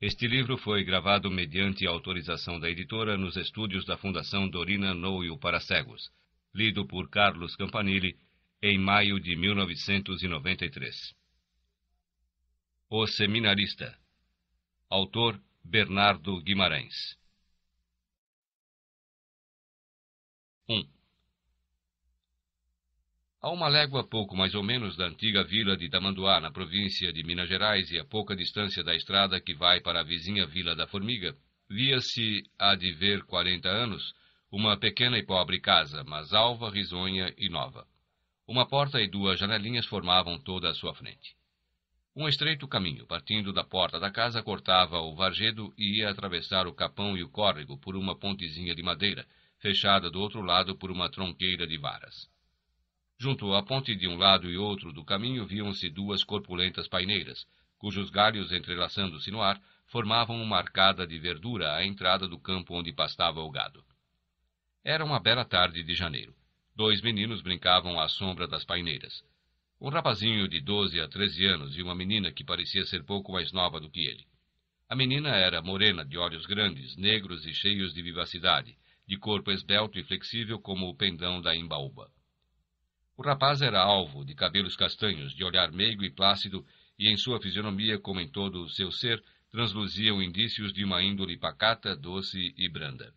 Este livro foi gravado mediante autorização da editora nos estúdios da Fundação Dorina Noio para Cegos, lido por Carlos Campanile em maio de 1993. O Seminarista, autor Bernardo Guimarães. 1. A uma légua pouco mais ou menos da antiga vila de Tamanduá, na província de Minas Gerais, e a pouca distância da estrada que vai para a vizinha Vila da Formiga, via-se, há de ver quarenta anos, uma pequena e pobre casa, mas alva, risonha e nova. Uma porta e duas janelinhas formavam toda a sua frente. Um estreito caminho, partindo da porta da casa, cortava o varjedo e ia atravessar o capão e o córrego por uma pontezinha de madeira, fechada do outro lado por uma tronqueira de varas. Junto à ponte de um lado e outro do caminho viam-se duas corpulentas paineiras, cujos galhos, entrelaçando-se no ar, formavam uma arcada de verdura à entrada do campo onde pastava o gado. Era uma bela tarde de janeiro. Dois meninos brincavam à sombra das paineiras. Um rapazinho de doze a treze anos e uma menina que parecia ser pouco mais nova do que ele. A menina era morena, de olhos grandes, negros e cheios de vivacidade, de corpo esbelto e flexível como o pendão da embaúba. O rapaz era alvo, de cabelos castanhos, de olhar meigo e plácido, e em sua fisionomia, como em todo o seu ser, transluziam indícios de uma índole pacata, doce e branda.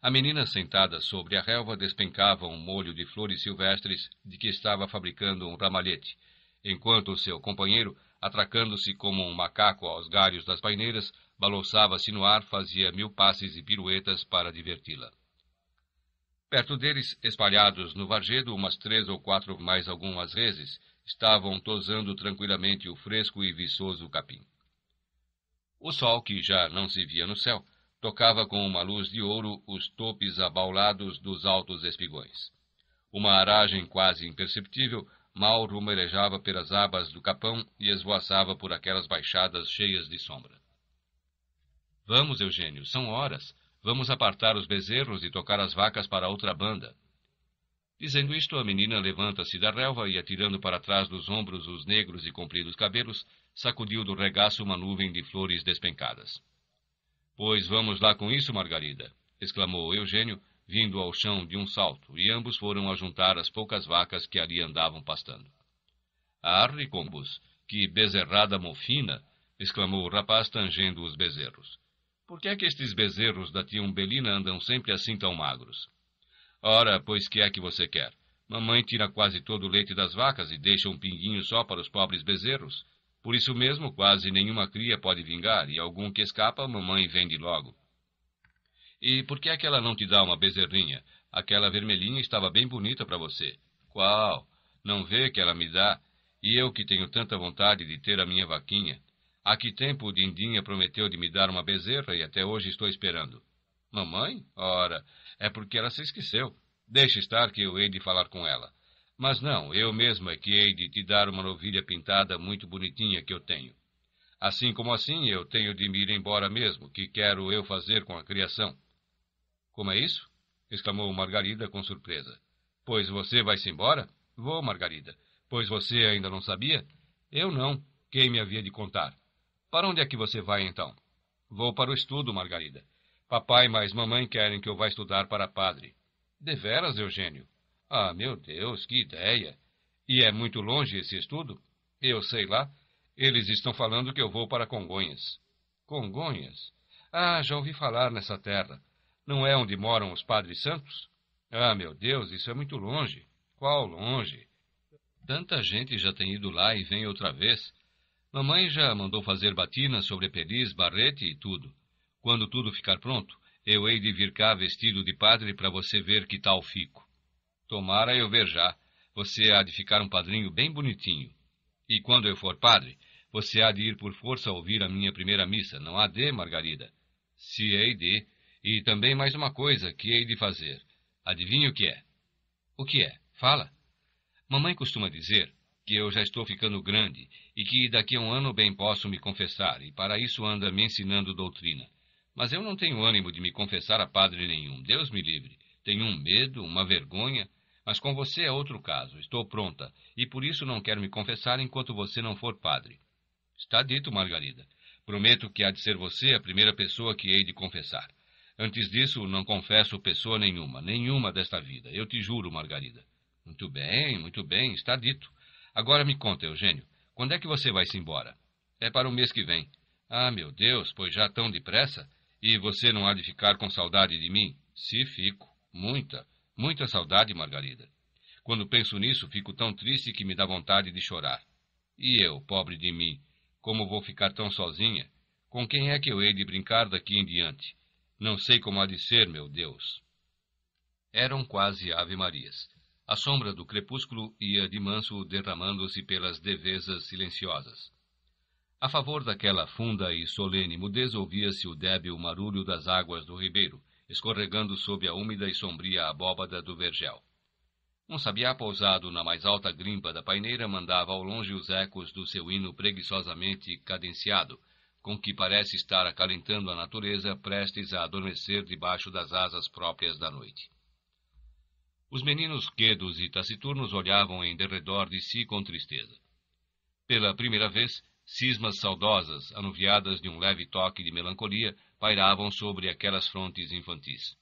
A menina sentada sobre a relva despencava um molho de flores silvestres de que estava fabricando um ramalhete, enquanto o seu companheiro, atracando-se como um macaco aos galhos das paineiras, balouçava-se no ar, fazia mil passes e piruetas para diverti-la. Perto deles, espalhados no varjedo, umas três ou quatro mais algumas vezes, estavam tosando tranquilamente o fresco e viçoso capim. O sol, que já não se via no céu, tocava com uma luz de ouro os topes abaulados dos altos espigões. Uma aragem quase imperceptível mal rumerejava pelas abas do capão e esvoaçava por aquelas baixadas cheias de sombra. Vamos, Eugênio, são horas. Vamos apartar os bezerros e tocar as vacas para outra banda. Dizendo isto, a menina levanta-se da relva e, atirando para trás dos ombros os negros e compridos cabelos, sacudiu do regaço uma nuvem de flores despencadas. Pois vamos lá com isso, Margarida! exclamou Eugênio, vindo ao chão de um salto, e ambos foram ajuntar as poucas vacas que ali andavam pastando. Arre, combos! Que bezerrada mofina! exclamou o rapaz, tangendo os bezerros. Por que é que estes bezerros da tia Umbelina andam sempre assim tão magros? Ora, pois que é que você quer? Mamãe tira quase todo o leite das vacas e deixa um pinguinho só para os pobres bezerros. Por isso mesmo, quase nenhuma cria pode vingar, e algum que escapa, mamãe vende logo. E por que é que ela não te dá uma bezerrinha? Aquela vermelhinha estava bem bonita para você. Qual? Não vê que ela me dá? E eu que tenho tanta vontade de ter a minha vaquinha. Há que tempo o Dindinha prometeu de me dar uma bezerra e até hoje estou esperando. Mamãe? Ora, é porque ela se esqueceu. Deixe estar que eu hei de falar com ela. Mas não, eu mesma é que hei de te dar uma novilha pintada muito bonitinha que eu tenho. Assim como assim, eu tenho de me ir embora mesmo, que quero eu fazer com a criação. Como é isso? exclamou Margarida com surpresa. Pois você vai-se embora? Vou, Margarida. Pois você ainda não sabia? Eu não. Quem me havia de contar? Para onde é que você vai então? Vou para o estudo, Margarida. Papai mais mamãe querem que eu vá estudar para padre. Deveras, Eugênio? Ah, meu Deus, que ideia! E é muito longe esse estudo? Eu sei lá. Eles estão falando que eu vou para Congonhas. Congonhas? Ah, já ouvi falar nessa terra. Não é onde moram os padres santos? Ah, meu Deus, isso é muito longe. Qual longe? Tanta gente já tem ido lá e vem outra vez. Mamãe já mandou fazer batina sobre peris, barrete e tudo. Quando tudo ficar pronto, eu hei de vir cá vestido de padre para você ver que tal fico. Tomara eu ver já. Você há de ficar um padrinho bem bonitinho. E quando eu for padre, você há de ir por força ouvir a minha primeira missa, não há de, Margarida? Se hei de. E também mais uma coisa que hei de fazer. Adivinha o que é? O que é? Fala. Mamãe costuma dizer que eu já estou ficando grande e que daqui a um ano bem posso me confessar, e para isso anda me ensinando doutrina. Mas eu não tenho ânimo de me confessar a padre nenhum, Deus me livre. Tenho um medo, uma vergonha, mas com você é outro caso, estou pronta, e por isso não quero me confessar enquanto você não for padre. Está dito, Margarida. Prometo que há de ser você a primeira pessoa que hei de confessar. Antes disso, não confesso pessoa nenhuma, nenhuma desta vida. Eu te juro, Margarida. Muito bem, muito bem, está dito. Agora me conta, Eugênio, quando é que você vai-se embora? É para o mês que vem. Ah, meu Deus, pois já tão depressa? E você não há de ficar com saudade de mim? Se fico. Muita, muita saudade, Margarida. Quando penso nisso, fico tão triste que me dá vontade de chorar. E eu, pobre de mim, como vou ficar tão sozinha? Com quem é que eu hei de brincar daqui em diante? Não sei como há de ser, meu Deus. Eram quase ave-marias. A sombra do crepúsculo ia de manso derramando-se pelas devezas silenciosas. A favor daquela funda e solene mudez ouvia-se o débil marulho das águas do ribeiro, escorregando sob a úmida e sombria abóbada do vergel. Um sabiá pousado na mais alta grimpa da paineira mandava ao longe os ecos do seu hino preguiçosamente cadenciado, com que parece estar acalentando a natureza prestes a adormecer debaixo das asas próprias da noite. Os meninos quedos e taciturnos olhavam em derredor de si com tristeza. Pela primeira vez, cismas saudosas, anuviadas de um leve toque de melancolia, pairavam sobre aquelas frontes infantis.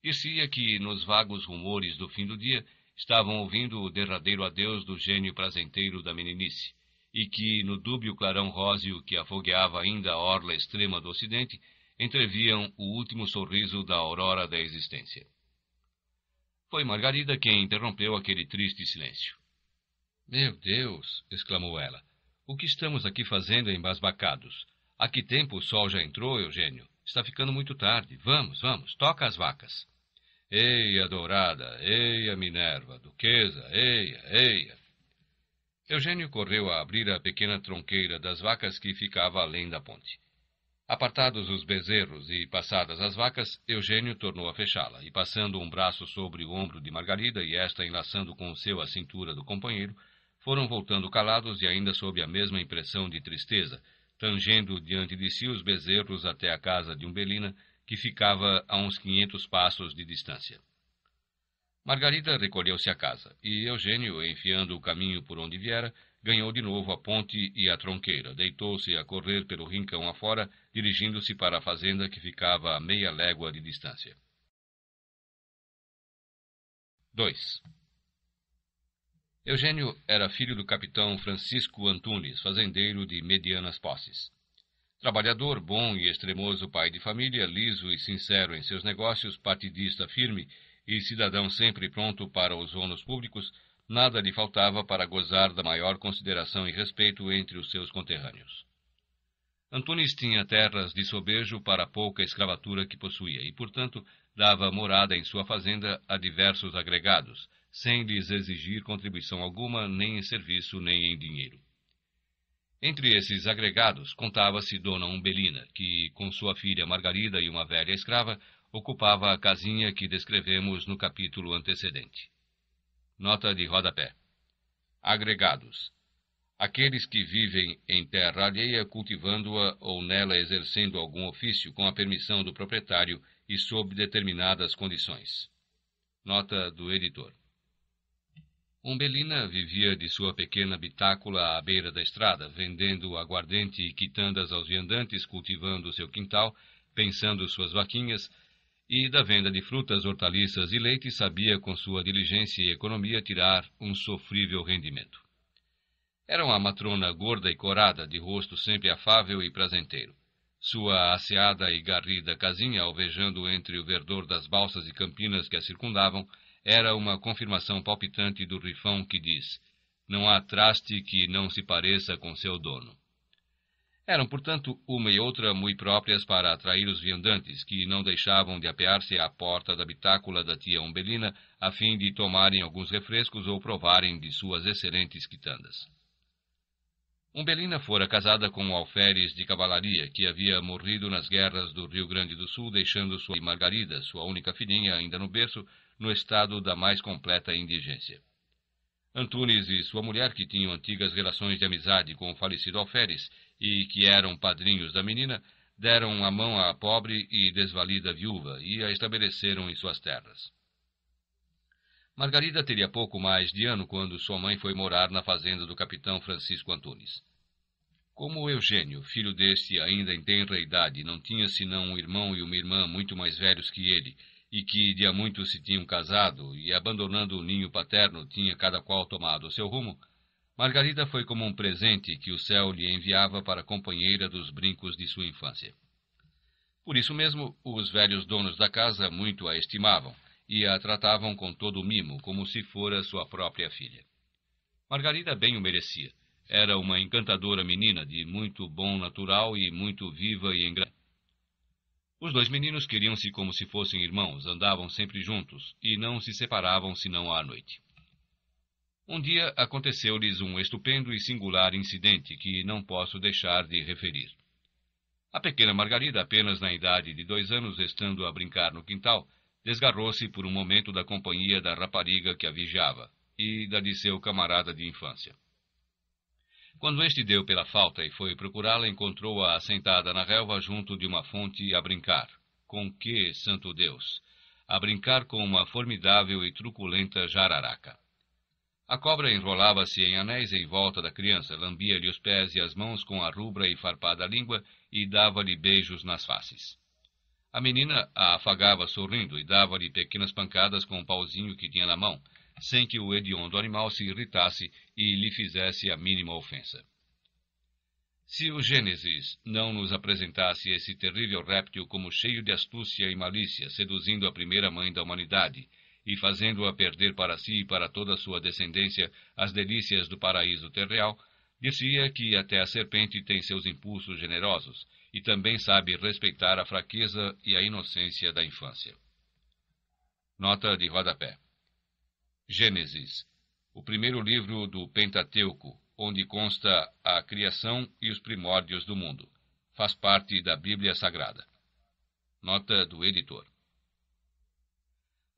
Dir-se-ia que, nos vagos rumores do fim do dia, estavam ouvindo o derradeiro adeus do gênio prazenteiro da meninice, e que, no dúbio clarão róseo que afogueava ainda a orla extrema do ocidente, entreviam o último sorriso da aurora da existência. Foi Margarida quem interrompeu aquele triste silêncio. Meu Deus! exclamou ela. O que estamos aqui fazendo embasbacados? Há que tempo o sol já entrou, Eugênio? Está ficando muito tarde. Vamos, vamos, toca as vacas. Eia, dourada, eia, Minerva, duquesa, eia, eia. Eugênio correu a abrir a pequena tronqueira das vacas que ficava além da ponte. Apartados os bezerros e passadas as vacas, Eugênio tornou a fechá-la, e passando um braço sobre o ombro de Margarida e esta enlaçando com o seu a cintura do companheiro, foram voltando calados e ainda sob a mesma impressão de tristeza, tangendo diante de si os bezerros até a casa de Umbelina, que ficava a uns quinhentos passos de distância. Margarida recolheu-se à casa, e Eugênio, enfiando o caminho por onde viera, ganhou de novo a ponte e a tronqueira. Deitou-se a correr pelo rincão afora, dirigindo-se para a fazenda que ficava a meia légua de distância. 2. Eugênio era filho do capitão Francisco Antunes, fazendeiro de medianas posses. Trabalhador, bom e extremoso pai de família, liso e sincero em seus negócios, partidista firme e cidadão sempre pronto para os ônus públicos, nada lhe faltava para gozar da maior consideração e respeito entre os seus conterrâneos. Antunes tinha terras de sobejo para a pouca escravatura que possuía e, portanto, dava morada em sua fazenda a diversos agregados, sem lhes exigir contribuição alguma, nem em serviço, nem em dinheiro. Entre esses agregados contava-se Dona Umbelina, que, com sua filha Margarida e uma velha escrava, ocupava a casinha que descrevemos no capítulo antecedente. Nota de rodapé. Agregados. Aqueles que vivem em terra alheia cultivando-a ou nela exercendo algum ofício com a permissão do proprietário e sob determinadas condições. Nota do editor. Umbelina vivia de sua pequena bitácula à beira da estrada, vendendo aguardente e quitandas aos viandantes, cultivando seu quintal, pensando suas vaquinhas, e da venda de frutas, hortaliças e leite sabia, com sua diligência e economia, tirar um sofrível rendimento. Era uma matrona gorda e corada, de rosto sempre afável e prazenteiro. Sua asseada e garrida casinha, alvejando entre o verdor das balsas e campinas que a circundavam, era uma confirmação palpitante do rifão que diz: Não há traste que não se pareça com seu dono. Eram, portanto, uma e outra muito próprias para atrair os viandantes, que não deixavam de apear-se à porta da bitácula da tia Umbelina, a fim de tomarem alguns refrescos ou provarem de suas excelentes quitandas. Umbelina fora casada com um alferes de cavalaria, que havia morrido nas guerras do Rio Grande do Sul, deixando sua Margarida, sua única filhinha, ainda no berço, no estado da mais completa indigência. Antunes e sua mulher, que tinham antigas relações de amizade com o falecido alferes, e que eram padrinhos da menina, deram a mão à pobre e desvalida viúva e a estabeleceram em suas terras. Margarida teria pouco mais de ano quando sua mãe foi morar na fazenda do capitão Francisco Antunes. Como Eugênio, filho deste ainda em tenra idade, não tinha senão um irmão e uma irmã muito mais velhos que ele, e que de há muito se tinham casado, e abandonando o ninho paterno, tinha cada qual tomado o seu rumo, Margarida foi como um presente que o céu lhe enviava para a companheira dos brincos de sua infância. Por isso mesmo, os velhos donos da casa muito a estimavam e a tratavam com todo o mimo, como se fora sua própria filha. Margarida bem o merecia. Era uma encantadora menina de muito bom natural e muito viva e engraçada. Os dois meninos queriam-se como se fossem irmãos, andavam sempre juntos e não se separavam senão à noite. Um dia aconteceu-lhes um estupendo e singular incidente que não posso deixar de referir. A pequena Margarida, apenas na idade de dois anos, estando a brincar no quintal, desgarrou-se por um momento da companhia da rapariga que a vigiava e da de seu camarada de infância. Quando este deu pela falta e foi procurá-la, encontrou-a assentada na relva junto de uma fonte a brincar. Com que, santo Deus! A brincar com uma formidável e truculenta jararaca. A cobra enrolava-se em anéis em volta da criança, lambia-lhe os pés e as mãos com a rubra e farpada língua e dava-lhe beijos nas faces. A menina a afagava sorrindo e dava-lhe pequenas pancadas com o um pauzinho que tinha na mão, sem que o hediondo animal se irritasse e lhe fizesse a mínima ofensa. Se o Gênesis não nos apresentasse esse terrível réptil como cheio de astúcia e malícia, seduzindo a primeira mãe da humanidade, e fazendo-a perder para si e para toda a sua descendência as delícias do paraíso terreal, dizia que até a serpente tem seus impulsos generosos e também sabe respeitar a fraqueza e a inocência da infância. Nota de rodapé. Gênesis, o primeiro livro do Pentateuco, onde consta a criação e os primórdios do mundo. Faz parte da Bíblia Sagrada. Nota do editor.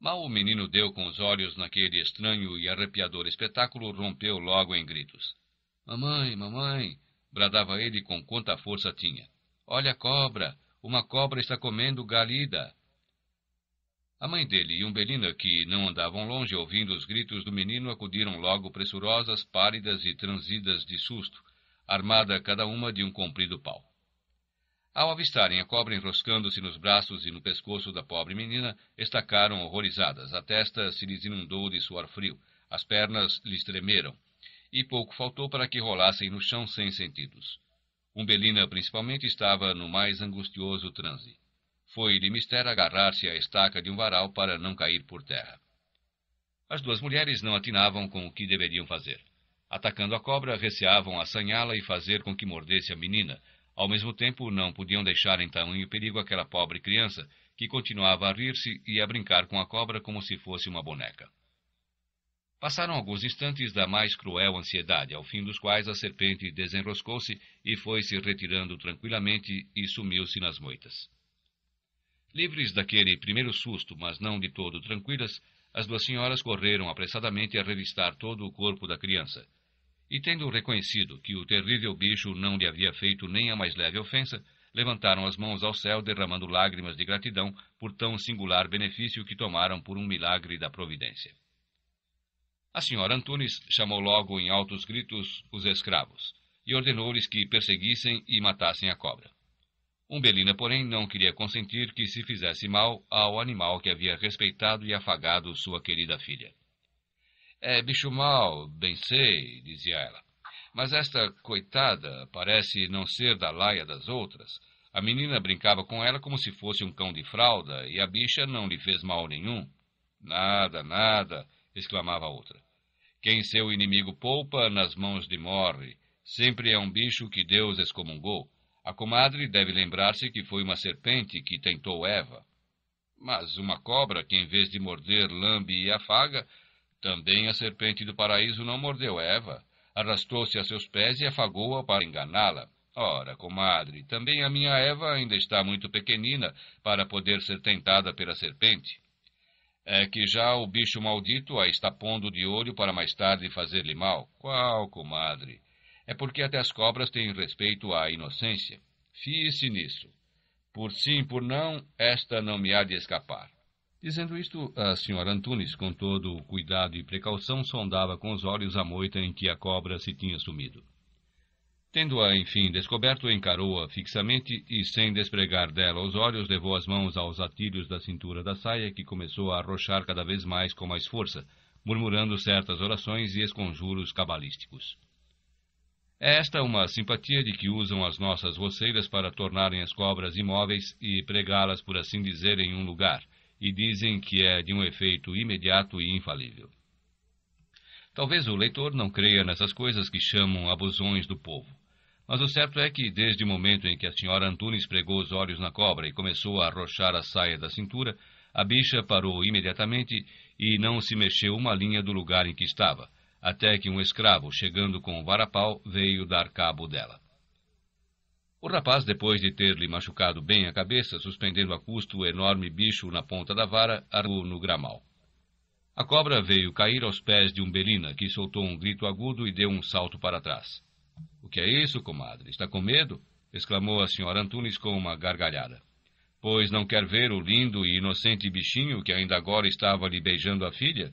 Mal o menino deu com os olhos naquele estranho e arrepiador espetáculo, rompeu logo em gritos. Mamãe, mamãe! bradava ele com quanta força tinha. Olha a cobra! Uma cobra está comendo galida! A mãe dele e Umbelina, que não andavam longe ouvindo os gritos do menino, acudiram logo pressurosas, pálidas e transidas de susto, armada cada uma de um comprido pau. Ao avistarem a cobra enroscando-se nos braços e no pescoço da pobre menina, estacaram horrorizadas. A testa se lhes inundou de suor frio, as pernas lhes tremeram, e pouco faltou para que rolassem no chão sem sentidos. Umbelina, principalmente, estava no mais angustioso transe. Foi-lhe mistério agarrar-se à estaca de um varal para não cair por terra. As duas mulheres não atinavam com o que deveriam fazer. Atacando a cobra, receavam assanhá-la e fazer com que mordesse a menina, ao mesmo tempo, não podiam deixar em tamanho perigo aquela pobre criança, que continuava a rir-se e a brincar com a cobra como se fosse uma boneca. Passaram alguns instantes da mais cruel ansiedade, ao fim dos quais a serpente desenroscou-se e foi se retirando tranquilamente e sumiu-se nas moitas. Livres daquele primeiro susto, mas não de todo tranquilas, as duas senhoras correram apressadamente a revistar todo o corpo da criança, e tendo reconhecido que o terrível bicho não lhe havia feito nem a mais leve ofensa, levantaram as mãos ao céu, derramando lágrimas de gratidão por tão singular benefício que tomaram por um milagre da providência. A senhora Antunes chamou logo em altos gritos os escravos e ordenou-lhes que perseguissem e matassem a cobra. Umbelina, porém, não queria consentir que se fizesse mal ao animal que havia respeitado e afagado sua querida filha. É bicho mau, bem sei, dizia ela. Mas esta coitada parece não ser da laia das outras. A menina brincava com ela como se fosse um cão de fralda e a bicha não lhe fez mal nenhum. Nada, nada, exclamava a outra. Quem seu inimigo poupa, nas mãos de morre. Sempre é um bicho que Deus excomungou. A comadre deve lembrar-se que foi uma serpente que tentou Eva. Mas uma cobra que, em vez de morder, lambe e afaga, também a serpente do paraíso não mordeu Eva, arrastou-se a seus pés e afagou-a para enganá-la. Ora, comadre, também a minha Eva ainda está muito pequenina para poder ser tentada pela serpente. É que já o bicho maldito a está pondo de olho para mais tarde fazer-lhe mal. Qual, comadre? É porque até as cobras têm respeito à inocência. Fie-se nisso. Por sim, por não, esta não me há de escapar. Dizendo isto, a senhora Antunes, com todo o cuidado e precaução, sondava com os olhos a moita em que a cobra se tinha sumido. Tendo-a, enfim, descoberto, encarou-a fixamente e, sem despregar dela os olhos, levou as mãos aos atilhos da cintura da saia, que começou a arrochar cada vez mais com mais força, murmurando certas orações e esconjuros cabalísticos. É esta uma simpatia de que usam as nossas roceiras para tornarem as cobras imóveis e pregá-las, por assim dizer, em um lugar — e dizem que é de um efeito imediato e infalível. Talvez o leitor não creia nessas coisas que chamam abusões do povo. Mas o certo é que, desde o momento em que a senhora Antunes pregou os olhos na cobra e começou a arrochar a saia da cintura, a bicha parou imediatamente e não se mexeu uma linha do lugar em que estava, até que um escravo, chegando com o um varapau, veio dar cabo dela. O rapaz, depois de ter-lhe machucado bem a cabeça, suspendendo a custo o enorme bicho na ponta da vara, arrou no gramal. A cobra veio cair aos pés de Umbelina, que soltou um grito agudo e deu um salto para trás. O que é isso, comadre? Está com medo? exclamou a senhora Antunes com uma gargalhada. Pois não quer ver o lindo e inocente bichinho que ainda agora estava lhe beijando a filha?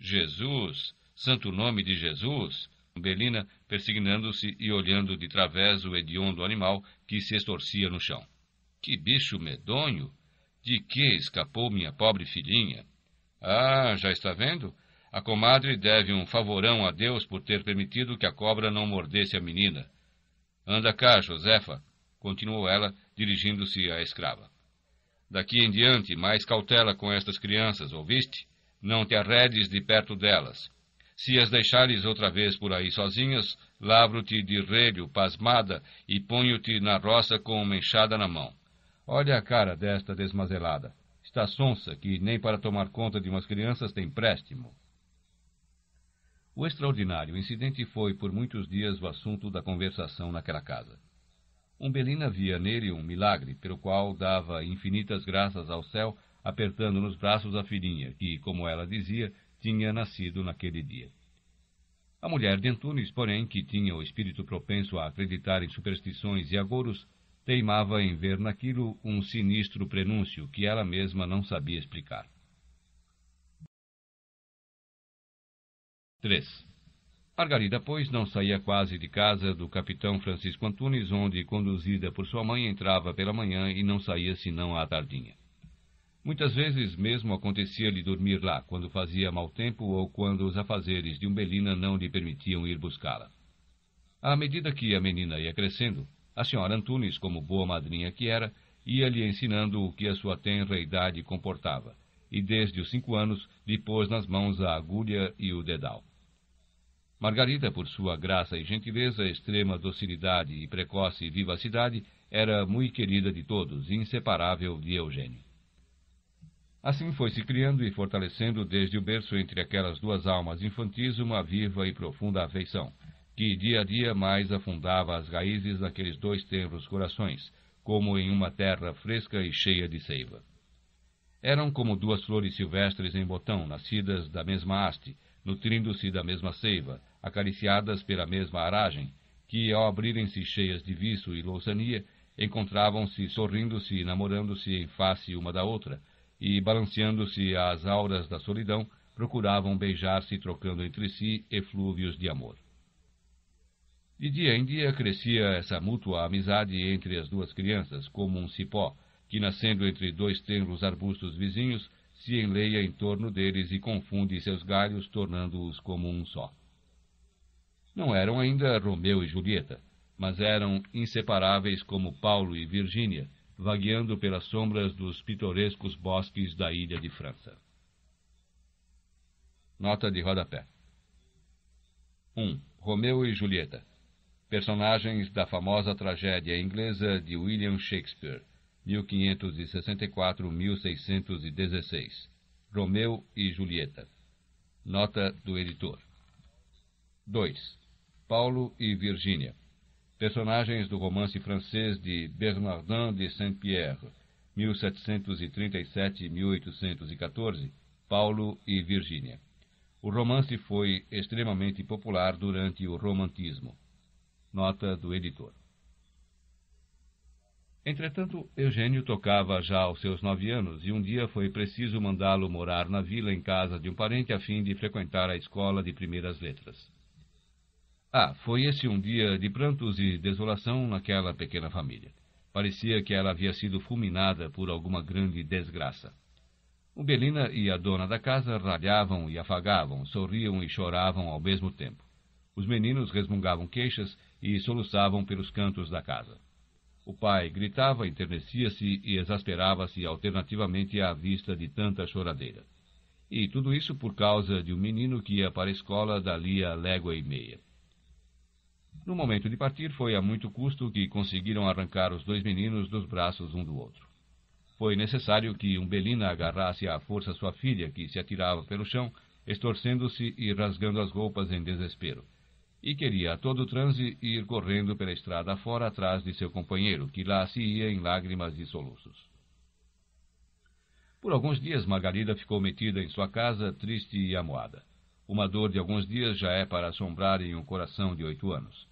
Jesus! Santo nome de Jesus! Belina, persignando-se e olhando de través o hediondo animal que se estorcia no chão. Que bicho medonho! De que escapou minha pobre filhinha? Ah, já está vendo? A comadre deve um favorão a Deus por ter permitido que a cobra não mordesse a menina. Anda cá, Josefa, continuou ela, dirigindo-se à escrava. Daqui em diante, mais cautela com estas crianças, ouviste? Não te arredes de perto delas. Se as deixares outra vez por aí sozinhas, lavro-te de relho, pasmada, e ponho-te na roça com uma enxada na mão. Olha a cara desta desmazelada. Está sonsa, que nem para tomar conta de umas crianças tem préstimo. O extraordinário incidente foi, por muitos dias, o assunto da conversação naquela casa. Umbelina via nele um milagre, pelo qual dava infinitas graças ao céu, apertando nos braços a filhinha, que, como ela dizia, tinha nascido naquele dia. A mulher de Antunes, porém, que tinha o espírito propenso a acreditar em superstições e agouros, teimava em ver naquilo um sinistro prenúncio que ela mesma não sabia explicar. 3. Margarida, pois, não saía quase de casa do capitão Francisco Antunes, onde, conduzida por sua mãe, entrava pela manhã e não saía senão à tardinha. Muitas vezes mesmo acontecia-lhe dormir lá, quando fazia mau tempo ou quando os afazeres de Umbelina não lhe permitiam ir buscá-la. À medida que a menina ia crescendo, a senhora Antunes, como boa madrinha que era, ia lhe ensinando o que a sua tenra idade comportava, e desde os cinco anos lhe pôs nas mãos a agulha e o dedal. Margarida, por sua graça e gentileza, extrema docilidade e precoce vivacidade, era muito querida de todos e inseparável de Eugênio. Assim foi se criando e fortalecendo desde o berço entre aquelas duas almas infantis uma viva e profunda afeição, que dia a dia mais afundava as raízes naqueles dois tenros corações, como em uma terra fresca e cheia de seiva. Eram como duas flores silvestres em botão, nascidas da mesma haste, nutrindo-se da mesma seiva, acariciadas pela mesma aragem, que, ao abrirem-se cheias de viço e louçania, encontravam-se sorrindo-se e namorando-se em face uma da outra, e, balanceando-se às auras da solidão, procuravam beijar-se trocando entre si eflúvios de amor. De dia em dia crescia essa mútua amizade entre as duas crianças, como um cipó, que nascendo entre dois tenros arbustos vizinhos, se enleia em torno deles e confunde seus galhos, tornando-os como um só. Não eram ainda Romeu e Julieta, mas eram inseparáveis como Paulo e Virgínia, vagueando pelas sombras dos pitorescos bosques da ilha de França. Nota de rodapé. 1. Romeu e Julieta. Personagens da famosa tragédia inglesa de William Shakespeare, 1564-1616. Romeu e Julieta. Nota do editor. 2. Paulo e Virgínia personagens do romance francês de Bernardin de Saint-Pierre, 1737-1814, Paulo e Virgínia. O romance foi extremamente popular durante o Romantismo. Nota do editor. Entretanto, Eugênio tocava já aos seus nove anos e um dia foi preciso mandá-lo morar na vila em casa de um parente a fim de frequentar a escola de primeiras letras. Ah, foi esse um dia de prantos e desolação naquela pequena família. Parecia que ela havia sido fulminada por alguma grande desgraça. Umbelina e a dona da casa ralhavam e afagavam, sorriam e choravam ao mesmo tempo. Os meninos resmungavam queixas e soluçavam pelos cantos da casa. O pai gritava, enternecia-se e exasperava-se alternativamente à vista de tanta choradeira. E tudo isso por causa de um menino que ia para a escola dali a légua e meia. No momento de partir, foi a muito custo que conseguiram arrancar os dois meninos dos braços um do outro. Foi necessário que Umbelina agarrasse à força sua filha, que se atirava pelo chão, estorcendo-se e rasgando as roupas em desespero. E queria a todo transe ir correndo pela estrada fora atrás de seu companheiro, que lá se ia em lágrimas e soluços. Por alguns dias, Margarida ficou metida em sua casa, triste e amuada. Uma dor de alguns dias já é para assombrar em um coração de oito anos.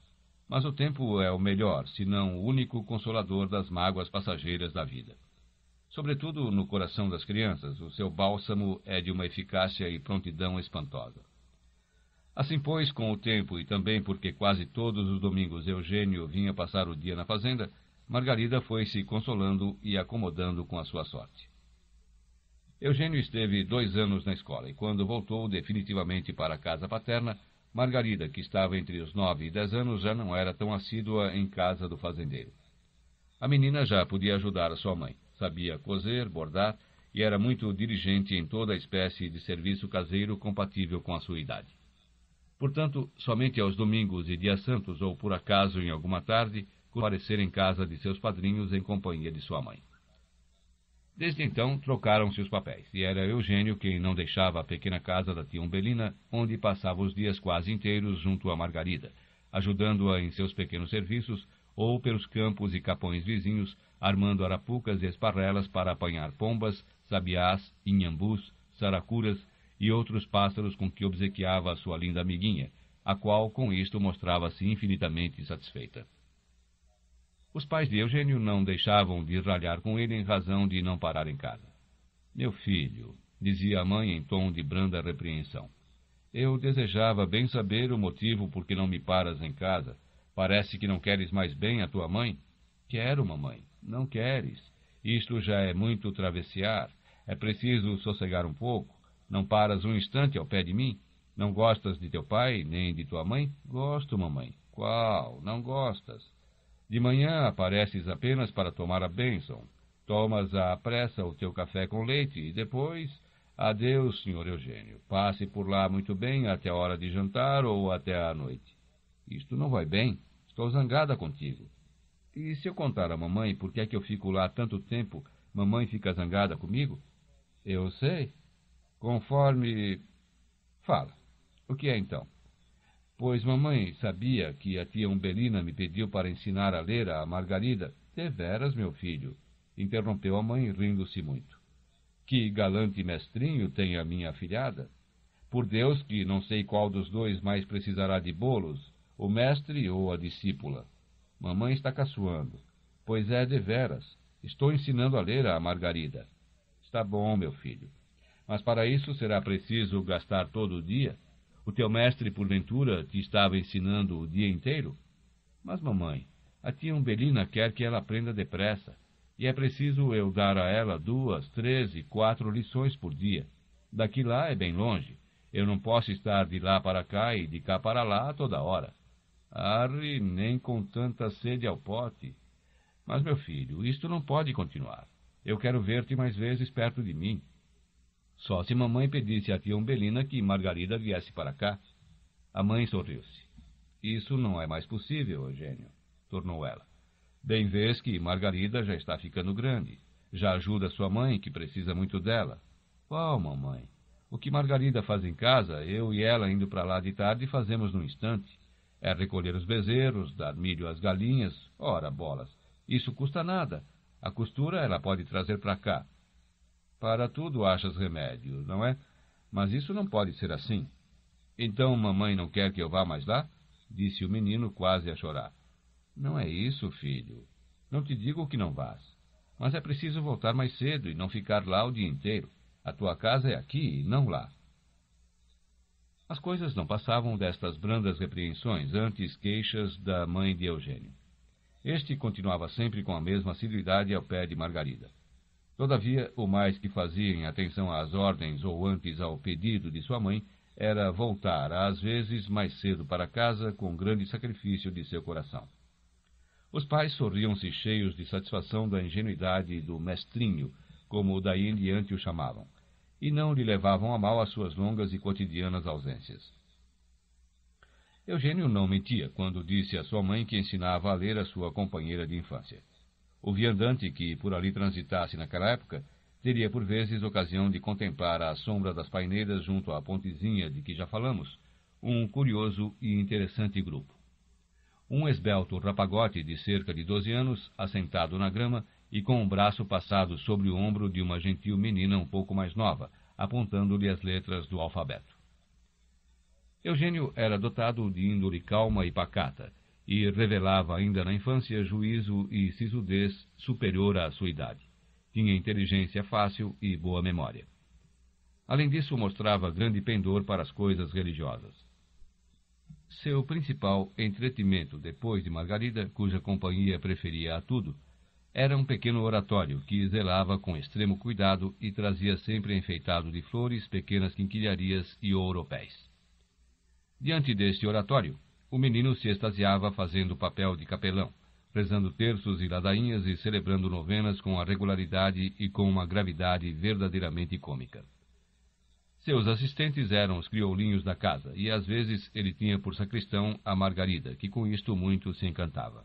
Mas o tempo é o melhor, se não o único consolador das mágoas passageiras da vida. Sobretudo no coração das crianças, o seu bálsamo é de uma eficácia e prontidão espantosa. Assim, pois, com o tempo e também porque quase todos os domingos Eugênio vinha passar o dia na fazenda, Margarida foi se consolando e acomodando com a sua sorte. Eugênio esteve dois anos na escola e, quando voltou definitivamente para a casa paterna, Margarida, que estava entre os nove e dez anos, já não era tão assídua em casa do fazendeiro. A menina já podia ajudar a sua mãe. Sabia coser, bordar e era muito dirigente em toda a espécie de serviço caseiro compatível com a sua idade. Portanto, somente aos domingos e dias santos ou por acaso em alguma tarde, comparecer em casa de seus padrinhos em companhia de sua mãe. Desde então, trocaram-se os papéis, e era Eugênio quem não deixava a pequena casa da tia Umbelina, onde passava os dias quase inteiros junto a Margarida, ajudando-a em seus pequenos serviços, ou pelos campos e capões vizinhos, armando arapucas e esparrelas para apanhar pombas, sabiás, inhambus, saracuras e outros pássaros com que obsequiava a sua linda amiguinha, a qual com isto mostrava-se infinitamente satisfeita. Os pais de Eugênio não deixavam de ralhar com ele em razão de não parar em casa. Meu filho, dizia a mãe em tom de branda repreensão, eu desejava bem saber o motivo por que não me paras em casa. Parece que não queres mais bem a tua mãe? Quero, mamãe. Não queres. Isto já é muito travessear. É preciso sossegar um pouco. Não paras um instante ao pé de mim? Não gostas de teu pai nem de tua mãe? Gosto, mamãe. Qual? Não gostas? De manhã apareces apenas para tomar a bênção. Tomas à pressa o teu café com leite e depois. Adeus, senhor Eugênio. Passe por lá muito bem até a hora de jantar ou até à noite. Isto não vai bem. Estou zangada contigo. E se eu contar à mamãe por que é que eu fico lá tanto tempo, mamãe fica zangada comigo? Eu sei. Conforme. Fala. O que é então? pois mamãe sabia que a tia Umbelina me pediu para ensinar a ler a Margarida. Deveras, meu filho, interrompeu a mãe, rindo-se muito. Que galante mestrinho tem a minha afilhada? Por Deus que não sei qual dos dois mais precisará de bolos, o mestre ou a discípula. Mamãe está caçoando. Pois é, deveras. Estou ensinando a ler a Margarida. Está bom, meu filho. Mas para isso será preciso gastar todo o dia o teu mestre, porventura, te estava ensinando o dia inteiro? Mas, mamãe, a tia Umbelina quer que ela aprenda depressa, e é preciso eu dar a ela duas, três e quatro lições por dia. Daqui lá é bem longe. Eu não posso estar de lá para cá e de cá para lá toda hora. Arre, nem com tanta sede ao pote. Mas, meu filho, isto não pode continuar. Eu quero ver-te mais vezes perto de mim. Só se mamãe pedisse à tia Umbelina que Margarida viesse para cá. A mãe sorriu-se. Isso não é mais possível, Eugênio, tornou ela. Bem vês que Margarida já está ficando grande. Já ajuda sua mãe, que precisa muito dela. Qual, oh, mamãe? O que Margarida faz em casa, eu e ela indo para lá de tarde fazemos num instante. É recolher os bezerros, dar milho às galinhas. Ora, bolas, isso custa nada. A costura ela pode trazer para cá. Para tudo achas remédio, não é? Mas isso não pode ser assim. Então mamãe não quer que eu vá mais lá? Disse o menino quase a chorar. Não é isso, filho. Não te digo que não vás. Mas é preciso voltar mais cedo e não ficar lá o dia inteiro. A tua casa é aqui e não lá. As coisas não passavam destas brandas repreensões, antes queixas da mãe de Eugênio. Este continuava sempre com a mesma assiduidade ao pé de Margarida. Todavia, o mais que fazia em atenção às ordens ou antes ao pedido de sua mãe era voltar, às vezes, mais cedo para casa com grande sacrifício de seu coração. Os pais sorriam-se cheios de satisfação da ingenuidade do mestrinho, como daí em diante o chamavam, e não lhe levavam a mal as suas longas e cotidianas ausências. Eugênio não mentia quando disse à sua mãe que ensinava a ler a sua companheira de infância. O viandante que por ali transitasse naquela época teria por vezes ocasião de contemplar à sombra das paineiras junto à pontezinha de que já falamos, um curioso e interessante grupo. Um esbelto rapagote de cerca de 12 anos, assentado na grama e com o um braço passado sobre o ombro de uma gentil menina um pouco mais nova, apontando-lhe as letras do alfabeto. Eugênio era dotado de índole calma e pacata, e revelava ainda na infância juízo e sisudez superior à sua idade. Tinha inteligência fácil e boa memória. Além disso, mostrava grande pendor para as coisas religiosas. Seu principal entretimento depois de Margarida, cuja companhia preferia a tudo, era um pequeno oratório que zelava com extremo cuidado e trazia sempre enfeitado de flores, pequenas quinquilharias e ouropéis. Diante deste oratório, o menino se extasiava fazendo o papel de capelão, rezando terços e ladainhas e celebrando novenas com a regularidade e com uma gravidade verdadeiramente cômica. Seus assistentes eram os criolinhos da casa, e às vezes ele tinha por sacristão a Margarida, que com isto muito se encantava.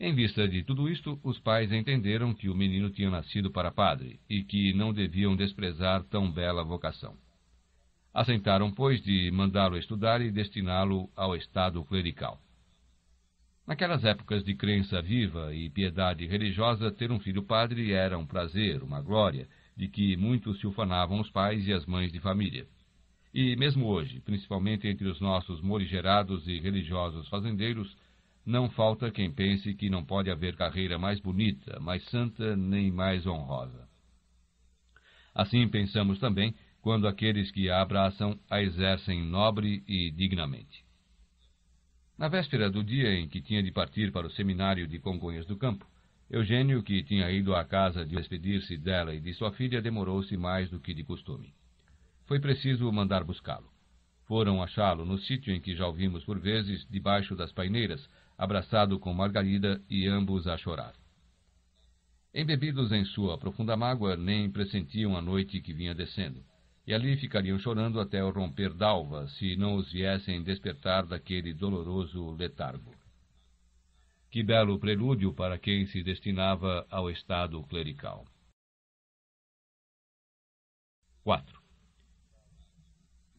Em vista de tudo isto, os pais entenderam que o menino tinha nascido para padre e que não deviam desprezar tão bela vocação. Aceitaram, pois, de mandá-lo estudar e destiná-lo ao estado clerical. Naquelas épocas de crença viva e piedade religiosa, ter um filho padre era um prazer, uma glória, de que muito se ufanavam os pais e as mães de família. E mesmo hoje, principalmente entre os nossos morigerados e religiosos fazendeiros, não falta quem pense que não pode haver carreira mais bonita, mais santa, nem mais honrosa. Assim pensamos também quando aqueles que a abraçam a exercem nobre e dignamente. Na véspera do dia em que tinha de partir para o seminário de Congonhas do Campo, Eugênio, que tinha ido à casa de despedir-se dela e de sua filha, demorou-se mais do que de costume. Foi preciso mandar buscá-lo. Foram achá-lo no sítio em que já o vimos por vezes, debaixo das paineiras, abraçado com Margarida e ambos a chorar. Embebidos em sua profunda mágoa, nem pressentiam a noite que vinha descendo e ali ficariam chorando até o romper d'alva, se não os viessem despertar daquele doloroso letargo. Que belo prelúdio para quem se destinava ao estado clerical. 4.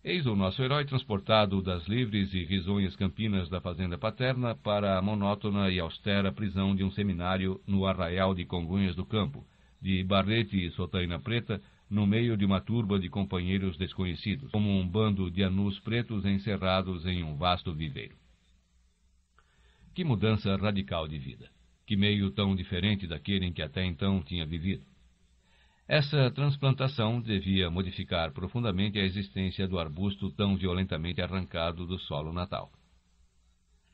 Eis o nosso herói transportado das livres e risonhas campinas da fazenda paterna para a monótona e austera prisão de um seminário no arraial de Congonhas do Campo, de Barrete e Sotaina Preta, no meio de uma turba de companheiros desconhecidos, como um bando de anus pretos encerrados em um vasto viveiro. Que mudança radical de vida! Que meio tão diferente daquele em que até então tinha vivido! Essa transplantação devia modificar profundamente a existência do arbusto tão violentamente arrancado do solo natal.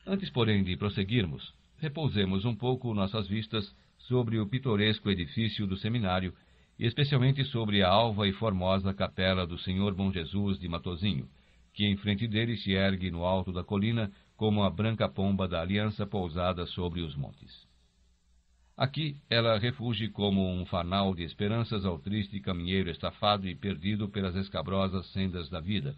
Antes, porém, de prosseguirmos, repousemos um pouco nossas vistas sobre o pitoresco edifício do seminário especialmente sobre a alva e formosa capela do Senhor Bom Jesus de Matozinho, que em frente dele se ergue no alto da colina como a branca pomba da aliança pousada sobre os montes. Aqui ela refugia como um fanal de esperanças ao triste caminheiro estafado e perdido pelas escabrosas sendas da vida,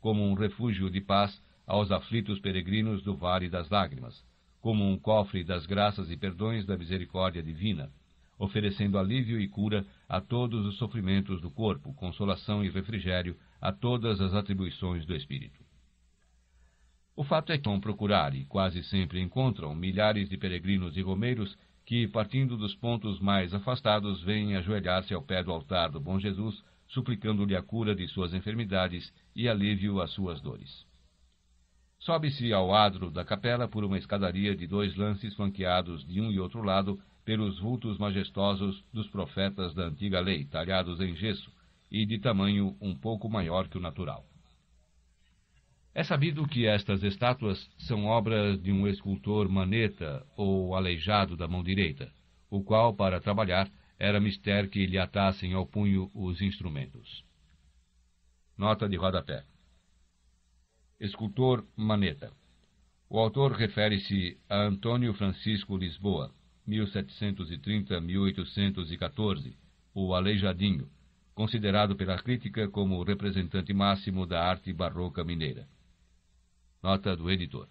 como um refúgio de paz aos aflitos peregrinos do Vale das Lágrimas, como um cofre das graças e perdões da misericórdia divina, oferecendo alívio e cura a todos os sofrimentos do corpo, consolação e refrigério a todas as atribuições do espírito. O fato é que vão procurar e quase sempre encontram milhares de peregrinos e romeiros que, partindo dos pontos mais afastados, vêm ajoelhar-se ao pé do altar do Bom Jesus, suplicando-lhe a cura de suas enfermidades e alívio às suas dores. Sobe-se ao adro da capela por uma escadaria de dois lances flanqueados de um e outro lado pelos vultos majestosos dos profetas da antiga lei, talhados em gesso e de tamanho um pouco maior que o natural. É sabido que estas estátuas são obras de um escultor maneta ou aleijado da mão direita, o qual, para trabalhar, era mister que lhe atassem ao punho os instrumentos. Nota de rodapé. Escultor Maneta. O autor refere-se a Antônio Francisco Lisboa, 1730-1814, o Aleijadinho, considerado pela crítica como o representante máximo da arte barroca mineira. Nota do editor.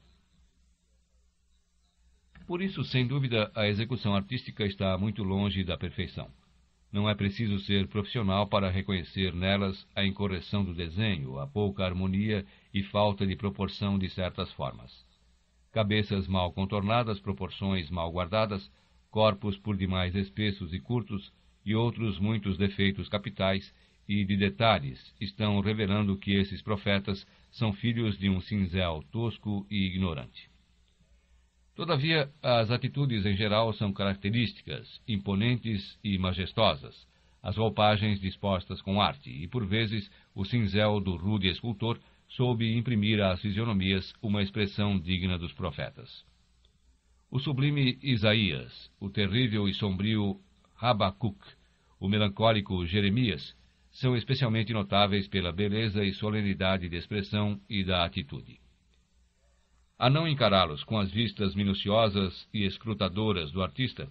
Por isso, sem dúvida, a execução artística está muito longe da perfeição. Não é preciso ser profissional para reconhecer nelas a incorreção do desenho, a pouca harmonia e falta de proporção de certas formas cabeças mal contornadas, proporções mal guardadas, corpos por demais espessos e curtos e outros muitos defeitos capitais e de detalhes estão revelando que esses profetas são filhos de um cinzel tosco e ignorante. Todavia, as atitudes em geral são características, imponentes e majestosas, as roupagens dispostas com arte e, por vezes, o cinzel do rude escultor soube imprimir às fisionomias uma expressão digna dos profetas. O sublime Isaías, o terrível e sombrio Habacuc, o melancólico Jeremias, são especialmente notáveis pela beleza e solenidade de expressão e da atitude. A não encará-los com as vistas minuciosas e escrutadoras do artista,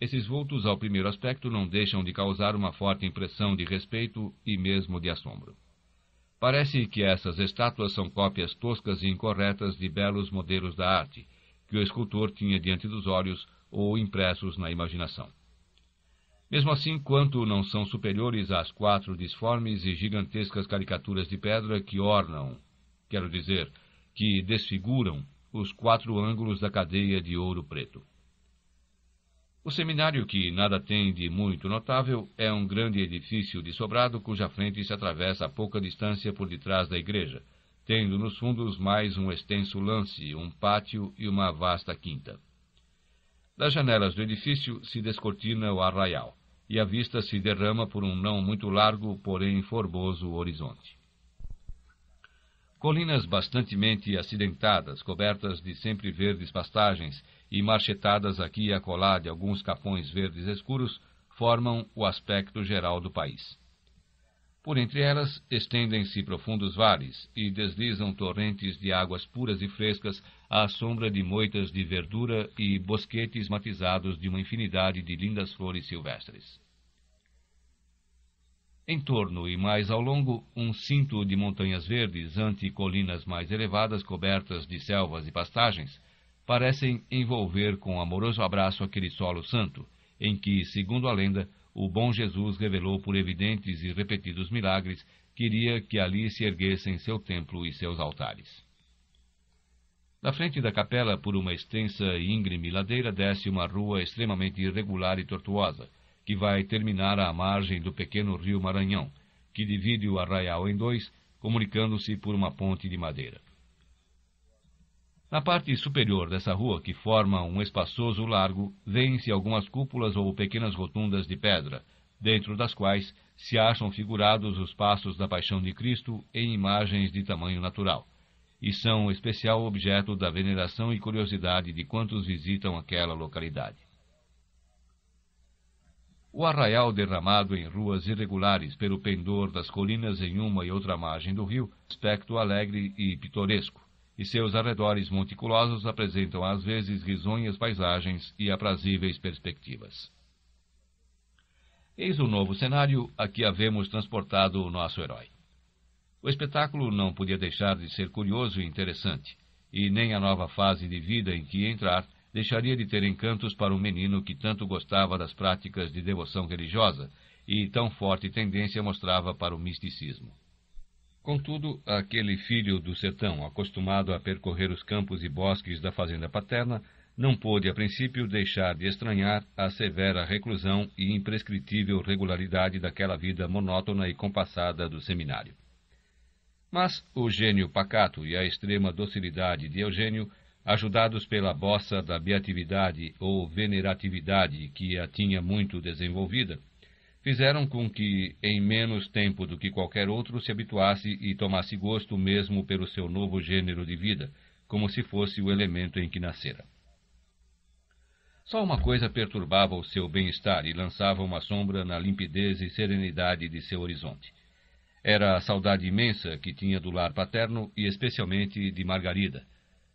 esses vultos ao primeiro aspecto não deixam de causar uma forte impressão de respeito e mesmo de assombro. Parece que essas estátuas são cópias toscas e incorretas de belos modelos da arte, que o escultor tinha diante dos olhos ou impressos na imaginação. Mesmo assim, quanto não são superiores às quatro disformes e gigantescas caricaturas de pedra que ornam, quero dizer, que desfiguram os quatro ângulos da cadeia de ouro preto. O seminário, que nada tem de muito notável, é um grande edifício de sobrado cuja frente se atravessa a pouca distância por detrás da igreja, tendo nos fundos mais um extenso lance, um pátio e uma vasta quinta. Das janelas do edifício se descortina o arraial, e a vista se derrama por um não muito largo, porém formoso horizonte. Colinas bastantemente acidentadas, cobertas de sempre verdes pastagens, e marchetadas aqui e acolá de alguns capões verdes escuros formam o aspecto geral do país. Por entre elas estendem-se profundos vales e deslizam torrentes de águas puras e frescas à sombra de moitas de verdura e bosquetes matizados de uma infinidade de lindas flores silvestres. Em torno e mais ao longo, um cinto de montanhas verdes ante colinas mais elevadas cobertas de selvas e pastagens, parecem envolver com um amoroso abraço aquele solo santo, em que, segundo a lenda, o bom Jesus revelou por evidentes e repetidos milagres queria que ali se erguessem seu templo e seus altares. Da frente da capela, por uma extensa e íngreme ladeira, desce uma rua extremamente irregular e tortuosa, que vai terminar à margem do pequeno rio Maranhão, que divide o arraial em dois, comunicando-se por uma ponte de madeira. Na parte superior dessa rua, que forma um espaçoso largo, vêem-se algumas cúpulas ou pequenas rotundas de pedra, dentro das quais se acham figurados os passos da Paixão de Cristo em imagens de tamanho natural, e são especial objeto da veneração e curiosidade de quantos visitam aquela localidade. O arraial derramado em ruas irregulares pelo pendor das colinas em uma e outra margem do rio, aspecto alegre e pitoresco e seus arredores monticulosos apresentam às vezes risonhas paisagens e aprazíveis perspectivas. Eis o novo cenário a que havemos transportado o nosso herói. O espetáculo não podia deixar de ser curioso e interessante, e nem a nova fase de vida em que entrar deixaria de ter encantos para um menino que tanto gostava das práticas de devoção religiosa e tão forte tendência mostrava para o misticismo. Contudo, aquele filho do sertão, acostumado a percorrer os campos e bosques da fazenda paterna, não pôde, a princípio, deixar de estranhar a severa reclusão e imprescritível regularidade daquela vida monótona e compassada do seminário. Mas o gênio pacato e a extrema docilidade de Eugênio, ajudados pela bossa da beatividade ou veneratividade que a tinha muito desenvolvida, fizeram com que, em menos tempo do que qualquer outro, se habituasse e tomasse gosto mesmo pelo seu novo gênero de vida, como se fosse o elemento em que nascera. Só uma coisa perturbava o seu bem-estar e lançava uma sombra na limpidez e serenidade de seu horizonte. Era a saudade imensa que tinha do lar paterno e especialmente de Margarida.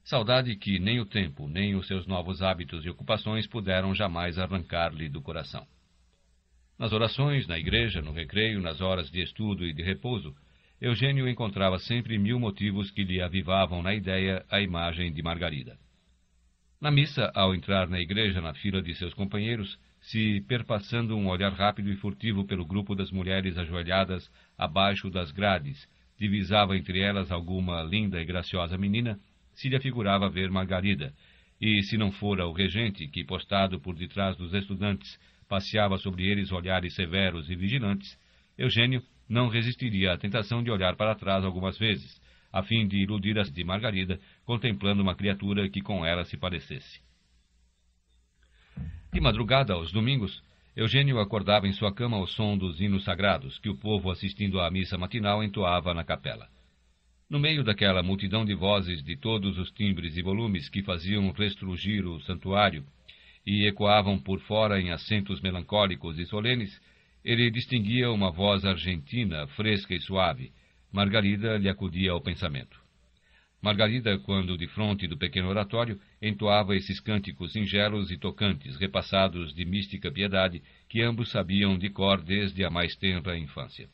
Saudade que nem o tempo, nem os seus novos hábitos e ocupações puderam jamais arrancar-lhe do coração. Nas orações, na igreja, no recreio, nas horas de estudo e de repouso, Eugênio encontrava sempre mil motivos que lhe avivavam na ideia a imagem de Margarida. Na missa, ao entrar na igreja na fila de seus companheiros, se perpassando um olhar rápido e furtivo pelo grupo das mulheres ajoelhadas abaixo das grades, divisava entre elas alguma linda e graciosa menina, se lhe afigurava ver Margarida, e se não fora o regente que, postado por detrás dos estudantes, passeava sobre eles olhares severos e vigilantes, Eugênio não resistiria à tentação de olhar para trás algumas vezes, a fim de iludir as de Margarida, contemplando uma criatura que com ela se parecesse. De madrugada, aos domingos, Eugênio acordava em sua cama ao som dos hinos sagrados que o povo assistindo à missa matinal entoava na capela. No meio daquela multidão de vozes de todos os timbres e volumes que faziam restrugir o santuário e ecoavam por fora em acentos melancólicos e solenes, ele distinguia uma voz argentina, fresca e suave. Margarida lhe acudia ao pensamento. Margarida, quando de frente do pequeno oratório, entoava esses cânticos singelos e tocantes, repassados de mística piedade, que ambos sabiam de cor desde a mais tenra infância.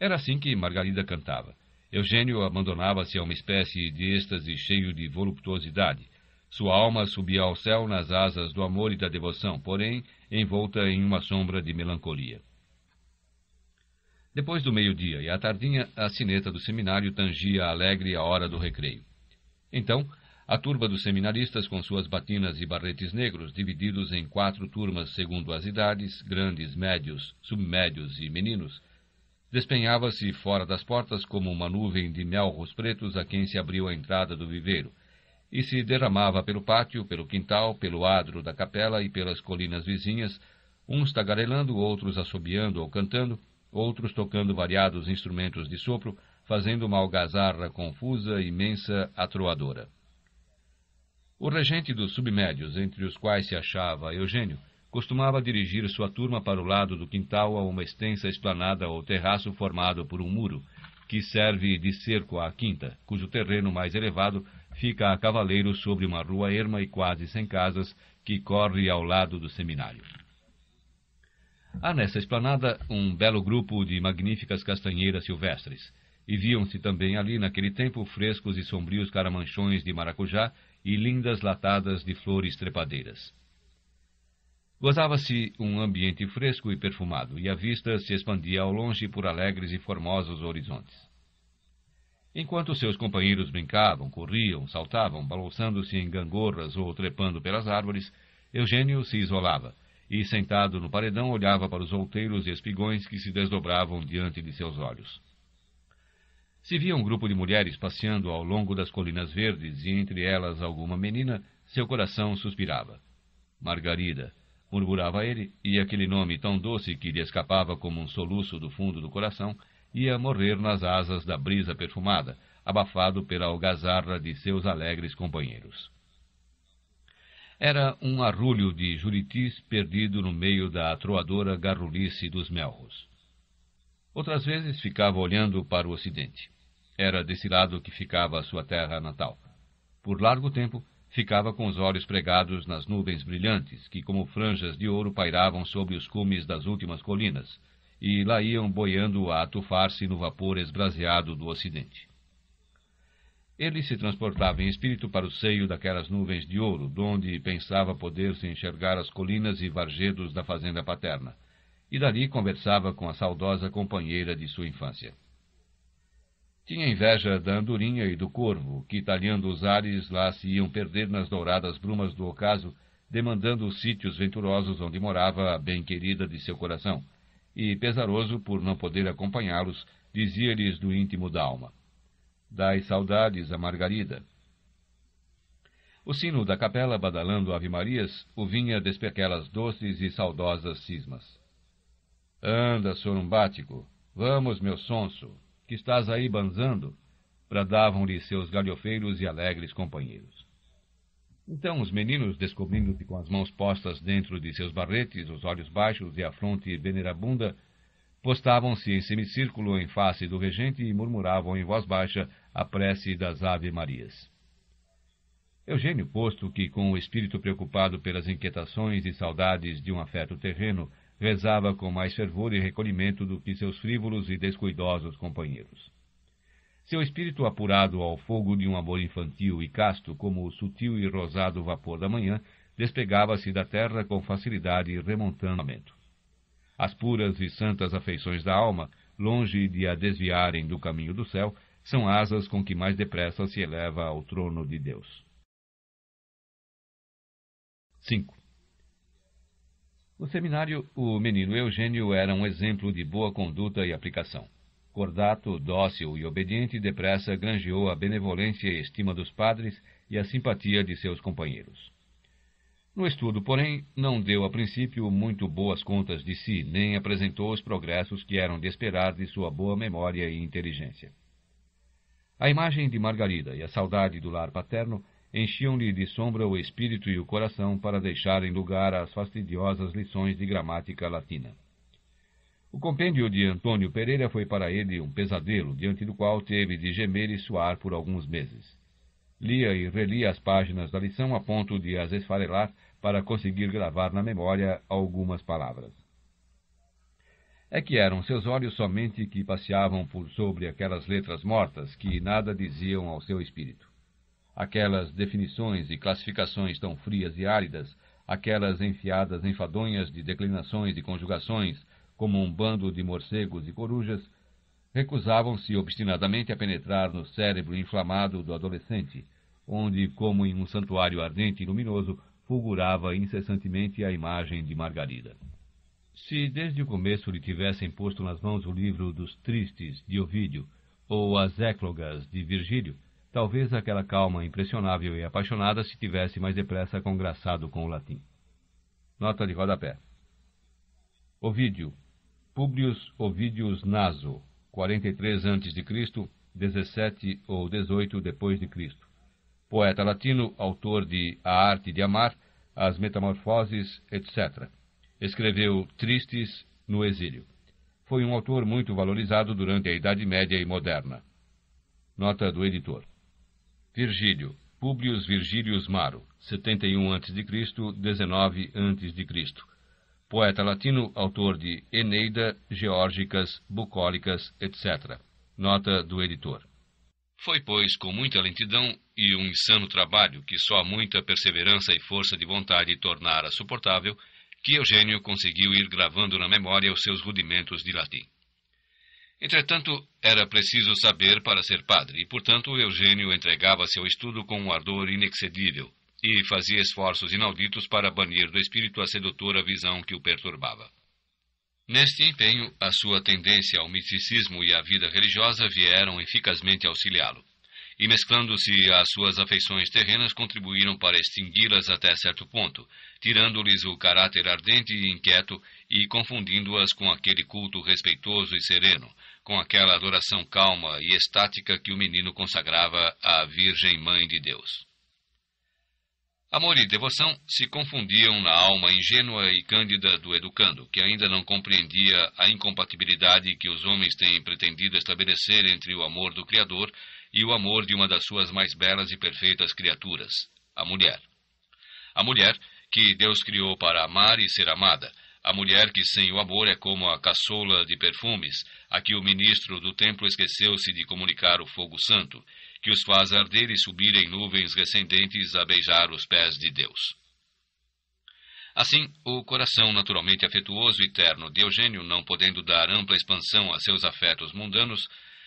Era assim que Margarida cantava. Eugênio abandonava-se a uma espécie de êxtase cheio de voluptuosidade, sua alma subia ao céu nas asas do amor e da devoção, porém envolta em uma sombra de melancolia. Depois do meio-dia e à tardinha, a sineta do seminário tangia alegre a hora do recreio. Então, a turba dos seminaristas, com suas batinas e barretes negros, divididos em quatro turmas segundo as idades, grandes, médios, submédios e meninos, despenhava-se fora das portas como uma nuvem de melros pretos a quem se abriu a entrada do viveiro, e se derramava pelo pátio, pelo quintal, pelo adro da capela e pelas colinas vizinhas, uns tagarelando, outros assobiando ou cantando, outros tocando variados instrumentos de sopro, fazendo uma algazarra confusa, imensa, atroadora. O regente dos submédios, entre os quais se achava Eugênio, costumava dirigir sua turma para o lado do quintal a uma extensa esplanada ou terraço formado por um muro, que serve de cerco à quinta, cujo terreno mais elevado fica a cavaleiro sobre uma rua erma e quase sem casas que corre ao lado do seminário. Há nessa esplanada um belo grupo de magníficas castanheiras silvestres, e viam-se também ali naquele tempo frescos e sombrios caramanchões de maracujá e lindas latadas de flores trepadeiras. Gozava-se um ambiente fresco e perfumado, e a vista se expandia ao longe por alegres e formosos horizontes. Enquanto seus companheiros brincavam, corriam, saltavam, balançando-se em gangorras ou trepando pelas árvores, Eugênio se isolava e, sentado no paredão, olhava para os outeiros e espigões que se desdobravam diante de seus olhos. Se via um grupo de mulheres passeando ao longo das colinas verdes e entre elas alguma menina, seu coração suspirava. Margarida, murmurava ele, e aquele nome tão doce que lhe escapava como um soluço do fundo do coração, ia morrer nas asas da brisa perfumada, abafado pela algazarra de seus alegres companheiros. Era um arrulho de juritis perdido no meio da atroadora garrulice dos melros. Outras vezes ficava olhando para o ocidente. Era desse lado que ficava a sua terra natal. Por largo tempo, ficava com os olhos pregados nas nuvens brilhantes que, como franjas de ouro, pairavam sobre os cumes das últimas colinas, e lá iam boiando a atufar-se no vapor esbraseado do ocidente. Ele se transportava em espírito para o seio daquelas nuvens de ouro, donde pensava poder-se enxergar as colinas e varjedos da fazenda paterna, e dali conversava com a saudosa companheira de sua infância. Tinha inveja da andorinha e do corvo, que, talhando os ares, lá se iam perder nas douradas brumas do ocaso, demandando os sítios venturosos onde morava a bem-querida de seu coração, e, pesaroso por não poder acompanhá-los, dizia-lhes do íntimo da alma: Dai saudades a Margarida. O sino da capela badalando ave-marias o vinha despequelas doces e saudosas cismas. Anda, sorumbático, vamos, meu sonso, que estás aí banzando, bradavam-lhe seus galhofeiros e alegres companheiros. Então os meninos, descobrindo se com as mãos postas dentro de seus barretes, os olhos baixos e a fronte venerabunda, postavam-se em semicírculo em face do regente e murmuravam em voz baixa a prece das Ave-Marias. Eugênio, posto que, com o espírito preocupado pelas inquietações e saudades de um afeto terreno, rezava com mais fervor e recolhimento do que seus frívolos e descuidosos companheiros. Seu espírito apurado ao fogo de um amor infantil e casto como o sutil e rosado vapor da manhã, despegava-se da terra com facilidade remontando As puras e santas afeições da alma, longe de a desviarem do caminho do céu, são asas com que mais depressa se eleva ao trono de Deus. 5. No seminário, o menino Eugênio era um exemplo de boa conduta e aplicação. Cordato, dócil e obediente, depressa granjeou a benevolência e estima dos padres e a simpatia de seus companheiros. No estudo, porém, não deu a princípio muito boas contas de si, nem apresentou os progressos que eram de esperar de sua boa memória e inteligência. A imagem de Margarida e a saudade do lar paterno enchiam-lhe de sombra o espírito e o coração para deixarem lugar às fastidiosas lições de gramática latina. O compêndio de Antônio Pereira foi para ele um pesadelo, diante do qual teve de gemer e suar por alguns meses. Lia e relia as páginas da lição a ponto de as esfarelar para conseguir gravar na memória algumas palavras. É que eram seus olhos somente que passeavam por sobre aquelas letras mortas que nada diziam ao seu espírito. Aquelas definições e classificações tão frias e áridas, aquelas enfiadas enfadonhas de declinações e conjugações, como um bando de morcegos e corujas, recusavam-se obstinadamente a penetrar no cérebro inflamado do adolescente, onde, como em um santuário ardente e luminoso, fulgurava incessantemente a imagem de Margarida. Se desde o começo lhe tivessem posto nas mãos o livro dos Tristes de Ovídio ou as Éclogas de Virgílio, talvez aquela calma impressionável e apaixonada se tivesse mais depressa congraçado com o latim. Nota de rodapé. Ovídio, Publius Ovidius Naso, 43 a.C., 17 ou 18 depois de Cristo. Poeta latino, autor de A Arte de Amar, As Metamorfoses, etc. Escreveu Tristes no Exílio. Foi um autor muito valorizado durante a Idade Média e Moderna. Nota do editor. Virgílio, Publius Virgílius Maro, 71 a.C., 19 a.C poeta latino, autor de Eneida, Geórgicas, Bucólicas, etc. Nota do editor. Foi, pois, com muita lentidão e um insano trabalho que só muita perseverança e força de vontade tornara suportável que Eugênio conseguiu ir gravando na memória os seus rudimentos de latim. Entretanto, era preciso saber para ser padre, e, portanto, Eugênio entregava-se ao estudo com um ardor inexcedível, e fazia esforços inauditos para banir do espírito a sedutora visão que o perturbava. Neste empenho, a sua tendência ao misticismo e à vida religiosa vieram eficazmente auxiliá-lo, e mesclando-se às suas afeições terrenas contribuíram para extingui-las até certo ponto, tirando-lhes o caráter ardente e inquieto e confundindo-as com aquele culto respeitoso e sereno, com aquela adoração calma e estática que o menino consagrava à Virgem Mãe de Deus. Amor e devoção se confundiam na alma ingênua e cândida do educando, que ainda não compreendia a incompatibilidade que os homens têm pretendido estabelecer entre o amor do Criador e o amor de uma das suas mais belas e perfeitas criaturas, a mulher. A mulher que Deus criou para amar e ser amada, a mulher que sem o amor é como a caçoula de perfumes, a que o ministro do templo esqueceu-se de comunicar o fogo santo, que os faz arder e subir em nuvens recendentes a beijar os pés de Deus. Assim, o coração naturalmente afetuoso e terno de Eugênio, não podendo dar ampla expansão a seus afetos mundanos,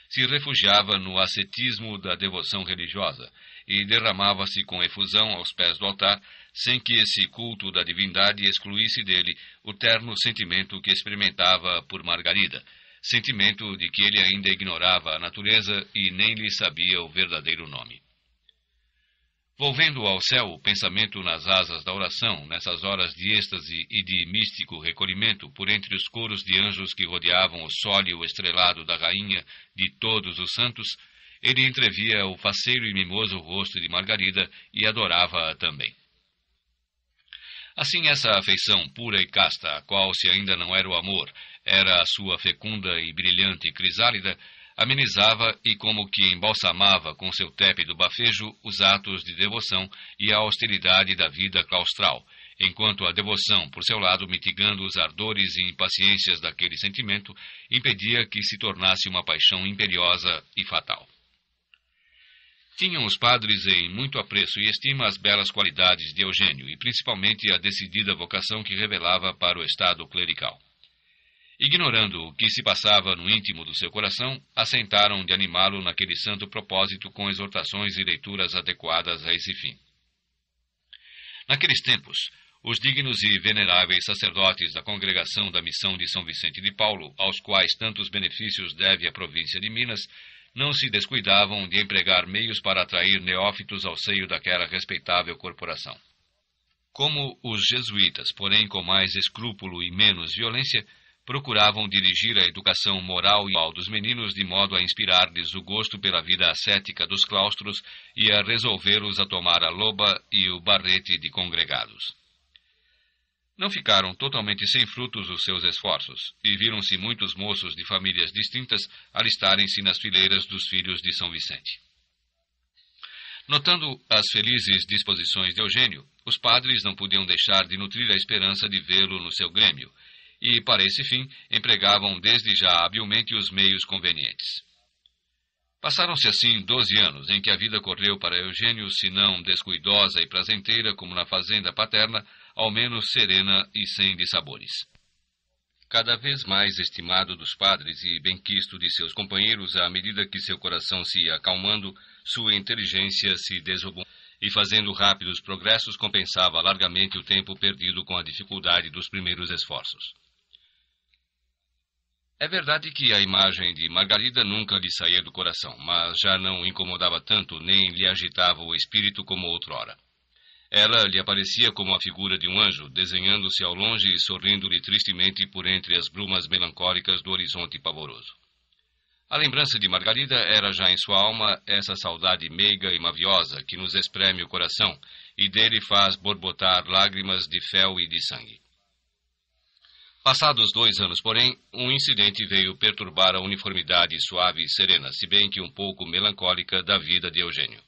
se refugiava no ascetismo da devoção religiosa e derramava-se com efusão aos pés do altar, sem que esse culto da divindade excluísse dele o terno sentimento que experimentava por Margarida, sentimento de que ele ainda ignorava a natureza e nem lhe sabia o verdadeiro nome. Volvendo ao céu o pensamento nas asas da oração, nessas horas de êxtase e de místico recolhimento, por entre os coros de anjos que rodeavam o sólio estrelado da rainha de todos os santos, ele entrevia o faceiro e mimoso rosto de Margarida e adorava-a também. Assim, essa afeição pura e casta, a qual se ainda não era o amor, era a sua fecunda e brilhante crisálida, amenizava e como que embalsamava com seu tépido bafejo os atos de devoção e a austeridade da vida claustral, enquanto a devoção, por seu lado, mitigando os ardores e impaciências daquele sentimento, impedia que se tornasse uma paixão imperiosa e fatal. Tinham os padres em muito apreço e estima as belas qualidades de Eugênio e principalmente a decidida vocação que revelava para o estado clerical. Ignorando o que se passava no íntimo do seu coração, assentaram de animá-lo naquele santo propósito com exortações e leituras adequadas a esse fim. Naqueles tempos, os dignos e veneráveis sacerdotes da Congregação da Missão de São Vicente de Paulo, aos quais tantos benefícios deve a província de Minas, não se descuidavam de empregar meios para atrair neófitos ao seio daquela respeitável corporação. Como os jesuítas, porém com mais escrúpulo e menos violência, procuravam dirigir a educação moral e moral dos meninos de modo a inspirar-lhes o gosto pela vida ascética dos claustros e a resolvê-los a tomar a loba e o barrete de congregados. Não ficaram totalmente sem frutos os seus esforços, e viram-se muitos moços de famílias distintas alistarem-se nas fileiras dos filhos de São Vicente. Notando as felizes disposições de Eugênio, os padres não podiam deixar de nutrir a esperança de vê-lo no seu grêmio, e, para esse fim, empregavam desde já habilmente os meios convenientes. Passaram-se assim doze anos em que a vida correu para Eugênio, se não descuidosa e prazenteira como na fazenda paterna, ao menos serena e sem dissabores. Cada vez mais estimado dos padres e benquisto de seus companheiros, à medida que seu coração se ia acalmando, sua inteligência se desobum e fazendo rápidos progressos compensava largamente o tempo perdido com a dificuldade dos primeiros esforços. É verdade que a imagem de Margarida nunca lhe saía do coração, mas já não incomodava tanto nem lhe agitava o espírito como outrora. Ela lhe aparecia como a figura de um anjo, desenhando-se ao longe e sorrindo-lhe tristemente por entre as brumas melancólicas do horizonte pavoroso. A lembrança de Margarida era já em sua alma essa saudade meiga e maviosa que nos espreme o coração e dele faz borbotar lágrimas de fel e de sangue. Passados dois anos, porém, um incidente veio perturbar a uniformidade suave e serena, se bem que um pouco melancólica, da vida de Eugênio.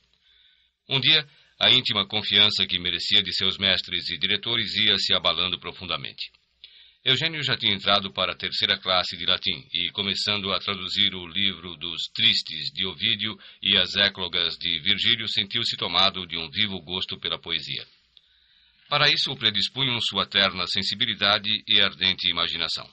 Um dia, a íntima confiança que merecia de seus mestres e diretores ia se abalando profundamente. Eugênio já tinha entrado para a terceira classe de latim e começando a traduzir o livro dos Tristes de Ovídio e as Éclogas de Virgílio, sentiu-se tomado de um vivo gosto pela poesia. Para isso, predispunham sua terna sensibilidade e ardente imaginação.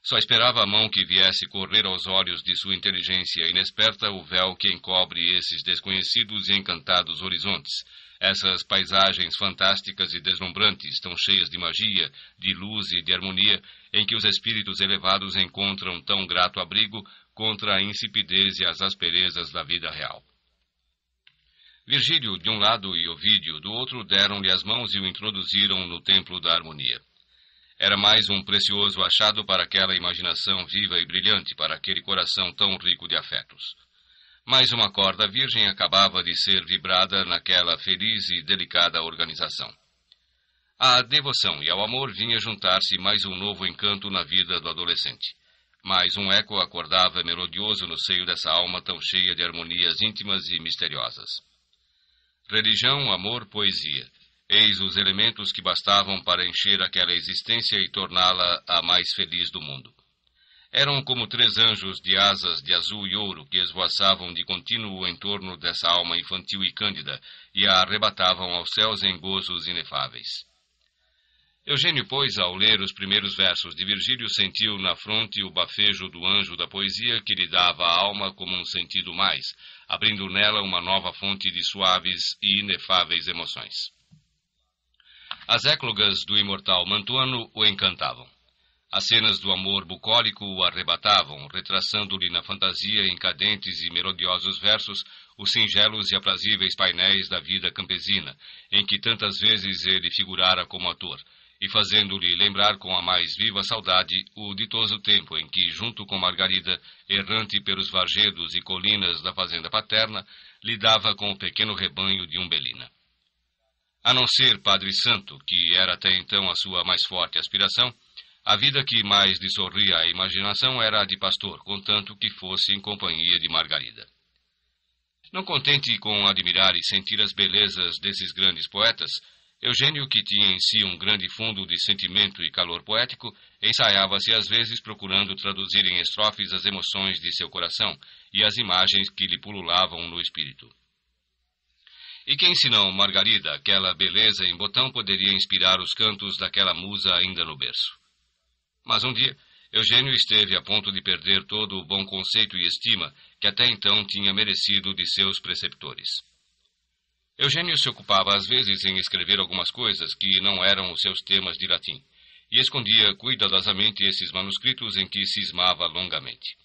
Só esperava a mão que viesse correr aos olhos de sua inteligência inexperta o véu que encobre esses desconhecidos e encantados horizontes, essas paisagens fantásticas e deslumbrantes, tão cheias de magia, de luz e de harmonia, em que os espíritos elevados encontram tão grato abrigo contra a insipidez e as asperezas da vida real. Virgílio, de um lado, e Ovídio, do outro, deram-lhe as mãos e o introduziram no templo da harmonia. Era mais um precioso achado para aquela imaginação viva e brilhante, para aquele coração tão rico de afetos. Mais uma corda virgem acabava de ser vibrada naquela feliz e delicada organização. À devoção e ao amor vinha juntar-se mais um novo encanto na vida do adolescente. Mais um eco acordava melodioso no seio dessa alma tão cheia de harmonias íntimas e misteriosas. Religião, amor, poesia. Eis os elementos que bastavam para encher aquela existência e torná-la a mais feliz do mundo. Eram como três anjos de asas de azul e ouro que esvoaçavam de contínuo em torno dessa alma infantil e cândida e a arrebatavam aos céus em gozos inefáveis. Eugênio, pois, ao ler os primeiros versos de Virgílio, sentiu na fronte o bafejo do anjo da poesia que lhe dava à alma como um sentido mais, abrindo nela uma nova fonte de suaves e inefáveis emoções. As éclogas do imortal Mantuano o encantavam. As cenas do amor bucólico o arrebatavam, retraçando-lhe na fantasia, em cadentes e melodiosos versos, os singelos e aprazíveis painéis da vida campesina, em que tantas vezes ele figurara como ator, e fazendo-lhe lembrar com a mais viva saudade o ditoso tempo em que, junto com Margarida, errante pelos varjedos e colinas da fazenda paterna, lidava com o pequeno rebanho de Umbelina. A não ser Padre Santo, que era até então a sua mais forte aspiração, a vida que mais lhe sorria à imaginação era a de pastor, contanto que fosse em companhia de Margarida. Não contente com admirar e sentir as belezas desses grandes poetas, Eugênio, que tinha em si um grande fundo de sentimento e calor poético, ensaiava-se às vezes procurando traduzir em estrofes as emoções de seu coração e as imagens que lhe pululavam no espírito. E quem senão Margarida, aquela beleza em botão, poderia inspirar os cantos daquela musa ainda no berço? Mas um dia, Eugênio esteve a ponto de perder todo o bom conceito e estima que até então tinha merecido de seus preceptores. Eugênio se ocupava às vezes em escrever algumas coisas que não eram os seus temas de latim, e escondia cuidadosamente esses manuscritos em que cismava longamente.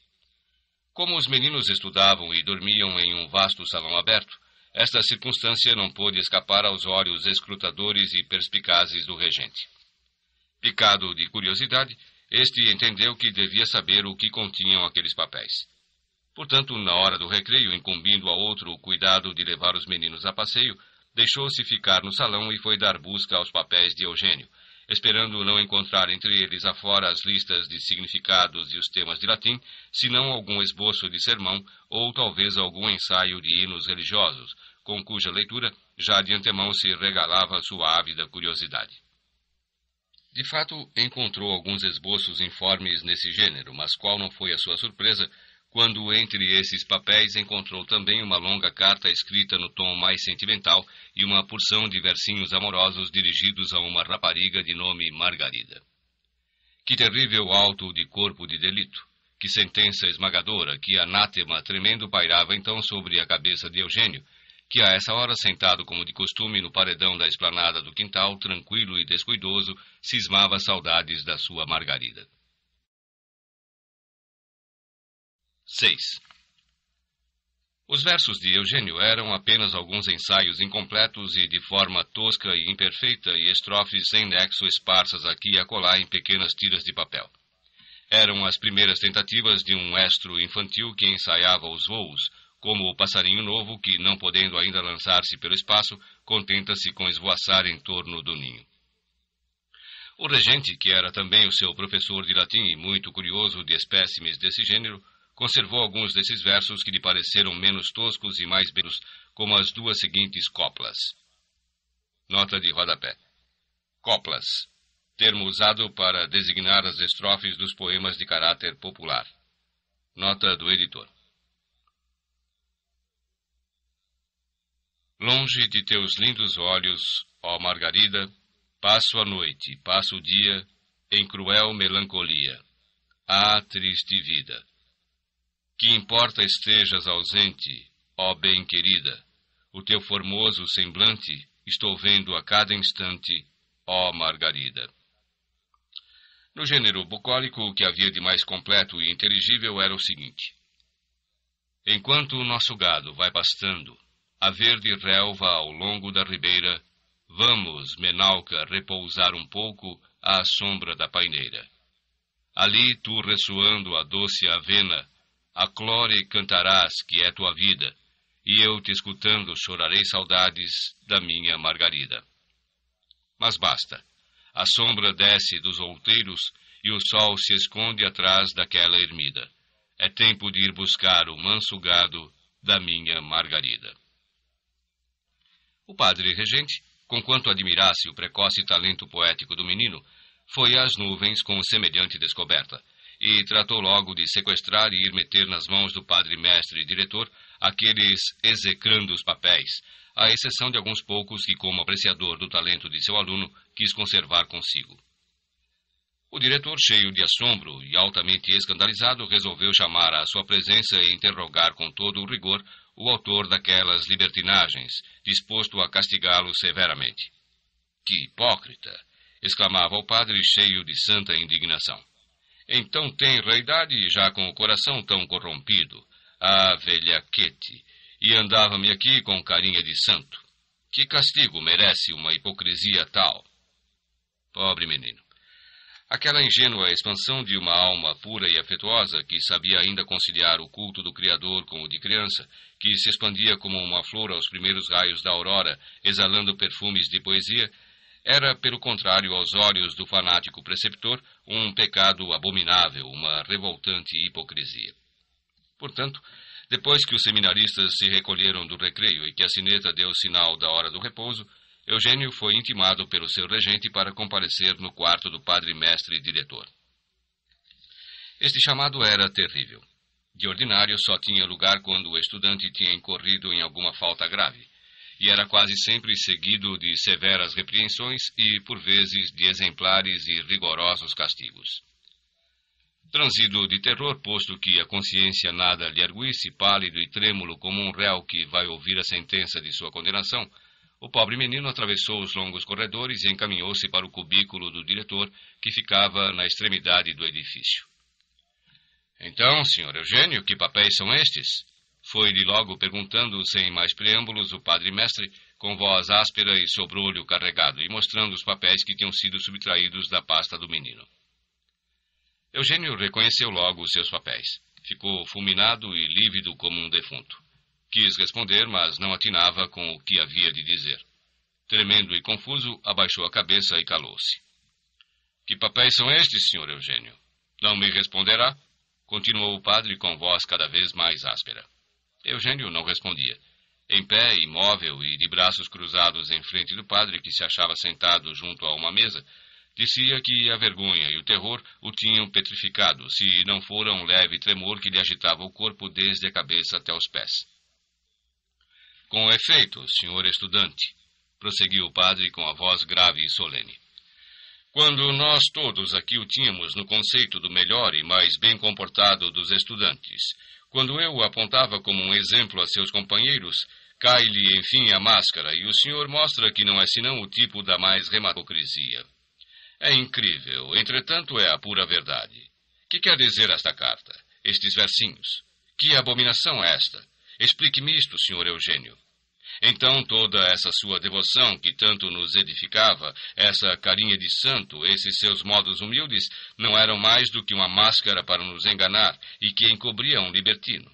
Como os meninos estudavam e dormiam em um vasto salão aberto, esta circunstância não pôde escapar aos olhos escrutadores e perspicazes do regente. Picado de curiosidade, este entendeu que devia saber o que continham aqueles papéis. Portanto, na hora do recreio, incumbindo a outro o cuidado de levar os meninos a passeio, deixou-se ficar no salão e foi dar busca aos papéis de Eugênio, esperando não encontrar entre eles afora as listas de significados e os temas de latim, senão algum esboço de sermão ou talvez algum ensaio de hinos religiosos, com cuja leitura já de antemão se regalava sua ávida curiosidade. De fato, encontrou alguns esboços informes nesse gênero, mas qual não foi a sua surpresa quando entre esses papéis encontrou também uma longa carta escrita no tom mais sentimental e uma porção de versinhos amorosos dirigidos a uma rapariga de nome Margarida. Que terrível alto de corpo de delito! Que sentença esmagadora, que anátema tremendo pairava então sobre a cabeça de Eugênio, que a essa hora, sentado como de costume no paredão da esplanada do quintal, tranquilo e descuidoso, cismava saudades da sua Margarida. 6. Os versos de Eugênio eram apenas alguns ensaios incompletos e de forma tosca e imperfeita, e estrofes sem nexo esparsas aqui e acolá em pequenas tiras de papel. Eram as primeiras tentativas de um estro infantil que ensaiava os voos, como o passarinho novo que, não podendo ainda lançar-se pelo espaço, contenta-se com esvoaçar em torno do ninho. O regente, que era também o seu professor de latim e muito curioso de espécimes desse gênero, conservou alguns desses versos que lhe pareceram menos toscos e mais belos, como as duas seguintes coplas. Nota de rodapé. Coplas. Termo usado para designar as estrofes dos poemas de caráter popular. Nota do editor. Longe de teus lindos olhos, ó Margarida, passo a noite, passo o dia, em cruel melancolia. Ah, triste vida! Que importa estejas ausente, ó bem querida, o teu formoso semblante estou vendo a cada instante, ó Margarida. No gênero bucólico, o que havia de mais completo e inteligível era o seguinte: Enquanto o nosso gado vai pastando, a verde relva ao longo da ribeira, vamos, Menalca, repousar um pouco à sombra da paineira. Ali, tu ressoando a doce avena, a clore cantarás, que é tua vida, e eu te escutando chorarei saudades da minha Margarida. Mas basta. A sombra desce dos outeiros e o sol se esconde atrás daquela ermida. É tempo de ir buscar o manso gado da minha Margarida. O padre regente, conquanto admirasse o precoce talento poético do menino, foi às nuvens com semelhante descoberta e tratou logo de sequestrar e ir meter nas mãos do padre mestre e diretor aqueles execrando os papéis, à exceção de alguns poucos que, como apreciador do talento de seu aluno, quis conservar consigo. O diretor, cheio de assombro e altamente escandalizado, resolveu chamar à sua presença e interrogar com todo o rigor o autor daquelas libertinagens, disposto a castigá-lo severamente. Que hipócrita! exclamava o padre, cheio de santa indignação. Então tem idade já com o coração tão corrompido. Ah, velhaquete! E andava-me aqui com carinha de santo. Que castigo merece uma hipocrisia tal? Pobre menino. Aquela ingênua expansão de uma alma pura e afetuosa que sabia ainda conciliar o culto do Criador com o de criança, que se expandia como uma flor aos primeiros raios da aurora, exalando perfumes de poesia, era, pelo contrário, aos olhos do fanático preceptor, um pecado abominável, uma revoltante hipocrisia. Portanto, depois que os seminaristas se recolheram do recreio e que a sineta deu sinal da hora do repouso, Eugênio foi intimado pelo seu regente para comparecer no quarto do padre mestre diretor. Este chamado era terrível. De ordinário, só tinha lugar quando o estudante tinha incorrido em alguma falta grave e era quase sempre seguido de severas repreensões e, por vezes, de exemplares e rigorosos castigos. Transido de terror, posto que a consciência nada lhe arguisse, pálido e trêmulo como um réu que vai ouvir a sentença de sua condenação, o pobre menino atravessou os longos corredores e encaminhou-se para o cubículo do diretor, que ficava na extremidade do edifício. Então, senhor Eugênio, que papéis são estes? Foi-lhe logo perguntando, sem mais preâmbulos, o padre mestre, com voz áspera e sobrolho carregado, e mostrando os papéis que tinham sido subtraídos da pasta do menino. Eugênio reconheceu logo os seus papéis. Ficou fulminado e lívido como um defunto. Quis responder, mas não atinava com o que havia de dizer. Tremendo e confuso, abaixou a cabeça e calou-se. Que papéis são estes, senhor Eugênio? Não me responderá? Continuou o padre com voz cada vez mais áspera. Eugênio não respondia. Em pé, imóvel e de braços cruzados em frente do padre, que se achava sentado junto a uma mesa, dizia que a vergonha e o terror o tinham petrificado, se não fora um leve tremor que lhe agitava o corpo desde a cabeça até os pés. Com efeito, senhor estudante, prosseguiu o padre com a voz grave e solene. Quando nós todos aqui o tínhamos no conceito do melhor e mais bem comportado dos estudantes, quando eu o apontava como um exemplo a seus companheiros, cai-lhe enfim a máscara e o senhor mostra que não é senão o tipo da mais rematocrisia. É incrível, entretanto é a pura verdade. Que quer dizer esta carta? Estes versinhos? Que abominação é esta? Explique-me isto, senhor Eugênio. Então toda essa sua devoção que tanto nos edificava, essa carinha de santo, esses seus modos humildes, não eram mais do que uma máscara para nos enganar e que encobria um libertino.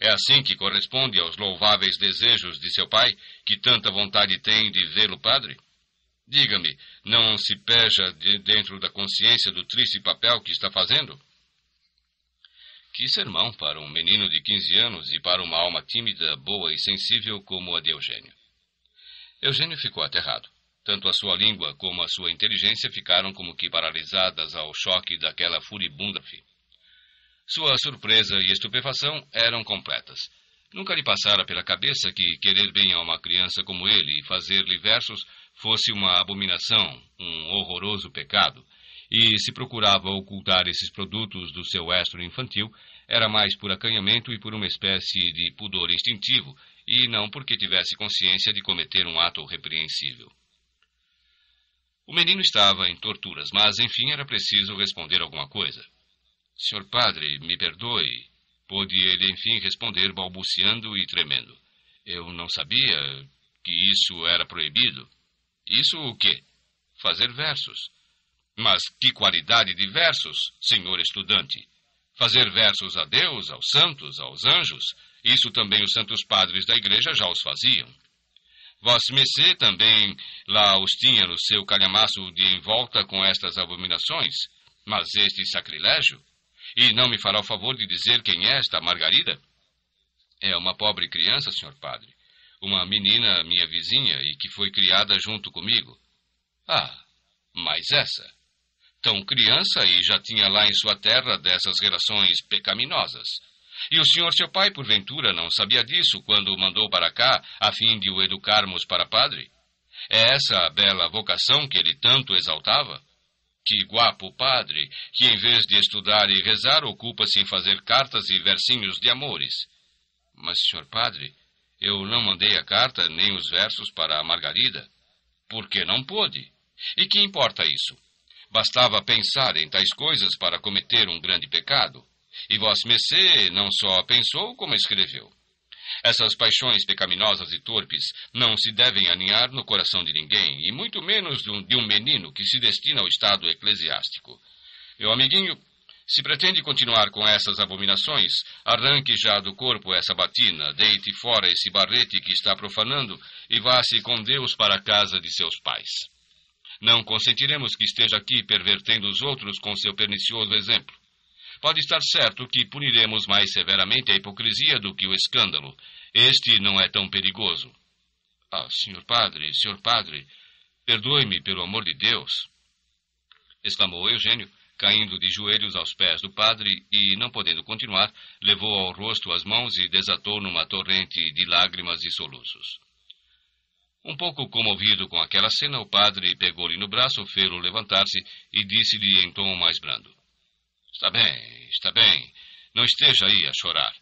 É assim que corresponde aos louváveis desejos de seu pai, que tanta vontade tem de vê-lo padre? Diga-me, não se peja de dentro da consciência do triste papel que está fazendo? Que sermão para um menino de 15 anos e para uma alma tímida, boa e sensível como a de Eugênio. Eugênio ficou aterrado. Tanto a sua língua como a sua inteligência ficaram como que paralisadas ao choque daquela furibunda. Sua surpresa e estupefação eram completas. Nunca lhe passara pela cabeça que querer bem a uma criança como ele e fazer-lhe versos fosse uma abominação, um horroroso pecado e se procurava ocultar esses produtos do seu estro infantil, era mais por acanhamento e por uma espécie de pudor instintivo, e não porque tivesse consciência de cometer um ato repreensível. O menino estava em torturas, mas enfim era preciso responder alguma coisa. Senhor padre, me perdoe, pôde ele enfim responder balbuciando e tremendo. Eu não sabia que isso era proibido. Isso o quê? Fazer versos. Mas que qualidade de versos, senhor estudante! Fazer versos a Deus, aos santos, aos anjos, isso também os santos padres da igreja já os faziam. Vossa Messê também lá os tinha no seu calhamaço de envolta com estas abominações, mas este sacrilégio? E não me fará o favor de dizer quem é esta Margarida? É uma pobre criança, senhor padre. Uma menina minha vizinha e que foi criada junto comigo. Ah, mas essa tão criança e já tinha lá em sua terra dessas relações pecaminosas. E o senhor seu pai, porventura, não sabia disso quando o mandou para cá a fim de o educarmos para padre? É essa a bela vocação que ele tanto exaltava? Que guapo padre, que em vez de estudar e rezar, ocupa-se em fazer cartas e versinhos de amores. Mas, senhor padre, eu não mandei a carta nem os versos para a Margarida. Porque não pôde. E que importa isso? Bastava pensar em tais coisas para cometer um grande pecado. E vós Messê não só pensou, como escreveu. Essas paixões pecaminosas e torpes não se devem aninhar no coração de ninguém, e muito menos de um, de um menino que se destina ao estado eclesiástico. Meu amiguinho, se pretende continuar com essas abominações, arranque já do corpo essa batina, deite fora esse barrete que está profanando e vá-se com Deus para a casa de seus pais. Não consentiremos que esteja aqui pervertendo os outros com seu pernicioso exemplo. Pode estar certo que puniremos mais severamente a hipocrisia do que o escândalo. Este não é tão perigoso. Ah, senhor padre, senhor padre, perdoe-me pelo amor de Deus! exclamou Eugênio, caindo de joelhos aos pés do padre e, não podendo continuar, levou ao rosto as mãos e desatou numa torrente de lágrimas e soluços. Um pouco comovido com aquela cena, o padre pegou-lhe no braço, fê-lo levantar-se e disse-lhe em tom mais brando: Está bem, está bem. Não esteja aí a chorar.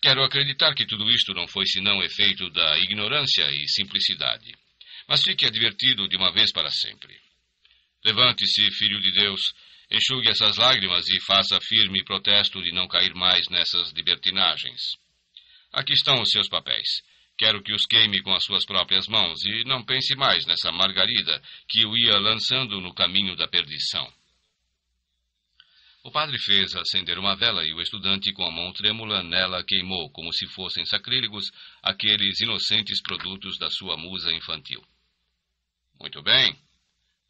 Quero acreditar que tudo isto não foi senão efeito da ignorância e simplicidade. Mas fique advertido de uma vez para sempre. Levante-se, filho de Deus, enxugue essas lágrimas e faça firme protesto de não cair mais nessas libertinagens. Aqui estão os seus papéis. Quero que os queime com as suas próprias mãos e não pense mais nessa margarida que o ia lançando no caminho da perdição. O padre fez acender uma vela e o estudante, com a mão trêmula, nela queimou, como se fossem sacrílegos, aqueles inocentes produtos da sua musa infantil. Muito bem,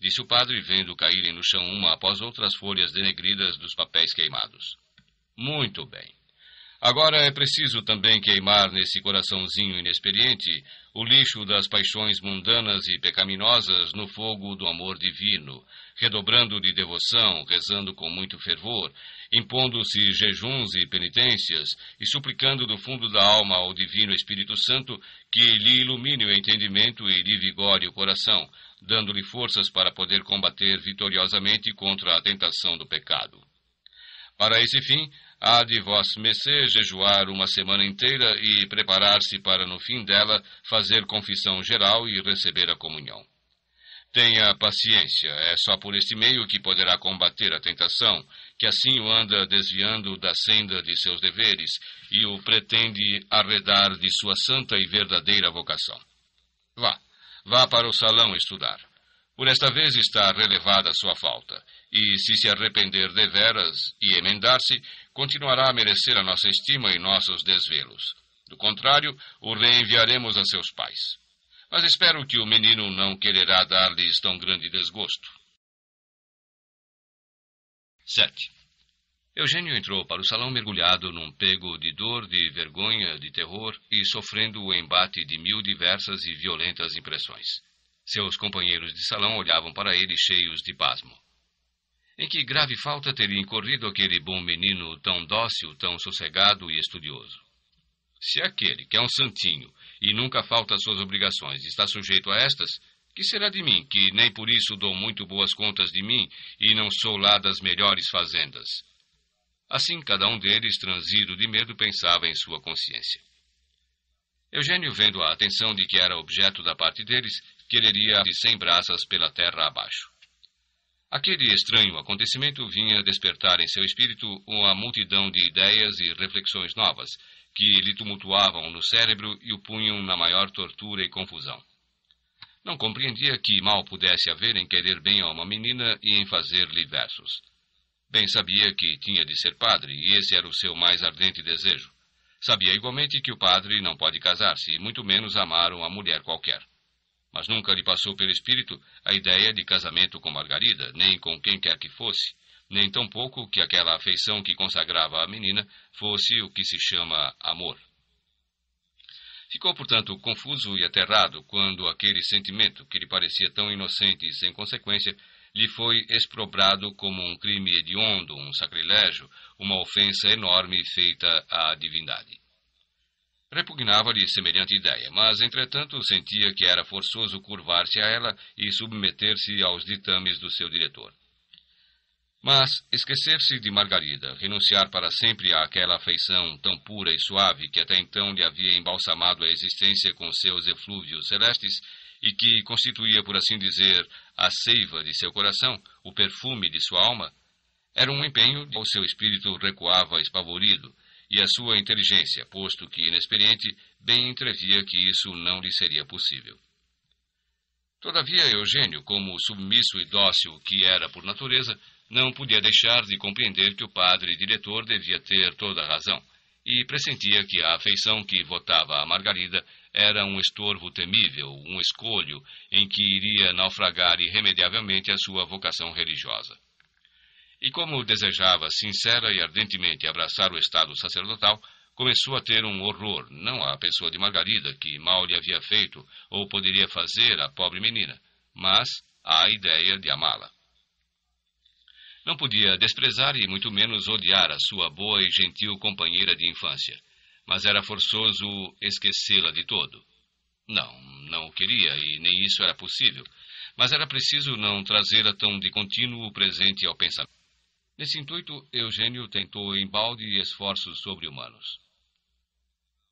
disse o padre, vendo caírem no chão uma após outra as folhas denegridas dos papéis queimados. Muito bem. Agora é preciso também queimar nesse coraçãozinho inexperiente o lixo das paixões mundanas e pecaminosas no fogo do amor divino, redobrando de devoção, rezando com muito fervor, impondo-se jejuns e penitências e suplicando do fundo da alma ao Divino Espírito Santo que lhe ilumine o entendimento e lhe vigore o coração, dando-lhe forças para poder combater vitoriosamente contra a tentação do pecado. Para esse fim, Há de vossa mercê jejuar uma semana inteira e preparar-se para, no fim dela, fazer confissão geral e receber a comunhão. Tenha paciência, é só por este meio que poderá combater a tentação, que assim o anda desviando da senda de seus deveres e o pretende arredar de sua santa e verdadeira vocação. Vá, vá para o salão estudar. Por esta vez está relevada sua falta, e se se arrepender deveras e emendar-se, continuará a merecer a nossa estima e nossos desvelos. Do contrário, o reenviaremos a seus pais. Mas espero que o menino não quererá dar-lhes tão grande desgosto. 7. Eugênio entrou para o salão mergulhado num pego de dor, de vergonha, de terror e sofrendo o embate de mil diversas e violentas impressões. Seus companheiros de salão olhavam para ele cheios de pasmo. Em que grave falta teria incorrido aquele bom menino tão dócil, tão sossegado e estudioso? Se aquele, que é um santinho e nunca falta às suas obrigações, está sujeito a estas, que será de mim, que nem por isso dou muito boas contas de mim e não sou lá das melhores fazendas? Assim, cada um deles, transido de medo, pensava em sua consciência. Eugênio, vendo a atenção de que era objeto da parte deles, quereria de cem braças pela terra abaixo. Aquele estranho acontecimento vinha despertar em seu espírito uma multidão de ideias e reflexões novas que lhe tumultuavam no cérebro e o punham na maior tortura e confusão. Não compreendia que mal pudesse haver em querer bem a uma menina e em fazer-lhe versos. Bem sabia que tinha de ser padre, e esse era o seu mais ardente desejo. Sabia igualmente que o padre não pode casar-se, muito menos amar uma mulher qualquer mas nunca lhe passou pelo espírito a ideia de casamento com Margarida, nem com quem quer que fosse, nem tampouco que aquela afeição que consagrava à menina fosse o que se chama amor. Ficou, portanto, confuso e aterrado quando aquele sentimento, que lhe parecia tão inocente e sem consequência, lhe foi exprobrado como um crime hediondo, um sacrilégio, uma ofensa enorme feita à divindade. Repugnava-lhe semelhante ideia, mas, entretanto, sentia que era forçoso curvar-se a ela e submeter-se aos ditames do seu diretor. Mas esquecer-se de Margarida, renunciar para sempre àquela afeição tão pura e suave que até então lhe havia embalsamado a existência com seus eflúvios celestes e que constituía, por assim dizer, a seiva de seu coração, o perfume de sua alma, era um empenho ao qual seu espírito recuava espavorido, e a sua inteligência, posto que inexperiente, bem entrevia que isso não lhe seria possível. Todavia, Eugênio, como submisso e dócil que era por natureza, não podia deixar de compreender que o padre diretor devia ter toda a razão, e pressentia que a afeição que votava a Margarida era um estorvo temível, um escolho em que iria naufragar irremediavelmente a sua vocação religiosa e como desejava sincera e ardentemente abraçar o estado sacerdotal, começou a ter um horror, não à pessoa de Margarida, que mal lhe havia feito ou poderia fazer à pobre menina, mas à ideia de amá-la. Não podia desprezar e muito menos odiar a sua boa e gentil companheira de infância, mas era forçoso esquecê-la de todo. Não, não o queria, e nem isso era possível, mas era preciso não trazê-la tão de contínuo presente ao pensamento. Nesse intuito, Eugênio tentou embalde esforços sobre-humanos.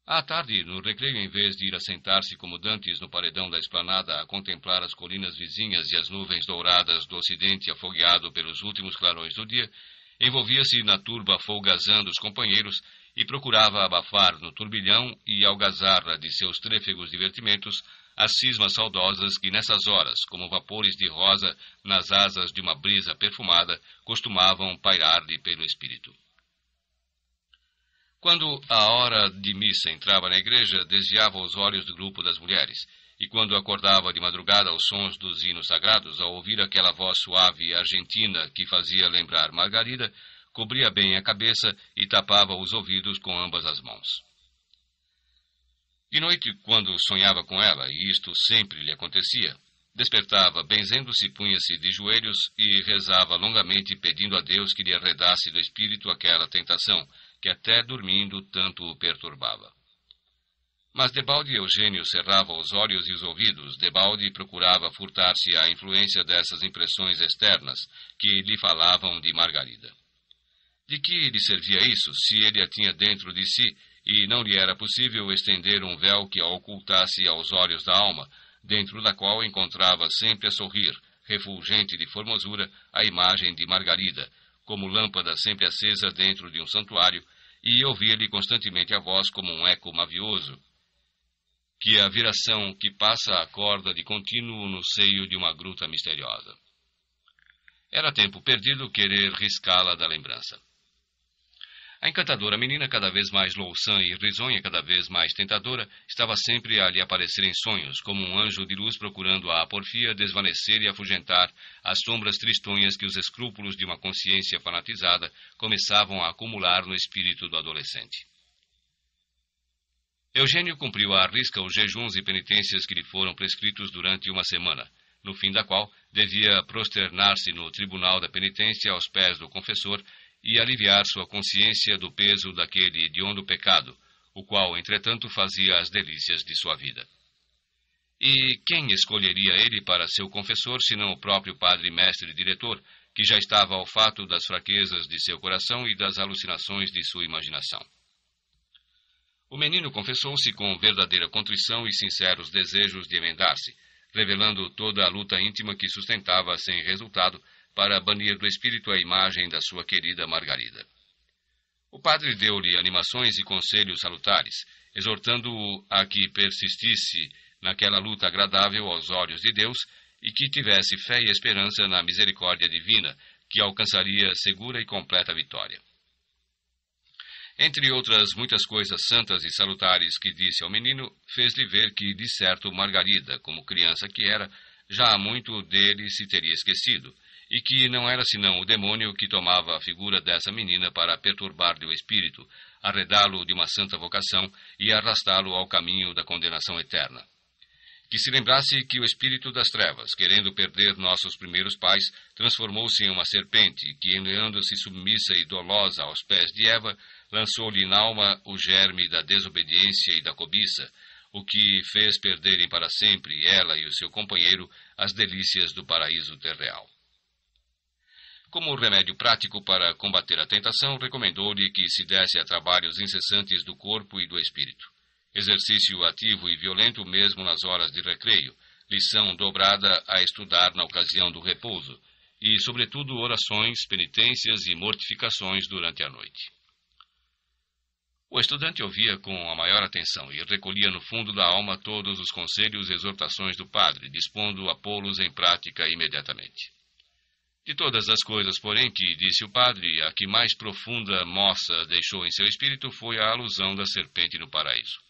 À tarde, no recreio, em vez de ir assentar-se como dantes no paredão da esplanada a contemplar as colinas vizinhas e as nuvens douradas do ocidente afogueado pelos últimos clarões do dia, envolvia-se na turba folgazando os companheiros e procurava abafar no turbilhão e algazarra de seus trêfegos divertimentos as cismas saudosas que nessas horas, como vapores de rosa nas asas de uma brisa perfumada, costumavam pairar-lhe pelo espírito. Quando a hora de missa entrava na igreja, desviava os olhos do grupo das mulheres, e quando acordava de madrugada aos sons dos hinos sagrados, ao ouvir aquela voz suave e argentina que fazia lembrar Margarida, cobria bem a cabeça e tapava os ouvidos com ambas as mãos. De noite, quando sonhava com ela, e isto sempre lhe acontecia, despertava, benzendo-se, punha-se de joelhos e rezava longamente, pedindo a Deus que lhe arredasse do espírito aquela tentação, que até dormindo tanto o perturbava. Mas debalde Eugênio cerrava os olhos e os ouvidos, debalde procurava furtar-se à influência dessas impressões externas que lhe falavam de Margarida. De que lhe servia isso se ele a tinha dentro de si e não lhe era possível estender um véu que a ocultasse aos olhos da alma, dentro da qual encontrava sempre a sorrir, refulgente de formosura, a imagem de Margarida, como lâmpada sempre acesa dentro de um santuário, e ouvia-lhe constantemente a voz como um eco mavioso, que a viração que passa a corda de contínuo no seio de uma gruta misteriosa. Era tempo perdido querer riscá-la da lembrança. A encantadora menina, cada vez mais louçã e risonha, cada vez mais tentadora, estava sempre a lhe aparecer em sonhos, como um anjo de luz procurando a porfia desvanecer e afugentar as sombras tristonhas que os escrúpulos de uma consciência fanatizada começavam a acumular no espírito do adolescente. Eugênio cumpriu à risca os jejuns e penitências que lhe foram prescritos durante uma semana, no fim da qual devia prosternar-se no tribunal da penitência aos pés do confessor e aliviar sua consciência do peso daquele hediondo pecado, o qual, entretanto, fazia as delícias de sua vida. E quem escolheria ele para seu confessor, senão o próprio padre mestre diretor, que já estava ao fato das fraquezas de seu coração e das alucinações de sua imaginação? O menino confessou-se com verdadeira contrição e sinceros desejos de emendar-se, revelando toda a luta íntima que sustentava sem resultado para banir do espírito a imagem da sua querida Margarida. O padre deu-lhe animações e conselhos salutares, exortando-o a que persistisse naquela luta agradável aos olhos de Deus e que tivesse fé e esperança na misericórdia divina, que alcançaria segura e completa vitória. Entre outras muitas coisas santas e salutares que disse ao menino, fez-lhe ver que, de certo, Margarida, como criança que era, já há muito dele se teria esquecido, e que não era senão o demônio que tomava a figura dessa menina para perturbar-lhe o espírito, arredá-lo de uma santa vocação e arrastá-lo ao caminho da condenação eterna. Que se lembrasse que o espírito das trevas, querendo perder nossos primeiros pais, transformou-se em uma serpente, que, enleando-se submissa e dolosa aos pés de Eva, lançou-lhe na alma o germe da desobediência e da cobiça, o que fez perderem para sempre ela e o seu companheiro as delícias do paraíso terreal. Como remédio prático para combater a tentação, recomendou-lhe que se desse a trabalhos incessantes do corpo e do espírito. Exercício ativo e violento mesmo nas horas de recreio, lição dobrada a estudar na ocasião do repouso, e, sobretudo, orações, penitências e mortificações durante a noite. O estudante ouvia com a maior atenção e recolhia no fundo da alma todos os conselhos e exortações do padre, dispondo a pô-los em prática imediatamente. De todas as coisas, porém, que disse o padre, a que mais profunda moça deixou em seu espírito foi a alusão da serpente no paraíso.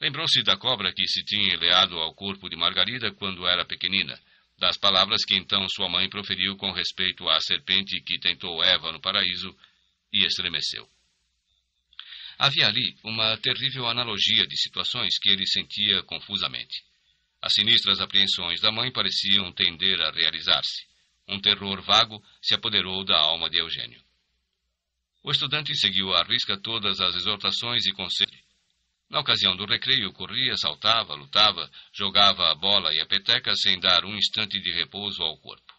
Lembrou-se da cobra que se tinha eleado ao corpo de Margarida quando era pequenina, das palavras que então sua mãe proferiu com respeito à serpente que tentou Eva no paraíso, e estremeceu. Havia ali uma terrível analogia de situações que ele sentia confusamente. As sinistras apreensões da mãe pareciam tender a realizar-se. Um terror vago se apoderou da alma de Eugênio. O estudante seguiu à risca todas as exortações e conselhos. Na ocasião do recreio, corria, saltava, lutava, jogava a bola e a peteca sem dar um instante de repouso ao corpo.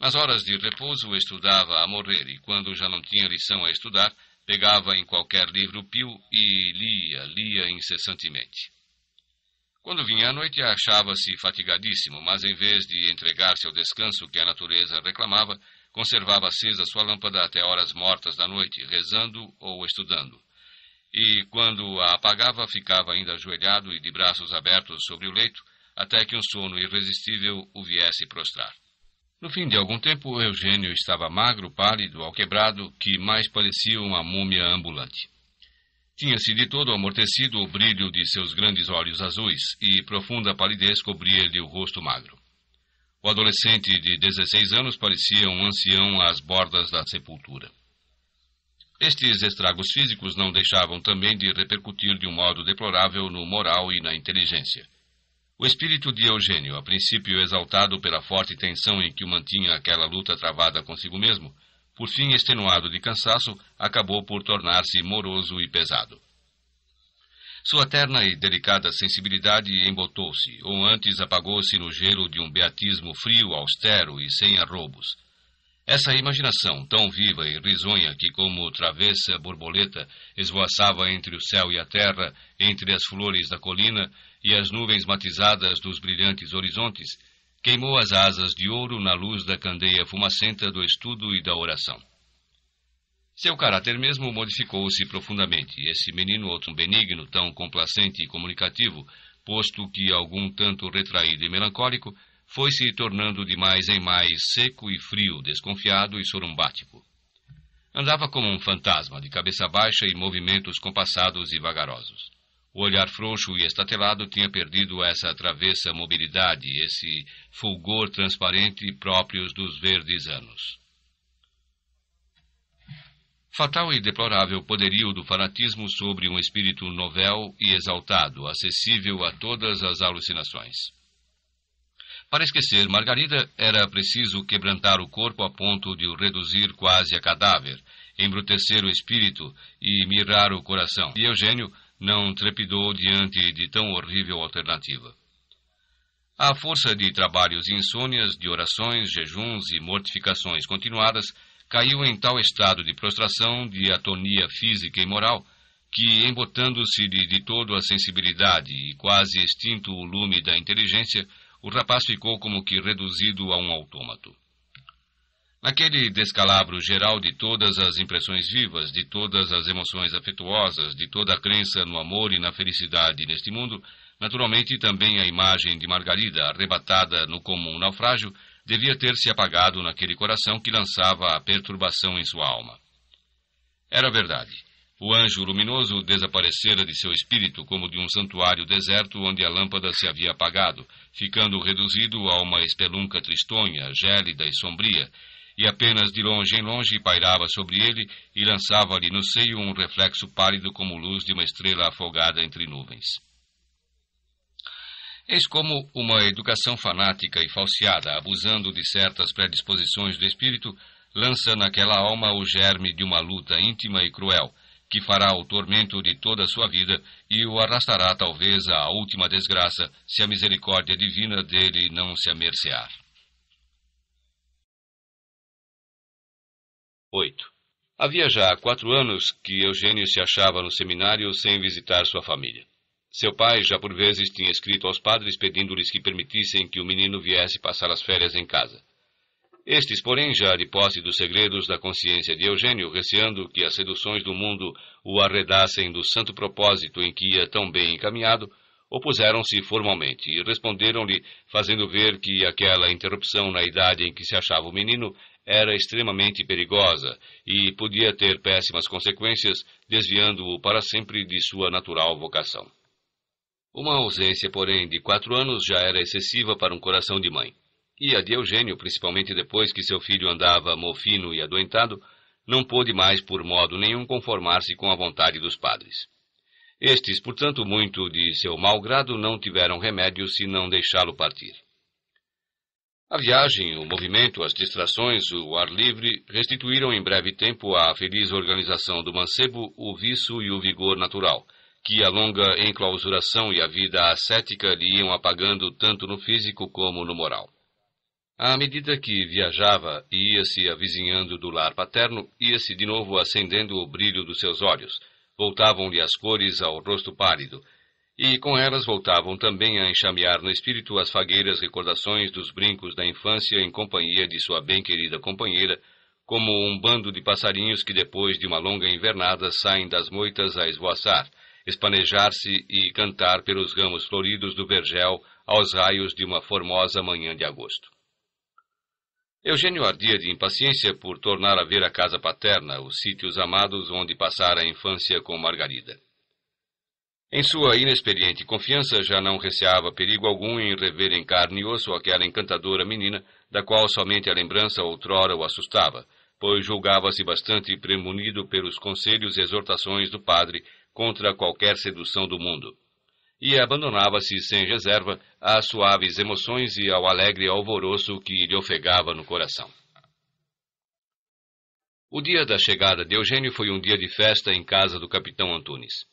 Nas horas de repouso, estudava a morrer e, quando já não tinha lição a estudar, pegava em qualquer livro pio e lia, lia incessantemente. Quando vinha à noite, achava-se fatigadíssimo, mas em vez de entregar-se ao descanso que a natureza reclamava, conservava acesa sua lâmpada até horas mortas da noite, rezando ou estudando. E, quando a apagava, ficava ainda ajoelhado e de braços abertos sobre o leito, até que um sono irresistível o viesse prostrar. No fim de algum tempo, Eugênio estava magro, pálido, alquebrado, que mais parecia uma múmia ambulante. Tinha-se de todo amortecido o brilho de seus grandes olhos azuis e profunda palidez cobria-lhe o rosto magro. O adolescente de 16 anos parecia um ancião às bordas da sepultura. Estes estragos físicos não deixavam também de repercutir de um modo deplorável no moral e na inteligência. O espírito de Eugênio, a princípio exaltado pela forte tensão em que o mantinha aquela luta travada consigo mesmo, por fim extenuado de cansaço, acabou por tornar-se moroso e pesado. Sua terna e delicada sensibilidade embotou-se, ou antes apagou-se no gelo de um beatismo frio, austero e sem arrobos. Essa imaginação, tão viva e risonha que, como travessa borboleta, esvoaçava entre o céu e a terra, entre as flores da colina e as nuvens matizadas dos brilhantes horizontes, queimou as asas de ouro na luz da candeia fumacenta do estudo e da oração. Seu caráter mesmo modificou-se profundamente. Esse menino outro benigno, tão complacente e comunicativo, posto que algum tanto retraído e melancólico, foi se tornando de mais em mais seco e frio, desconfiado e sorumbático. Andava como um fantasma, de cabeça baixa e movimentos compassados e vagarosos. O olhar frouxo e estatelado tinha perdido essa travessa mobilidade, esse fulgor transparente próprios dos verdes anos. Fatal e deplorável poderio do fanatismo sobre um espírito novel e exaltado, acessível a todas as alucinações. Para esquecer Margarida, era preciso quebrantar o corpo a ponto de o reduzir quase a cadáver, embrutecer o espírito e mirar o coração. E Eugênio não trepidou diante de tão horrível alternativa. À força de trabalhos e insônias, de orações, jejuns e mortificações continuadas, caiu em tal estado de prostração, de atonia física e moral, que, embotando-se de, de todo a sensibilidade e quase extinto o lume da inteligência, o rapaz ficou como que reduzido a um autômato. Naquele descalabro geral de todas as impressões vivas, de todas as emoções afetuosas, de toda a crença no amor e na felicidade neste mundo, naturalmente também a imagem de Margarida, arrebatada no comum naufrágio, devia ter se apagado naquele coração que lançava a perturbação em sua alma. Era verdade. O anjo luminoso desaparecera de seu espírito como de um santuário deserto onde a lâmpada se havia apagado, ficando reduzido a uma espelunca tristonha, gélida e sombria, e apenas de longe em longe pairava sobre ele e lançava-lhe no seio um reflexo pálido como luz de uma estrela afogada entre nuvens. Eis como uma educação fanática e falseada, abusando de certas predisposições do espírito, lança naquela alma o germe de uma luta íntima e cruel, que fará o tormento de toda a sua vida e o arrastará talvez à última desgraça, se a misericórdia divina dele não se amercear. 8. Havia já quatro anos que Eugênio se achava no seminário sem visitar sua família. Seu pai já por vezes tinha escrito aos padres pedindo-lhes que permitissem que o menino viesse passar as férias em casa. Estes, porém, já de posse dos segredos da consciência de Eugênio, receando que as seduções do mundo o arredassem do santo propósito em que ia tão bem encaminhado, opuseram-se formalmente e responderam-lhe, fazendo ver que aquela interrupção na idade em que se achava o menino era extremamente perigosa e podia ter péssimas consequências, desviando-o para sempre de sua natural vocação. Uma ausência, porém, de quatro anos já era excessiva para um coração de mãe. E a de Eugênio, principalmente depois que seu filho andava mofino e adoentado, não pôde mais, por modo nenhum, conformar-se com a vontade dos padres. Estes, portanto, muito de seu mau grado, não tiveram remédio senão deixá-lo partir. A viagem, o movimento, as distrações, o ar livre restituíram em breve tempo à feliz organização do mancebo o viço e o vigor natural, que a longa enclausuração e a vida ascética lhe iam apagando tanto no físico como no moral. À medida que viajava e ia-se avizinhando do lar paterno, ia-se de novo acendendo o brilho dos seus olhos, voltavam-lhe as cores ao rosto pálido, e com elas voltavam também a enxamear no espírito as fagueiras recordações dos brincos da infância em companhia de sua bem querida companheira, como um bando de passarinhos que depois de uma longa invernada saem das moitas a esvoaçar, espanejar-se e cantar pelos ramos floridos do vergel aos raios de uma formosa manhã de agosto. Eugênio ardia de impaciência por tornar a ver a casa paterna, os sítios amados onde passara a infância com Margarida. Em sua inexperiente confiança, já não receava perigo algum em rever em carne e osso aquela encantadora menina, da qual somente a lembrança outrora o assustava, pois julgava-se bastante premunido pelos conselhos e exortações do padre contra qualquer sedução do mundo. E abandonava-se sem reserva às suaves emoções e ao alegre alvoroço que lhe ofegava no coração. O dia da chegada de Eugênio foi um dia de festa em casa do capitão Antunes.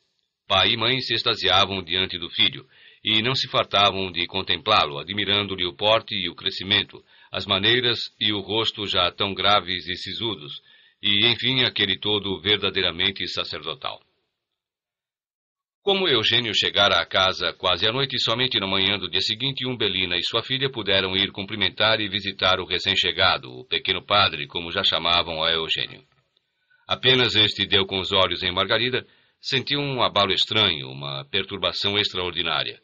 Pai e mãe se extasiavam diante do filho e não se fartavam de contemplá-lo, admirando-lhe o porte e o crescimento, as maneiras e o rosto já tão graves e sisudos, e enfim aquele todo verdadeiramente sacerdotal. Como Eugênio chegara à casa quase à noite e somente na manhã do dia seguinte, Umbelina e sua filha puderam ir cumprimentar e visitar o recém-chegado, o pequeno padre, como já chamavam a Eugênio. Apenas este deu com os olhos em Margarida sentiu um abalo estranho, uma perturbação extraordinária.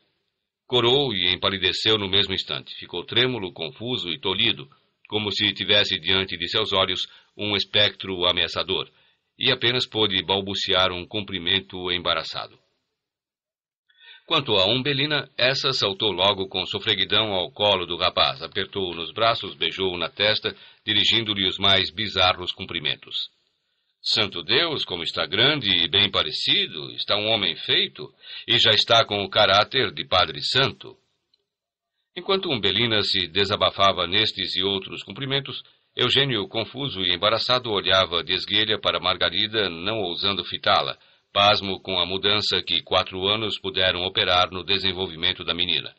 Corou e empalideceu no mesmo instante. Ficou trêmulo, confuso e tolhido, como se tivesse diante de seus olhos um espectro ameaçador, e apenas pôde balbuciar um cumprimento embaraçado. Quanto a Umbelina, essa saltou logo com sofreguidão ao colo do rapaz, apertou-o nos braços, beijou-o na testa, dirigindo-lhe os mais bizarros cumprimentos. Santo Deus, como está grande e bem parecido, está um homem feito e já está com o caráter de Padre Santo. Enquanto Umbelina se desabafava nestes e outros cumprimentos, Eugênio, confuso e embaraçado, olhava de esguelha para Margarida, não ousando fitá-la, pasmo com a mudança que quatro anos puderam operar no desenvolvimento da menina.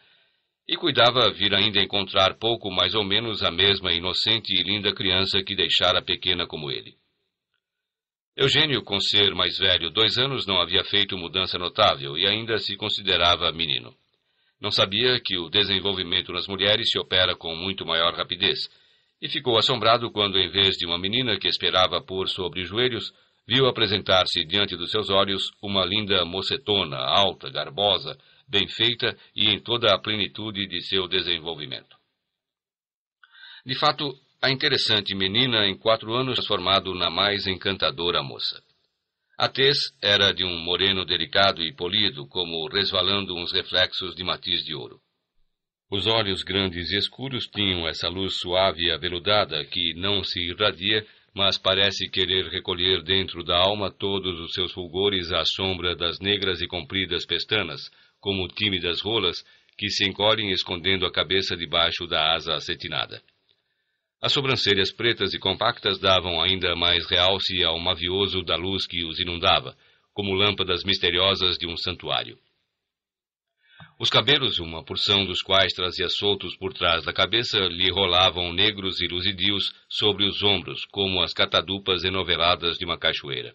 E cuidava vir ainda encontrar pouco mais ou menos a mesma inocente e linda criança que deixara pequena como ele. Eugênio, com ser mais velho dois anos, não havia feito mudança notável e ainda se considerava menino. Não sabia que o desenvolvimento nas mulheres se opera com muito maior rapidez, e ficou assombrado quando, em vez de uma menina que esperava pôr sobre os joelhos, viu apresentar-se diante dos seus olhos uma linda mocetona, alta, garbosa, bem feita e em toda a plenitude de seu desenvolvimento. De fato, a interessante menina, em quatro anos, transformado na mais encantadora moça. A tez era de um moreno delicado e polido, como resvalando uns reflexos de matiz de ouro. Os olhos grandes e escuros tinham essa luz suave e aveludada que não se irradia, mas parece querer recolher dentro da alma todos os seus fulgores à sombra das negras e compridas pestanas, como tímidas rolas que se encolhem escondendo a cabeça debaixo da asa acetinada. As sobrancelhas pretas e compactas davam ainda mais realce ao mavioso da luz que os inundava, como lâmpadas misteriosas de um santuário. Os cabelos, uma porção dos quais trazia soltos por trás da cabeça, lhe rolavam negros e luzidios sobre os ombros, como as catadupas enoveladas de uma cachoeira.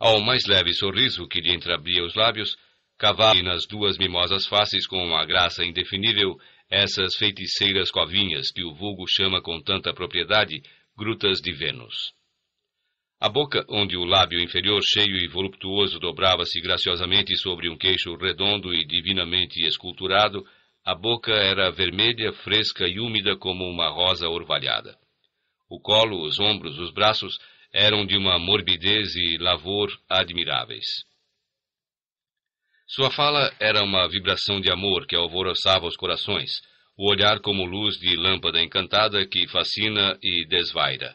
Ao mais leve sorriso que lhe entreabria os lábios, cavava nas duas mimosas faces com uma graça indefinível essas feiticeiras covinhas que o vulgo chama com tanta propriedade grutas de Vênus. A boca, onde o lábio inferior cheio e voluptuoso dobrava-se graciosamente sobre um queixo redondo e divinamente esculturado, a boca era vermelha, fresca e úmida como uma rosa orvalhada. O colo, os ombros, os braços eram de uma morbidez e lavor admiráveis. Sua fala era uma vibração de amor que alvoroçava os corações, o olhar como luz de lâmpada encantada que fascina e desvaira.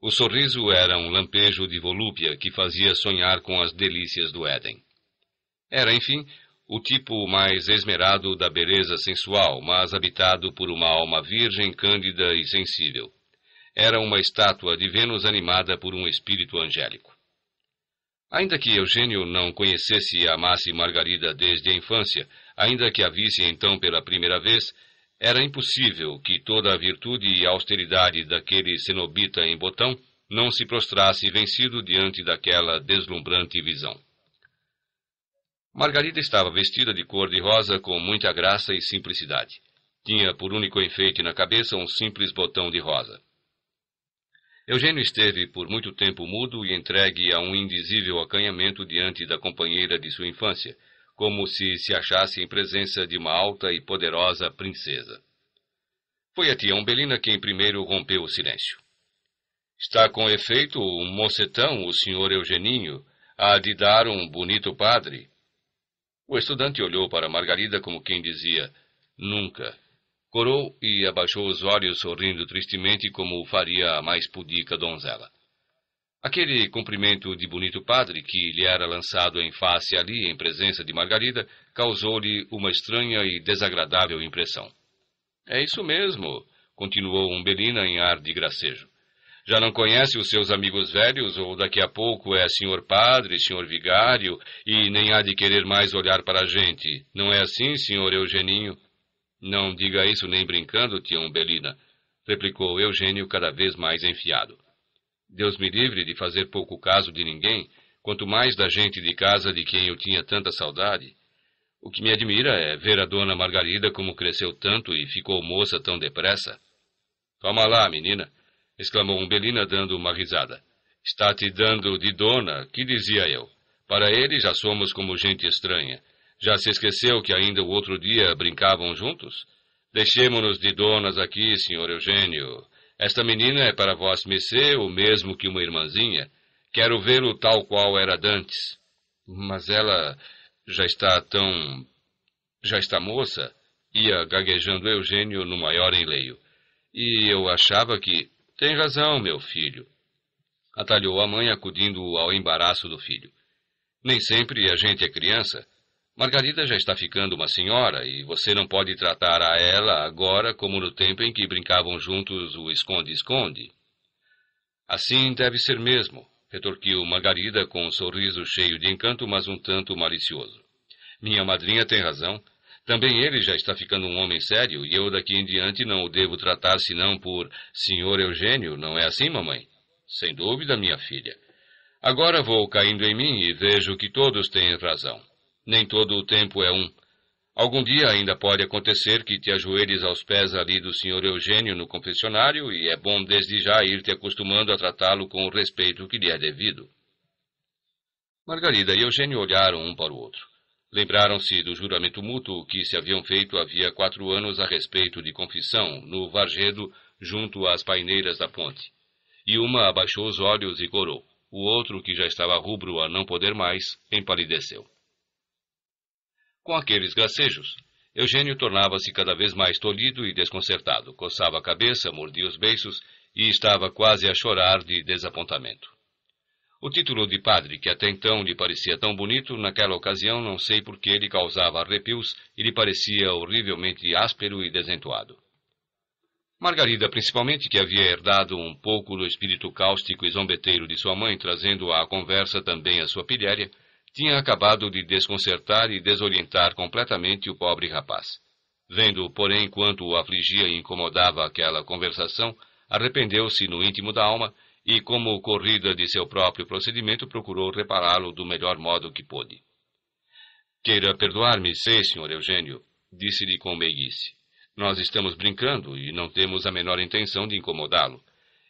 O sorriso era um lampejo de volúpia que fazia sonhar com as delícias do Éden. Era, enfim, o tipo mais esmerado da beleza sensual, mas habitado por uma alma virgem, cândida e sensível. Era uma estátua de Vênus animada por um espírito angélico. Ainda que Eugênio não conhecesse e amasse Margarida desde a infância, ainda que a visse então pela primeira vez, era impossível que toda a virtude e austeridade daquele cenobita em botão não se prostrasse vencido diante daquela deslumbrante visão. Margarida estava vestida de cor de rosa com muita graça e simplicidade. Tinha por único enfeite na cabeça um simples botão de rosa. Eugênio esteve por muito tempo mudo e entregue a um indizível acanhamento diante da companheira de sua infância, como se se achasse em presença de uma alta e poderosa princesa. Foi a tia Umbelina quem primeiro rompeu o silêncio. Está com efeito um mocetão, o senhor Eugeninho, há de dar um bonito padre. O estudante olhou para Margarida como quem dizia, nunca. Corou e abaixou os olhos, sorrindo tristemente, como faria a mais pudica donzela. Aquele cumprimento de bonito padre que lhe era lançado em face ali, em presença de Margarida, causou-lhe uma estranha e desagradável impressão. É isso mesmo, continuou Umbelina em ar de gracejo. Já não conhece os seus amigos velhos, ou daqui a pouco é senhor padre, senhor vigário, e nem há de querer mais olhar para a gente. Não é assim, senhor Eugeninho? Não diga isso nem brincando, tia Umbelina, replicou Eugênio cada vez mais enfiado. Deus me livre de fazer pouco caso de ninguém, quanto mais da gente de casa de quem eu tinha tanta saudade. O que me admira é ver a dona Margarida como cresceu tanto e ficou moça tão depressa. Toma lá, menina, exclamou Umbelina dando uma risada. Está te dando de dona, que dizia eu. Para ele já somos como gente estranha, já se esqueceu que ainda o outro dia brincavam juntos? Deixemo-nos de donas aqui, senhor Eugênio. Esta menina é para vós, messê, o mesmo que uma irmãzinha. Quero vê-lo tal qual era dantes. Mas ela já está tão... já está moça? Ia gaguejando Eugênio no maior enleio. E eu achava que... Tem razão, meu filho. Atalhou a mãe acudindo ao embaraço do filho. Nem sempre a gente é criança. Margarida já está ficando uma senhora e você não pode tratar a ela agora como no tempo em que brincavam juntos o esconde-esconde. Assim deve ser mesmo, retorquiu Margarida com um sorriso cheio de encanto, mas um tanto malicioso. Minha madrinha tem razão. Também ele já está ficando um homem sério e eu daqui em diante não o devo tratar senão por senhor Eugênio, não é assim, mamãe? Sem dúvida, minha filha. Agora vou caindo em mim e vejo que todos têm razão. Nem todo o tempo é um. Algum dia ainda pode acontecer que te ajoelhes aos pés ali do Senhor Eugênio no confessionário, e é bom desde já ir te acostumando a tratá-lo com o respeito que lhe é devido. Margarida e Eugênio olharam um para o outro. Lembraram-se do juramento mútuo que se haviam feito havia quatro anos a respeito de confissão, no Vargedo, junto às paineiras da ponte. E uma abaixou os olhos e corou. O outro, que já estava rubro a não poder mais, empalideceu. Com aqueles gracejos, Eugênio tornava-se cada vez mais tolhido e desconcertado, coçava a cabeça, mordia os beiços e estava quase a chorar de desapontamento. O título de padre, que até então lhe parecia tão bonito, naquela ocasião não sei por que lhe causava arrepios e lhe parecia horrivelmente áspero e desentoado. Margarida, principalmente, que havia herdado um pouco do espírito cáustico e zombeteiro de sua mãe, trazendo à conversa também a sua pilhéria, tinha acabado de desconcertar e desorientar completamente o pobre rapaz. Vendo, porém, quanto o afligia e incomodava aquela conversação, arrependeu-se no íntimo da alma e, como corrida de seu próprio procedimento, procurou repará-lo do melhor modo que pôde. Queira perdoar-me, sei, senhor Eugênio, disse-lhe com meiguice. Nós estamos brincando e não temos a menor intenção de incomodá-lo.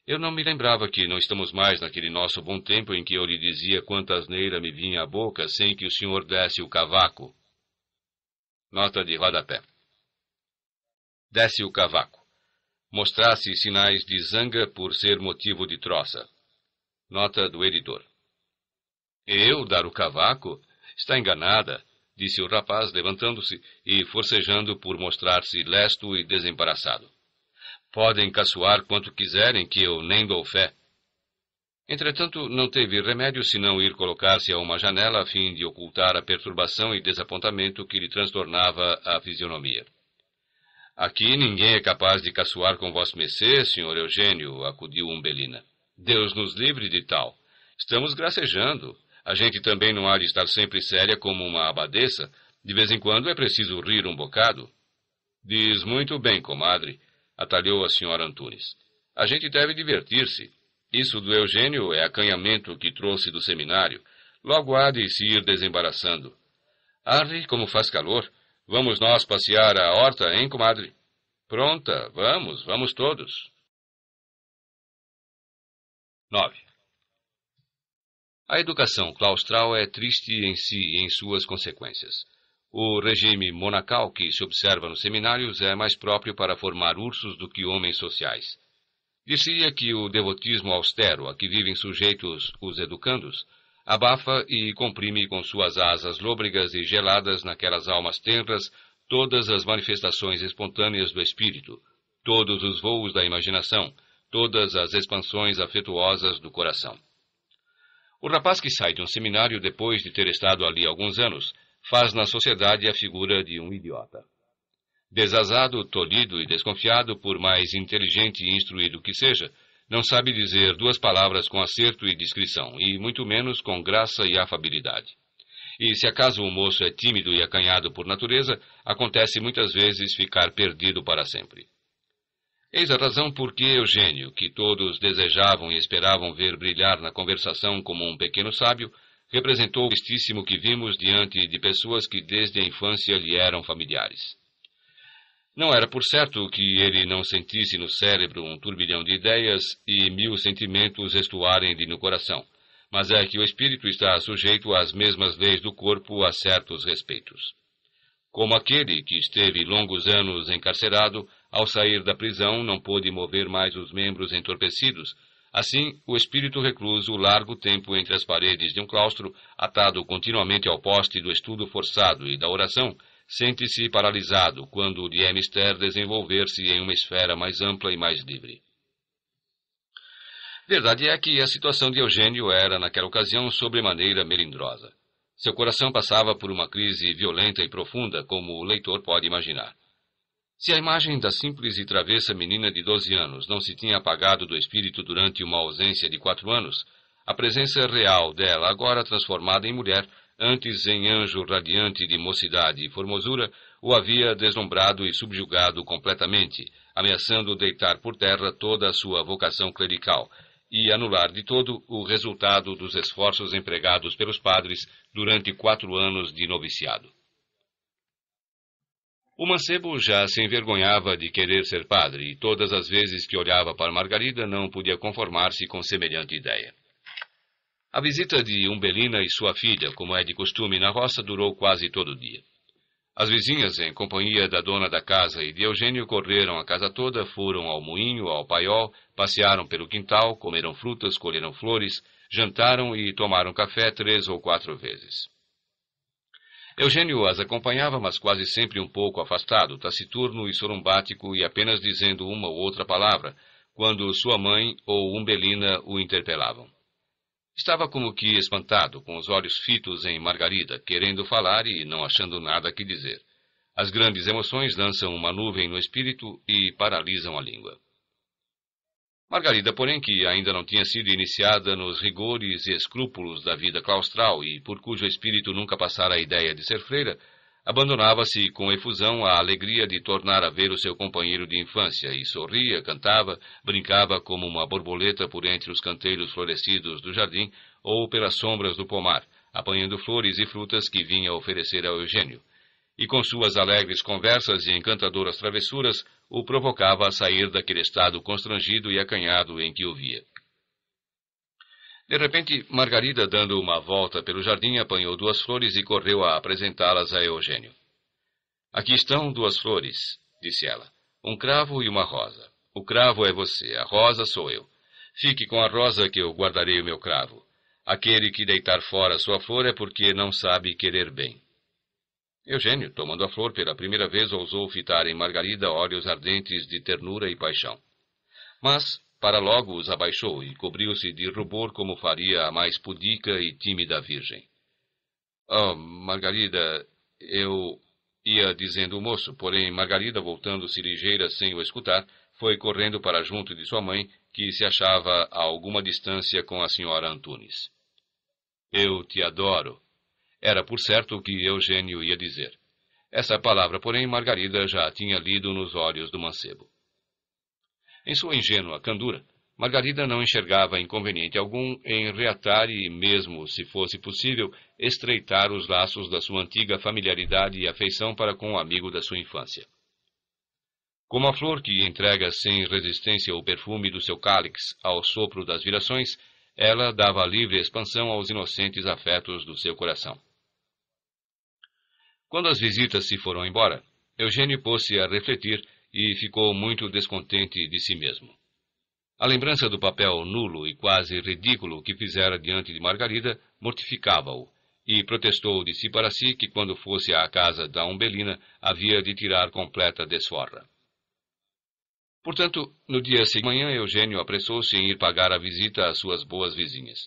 Eu não me lembrava que não estamos mais naquele nosso bom tempo em que eu lhe dizia quanta asneira me vinha à boca sem que o senhor desse o cavaco. Nota de rodapé. Desse o cavaco. Mostrasse sinais de zanga por ser motivo de troça. Nota do editor. Eu dar o cavaco? Está enganada, disse o rapaz, levantando-se e forcejando por mostrar-se lesto e desembaraçado. Podem caçoar quanto quiserem, que eu nem dou fé. Entretanto, não teve remédio senão ir colocar-se a uma janela a fim de ocultar a perturbação e desapontamento que lhe transtornava a fisionomia. Aqui ninguém é capaz de caçoar com vós mercê, senhor Eugênio, acudiu Umbelina. Deus nos livre de tal. Estamos gracejando. A gente também não há de estar sempre séria como uma abadesa. De vez em quando é preciso rir um bocado. Diz muito bem, comadre atalhou a senhora Antunes. A gente deve divertir-se. Isso do Eugênio é acanhamento que trouxe do seminário. Logo há de se ir desembaraçando. Arre, como faz calor. Vamos nós passear a horta, hein, comadre? Pronta, vamos, vamos todos. 9. A educação claustral é triste em si e em suas consequências. O regime monacal que se observa nos seminários é mais próprio para formar ursos do que homens sociais. Dizia que o devotismo austero a que vivem sujeitos os educandos abafa e comprime com suas asas lôbregas e geladas naquelas almas tenras todas as manifestações espontâneas do espírito, todos os voos da imaginação, todas as expansões afetuosas do coração. O rapaz que sai de um seminário depois de ter estado ali alguns anos faz na sociedade a figura de um idiota. Desazado, tolhido e desconfiado, por mais inteligente e instruído que seja, não sabe dizer duas palavras com acerto e discrição, e muito menos com graça e afabilidade. E se acaso o moço é tímido e acanhado por natureza, acontece muitas vezes ficar perdido para sempre. Eis a razão por que Eugênio, que todos desejavam e esperavam ver brilhar na conversação como um pequeno sábio, representou o tristíssimo que vimos diante de pessoas que desde a infância lhe eram familiares. Não era por certo que ele não sentisse no cérebro um turbilhão de ideias e mil sentimentos estuarem-lhe no coração, mas é que o espírito está sujeito às mesmas leis do corpo a certos respeitos. Como aquele que esteve longos anos encarcerado, ao sair da prisão não pôde mover mais os membros entorpecidos, Assim, o espírito recluso, largo tempo entre as paredes de um claustro, atado continuamente ao poste do estudo forçado e da oração, sente-se paralisado quando lhe é mister desenvolver-se em uma esfera mais ampla e mais livre. Verdade é que a situação de Eugênio era, naquela ocasião, sobremaneira melindrosa. Seu coração passava por uma crise violenta e profunda, como o leitor pode imaginar. Se a imagem da simples e travessa menina de 12 anos não se tinha apagado do espírito durante uma ausência de quatro anos, a presença real dela, agora transformada em mulher, antes em anjo radiante de mocidade e formosura, o havia deslumbrado e subjugado completamente, ameaçando deitar por terra toda a sua vocação clerical e anular de todo o resultado dos esforços empregados pelos padres durante quatro anos de noviciado. O mancebo já se envergonhava de querer ser padre e todas as vezes que olhava para Margarida não podia conformar-se com semelhante ideia. A visita de Umbelina e sua filha, como é de costume na roça, durou quase todo o dia. As vizinhas, em companhia da dona da casa e de Eugênio, correram a casa toda, foram ao moinho, ao paiol, passearam pelo quintal, comeram frutas, colheram flores, jantaram e tomaram café três ou quatro vezes. Eugênio as acompanhava, mas quase sempre um pouco afastado, taciturno e sorumbático e apenas dizendo uma ou outra palavra, quando sua mãe ou Umbelina o interpelavam. Estava como que espantado, com os olhos fitos em Margarida, querendo falar e não achando nada que dizer. As grandes emoções lançam uma nuvem no espírito e paralisam a língua. Margarida, porém, que ainda não tinha sido iniciada nos rigores e escrúpulos da vida claustral e por cujo espírito nunca passara a ideia de ser freira, abandonava-se com efusão à alegria de tornar a ver o seu companheiro de infância e sorria, cantava, brincava como uma borboleta por entre os canteiros florescidos do jardim ou pelas sombras do pomar, apanhando flores e frutas que vinha oferecer a Eugênio e com suas alegres conversas e encantadoras travessuras o provocava a sair daquele estado constrangido e acanhado em que o via. De repente, Margarida, dando uma volta pelo jardim, apanhou duas flores e correu a apresentá-las a Eugênio. Aqui estão duas flores, disse ela, um cravo e uma rosa. O cravo é você, a rosa sou eu. Fique com a rosa que eu guardarei o meu cravo. Aquele que deitar fora sua flor é porque não sabe querer bem. Eugênio, tomando a flor pela primeira vez, ousou fitar em Margarida olhos ardentes de ternura e paixão. Mas, para logo, os abaixou e cobriu-se de rubor como faria a mais pudica e tímida virgem. Oh, Margarida, eu. ia dizendo o moço, porém Margarida, voltando-se ligeira sem o escutar, foi correndo para junto de sua mãe, que se achava a alguma distância com a senhora Antunes. Eu te adoro, era por certo o que Eugênio ia dizer. Essa palavra, porém, Margarida já tinha lido nos olhos do mancebo. Em sua ingênua candura, Margarida não enxergava inconveniente algum em reatar e, mesmo se fosse possível, estreitar os laços da sua antiga familiaridade e afeição para com o amigo da sua infância. Como a flor que entrega sem resistência o perfume do seu cálix ao sopro das virações, ela dava livre expansão aos inocentes afetos do seu coração. Quando as visitas se foram embora, Eugênio pôs-se a refletir e ficou muito descontente de si mesmo. A lembrança do papel nulo e quase ridículo que fizera diante de Margarida mortificava-o, e protestou de si para si que quando fosse à casa da Umbelina havia de tirar completa desforra. Portanto, no dia seguinte manhã, Eugênio apressou-se em ir pagar a visita às suas boas vizinhas.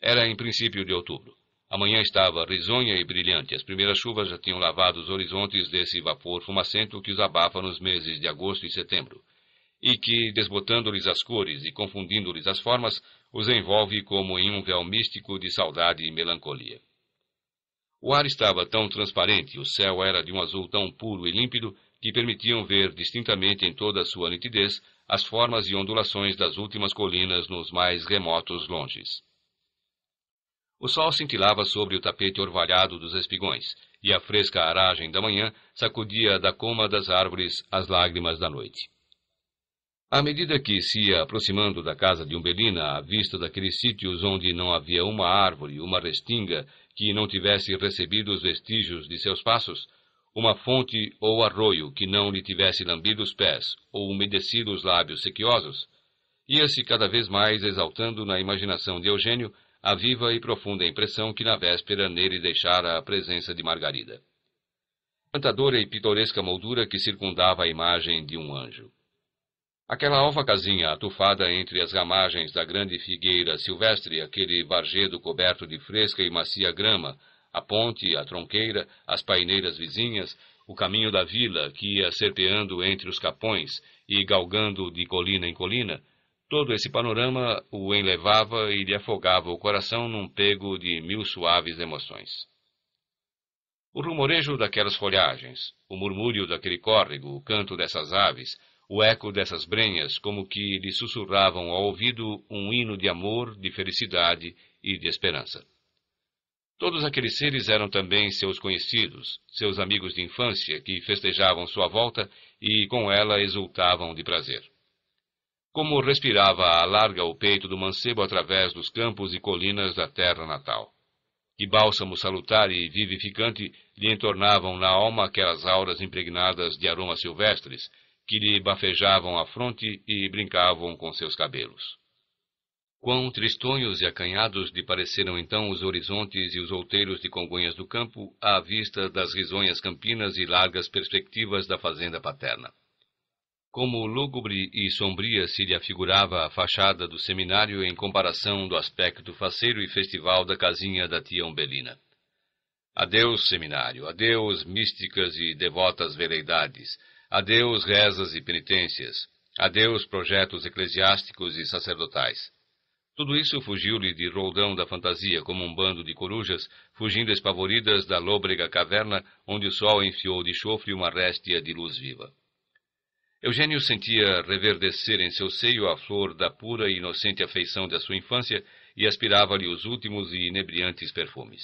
Era em princípio de outubro. A manhã estava risonha e brilhante. As primeiras chuvas já tinham lavado os horizontes desse vapor fumacento que os abafa nos meses de agosto e setembro, e que, desbotando-lhes as cores e confundindo-lhes as formas, os envolve como em um véu místico de saudade e melancolia. O ar estava tão transparente, o céu era de um azul tão puro e límpido, que permitiam ver distintamente em toda a sua nitidez as formas e ondulações das últimas colinas nos mais remotos longes. O sol cintilava sobre o tapete orvalhado dos espigões, e a fresca aragem da manhã sacudia da coma das árvores as lágrimas da noite. À medida que se ia aproximando da casa de Umbelina, à vista daqueles sítios onde não havia uma árvore, uma restinga, que não tivesse recebido os vestígios de seus passos, uma fonte ou arroio que não lhe tivesse lambido os pés ou umedecido os lábios sequiosos, ia-se cada vez mais exaltando na imaginação de Eugênio a viva e profunda impressão que na véspera nele deixara a presença de Margarida. Cantadora e pitoresca moldura que circundava a imagem de um anjo. Aquela alva casinha atufada entre as ramagens da grande figueira silvestre, aquele varjedo coberto de fresca e macia grama, a ponte, a tronqueira, as paineiras vizinhas, o caminho da vila que ia serpeando entre os capões e galgando de colina em colina, Todo esse panorama o enlevava e lhe afogava o coração num pego de mil suaves emoções. O rumorejo daquelas folhagens, o murmúrio daquele córrego, o canto dessas aves, o eco dessas brenhas, como que lhe sussurravam ao ouvido um hino de amor, de felicidade e de esperança. Todos aqueles seres eram também seus conhecidos, seus amigos de infância que festejavam sua volta e com ela exultavam de prazer como respirava a larga o peito do mancebo através dos campos e colinas da terra natal. Que bálsamo salutar e vivificante lhe entornavam na alma aquelas auras impregnadas de aromas silvestres que lhe bafejavam a fronte e brincavam com seus cabelos. Quão tristonhos e acanhados lhe pareceram então os horizontes e os outeiros de Congonhas do Campo à vista das risonhas campinas e largas perspectivas da fazenda paterna. Como lúgubre e sombria se lhe afigurava a fachada do seminário em comparação do aspecto faceiro e festival da casinha da tia Umbelina. Adeus, seminário, adeus, místicas e devotas veleidades, adeus, rezas e penitências, adeus, projetos eclesiásticos e sacerdotais. Tudo isso fugiu-lhe de roldão da fantasia, como um bando de corujas, fugindo espavoridas da lôbrega caverna onde o sol enfiou de chofre uma réstia de luz viva. Eugênio sentia reverdecer em seu seio a flor da pura e inocente afeição da sua infância e aspirava-lhe os últimos e inebriantes perfumes.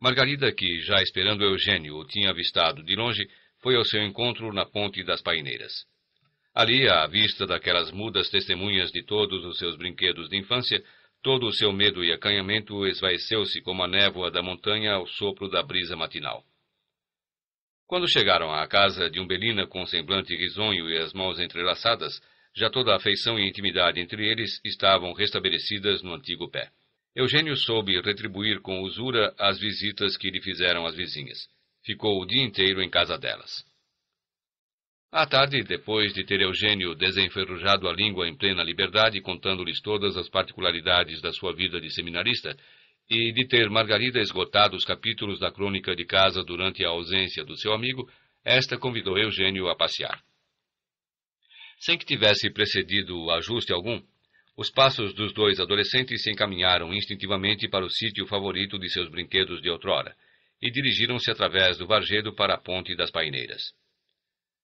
Margarida, que já esperando Eugênio o tinha avistado de longe, foi ao seu encontro na Ponte das Paineiras. Ali, à vista daquelas mudas testemunhas de todos os seus brinquedos de infância, todo o seu medo e acanhamento esvaeceu-se como a névoa da montanha ao sopro da brisa matinal. Quando chegaram à casa de Umbelina com semblante risonho e as mãos entrelaçadas, já toda a afeição e intimidade entre eles estavam restabelecidas no antigo pé. Eugênio soube retribuir com usura as visitas que lhe fizeram as vizinhas. Ficou o dia inteiro em casa delas. À tarde, depois de ter Eugênio desenferrujado a língua em plena liberdade, contando-lhes todas as particularidades da sua vida de seminarista, e de ter Margarida esgotado os capítulos da crônica de casa durante a ausência do seu amigo, esta convidou Eugênio a passear. Sem que tivesse precedido ajuste algum, os passos dos dois adolescentes se encaminharam instintivamente para o sítio favorito de seus brinquedos de outrora e dirigiram-se através do varjedo para a ponte das paineiras.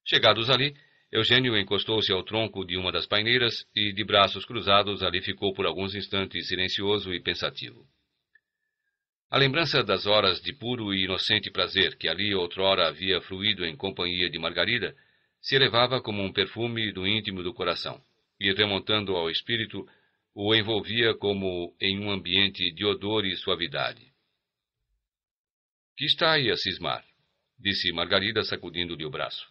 Chegados ali, Eugênio encostou-se ao tronco de uma das paineiras e, de braços cruzados, ali ficou por alguns instantes silencioso e pensativo. A lembrança das horas de puro e inocente prazer que ali outrora havia fluído em companhia de Margarida se elevava como um perfume do íntimo do coração e, remontando ao espírito, o envolvia como em um ambiente de odor e suavidade. Que está aí a cismar? disse Margarida, sacudindo-lhe o braço.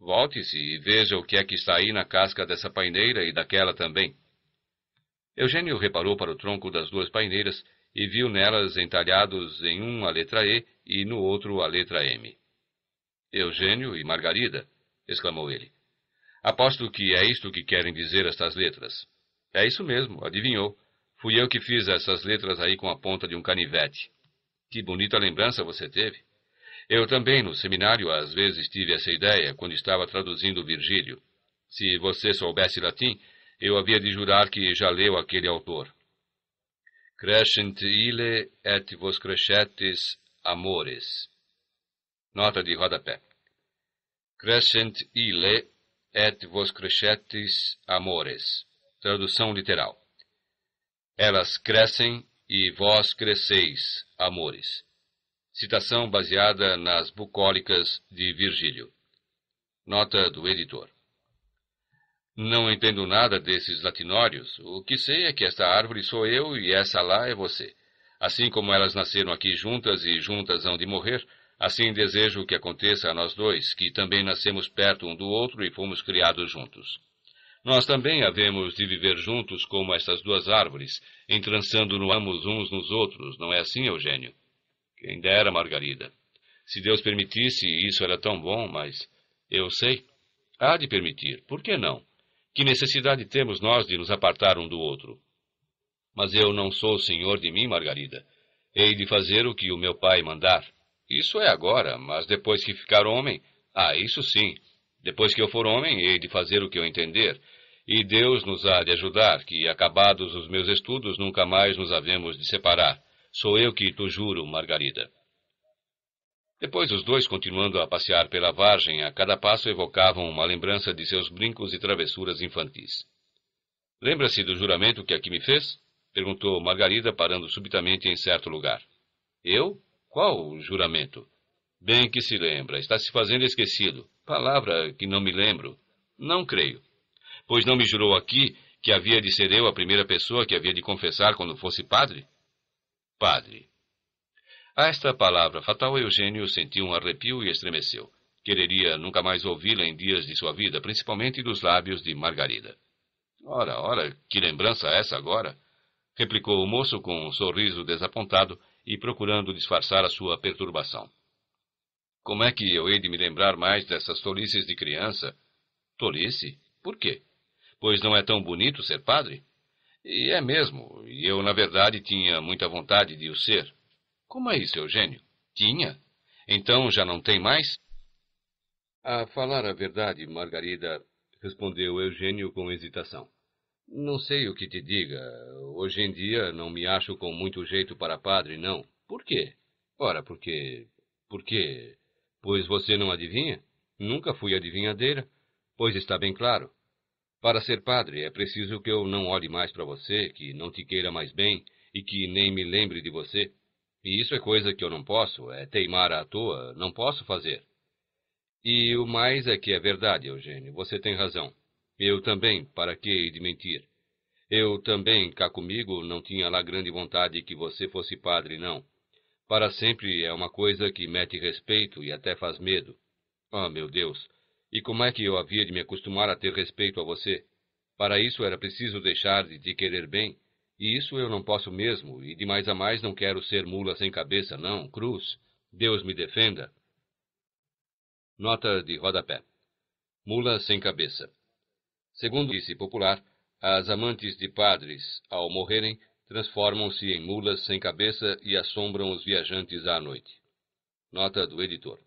Volte-se e veja o que é que está aí na casca dessa paineira e daquela também. Eugênio reparou para o tronco das duas paineiras e viu nelas entalhados em um a letra E e no outro a letra M. Eugênio e Margarida, exclamou ele. Aposto que é isto que querem dizer estas letras. É isso mesmo, adivinhou. Fui eu que fiz essas letras aí com a ponta de um canivete. Que bonita lembrança você teve. Eu também, no seminário, às vezes tive essa ideia quando estava traduzindo Virgílio. Se você soubesse latim, eu havia de jurar que já leu aquele autor. Crescentiile et vos crescetis amores. Nota de rodapé. Crescent ile et vos crescetis amores. Tradução literal. Elas crescem e vós cresceis, amores. Citação baseada nas bucólicas de Virgílio. Nota do editor. Não entendo nada desses latinórios. O que sei é que esta árvore sou eu e essa lá é você. Assim como elas nasceram aqui juntas e juntas hão de morrer, assim desejo que aconteça a nós dois, que também nascemos perto um do outro e fomos criados juntos. Nós também havemos de viver juntos como estas duas árvores, entrançando no amos uns nos outros, não é assim, Eugênio? Quem dera, Margarida. Se Deus permitisse, isso era tão bom, mas eu sei. Há de permitir, por que não? Que necessidade temos nós de nos apartar um do outro? Mas eu não sou senhor de mim, Margarida. Hei de fazer o que o meu pai mandar. Isso é agora, mas depois que ficar homem, ah, isso sim. Depois que eu for homem, hei de fazer o que eu entender. E Deus nos há de ajudar, que, acabados os meus estudos, nunca mais nos havemos de separar. Sou eu que te juro, Margarida. Depois, os dois, continuando a passear pela vargem, a cada passo evocavam uma lembrança de seus brincos e travessuras infantis. Lembra-se do juramento que aqui me fez? perguntou Margarida, parando subitamente em certo lugar. Eu? Qual juramento? Bem que se lembra, está se fazendo esquecido. Palavra que não me lembro. Não creio. Pois não me jurou aqui que havia de ser eu a primeira pessoa que havia de confessar quando fosse padre? Padre, a esta palavra fatal, Eugênio sentiu um arrepio e estremeceu. Quereria nunca mais ouvi-la em dias de sua vida, principalmente dos lábios de Margarida. Ora, ora, que lembrança é essa agora? replicou o moço com um sorriso desapontado e procurando disfarçar a sua perturbação. Como é que eu hei de me lembrar mais dessas tolices de criança? Tolice? Por quê? Pois não é tão bonito ser padre? E é mesmo, e eu, na verdade, tinha muita vontade de o ser. Como é isso, Eugênio? Tinha? Então já não tem mais? A falar a verdade, Margarida, respondeu Eugênio com hesitação. Não sei o que te diga. Hoje em dia não me acho com muito jeito para padre, não. Por quê? Ora, porque. Por quê? Pois você não adivinha? Nunca fui adivinhadeira. Pois está bem claro. Para ser padre é preciso que eu não olhe mais para você, que não te queira mais bem e que nem me lembre de você. E isso é coisa que eu não posso, é teimar à toa, não posso fazer. E o mais é que é verdade, Eugênio, você tem razão. Eu também, para que hei de mentir? Eu também, cá comigo, não tinha lá grande vontade que você fosse padre, não. Para sempre é uma coisa que mete respeito e até faz medo. Ah, oh, meu Deus! E como é que eu havia de me acostumar a ter respeito a você? Para isso era preciso deixar de te querer bem, e isso eu não posso mesmo, e de mais a mais não quero ser mula sem cabeça, não, cruz. Deus me defenda. Nota de rodapé. Mula sem cabeça. Segundo disse popular, as amantes de padres, ao morrerem, transformam-se em mulas sem cabeça e assombram os viajantes à noite. Nota do editor.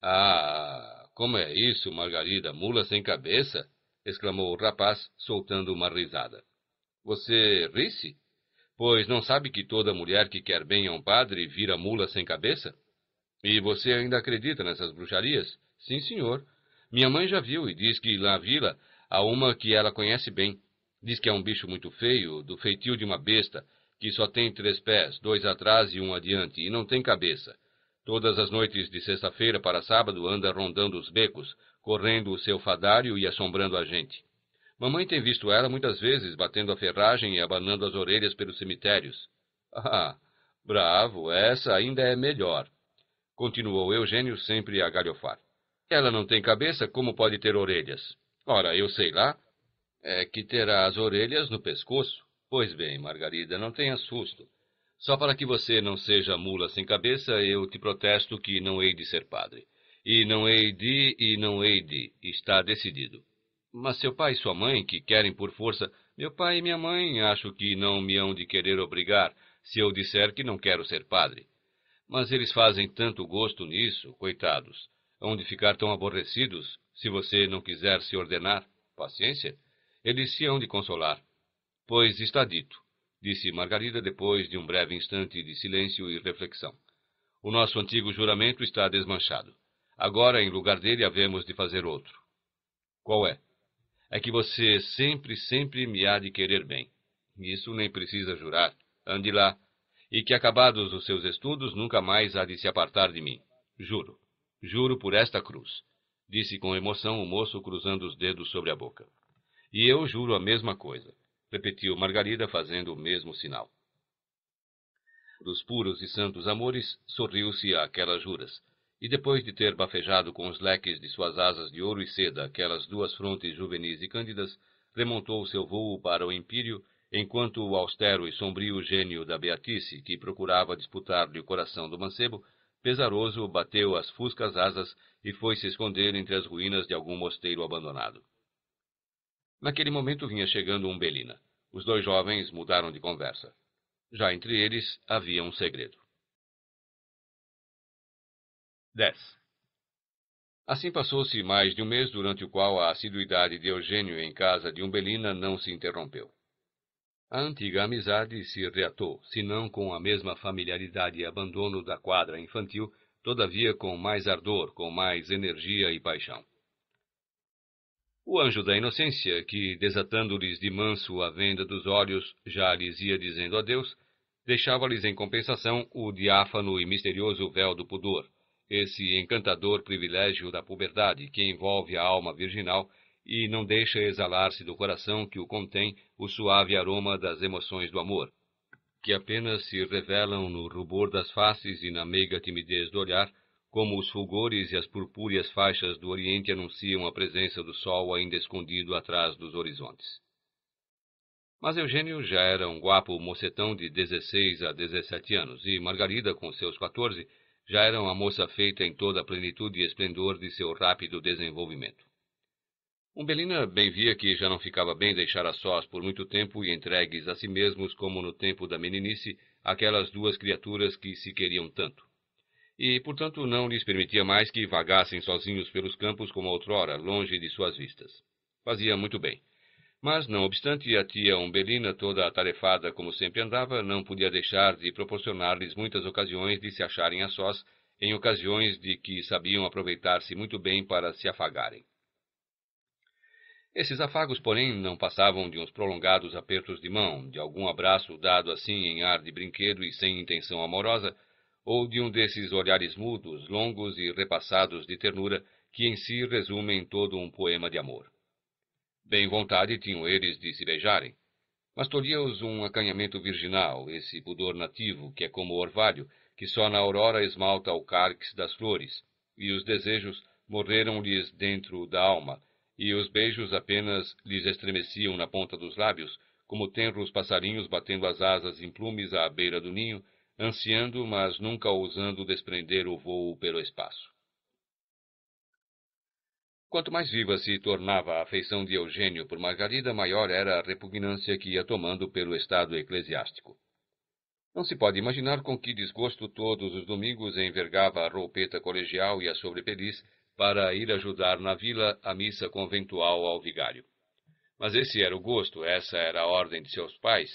Ah, como é isso, Margarida, mula sem cabeça? exclamou o rapaz, soltando uma risada. Você ri-se? Pois não sabe que toda mulher que quer bem a um padre vira mula sem cabeça? E você ainda acredita nessas bruxarias? Sim, senhor. Minha mãe já viu e diz que lá na vila há uma que ela conhece bem. Diz que é um bicho muito feio, do feitio de uma besta, que só tem três pés, dois atrás e um adiante, e não tem cabeça. Todas as noites de sexta-feira para sábado anda rondando os becos, correndo o seu fadário e assombrando a gente. Mamãe tem visto ela muitas vezes batendo a ferragem e abanando as orelhas pelos cemitérios. Ah, bravo, essa ainda é melhor. Continuou Eugênio sempre a galhofar. Ela não tem cabeça, como pode ter orelhas? Ora, eu sei lá. É que terá as orelhas no pescoço. Pois bem, Margarida, não tenha susto. Só para que você não seja mula sem cabeça, eu te protesto que não hei de ser padre. E não hei de, e não hei de. Está decidido. Mas seu pai e sua mãe, que querem por força, meu pai e minha mãe acho que não me hão de querer obrigar se eu disser que não quero ser padre. Mas eles fazem tanto gosto nisso, coitados. Hão de ficar tão aborrecidos se você não quiser se ordenar. Paciência, eles se hão de consolar. Pois está dito, disse Margarida depois de um breve instante de silêncio e reflexão. O nosso antigo juramento está desmanchado. Agora, em lugar dele, havemos de fazer outro. Qual é? é que você sempre, sempre me há de querer bem. Isso nem precisa jurar. Ande lá. E que, acabados os seus estudos, nunca mais há de se apartar de mim. Juro. Juro por esta cruz. Disse com emoção o moço, cruzando os dedos sobre a boca. E eu juro a mesma coisa. Repetiu Margarida, fazendo o mesmo sinal. Dos puros e santos amores, sorriu-se àquelas juras e depois de ter bafejado com os leques de suas asas de ouro e seda aquelas duas frontes juvenis e cândidas, remontou seu vôo para o empírio, enquanto o austero e sombrio gênio da Beatice, que procurava disputar-lhe o coração do mancebo, pesaroso bateu as fuscas asas e foi se esconder entre as ruínas de algum mosteiro abandonado. Naquele momento vinha chegando um Belina. Os dois jovens mudaram de conversa. Já entre eles havia um segredo. 10. Assim passou-se mais de um mês, durante o qual a assiduidade de Eugênio em casa de Umbelina não se interrompeu. A antiga amizade se reatou, se não com a mesma familiaridade e abandono da quadra infantil, todavia com mais ardor, com mais energia e paixão. O anjo da inocência, que, desatando-lhes de manso a venda dos olhos, já lhes ia dizendo adeus, deixava-lhes em compensação o diáfano e misterioso véu do pudor, esse encantador privilégio da puberdade que envolve a alma virginal e não deixa exalar-se do coração que o contém o suave aroma das emoções do amor, que apenas se revelam no rubor das faces e na meiga timidez do olhar, como os fulgores e as purpúreas faixas do Oriente anunciam a presença do sol ainda escondido atrás dos horizontes. Mas Eugênio já era um guapo mocetão de 16 a 17 anos, e Margarida, com seus 14, já era uma moça feita em toda a plenitude e esplendor de seu rápido desenvolvimento. Umbelina bem via que já não ficava bem deixar a sós por muito tempo e entregues a si mesmos, como no tempo da meninice, aquelas duas criaturas que se queriam tanto. E, portanto, não lhes permitia mais que vagassem sozinhos pelos campos como outrora, longe de suas vistas. Fazia muito bem mas, não obstante, a tia Umbelina, toda atarefada como sempre andava, não podia deixar de proporcionar-lhes muitas ocasiões de se acharem a sós, em ocasiões de que sabiam aproveitar-se muito bem para se afagarem. Esses afagos, porém, não passavam de uns prolongados apertos de mão, de algum abraço dado assim em ar de brinquedo e sem intenção amorosa, ou de um desses olhares mudos, longos e repassados de ternura que em si resumem todo um poema de amor. Bem vontade tinham eles de se beijarem, mas tolhia-os um acanhamento virginal, esse pudor nativo que é como o orvalho, que só na aurora esmalta o cárix das flores, e os desejos morreram-lhes dentro da alma, e os beijos apenas lhes estremeciam na ponta dos lábios, como tenros passarinhos batendo as asas em plumes à beira do ninho, ansiando, mas nunca ousando desprender o vôo pelo espaço. Quanto mais viva se tornava a afeição de Eugênio por Margarida, maior era a repugnância que ia tomando pelo estado eclesiástico. Não se pode imaginar com que desgosto todos os domingos envergava a roupeta colegial e a sobrepeliz para ir ajudar na vila a missa conventual ao vigário. Mas esse era o gosto, essa era a ordem de seus pais,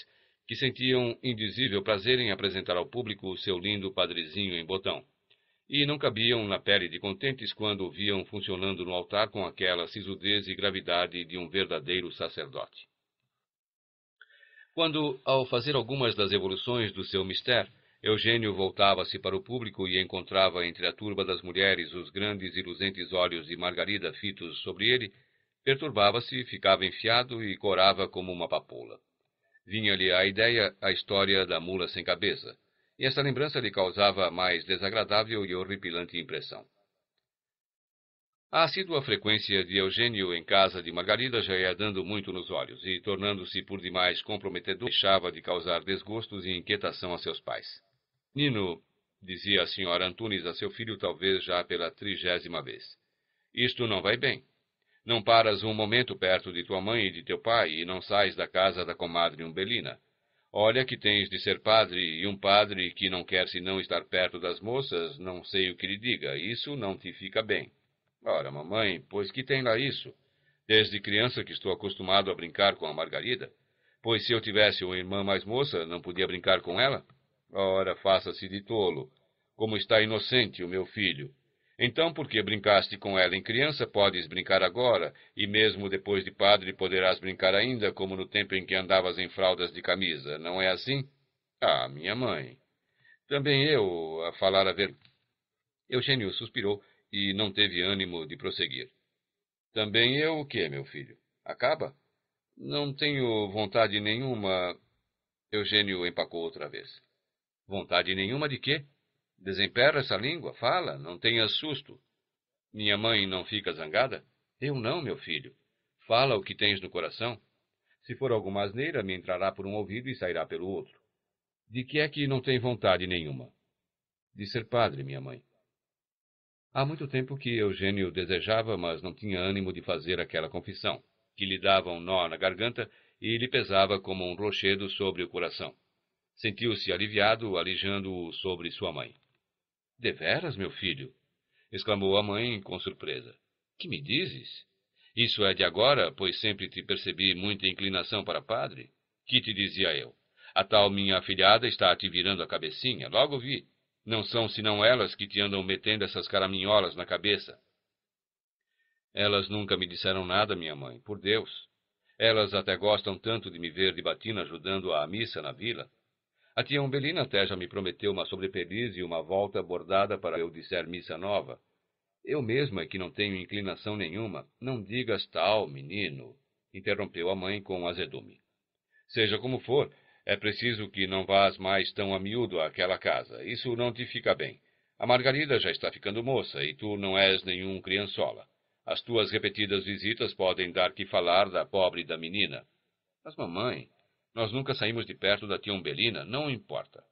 que sentiam indizível prazer em apresentar ao público o seu lindo padrezinho em botão e não cabiam na pele de contentes quando o viam funcionando no altar com aquela sisudez e gravidade de um verdadeiro sacerdote. Quando, ao fazer algumas das evoluções do seu mistério, Eugênio voltava-se para o público e encontrava entre a turba das mulheres os grandes e luzentes olhos de Margarida fitos sobre ele, perturbava-se, ficava enfiado e corava como uma papoula. Vinha-lhe à ideia a história da mula sem cabeça, e esta lembrança lhe causava a mais desagradável e horripilante impressão. A assídua frequência de Eugênio em casa de Margarida já ia dando muito nos olhos e, tornando-se por demais comprometedor, deixava de causar desgostos e inquietação a seus pais. Nino, dizia a senhora Antunes a seu filho, talvez já pela trigésima vez, isto não vai bem. Não paras um momento perto de tua mãe e de teu pai e não sais da casa da comadre Umbelina. Olha que tens de ser padre, e um padre que não quer senão estar perto das moças, não sei o que lhe diga, isso não te fica bem. Ora, mamãe, pois que tem lá isso? Desde criança que estou acostumado a brincar com a Margarida. Pois se eu tivesse uma irmã mais moça, não podia brincar com ela? Ora, faça-se de tolo. Como está inocente o meu filho. Então, porque brincaste com ela em criança, podes brincar agora, e mesmo depois de padre poderás brincar ainda, como no tempo em que andavas em fraldas de camisa, não é assim? Ah, minha mãe. Também eu, a falar a ver. Eugênio suspirou e não teve ânimo de prosseguir. Também eu o quê, meu filho? Acaba? Não tenho vontade nenhuma. Eugênio empacou outra vez. Vontade nenhuma de quê? Desemperra essa língua, fala, não tenha susto. Minha mãe não fica zangada? Eu não, meu filho. Fala o que tens no coração. Se for alguma asneira, me entrará por um ouvido e sairá pelo outro. De que é que não tem vontade nenhuma? De ser padre, minha mãe. Há muito tempo que Eugênio desejava, mas não tinha ânimo de fazer aquela confissão, que lhe dava um nó na garganta e lhe pesava como um rochedo sobre o coração. Sentiu-se aliviado, alijando-o sobre sua mãe. Deveras, meu filho? exclamou a mãe com surpresa. Que me dizes? Isso é de agora, pois sempre te percebi muita inclinação para padre? Que te dizia eu? A tal minha afilhada está te virando a cabecinha, logo vi. Não são senão elas que te andam metendo essas caraminholas na cabeça. Elas nunca me disseram nada, minha mãe, por Deus. Elas até gostam tanto de me ver de batina ajudando à missa na vila. A tia Umbelina até já me prometeu uma sobrepeliz e uma volta bordada para eu disser missa nova. Eu mesma, que não tenho inclinação nenhuma, não digas tal, menino, interrompeu a mãe com azedume. Seja como for, é preciso que não vás mais tão a miúdo àquela casa. Isso não te fica bem. A Margarida já está ficando moça e tu não és nenhum criançola. As tuas repetidas visitas podem dar que falar da pobre da menina. Mas, mamãe, nós nunca saímos de perto da tia Umbelina, não importa.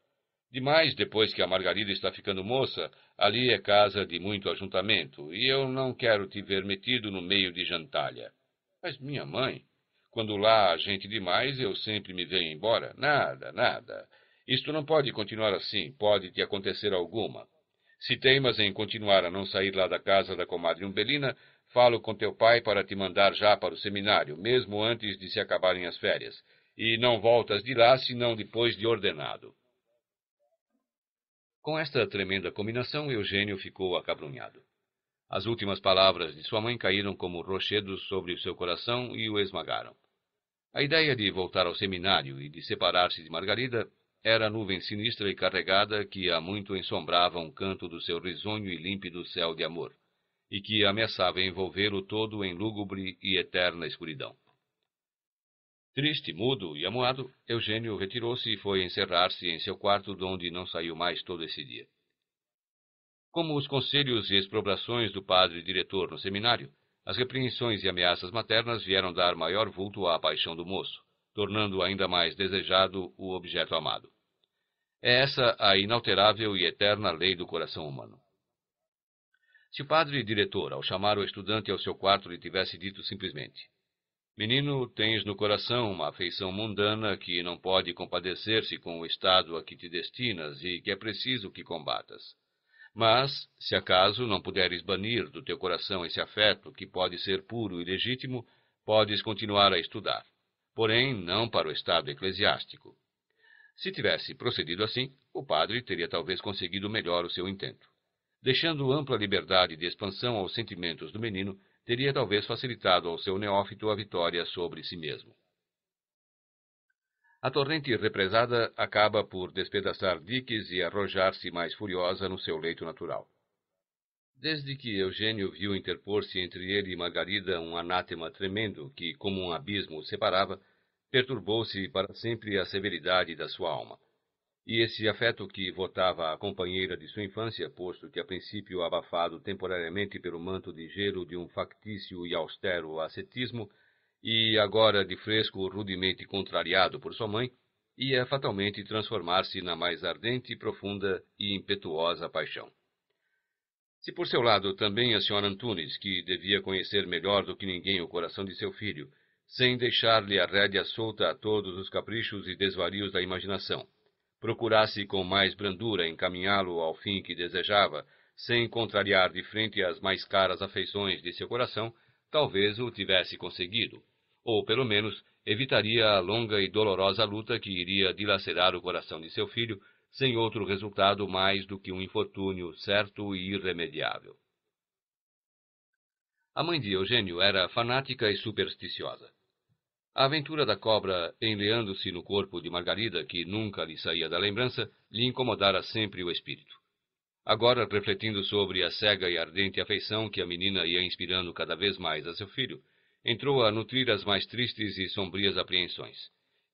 Demais, depois que a Margarida está ficando moça, ali é casa de muito ajuntamento, e eu não quero te ver metido no meio de jantalha. Mas minha mãe, quando lá há gente demais, eu sempre me venho embora. Nada, nada. Isto não pode continuar assim, pode te acontecer alguma. Se teimas em continuar a não sair lá da casa da comadre Umbelina, falo com teu pai para te mandar já para o seminário, mesmo antes de se acabarem as férias e não voltas de lá senão depois de ordenado. Com esta tremenda combinação, Eugênio ficou acabrunhado. As últimas palavras de sua mãe caíram como rochedos sobre o seu coração e o esmagaram. A ideia de voltar ao seminário e de separar-se de Margarida era a nuvem sinistra e carregada que há muito ensombrava um canto do seu risonho e límpido céu de amor, e que ameaçava envolver o todo em lúgubre e eterna escuridão. Triste, mudo e amuado, Eugênio retirou-se e foi encerrar-se em seu quarto, de onde não saiu mais todo esse dia. Como os conselhos e exprobrações do padre diretor no seminário, as repreensões e ameaças maternas vieram dar maior vulto à paixão do moço, tornando ainda mais desejado o objeto amado. É essa a inalterável e eterna lei do coração humano. Se o padre diretor, ao chamar o estudante ao seu quarto, lhe tivesse dito simplesmente: Menino, tens no coração uma afeição mundana que não pode compadecer-se com o estado a que te destinas e que é preciso que combatas. Mas, se acaso não puderes banir do teu coração esse afeto, que pode ser puro e legítimo, podes continuar a estudar, porém não para o estado eclesiástico. Se tivesse procedido assim, o padre teria talvez conseguido melhor o seu intento. Deixando ampla liberdade de expansão aos sentimentos do menino, teria talvez facilitado ao seu neófito a vitória sobre si mesmo. A torrente represada acaba por despedaçar diques e arrojar-se mais furiosa no seu leito natural. Desde que Eugênio viu interpor-se entre ele e Margarida um anátema tremendo que, como um abismo, o separava, perturbou-se para sempre a severidade da sua alma e esse afeto que votava a companheira de sua infância, posto que a princípio abafado temporariamente pelo manto de gelo de um factício e austero ascetismo, e agora de fresco rudemente contrariado por sua mãe, ia fatalmente transformar-se na mais ardente, profunda e impetuosa paixão. Se por seu lado também a senhora Antunes, que devia conhecer melhor do que ninguém o coração de seu filho, sem deixar-lhe a rédea solta a todos os caprichos e desvarios da imaginação, procurasse com mais brandura encaminhá-lo ao fim que desejava, sem contrariar de frente as mais caras afeições de seu coração, talvez o tivesse conseguido, ou pelo menos evitaria a longa e dolorosa luta que iria dilacerar o coração de seu filho, sem outro resultado mais do que um infortúnio certo e irremediável. A mãe de Eugênio era fanática e supersticiosa. A aventura da cobra enleando-se no corpo de Margarida, que nunca lhe saía da lembrança, lhe incomodara sempre o espírito. Agora, refletindo sobre a cega e ardente afeição que a menina ia inspirando cada vez mais a seu filho, entrou a nutrir as mais tristes e sombrias apreensões.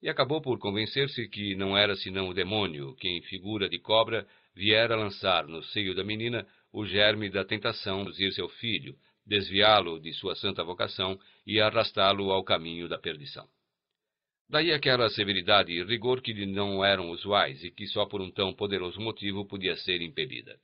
E acabou por convencer-se que não era senão o demônio que, em figura de cobra, viera lançar no seio da menina o germe da tentação de ir seu filho, desviá-lo de sua santa vocação e arrastá-lo ao caminho da perdição. Daí aquela severidade e rigor que lhe não eram usuais e que só por um tão poderoso motivo podia ser impedida.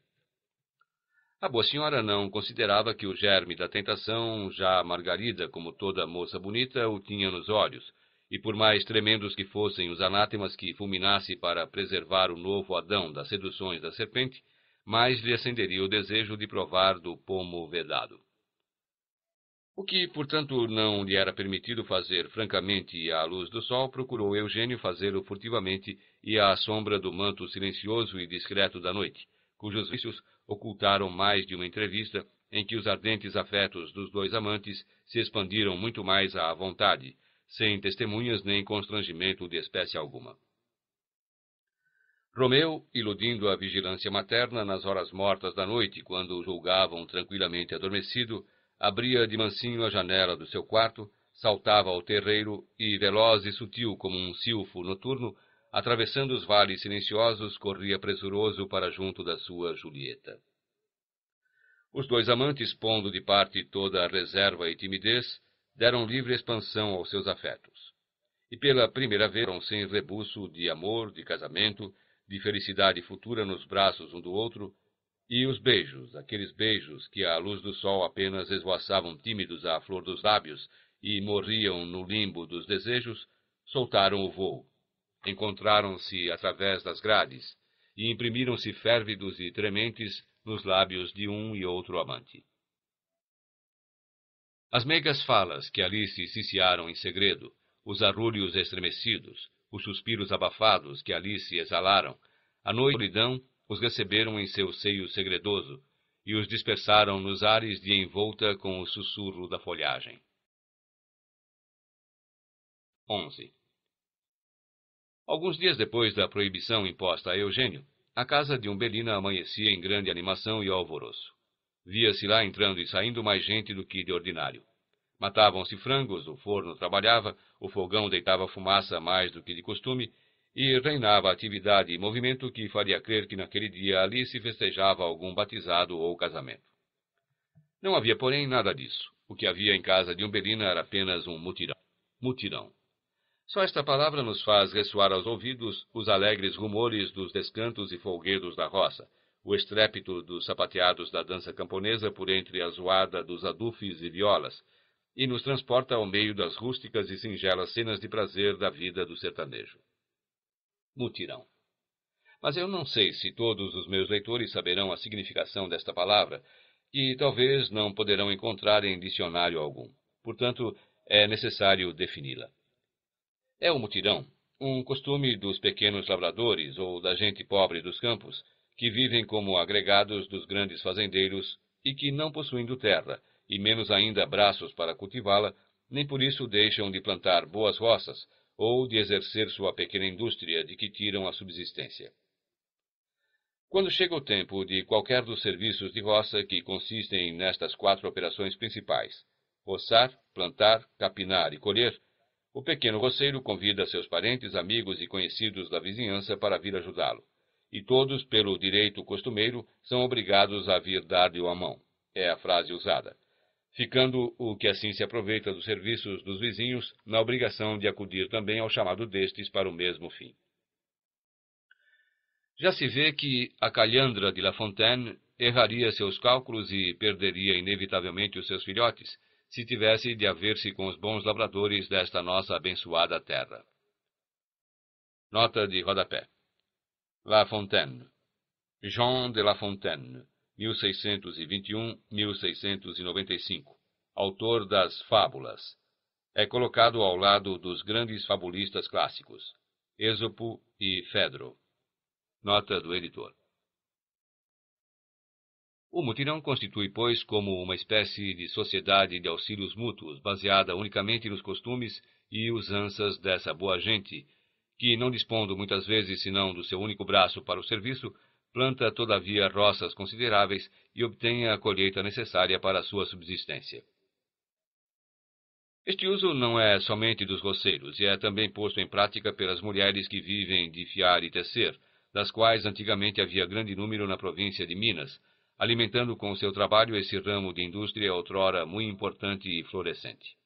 A boa senhora não considerava que o germe da tentação, já Margarida, como toda moça bonita, o tinha nos olhos, e por mais tremendos que fossem os anátemas que fulminasse para preservar o novo Adão das seduções da serpente, mais lhe acenderia o desejo de provar do pomo vedado. O que, portanto, não lhe era permitido fazer francamente à luz do sol, procurou Eugênio fazê-lo furtivamente e à sombra do manto silencioso e discreto da noite, cujos vícios ocultaram mais de uma entrevista em que os ardentes afetos dos dois amantes se expandiram muito mais à vontade, sem testemunhas nem constrangimento de espécie alguma. Romeu, iludindo a vigilância materna nas horas mortas da noite, quando o julgavam tranquilamente adormecido, abria de mansinho a janela do seu quarto, saltava ao terreiro e, veloz e sutil como um silfo noturno, atravessando os vales silenciosos, corria presuroso para junto da sua Julieta. Os dois amantes, pondo de parte toda a reserva e timidez, deram livre expansão aos seus afetos. E pela primeira vez, sem rebuço de amor, de casamento, de felicidade futura nos braços um do outro, e os beijos, aqueles beijos que à luz do sol apenas esvoaçavam tímidos à flor dos lábios e morriam no limbo dos desejos, soltaram o vôo. Encontraram-se através das grades e imprimiram-se férvidos e trementes nos lábios de um e outro amante. As meigas falas que ali se ciciaram em segredo, os arrulhos estremecidos, os suspiros abafados que ali se exalaram, a noite solidão os receberam em seu seio segredoso e os dispersaram nos ares de envolta com o sussurro da folhagem. 11. Alguns dias depois da proibição imposta a Eugênio, a casa de Umbelina amanhecia em grande animação e alvoroço. Via-se lá entrando e saindo mais gente do que de ordinário. Matavam-se frangos, o forno trabalhava, o fogão deitava fumaça mais do que de costume, e reinava atividade e movimento que faria crer que naquele dia ali se festejava algum batizado ou casamento. Não havia, porém, nada disso. O que havia em casa de Umbelina era apenas um mutirão. Mutirão. Só esta palavra nos faz ressoar aos ouvidos os alegres rumores dos descantos e folguedos da roça, o estrépito dos sapateados da dança camponesa por entre a zoada dos adufes e violas, e nos transporta ao meio das rústicas e singelas cenas de prazer da vida do sertanejo mutirão. Mas eu não sei se todos os meus leitores saberão a significação desta palavra, e talvez não poderão encontrar em dicionário algum. Portanto, é necessário defini-la. É o mutirão, um costume dos pequenos lavradores ou da gente pobre dos campos, que vivem como agregados dos grandes fazendeiros e que, não possuindo terra, e menos ainda braços para cultivá-la, nem por isso deixam de plantar boas roças, ou de exercer sua pequena indústria de que tiram a subsistência. Quando chega o tempo de qualquer dos serviços de roça que consistem nestas quatro operações principais, roçar, plantar, capinar e colher, o pequeno roceiro convida seus parentes, amigos e conhecidos da vizinhança para vir ajudá-lo. E todos, pelo direito costumeiro, são obrigados a vir dar-lhe a mão. É a frase usada ficando o que assim se aproveita dos serviços dos vizinhos na obrigação de acudir também ao chamado destes para o mesmo fim. Já se vê que a calhandra de La Fontaine erraria seus cálculos e perderia inevitavelmente os seus filhotes, se tivesse de haver-se com os bons labradores desta nossa abençoada terra. Nota de rodapé. La Fontaine. Jean de La Fontaine, 1621-1695, autor das Fábulas. É colocado ao lado dos grandes fabulistas clássicos, Êsopo e Fedro. Nota do editor. O mutirão constitui, pois, como uma espécie de sociedade de auxílios mútuos, baseada unicamente nos costumes e usanças dessa boa gente, que, não dispondo muitas vezes senão do seu único braço para o serviço, planta todavia roças consideráveis e obtenha a colheita necessária para sua subsistência. Este uso não é somente dos roceiros, e é também posto em prática pelas mulheres que vivem de fiar e tecer, das quais antigamente havia grande número na província de Minas, alimentando com seu trabalho esse ramo de indústria outrora muito importante e florescente.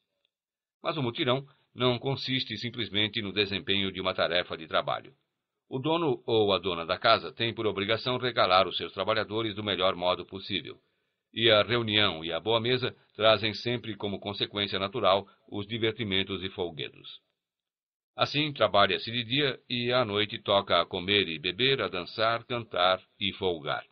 Mas o mutirão não consiste simplesmente no desempenho de uma tarefa de trabalho. O dono ou a dona da casa tem por obrigação regalar os seus trabalhadores do melhor modo possível. E a reunião e a boa mesa trazem sempre como consequência natural os divertimentos e folguedos. Assim, trabalha-se de dia e à noite toca a comer e beber, a dançar, cantar e folgar.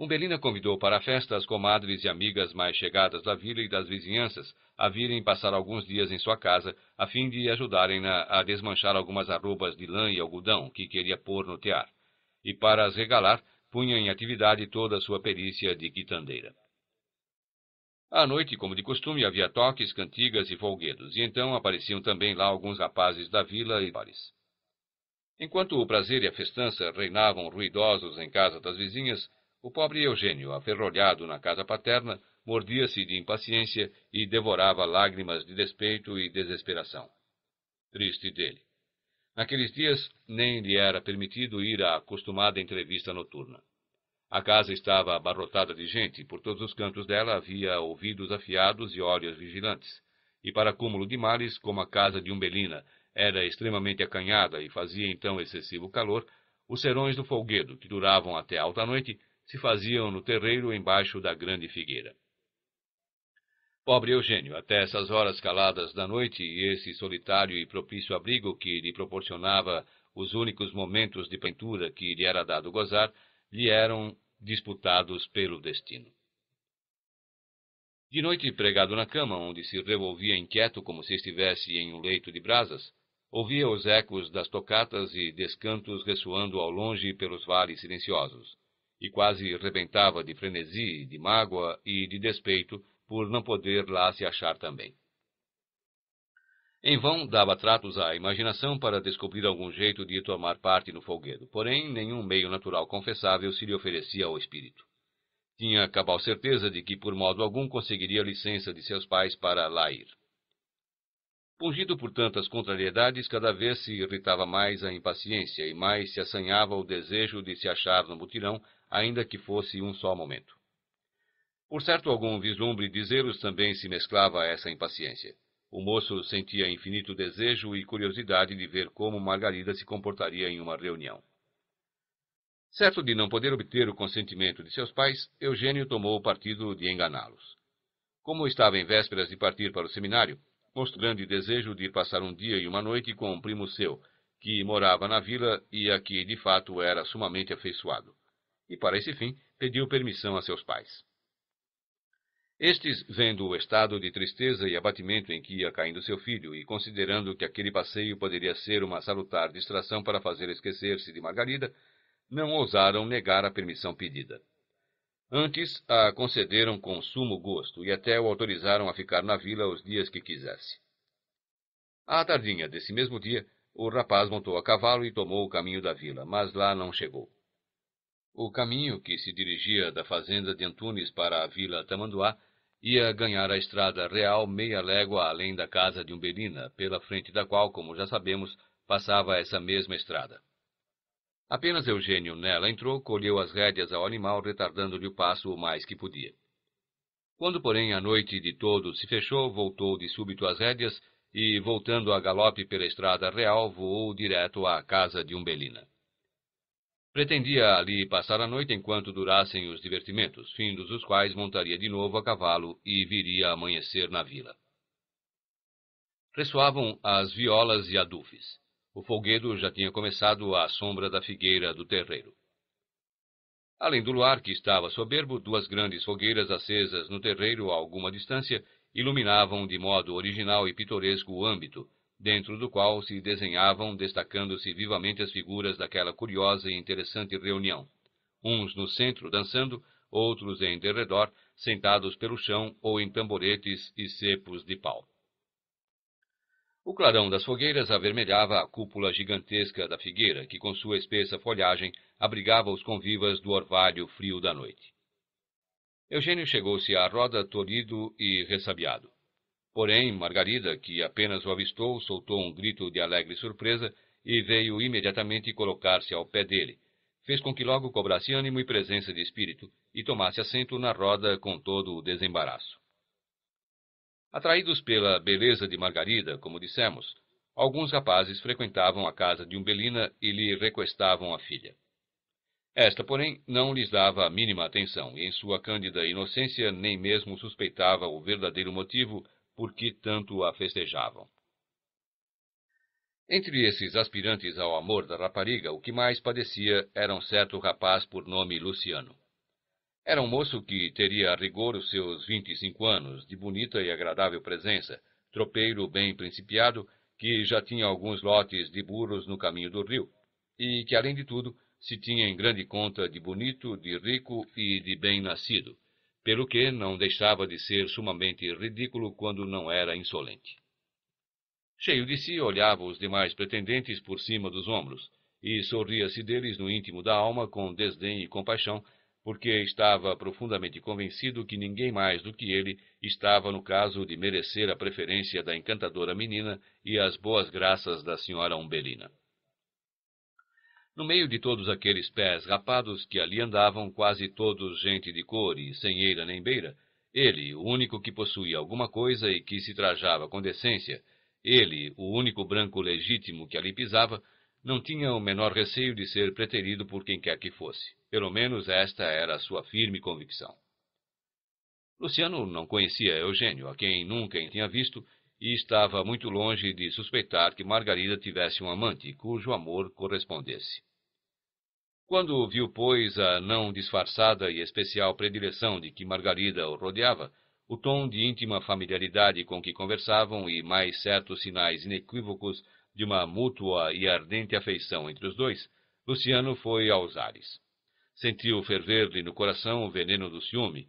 Umbelina convidou para a festa as comadres e amigas mais chegadas da vila e das vizinhanças a virem passar alguns dias em sua casa, a fim de ajudarem-na a desmanchar algumas arrobas de lã e algodão que queria pôr no tear. E para as regalar, punha em atividade toda a sua perícia de quitandeira. À noite, como de costume, havia toques, cantigas e folguedos, e então apareciam também lá alguns rapazes da vila e bares. Enquanto o prazer e a festança reinavam ruidosos em casa das vizinhas, o pobre Eugênio, aferrolhado na casa paterna, mordia-se de impaciência e devorava lágrimas de despeito e desesperação. Triste dele. Naqueles dias, nem lhe era permitido ir à acostumada entrevista noturna. A casa estava abarrotada de gente, por todos os cantos dela havia ouvidos afiados e olhos vigilantes. E para cúmulo de males, como a casa de Umbelina era extremamente acanhada e fazia então excessivo calor, os serões do folguedo, que duravam até alta noite, se faziam no terreiro embaixo da grande figueira. Pobre Eugênio, até essas horas caladas da noite e esse solitário e propício abrigo que lhe proporcionava os únicos momentos de pintura que lhe era dado gozar, lhe eram disputados pelo destino. De noite, pregado na cama, onde se revolvia inquieto como se estivesse em um leito de brasas, ouvia os ecos das tocatas e descantos ressoando ao longe pelos vales silenciosos e quase rebentava de frenesi, de mágoa e de despeito por não poder lá se achar também. Em vão dava tratos à imaginação para descobrir algum jeito de tomar parte no folguedo, porém nenhum meio natural confessável se lhe oferecia ao espírito. Tinha cabal certeza de que por modo algum conseguiria licença de seus pais para lá ir. Pungido por tantas contrariedades, cada vez se irritava mais a impaciência e mais se assanhava o desejo de se achar no mutirão ainda que fosse um só momento. Por certo, algum vislumbre de zelos também se mesclava a essa impaciência. O moço sentia infinito desejo e curiosidade de ver como Margarida se comportaria em uma reunião. Certo de não poder obter o consentimento de seus pais, Eugênio tomou o partido de enganá-los. Como estava em vésperas de partir para o seminário, mostrou grande desejo de passar um dia e uma noite com um primo seu, que morava na vila e a que de fato era sumamente afeiçoado e, para esse fim, pediu permissão a seus pais. Estes, vendo o estado de tristeza e abatimento em que ia caindo seu filho, e considerando que aquele passeio poderia ser uma salutar distração para fazer esquecer-se de Margarida, não ousaram negar a permissão pedida. Antes, a concederam com sumo gosto e até o autorizaram a ficar na vila os dias que quisesse. À tardinha desse mesmo dia, o rapaz montou a cavalo e tomou o caminho da vila, mas lá não chegou. O caminho que se dirigia da fazenda de Antunes para a vila Tamanduá ia ganhar a estrada real meia légua além da casa de Umbelina, pela frente da qual, como já sabemos, passava essa mesma estrada. Apenas Eugênio nela entrou, colheu as rédeas ao animal, retardando-lhe o passo o mais que podia. Quando, porém, a noite de todo se fechou, voltou de súbito as rédeas e, voltando a galope pela estrada real, voou direto à casa de Umbelina. Pretendia ali passar a noite enquanto durassem os divertimentos, findos os quais montaria de novo a cavalo e viria amanhecer na vila. Ressoavam as violas e adufes. O folguedo já tinha começado à sombra da figueira do terreiro. Além do luar, que estava soberbo, duas grandes fogueiras acesas no terreiro a alguma distância iluminavam de modo original e pitoresco o âmbito, dentro do qual se desenhavam, destacando-se vivamente as figuras daquela curiosa e interessante reunião. Uns no centro dançando, outros em derredor, sentados pelo chão ou em tamboretes e cepos de pau. O clarão das fogueiras avermelhava a cúpula gigantesca da figueira, que com sua espessa folhagem abrigava os convivas do orvalho frio da noite. Eugênio chegou-se à roda tolhido e ressabiado. Porém, Margarida, que apenas o avistou, soltou um grito de alegre surpresa e veio imediatamente colocar-se ao pé dele. Fez com que logo cobrasse ânimo e presença de espírito e tomasse assento na roda com todo o desembaraço. Atraídos pela beleza de Margarida, como dissemos, alguns rapazes frequentavam a casa de Umbelina e lhe requestavam a filha. Esta, porém, não lhes dava a mínima atenção e, em sua cândida inocência, nem mesmo suspeitava o verdadeiro motivo porque que tanto a festejavam. Entre esses aspirantes ao amor da rapariga, o que mais padecia era um certo rapaz por nome Luciano. Era um moço que teria a rigor os seus vinte e cinco anos, de bonita e agradável presença, tropeiro bem principiado, que já tinha alguns lotes de burros no caminho do rio, e que, além de tudo, se tinha em grande conta de bonito, de rico e de bem nascido, pelo que não deixava de ser sumamente ridículo quando não era insolente. Cheio de si, olhava os demais pretendentes por cima dos ombros e sorria-se deles no íntimo da alma com desdém e compaixão, porque estava profundamente convencido que ninguém mais do que ele estava no caso de merecer a preferência da encantadora menina e as boas graças da senhora Umbelina. No meio de todos aqueles pés rapados que ali andavam, quase todos gente de cor e sem eira nem beira, ele, o único que possuía alguma coisa e que se trajava com decência, ele, o único branco legítimo que ali pisava, não tinha o menor receio de ser preterido por quem quer que fosse. Pelo menos esta era a sua firme convicção. Luciano não conhecia Eugênio, a quem nunca tinha visto, e estava muito longe de suspeitar que Margarida tivesse um amante cujo amor correspondesse. Quando viu, pois, a não disfarçada e especial predileção de que Margarida o rodeava, o tom de íntima familiaridade com que conversavam e mais certos sinais inequívocos de uma mútua e ardente afeição entre os dois, Luciano foi aos ares. Sentiu ferver-lhe no coração o veneno do ciúme,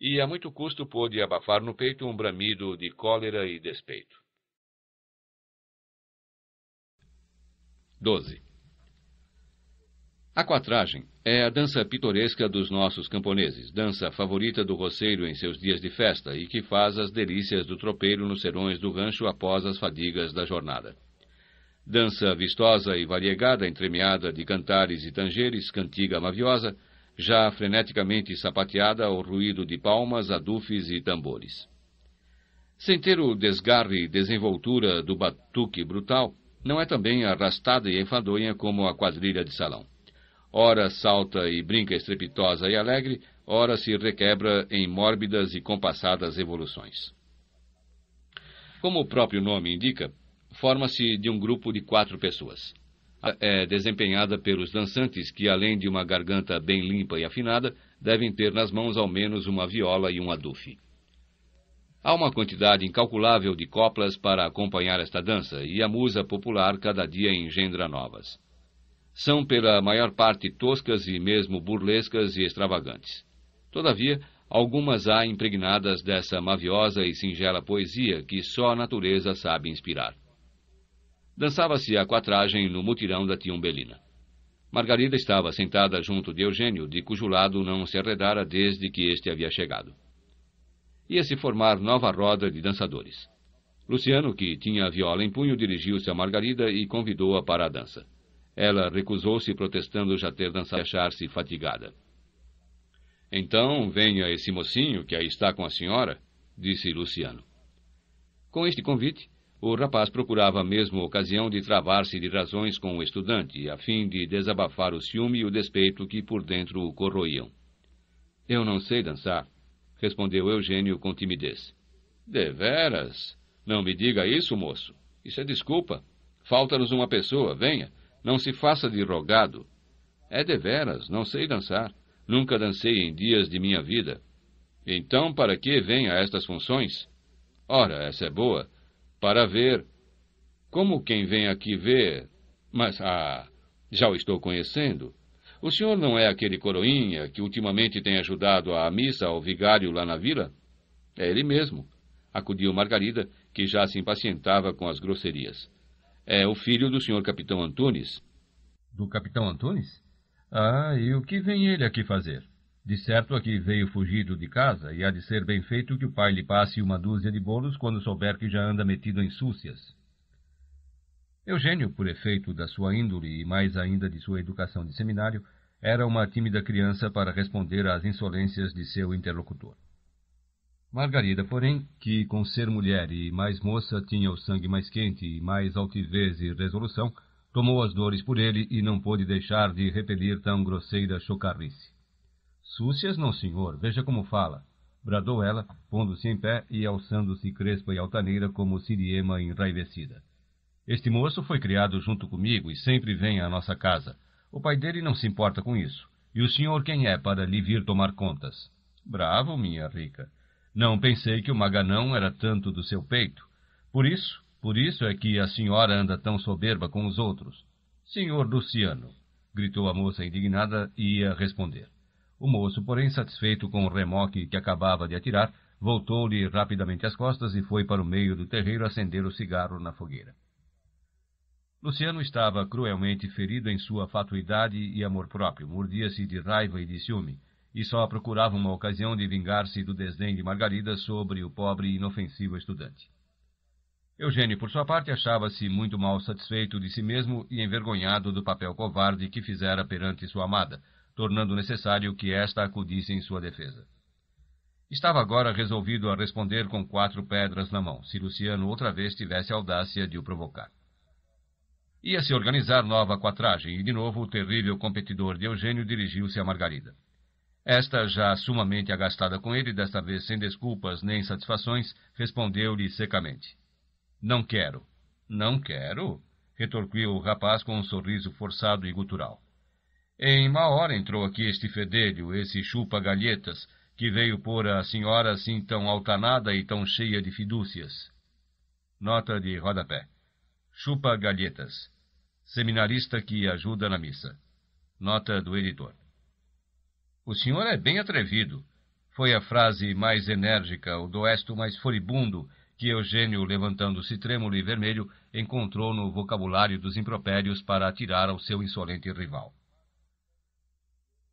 e a muito custo pôde abafar no peito um bramido de cólera e despeito. 12. A quatragem é a dança pitoresca dos nossos camponeses, dança favorita do roceiro em seus dias de festa e que faz as delícias do tropeiro nos serões do rancho após as fadigas da jornada. Dança vistosa e variegada, entremeada de cantares e tangeres, cantiga maviosa, já freneticamente sapateada ao ruído de palmas, adufes e tambores. Sem ter o desgarre e desenvoltura do batuque brutal, não é também arrastada e enfadonha como a quadrilha de salão. Ora salta e brinca estrepitosa e alegre, ora se requebra em mórbidas e compassadas evoluções. Como o próprio nome indica, forma-se de um grupo de quatro pessoas. É desempenhada pelos dançantes que, além de uma garganta bem limpa e afinada, devem ter nas mãos ao menos uma viola e um adufe. Há uma quantidade incalculável de coplas para acompanhar esta dança, e a musa popular cada dia engendra novas são pela maior parte toscas e mesmo burlescas e extravagantes. Todavia, algumas há impregnadas dessa maviosa e singela poesia que só a natureza sabe inspirar. Dançava-se a quatragem no mutirão da Tiumbelina. Margarida estava sentada junto de Eugênio, de cujo lado não se arredara desde que este havia chegado. Ia se formar nova roda de dançadores. Luciano, que tinha a viola em punho, dirigiu-se a Margarida e convidou-a para a dança. Ela recusou-se protestando já ter dançado e achar-se fatigada. Então venha esse mocinho que aí está com a senhora, disse Luciano. Com este convite, o rapaz procurava mesmo ocasião de travar-se de razões com o estudante, a fim de desabafar o ciúme e o despeito que por dentro o corroíam. Eu não sei dançar, respondeu Eugênio com timidez. Deveras? Não me diga isso, moço. Isso é desculpa. Falta-nos uma pessoa, venha. Não se faça de rogado. É deveras, não sei dançar. Nunca dancei em dias de minha vida. Então, para que venha a estas funções? Ora, essa é boa. Para ver. Como quem vem aqui ver. Mas, ah, já o estou conhecendo. O senhor não é aquele coroinha que ultimamente tem ajudado à missa ao vigário lá na vila? É ele mesmo, acudiu Margarida, que já se impacientava com as grosserias. É o filho do senhor capitão Antunes. Do capitão Antunes? Ah, e o que vem ele aqui fazer? De certo aqui veio fugido de casa e há de ser bem feito que o pai lhe passe uma dúzia de bolos quando souber que já anda metido em súcias. Eugênio, por efeito da sua índole e mais ainda de sua educação de seminário, era uma tímida criança para responder às insolências de seu interlocutor. Margarida, porém, que com ser mulher e mais moça tinha o sangue mais quente e mais altivez e resolução, tomou as dores por ele e não pôde deixar de repelir tão grosseira chocarrice. Súcias não, senhor, veja como fala, bradou ela, pondo-se em pé e alçando-se crespa e altaneira como siriema enraivecida. Este moço foi criado junto comigo e sempre vem à nossa casa. O pai dele não se importa com isso. E o senhor quem é para lhe vir tomar contas? Bravo, minha rica. Não pensei que o maganão era tanto do seu peito. Por isso, por isso é que a senhora anda tão soberba com os outros. Senhor Luciano, gritou a moça indignada e ia responder. O moço, porém satisfeito com o remoque que acabava de atirar, voltou-lhe rapidamente as costas e foi para o meio do terreiro acender o cigarro na fogueira. Luciano estava cruelmente ferido em sua fatuidade e amor próprio, mordia-se de raiva e de ciúme e só procurava uma ocasião de vingar-se do desdém de Margarida sobre o pobre e inofensivo estudante. Eugênio, por sua parte, achava-se muito mal satisfeito de si mesmo e envergonhado do papel covarde que fizera perante sua amada, tornando necessário que esta acudisse em sua defesa. Estava agora resolvido a responder com quatro pedras na mão, se Luciano outra vez tivesse a audácia de o provocar. Ia se organizar nova quatragem e, de novo, o terrível competidor de Eugênio dirigiu-se a Margarida. Esta, já sumamente agastada com ele, desta vez sem desculpas nem satisfações, respondeu-lhe secamente: Não quero. Não quero? retorquiu o rapaz com um sorriso forçado e gutural. Em má hora entrou aqui este fedelho, esse chupa-galhetas, que veio pôr a senhora assim tão altanada e tão cheia de fidúcias. Nota de rodapé. Chupa-galhetas. Seminarista que ajuda na missa. Nota do editor. O senhor é bem atrevido. Foi a frase mais enérgica, o doesto mais furibundo, que Eugênio, levantando-se trêmulo e vermelho, encontrou no vocabulário dos impropérios para atirar ao seu insolente rival.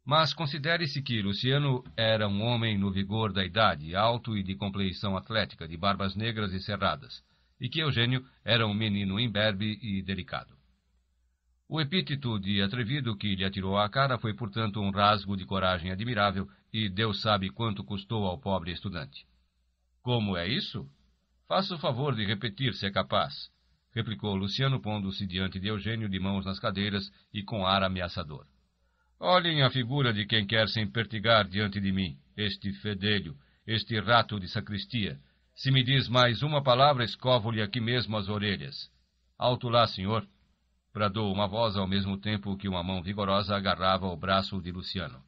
Mas considere-se que Luciano era um homem no vigor da idade, alto e de compleição atlética, de barbas negras e cerradas, e que Eugênio era um menino imberbe e delicado. O epíteto de atrevido que lhe atirou à cara foi, portanto, um rasgo de coragem admirável e Deus sabe quanto custou ao pobre estudante. Como é isso? Faça o favor de repetir se é capaz, replicou Luciano, pondo-se diante de Eugênio de mãos nas cadeiras e com ar ameaçador. Olhem a figura de quem quer se empertigar diante de mim, este fedelho, este rato de sacristia. Se me diz mais uma palavra, escovo-lhe aqui mesmo as orelhas. Alto lá, senhor! bradou uma voz ao mesmo tempo que uma mão vigorosa agarrava o braço de Luciano.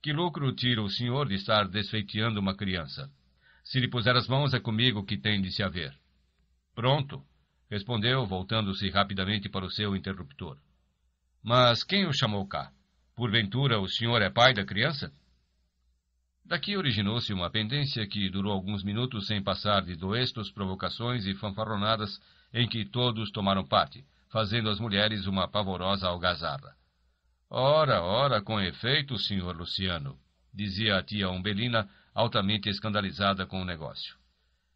Que lucro tira o senhor de estar desfeiteando uma criança? Se lhe puser as mãos, é comigo que tem de se haver. Pronto, respondeu, voltando-se rapidamente para o seu interruptor. Mas quem o chamou cá? Porventura o senhor é pai da criança? Daqui originou-se uma pendência que durou alguns minutos sem passar de doestos provocações e fanfarronadas em que todos tomaram parte, fazendo às mulheres uma pavorosa algazarra. Ora, ora, com efeito, senhor Luciano, dizia a tia Umbelina, altamente escandalizada com o negócio.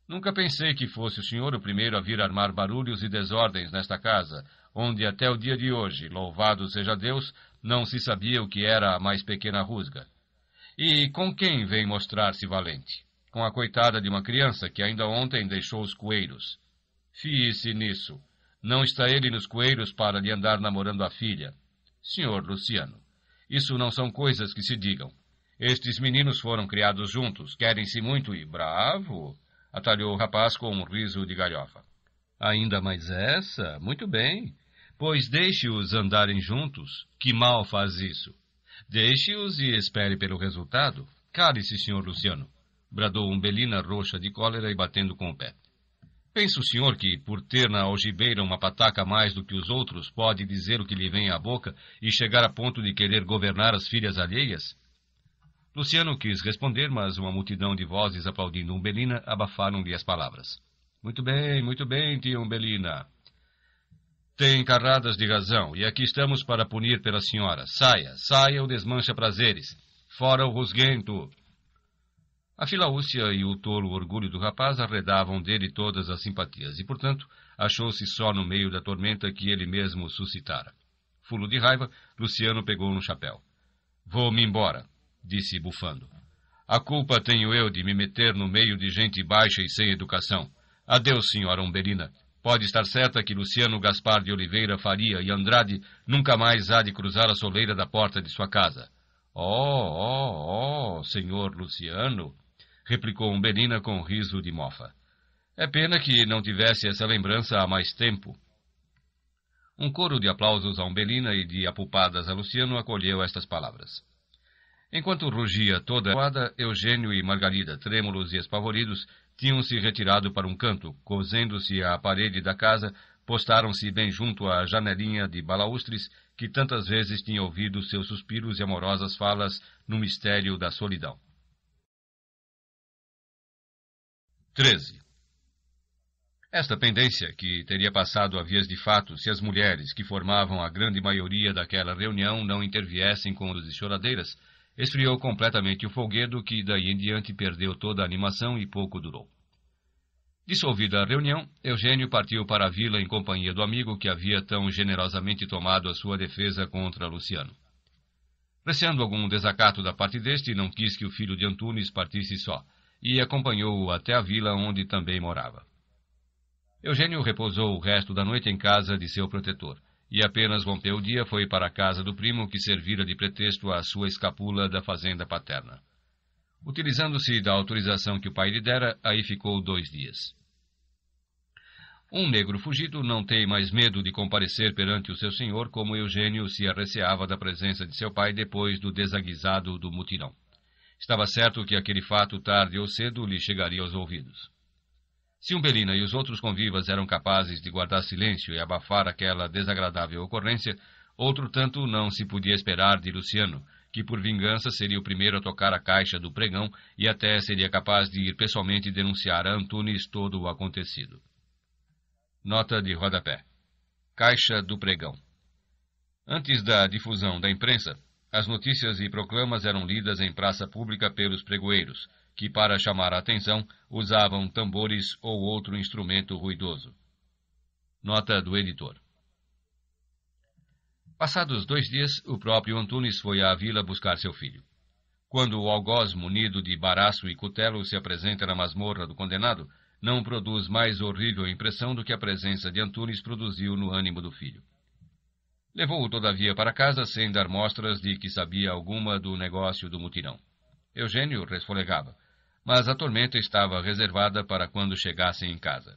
Nunca pensei que fosse o senhor o primeiro a vir armar barulhos e desordens nesta casa, onde até o dia de hoje, louvado seja Deus, não se sabia o que era a mais pequena rusga. E com quem vem mostrar-se valente? Com a coitada de uma criança que ainda ontem deixou os coeiros. Fie-se nisso. Não está ele nos coelhos para lhe andar namorando a filha. Senhor Luciano, isso não são coisas que se digam. Estes meninos foram criados juntos, querem-se muito e bravo, atalhou o rapaz com um riso de galhofa. Ainda mais essa? Muito bem. Pois deixe-os andarem juntos. Que mal faz isso? Deixe-os e espere pelo resultado. Cale-se, senhor Luciano, bradou Umbelina roxa de cólera e batendo com o pé. Pensa o senhor que, por ter na algibeira uma pataca mais do que os outros, pode dizer o que lhe vem à boca e chegar a ponto de querer governar as filhas alheias? Luciano quis responder, mas uma multidão de vozes aplaudindo Umbelina abafaram-lhe as palavras. Muito bem, muito bem, tia Umbelina. Tem carradas de razão, e aqui estamos para punir pela senhora. Saia, saia ou desmancha prazeres. Fora o rusguento. A Filaúcia e o tolo orgulho do rapaz arredavam dele todas as simpatias e, portanto, achou-se só no meio da tormenta que ele mesmo suscitara. Fulo de raiva, Luciano pegou no chapéu. Vou-me embora, disse bufando. A culpa tenho eu de me meter no meio de gente baixa e sem educação. Adeus, senhora Umberina. Pode estar certa que Luciano Gaspar de Oliveira Faria e Andrade nunca mais há de cruzar a soleira da porta de sua casa. Oh, oh, oh, senhor Luciano, replicou Umbelina com um riso de mofa. É pena que não tivesse essa lembrança há mais tempo. Um coro de aplausos a Umbelina e de apupadas a Luciano acolheu estas palavras. Enquanto rugia toda a guarda Eugênio e Margarida, trêmulos e espavoridos, tinham se retirado para um canto, cozendo-se à parede da casa, postaram-se bem junto à janelinha de balaustres que tantas vezes tinha ouvido seus suspiros e amorosas falas no mistério da solidão. 13. Esta pendência, que teria passado a vias de fato se as mulheres, que formavam a grande maioria daquela reunião, não interviessem com luzes choradeiras, esfriou completamente o folguedo que daí em diante perdeu toda a animação e pouco durou. Dissolvida a reunião, Eugênio partiu para a vila em companhia do amigo que havia tão generosamente tomado a sua defesa contra Luciano. Receando algum desacato da parte deste, não quis que o filho de Antunes partisse só, e acompanhou-o até a vila onde também morava. Eugênio repousou o resto da noite em casa de seu protetor, e apenas rompeu o dia foi para a casa do primo que servira de pretexto à sua escapula da fazenda paterna. Utilizando-se da autorização que o pai lhe dera, aí ficou dois dias. Um negro fugido não tem mais medo de comparecer perante o seu senhor como Eugênio se arreceava da presença de seu pai depois do desaguisado do mutirão. Estava certo que aquele fato, tarde ou cedo, lhe chegaria aos ouvidos. Se Umbelina e os outros convivas eram capazes de guardar silêncio e abafar aquela desagradável ocorrência, outro tanto não se podia esperar de Luciano, que por vingança seria o primeiro a tocar a caixa do pregão e até seria capaz de ir pessoalmente denunciar a Antunes todo o acontecido. Nota de rodapé. Caixa do pregão. Antes da difusão da imprensa, as notícias e proclamas eram lidas em praça pública pelos pregoeiros, que, para chamar a atenção, usavam tambores ou outro instrumento ruidoso. Nota do editor. Passados dois dias, o próprio Antunes foi à vila buscar seu filho. Quando o algoz munido de baraço e cutelo se apresenta na masmorra do condenado, não produz mais horrível impressão do que a presença de Antunes produziu no ânimo do filho. Levou-o, todavia, para casa sem dar mostras de que sabia alguma do negócio do mutirão. Eugênio resfolegava, mas a tormenta estava reservada para quando chegassem em casa.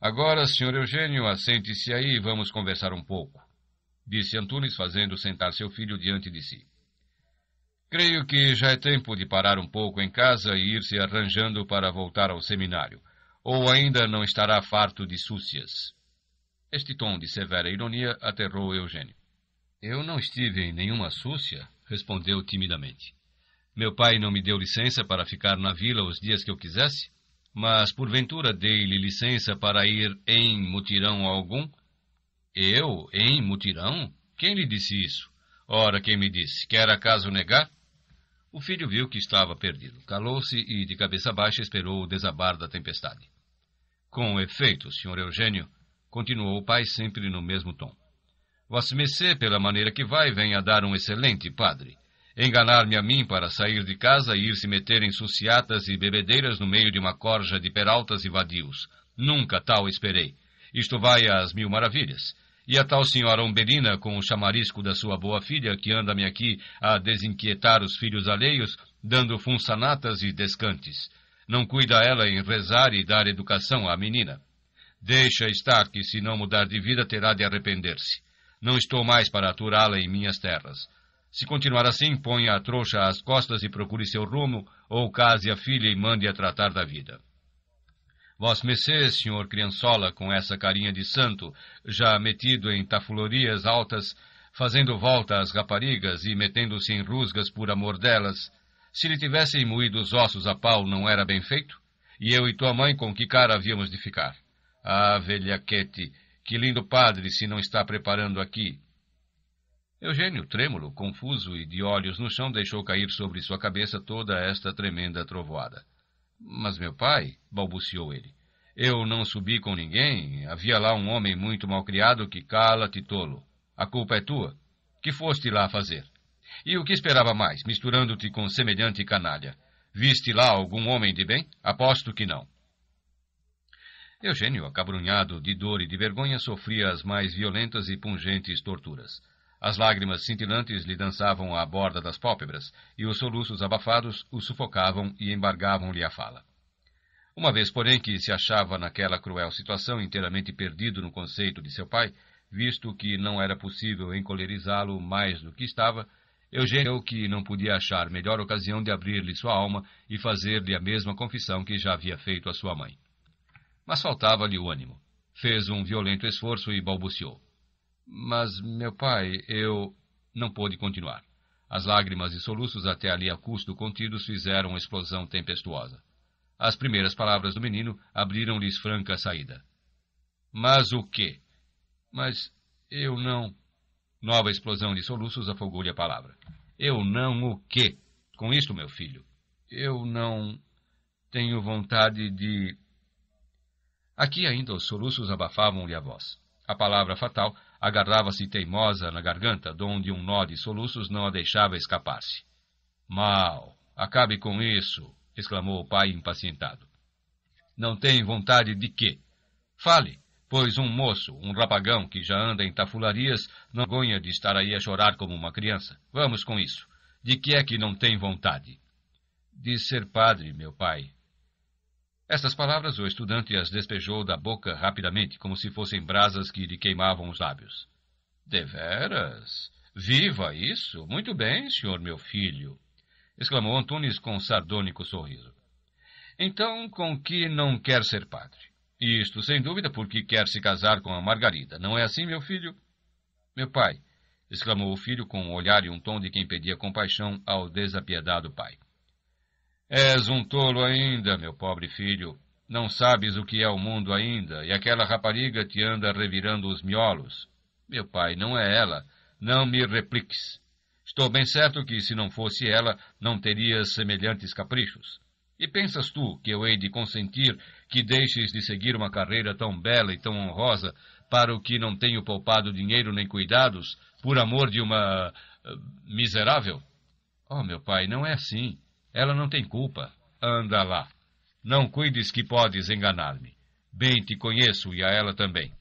Agora, senhor Eugênio, assente-se aí e vamos conversar um pouco, disse Antunes, fazendo sentar seu filho diante de si. Creio que já é tempo de parar um pouco em casa e ir se arranjando para voltar ao seminário, ou ainda não estará farto de súcias. Este tom de severa ironia aterrou Eugênio. Eu não estive em nenhuma súcia, respondeu timidamente. Meu pai não me deu licença para ficar na vila os dias que eu quisesse, mas porventura dei-lhe licença para ir em mutirão algum? Eu, em mutirão? Quem lhe disse isso? Ora, quem me disse? Quer acaso negar? O filho viu que estava perdido, calou-se e, de cabeça baixa, esperou o desabar da tempestade. Com efeito, senhor Eugênio, continuou o pai sempre no mesmo tom. Vossa Messê, pela maneira que vai, vem a dar um excelente padre. Enganar-me a mim para sair de casa e ir se meter em suciatas e bebedeiras no meio de uma corja de peraltas e vadios. Nunca tal esperei. Isto vai às mil maravilhas. E a tal senhora Umbelina, com o chamarisco da sua boa filha, que anda-me aqui a desinquietar os filhos alheios, dando funçanatas e descantes. Não cuida ela em rezar e dar educação à menina. Deixa estar, que se não mudar de vida terá de arrepender-se. Não estou mais para aturá-la em minhas terras. Se continuar assim, ponha a trouxa às costas e procure seu rumo, ou case a filha e mande-a tratar da vida. Vós Mercê, senhor Criançola, com essa carinha de santo, já metido em tafulorias altas, fazendo volta às raparigas e metendo-se em rusgas por amor delas, se lhe tivessem moído os ossos a pau, não era bem feito? E eu e tua mãe, com que cara havíamos de ficar? Ah, velhaquete, que lindo padre se não está preparando aqui. Eugênio, trêmulo, confuso e de olhos no chão, deixou cair sobre sua cabeça toda esta tremenda trovoada. Mas meu pai, balbuciou ele, eu não subi com ninguém, havia lá um homem muito malcriado que cala-te, tolo. A culpa é tua. Que foste lá fazer? E o que esperava mais, misturando-te com semelhante canalha? Viste lá algum homem de bem? Aposto que não. Eugênio, acabrunhado de dor e de vergonha, sofria as mais violentas e pungentes torturas. As lágrimas cintilantes lhe dançavam à borda das pálpebras e os soluços abafados o sufocavam e embargavam-lhe a fala. Uma vez, porém, que se achava naquela cruel situação inteiramente perdido no conceito de seu pai, visto que não era possível encolerizá-lo mais do que estava, Eugênio que não podia achar melhor ocasião de abrir-lhe sua alma e fazer-lhe a mesma confissão que já havia feito à sua mãe mas faltava-lhe o ânimo. Fez um violento esforço e balbuciou. Mas, meu pai, eu. Não pôde continuar. As lágrimas e soluços até ali a custo contidos fizeram uma explosão tempestuosa. As primeiras palavras do menino abriram-lhes franca saída. Mas o quê? Mas eu não. Nova explosão de soluços afogou-lhe a palavra. Eu não o quê? Com isto, meu filho, eu não tenho vontade de. Aqui ainda os soluços abafavam-lhe a voz. A palavra fatal agarrava-se teimosa na garganta, donde um nó de soluços não a deixava escapar-se. Mal! Acabe com isso! exclamou o pai impacientado. Não tem vontade de quê? Fale, pois um moço, um rapagão que já anda em tafularias, não gonha de estar aí a chorar como uma criança. Vamos com isso. De que é que não tem vontade? De ser padre, meu pai, estas palavras o estudante as despejou da boca rapidamente, como se fossem brasas que lhe queimavam os lábios. Deveras? Viva isso! Muito bem, senhor meu filho! exclamou Antunes com um sardônico sorriso. Então, com que não quer ser padre? Isto, sem dúvida, porque quer se casar com a Margarida. Não é assim, meu filho? Meu pai, exclamou o filho com um olhar e um tom de quem pedia compaixão ao desapiedado pai. És um tolo ainda, meu pobre filho. Não sabes o que é o mundo ainda, e aquela rapariga te anda revirando os miolos. Meu pai, não é ela. Não me repliques. Estou bem certo que, se não fosse ela, não terias semelhantes caprichos. E pensas tu que eu hei de consentir que deixes de seguir uma carreira tão bela e tão honrosa para o que não tenho poupado dinheiro nem cuidados por amor de uma. Eh, miserável? Oh, meu pai, não é assim. Ela não tem culpa. Anda lá. Não cuides que podes enganar-me. Bem te conheço e a ela também.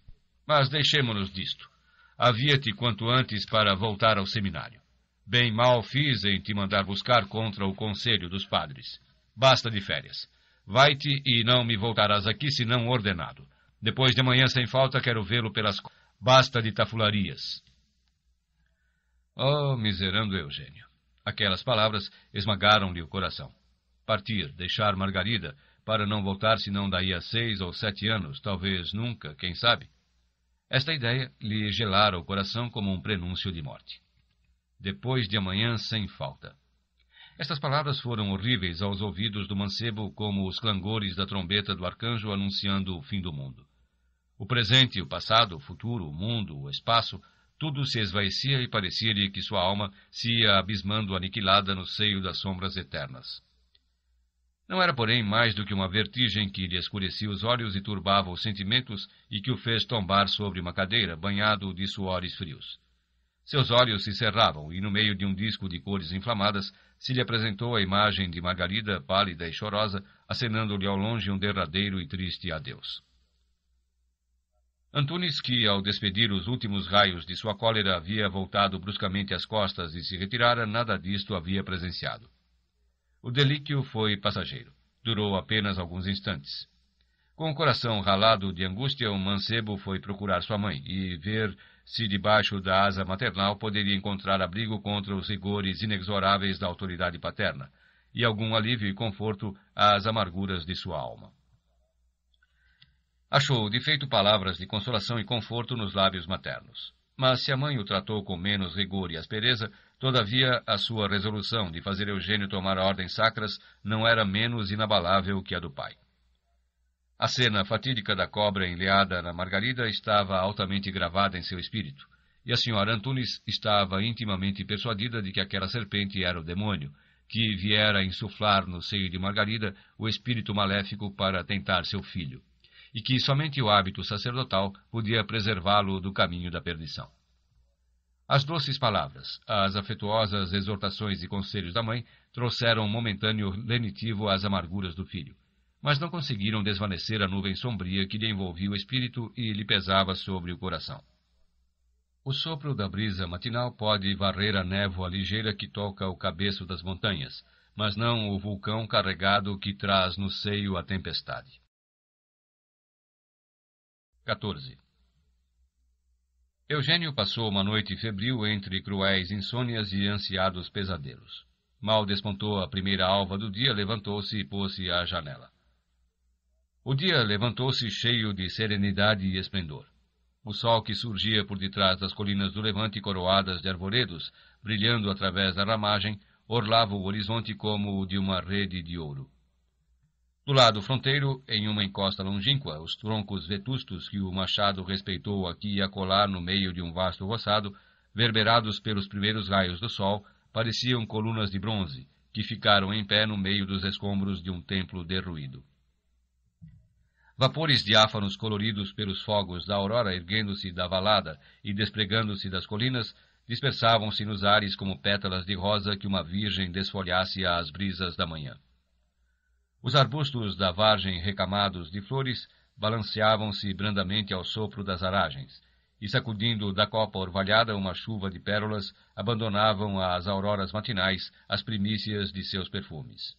Mas deixemo-nos disto. Avia-te quanto antes para voltar ao seminário. Bem mal fiz em te mandar buscar contra o conselho dos padres. Basta de férias. Vai-te e não me voltarás aqui senão ordenado. Depois de amanhã, sem falta, quero vê-lo pelas... Basta de tafularias. Oh, miserando Eugênio! Aquelas palavras esmagaram-lhe o coração. Partir, deixar Margarida, para não voltar senão daí a seis ou sete anos, talvez nunca, quem sabe? Esta ideia lhe gelara o coração como um prenúncio de morte. Depois de amanhã, sem falta. Estas palavras foram horríveis aos ouvidos do mancebo como os clangores da trombeta do arcanjo anunciando o fim do mundo. O presente, o passado, o futuro, o mundo, o espaço, tudo se esvaecia e parecia-lhe que sua alma se ia abismando aniquilada no seio das sombras eternas. Não era, porém, mais do que uma vertigem que lhe escurecia os olhos e turbava os sentimentos e que o fez tombar sobre uma cadeira, banhado de suores frios. Seus olhos se cerravam e, no meio de um disco de cores inflamadas, se lhe apresentou a imagem de Margarida, pálida e chorosa, acenando-lhe ao longe um derradeiro e triste adeus. Antunes, que ao despedir os últimos raios de sua cólera havia voltado bruscamente as costas e se retirara, nada disto havia presenciado. O delíquio foi passageiro. Durou apenas alguns instantes. Com o coração ralado de angústia, o mancebo foi procurar sua mãe e ver se debaixo da asa maternal poderia encontrar abrigo contra os rigores inexoráveis da autoridade paterna e algum alívio e conforto às amarguras de sua alma. Achou de feito palavras de consolação e conforto nos lábios maternos. Mas se a mãe o tratou com menos rigor e aspereza, todavia a sua resolução de fazer Eugênio tomar ordens sacras não era menos inabalável que a do pai. A cena fatídica da cobra enleada na Margarida estava altamente gravada em seu espírito, e a senhora Antunes estava intimamente persuadida de que aquela serpente era o demônio, que viera insuflar no seio de Margarida o espírito maléfico para tentar seu filho e que somente o hábito sacerdotal podia preservá-lo do caminho da perdição. As doces palavras, as afetuosas exortações e conselhos da mãe trouxeram um momentâneo lenitivo às amarguras do filho, mas não conseguiram desvanecer a nuvem sombria que lhe envolvia o espírito e lhe pesava sobre o coração. O sopro da brisa matinal pode varrer a névoa ligeira que toca o cabeço das montanhas, mas não o vulcão carregado que traz no seio a tempestade. 14. Eugênio passou uma noite febril entre cruéis insônias e ansiados pesadelos. Mal despontou a primeira alva do dia, levantou-se e pôs-se à janela. O dia levantou-se cheio de serenidade e esplendor. O sol que surgia por detrás das colinas do levante coroadas de arvoredos, brilhando através da ramagem, orlava o horizonte como o de uma rede de ouro. Do lado fronteiro, em uma encosta longínqua, os troncos vetustos que o machado respeitou aqui e acolá no meio de um vasto roçado, verberados pelos primeiros raios do sol, pareciam colunas de bronze, que ficaram em pé no meio dos escombros de um templo derruído. Vapores diáfanos coloridos pelos fogos da aurora erguendo-se da valada e despregando-se das colinas, dispersavam-se nos ares como pétalas de rosa que uma virgem desfolhasse às brisas da manhã. Os arbustos da vargem recamados de flores balanceavam-se brandamente ao sopro das aragens, e sacudindo da copa orvalhada uma chuva de pérolas, abandonavam às auroras matinais as primícias de seus perfumes.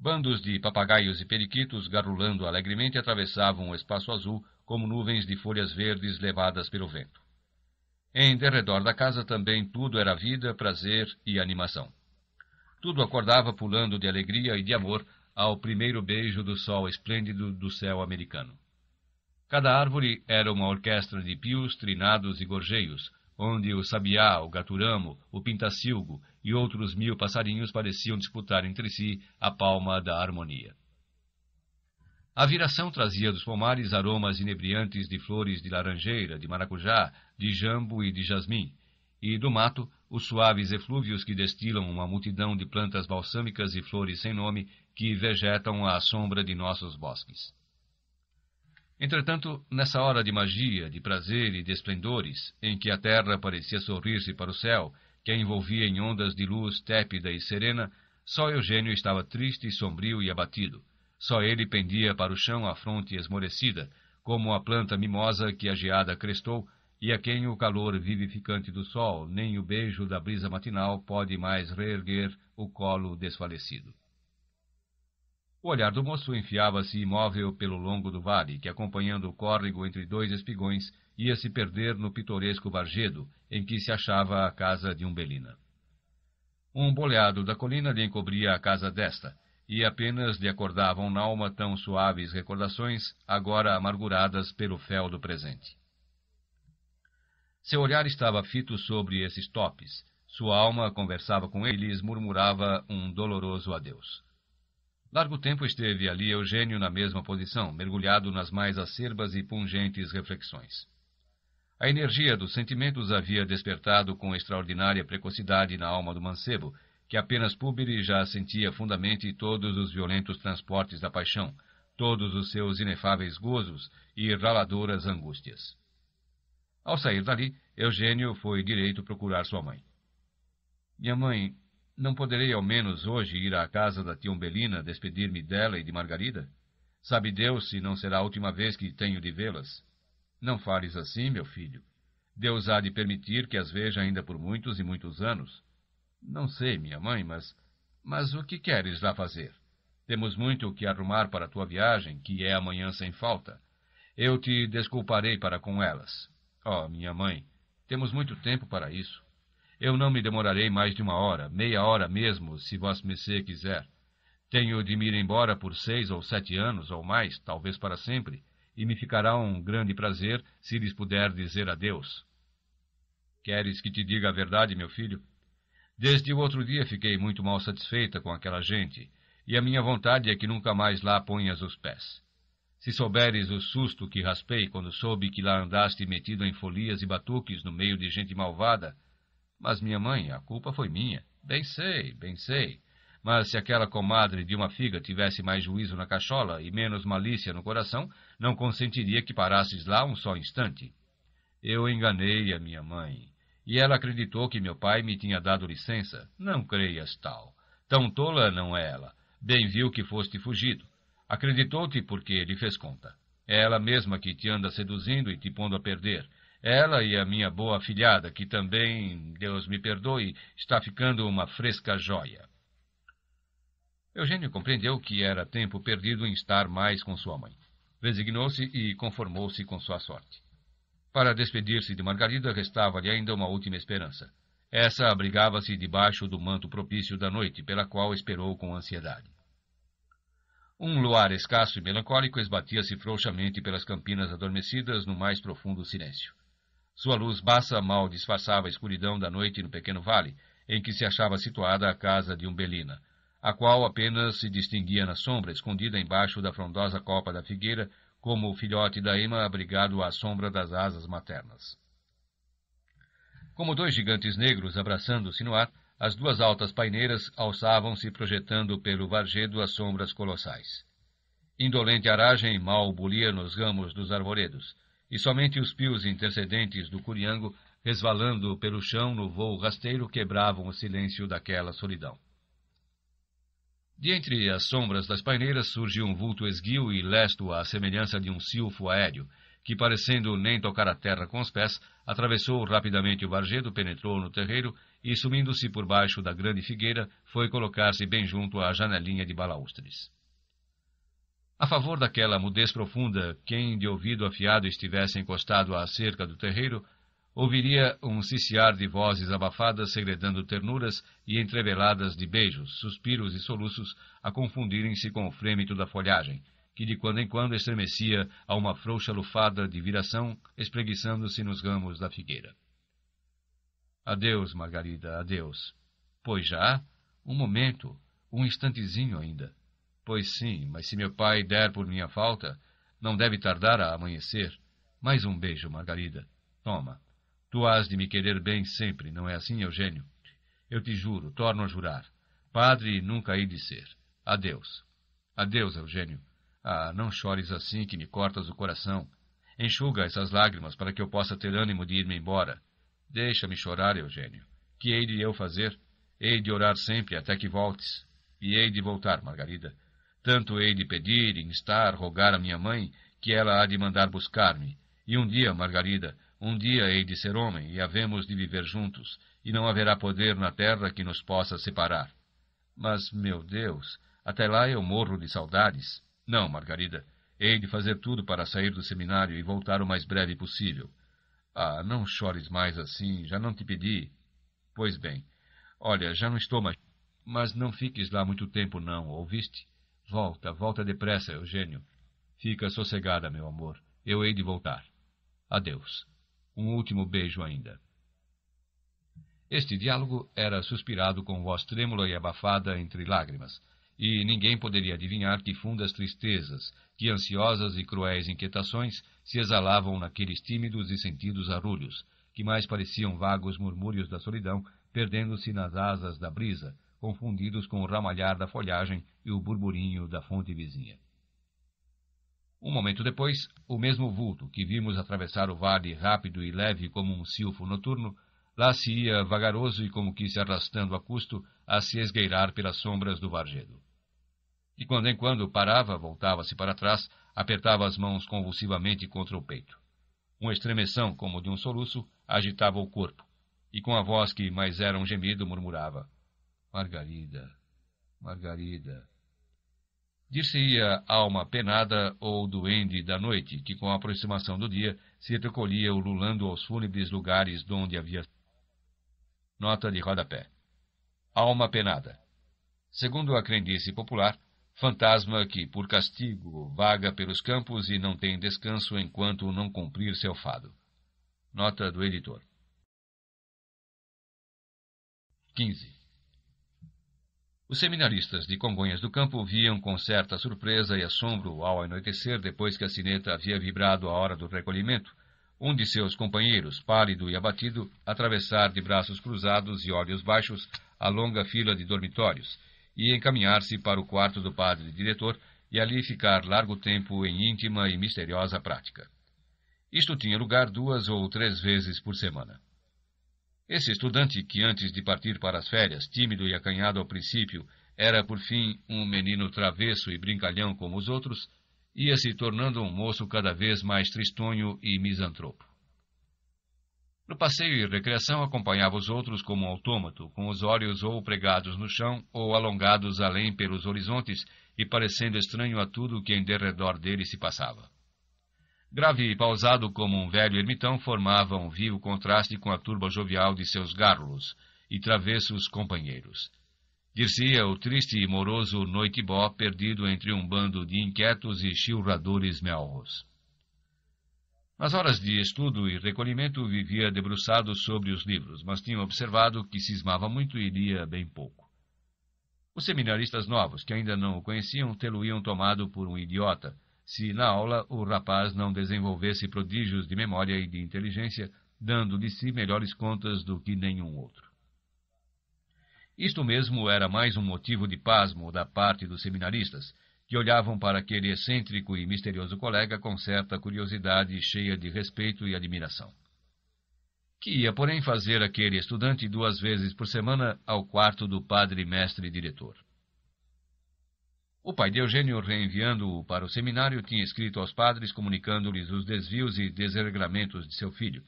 Bandos de papagaios e periquitos, garulando alegremente, atravessavam o espaço azul como nuvens de folhas verdes levadas pelo vento. Em derredor da casa também tudo era vida, prazer e animação. Tudo acordava pulando de alegria e de amor ao primeiro beijo do sol esplêndido do céu americano. Cada árvore era uma orquestra de pios, trinados e gorjeios, onde o sabiá, o gaturamo, o pintacilgo e outros mil passarinhos pareciam disputar entre si a palma da harmonia. A viração trazia dos pomares aromas inebriantes de flores de laranjeira, de maracujá, de jambo e de jasmim, e do mato os suaves eflúvios que destilam uma multidão de plantas balsâmicas e flores sem nome que vegetam à sombra de nossos bosques. Entretanto, nessa hora de magia, de prazer e de esplendores, em que a terra parecia sorrir-se para o céu, que a envolvia em ondas de luz tépida e serena, só Eugênio estava triste e sombrio e abatido. Só ele pendia para o chão a fronte esmorecida, como a planta mimosa que a geada crestou e a quem o calor vivificante do sol, nem o beijo da brisa matinal pode mais reerguer o colo desfalecido. O olhar do moço enfiava-se imóvel pelo longo do vale, que, acompanhando o córrego entre dois espigões, ia se perder no pitoresco varjedo em que se achava a casa de Umbelina. Um boleado da colina lhe encobria a casa desta, e apenas lhe acordavam na alma tão suaves recordações, agora amarguradas pelo fel do presente. Seu olhar estava fito sobre esses topes, sua alma conversava com eles, murmurava um doloroso adeus. Largo tempo esteve ali Eugênio na mesma posição, mergulhado nas mais acerbas e pungentes reflexões. A energia dos sentimentos havia despertado com extraordinária precocidade na alma do mancebo, que apenas púbere já sentia fundamente todos os violentos transportes da paixão, todos os seus inefáveis gozos e raladoras angústias. Ao sair dali, Eugênio foi direito procurar sua mãe. Minha mãe, não poderei ao menos hoje ir à casa da tia Umbelina despedir-me dela e de Margarida? Sabe Deus se não será a última vez que tenho de vê-las. Não fales assim, meu filho. Deus há de permitir que as veja ainda por muitos e muitos anos. Não sei, minha mãe, mas. Mas o que queres lá fazer? Temos muito o que arrumar para a tua viagem, que é amanhã sem falta. Eu te desculparei para com elas. Oh, minha mãe, temos muito tempo para isso. Eu não me demorarei mais de uma hora, meia hora mesmo, se Vossa Mercê quiser. Tenho de me ir embora por seis ou sete anos ou mais, talvez para sempre, e me ficará um grande prazer se lhes puder dizer adeus. Queres que te diga a verdade, meu filho? Desde o outro dia fiquei muito mal satisfeita com aquela gente, e a minha vontade é que nunca mais lá ponhas os pés. Se souberes o susto que raspei quando soube que lá andaste metido em folias e batuques no meio de gente malvada, mas minha mãe, a culpa foi minha. Bem sei, bem sei. Mas se aquela comadre de uma figa tivesse mais juízo na cachola e menos malícia no coração, não consentiria que parasses lá um só instante. Eu enganei a minha mãe, e ela acreditou que meu pai me tinha dado licença. Não creias tal. Tão tola não é ela. Bem viu que foste fugido. Acreditou-te porque lhe fez conta. É ela mesma que te anda seduzindo e te pondo a perder. Ela e a minha boa afilhada, que também, Deus me perdoe, está ficando uma fresca joia. Eugênio compreendeu que era tempo perdido em estar mais com sua mãe. Resignou-se e conformou-se com sua sorte. Para despedir-se de Margarida, restava-lhe ainda uma última esperança. Essa abrigava-se debaixo do manto propício da noite, pela qual esperou com ansiedade. Um luar escasso e melancólico esbatia-se frouxamente pelas campinas adormecidas no mais profundo silêncio. Sua luz baça mal disfarçava a escuridão da noite no pequeno vale, em que se achava situada a casa de Umbelina, a qual apenas se distinguia na sombra, escondida embaixo da frondosa copa da figueira, como o filhote da ema abrigado à sombra das asas maternas. Como dois gigantes negros abraçando-se no ar, as duas altas paineiras alçavam-se projetando pelo varjedo as sombras colossais. Indolente aragem mal bulia nos ramos dos arvoredos, e somente os pios intercedentes do Curiango, resvalando pelo chão no vôo rasteiro, quebravam o silêncio daquela solidão. De entre as sombras das paineiras surgiu um vulto esguio e lesto à semelhança de um silfo aéreo, que, parecendo nem tocar a terra com os pés, atravessou rapidamente o varjedo, penetrou no terreiro e, sumindo-se por baixo da grande figueira, foi colocar-se bem junto à janelinha de balaústres. A favor daquela mudez profunda, quem de ouvido afiado estivesse encostado à cerca do terreiro, ouviria um ciciar de vozes abafadas segredando ternuras e entreveladas de beijos, suspiros e soluços a confundirem-se com o frêmito da folhagem, que de quando em quando estremecia a uma frouxa lufada de viração espreguiçando-se nos ramos da figueira. Adeus, Margarida, adeus. Pois já, um momento, um instantezinho ainda. Pois sim, mas se meu pai der por minha falta, não deve tardar a amanhecer. Mais um beijo, Margarida. Toma. Tu has de me querer bem sempre, não é assim, Eugênio? Eu te juro, torno a jurar. Padre nunca hei de ser. Adeus. Adeus, Eugênio. Ah, não chores assim que me cortas o coração. Enxuga essas lágrimas para que eu possa ter ânimo de ir-me embora. Deixa-me chorar, Eugênio. Que hei de eu fazer? Hei de orar sempre até que voltes. E hei de voltar, Margarida. Tanto hei de pedir, instar, rogar a minha mãe que ela há de mandar buscar-me. E um dia, Margarida, um dia hei de ser homem e havemos de viver juntos, e não haverá poder na terra que nos possa separar. Mas, meu Deus, até lá eu morro de saudades. Não, Margarida, hei de fazer tudo para sair do seminário e voltar o mais breve possível. Ah, não chores mais assim, já não te pedi. Pois bem, olha, já não estou mais. Mas não fiques lá muito tempo, não, ouviste? Volta, volta depressa, Eugênio. Fica sossegada, meu amor. Eu hei de voltar. Adeus. Um último beijo ainda. Este diálogo era suspirado com voz trêmula e abafada entre lágrimas, e ninguém poderia adivinhar que fundas tristezas, que ansiosas e cruéis inquietações se exalavam naqueles tímidos e sentidos arrulhos, que mais pareciam vagos murmúrios da solidão, perdendo-se nas asas da brisa, confundidos com o ramalhar da folhagem e o burburinho da fonte vizinha. Um momento depois, o mesmo vulto que vimos atravessar o vale rápido e leve como um silfo noturno, lá se ia vagaroso e como que se arrastando a custo a se esgueirar pelas sombras do varjedo. De quando em quando parava, voltava-se para trás, apertava as mãos convulsivamente contra o peito. Uma estremeção, como de um soluço, agitava o corpo, e com a voz que mais era um gemido murmurava: Margarida, Margarida. Dir-se-ia alma penada ou duende da noite, que com a aproximação do dia se recolhia ululando aos fúnebres lugares donde havia. Nota de rodapé. Alma penada. Segundo a crendice popular, fantasma que, por castigo, vaga pelos campos e não tem descanso enquanto não cumprir seu fado. Nota do editor. 15. Os seminaristas de Congonhas do Campo viam com certa surpresa e assombro ao anoitecer depois que a sineta havia vibrado a hora do recolhimento, um de seus companheiros, pálido e abatido, atravessar de braços cruzados e olhos baixos a longa fila de dormitórios e encaminhar-se para o quarto do padre diretor e ali ficar largo tempo em íntima e misteriosa prática. Isto tinha lugar duas ou três vezes por semana. Esse estudante, que antes de partir para as férias, tímido e acanhado ao princípio, era por fim um menino travesso e brincalhão como os outros, ia se tornando um moço cada vez mais tristonho e misantropo. No passeio e recreação acompanhava os outros como um autômato, com os olhos ou pregados no chão ou alongados além pelos horizontes e parecendo estranho a tudo que em derredor dele se passava. Grave e pausado como um velho ermitão, formava um vivo contraste com a turba jovial de seus garrulos e travessos companheiros. Dir-se-ia o triste e moroso noitibó perdido entre um bando de inquietos e chilradores melros. Nas horas de estudo e recolhimento vivia debruçado sobre os livros, mas tinha observado que cismava muito e lia bem pouco. Os seminaristas novos, que ainda não o conheciam, tê-lo-iam tomado por um idiota, se na aula o rapaz não desenvolvesse prodígios de memória e de inteligência, dando de si melhores contas do que nenhum outro. Isto mesmo era mais um motivo de pasmo da parte dos seminaristas, que olhavam para aquele excêntrico e misterioso colega com certa curiosidade cheia de respeito e admiração. Que ia, porém, fazer aquele estudante duas vezes por semana ao quarto do padre mestre diretor. O pai de Eugênio, reenviando-o para o seminário, tinha escrito aos padres comunicando-lhes os desvios e desregramentos de seu filho,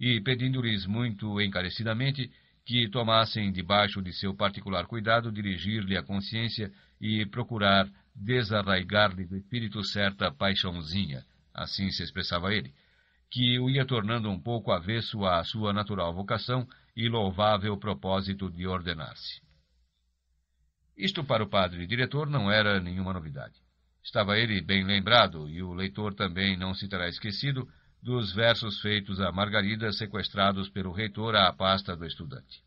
e pedindo-lhes muito encarecidamente que tomassem debaixo de seu particular cuidado dirigir-lhe a consciência e procurar desarraigar-lhe do espírito certa paixãozinha, assim se expressava ele, que o ia tornando um pouco avesso à sua natural vocação e louvável propósito de ordenar-se. Isto para o padre diretor não era nenhuma novidade. Estava ele bem lembrado, e o leitor também não se terá esquecido, dos versos feitos a Margarida sequestrados pelo reitor à pasta do estudante.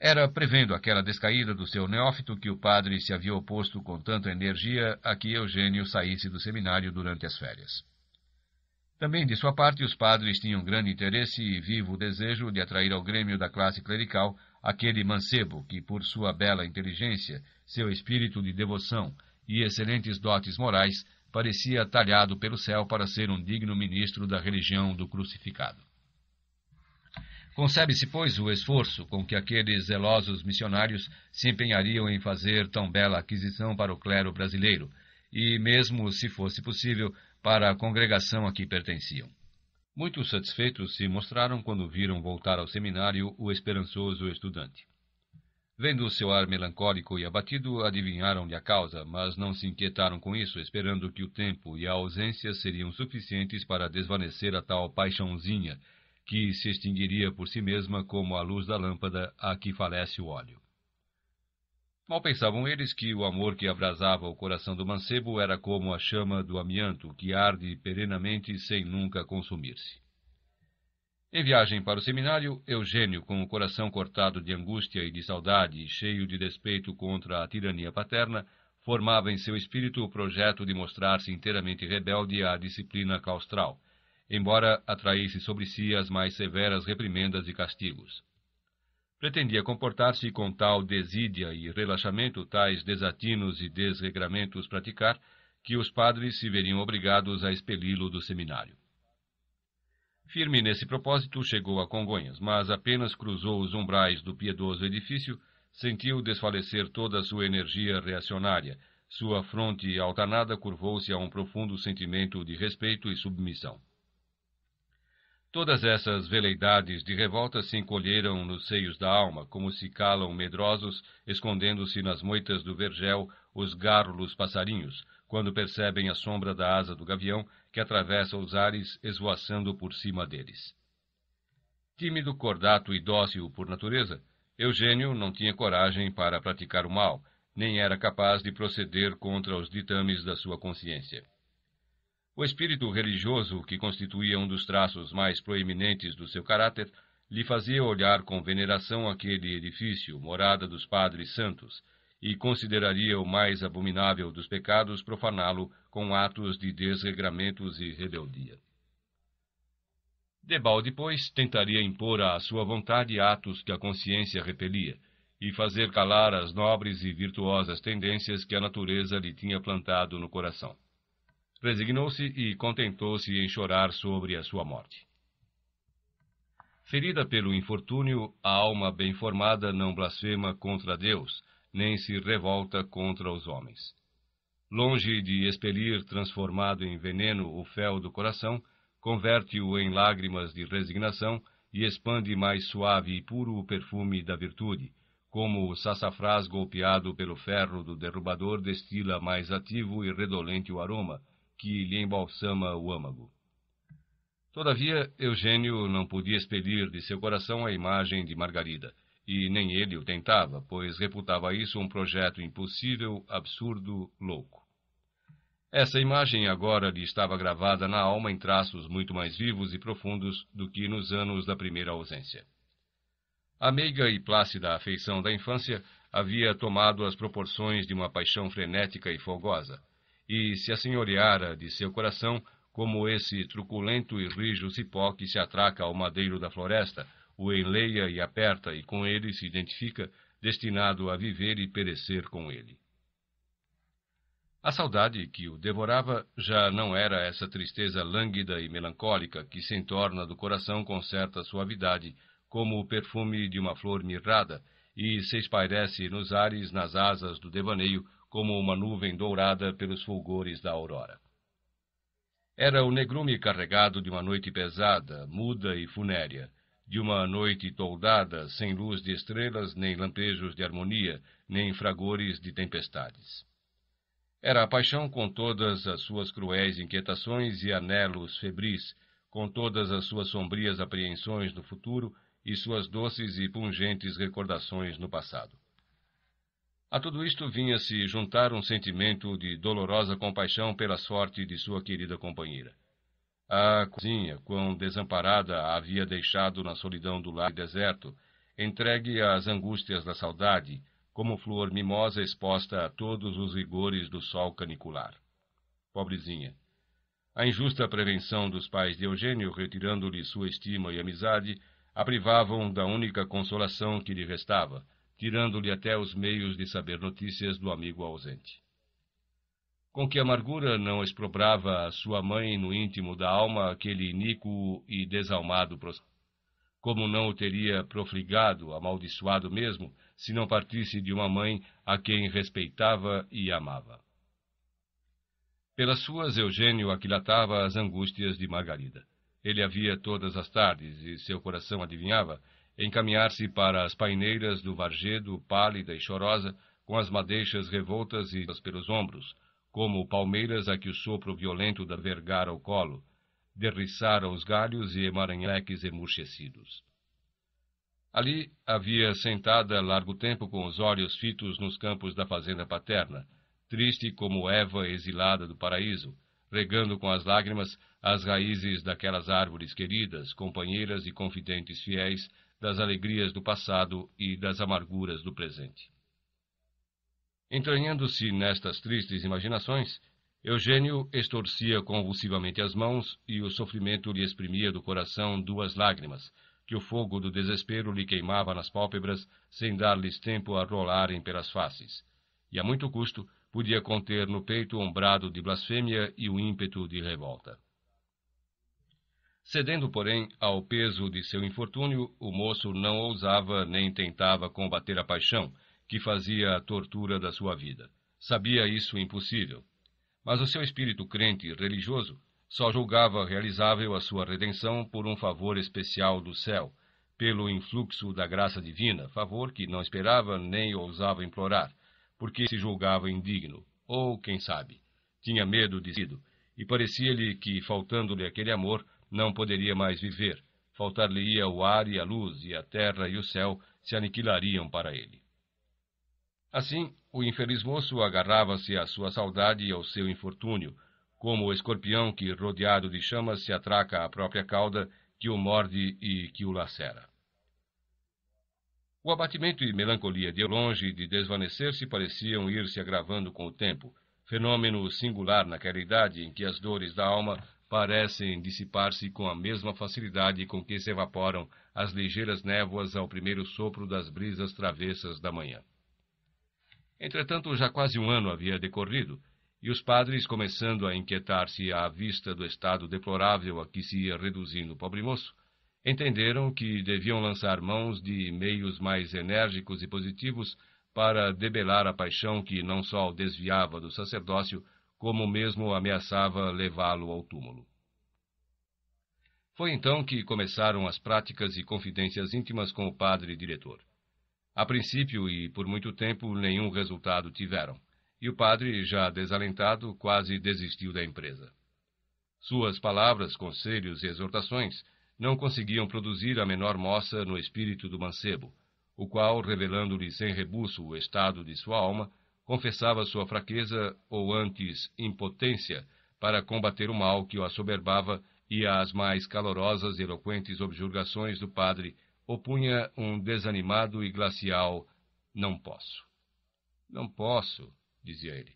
Era prevendo aquela descaída do seu neófito que o padre se havia oposto com tanta energia a que Eugênio saísse do seminário durante as férias. Também de sua parte, os padres tinham grande interesse e vivo desejo de atrair ao Grêmio da classe clerical Aquele mancebo que, por sua bela inteligência, seu espírito de devoção e excelentes dotes morais, parecia talhado pelo céu para ser um digno ministro da religião do crucificado. Concebe-se, pois, o esforço com que aqueles zelosos missionários se empenhariam em fazer tão bela aquisição para o clero brasileiro, e mesmo, se fosse possível, para a congregação a que pertenciam. Muito satisfeitos se mostraram quando viram voltar ao seminário o esperançoso estudante. Vendo o seu ar melancólico e abatido, adivinharam-lhe a causa, mas não se inquietaram com isso, esperando que o tempo e a ausência seriam suficientes para desvanecer a tal paixãozinha, que se extinguiria por si mesma como a luz da lâmpada a que falece o óleo. Mal pensavam eles que o amor que abrasava o coração do mancebo era como a chama do amianto que arde perenamente sem nunca consumir-se. Em viagem para o seminário, Eugênio, com o coração cortado de angústia e de saudade, cheio de despeito contra a tirania paterna, formava em seu espírito o projeto de mostrar-se inteiramente rebelde à disciplina claustral, embora atraísse sobre si as mais severas reprimendas e castigos pretendia comportar-se com tal desídia e relaxamento, tais desatinos e desregramentos praticar, que os padres se veriam obrigados a expeli-lo do seminário. Firme nesse propósito, chegou a Congonhas, mas apenas cruzou os umbrais do piedoso edifício, sentiu desfalecer toda a sua energia reacionária, sua fronte altanada curvou-se a um profundo sentimento de respeito e submissão. Todas essas veleidades de revolta se encolheram nos seios da alma, como se calam medrosos, escondendo-se nas moitas do vergel os gárrulos passarinhos, quando percebem a sombra da asa do gavião que atravessa os ares, esvoaçando por cima deles. Tímido, cordato e dócil por natureza, Eugênio não tinha coragem para praticar o mal, nem era capaz de proceder contra os ditames da sua consciência. O espírito religioso, que constituía um dos traços mais proeminentes do seu caráter, lhe fazia olhar com veneração aquele edifício, morada dos padres santos, e consideraria o mais abominável dos pecados profaná-lo com atos de desregramentos e rebeldia. Debalde, pois, tentaria impor à sua vontade atos que a consciência repelia, e fazer calar as nobres e virtuosas tendências que a natureza lhe tinha plantado no coração resignou-se e contentou-se em chorar sobre a sua morte. Ferida pelo infortúnio, a alma bem formada não blasfema contra Deus, nem se revolta contra os homens. Longe de expelir transformado em veneno o fel do coração, converte-o em lágrimas de resignação e expande mais suave e puro o perfume da virtude, como o sassafrás golpeado pelo ferro do derrubador destila mais ativo e redolente o aroma, que lhe embalsama o âmago. Todavia, Eugênio não podia expelir de seu coração a imagem de Margarida, e nem ele o tentava, pois reputava isso um projeto impossível, absurdo, louco. Essa imagem agora lhe estava gravada na alma em traços muito mais vivos e profundos do que nos anos da primeira ausência. A meiga e plácida afeição da infância havia tomado as proporções de uma paixão frenética e fogosa, e se assenhoreara de seu coração, como esse truculento e rijo cipó que se atraca ao madeiro da floresta, o enleia e aperta, e com ele se identifica, destinado a viver e perecer com ele. A saudade que o devorava já não era essa tristeza lânguida e melancólica que se entorna do coração com certa suavidade, como o perfume de uma flor mirrada, e se espairece nos ares nas asas do devaneio como uma nuvem dourada pelos fulgores da aurora. Era o negrume carregado de uma noite pesada, muda e funérea, de uma noite toldada, sem luz de estrelas, nem lampejos de harmonia, nem fragores de tempestades. Era a paixão com todas as suas cruéis inquietações e anelos febris, com todas as suas sombrias apreensões no futuro e suas doces e pungentes recordações no passado. A tudo isto vinha-se juntar um sentimento de dolorosa compaixão pela sorte de sua querida companheira. A cozinha, quão desamparada a havia deixado na solidão do lar deserto, entregue às angústias da saudade, como flor mimosa exposta a todos os rigores do sol canicular. Pobrezinha. A injusta prevenção dos pais de Eugênio, retirando-lhe sua estima e amizade, a privavam da única consolação que lhe restava, tirando-lhe até os meios de saber notícias do amigo ausente. Com que amargura não exprobrava a sua mãe no íntimo da alma aquele iníquo e desalmado processo. Como não o teria profligado, amaldiçoado mesmo, se não partisse de uma mãe a quem respeitava e amava. Pelas suas, Eugênio aquilatava as angústias de Margarida. Ele a via todas as tardes e seu coração adivinhava encaminhar-se para as paineiras do Vargedo, pálida e chorosa, com as madeixas revoltas e pelos ombros, como palmeiras a que o sopro violento da vergara o colo, derriçara os galhos e emaranheques emurchecidos. Ali havia sentada largo tempo com os olhos fitos nos campos da fazenda paterna, triste como Eva exilada do paraíso, regando com as lágrimas as raízes daquelas árvores queridas, companheiras e confidentes fiéis das alegrias do passado e das amarguras do presente. Entranhando-se nestas tristes imaginações, Eugênio estorcia convulsivamente as mãos e o sofrimento lhe exprimia do coração duas lágrimas, que o fogo do desespero lhe queimava nas pálpebras sem dar-lhes tempo a rolarem pelas faces. E a muito custo podia conter no peito um brado de blasfêmia e o um ímpeto de revolta. Cedendo, porém, ao peso de seu infortúnio, o moço não ousava nem tentava combater a paixão, que fazia a tortura da sua vida. Sabia isso impossível. Mas o seu espírito crente e religioso só julgava realizável a sua redenção por um favor especial do céu, pelo influxo da graça divina, favor que não esperava nem ousava implorar, porque se julgava indigno, ou, quem sabe, tinha medo de sido, e parecia-lhe que, faltando-lhe aquele amor, não poderia mais viver. Faltar-lhe-ia o ar e a luz, e a terra e o céu se aniquilariam para ele. Assim, o infeliz moço agarrava-se à sua saudade e ao seu infortúnio, como o escorpião que, rodeado de chamas, se atraca à própria cauda, que o morde e que o lacera. O abatimento e melancolia de longe de desvanecer-se pareciam ir se agravando com o tempo, fenômeno singular naquela idade em que as dores da alma parecem dissipar-se com a mesma facilidade com que se evaporam as ligeiras névoas ao primeiro sopro das brisas travessas da manhã. Entretanto, já quase um ano havia decorrido, e os padres, começando a inquietar-se à vista do estado deplorável a que se ia reduzindo o pobre moço, entenderam que deviam lançar mãos de meios mais enérgicos e positivos para debelar a paixão que não só o desviava do sacerdócio, como mesmo ameaçava levá-lo ao túmulo. Foi então que começaram as práticas e confidências íntimas com o padre diretor. A princípio e por muito tempo nenhum resultado tiveram, e o padre, já desalentado, quase desistiu da empresa. Suas palavras, conselhos e exortações não conseguiam produzir a menor moça no espírito do mancebo, o qual, revelando-lhe sem rebuço o estado de sua alma, confessava sua fraqueza, ou antes impotência, para combater o mal que o assoberbava e às mais calorosas e eloquentes objurgações do padre opunha um desanimado e glacial não posso. Não posso, dizia ele.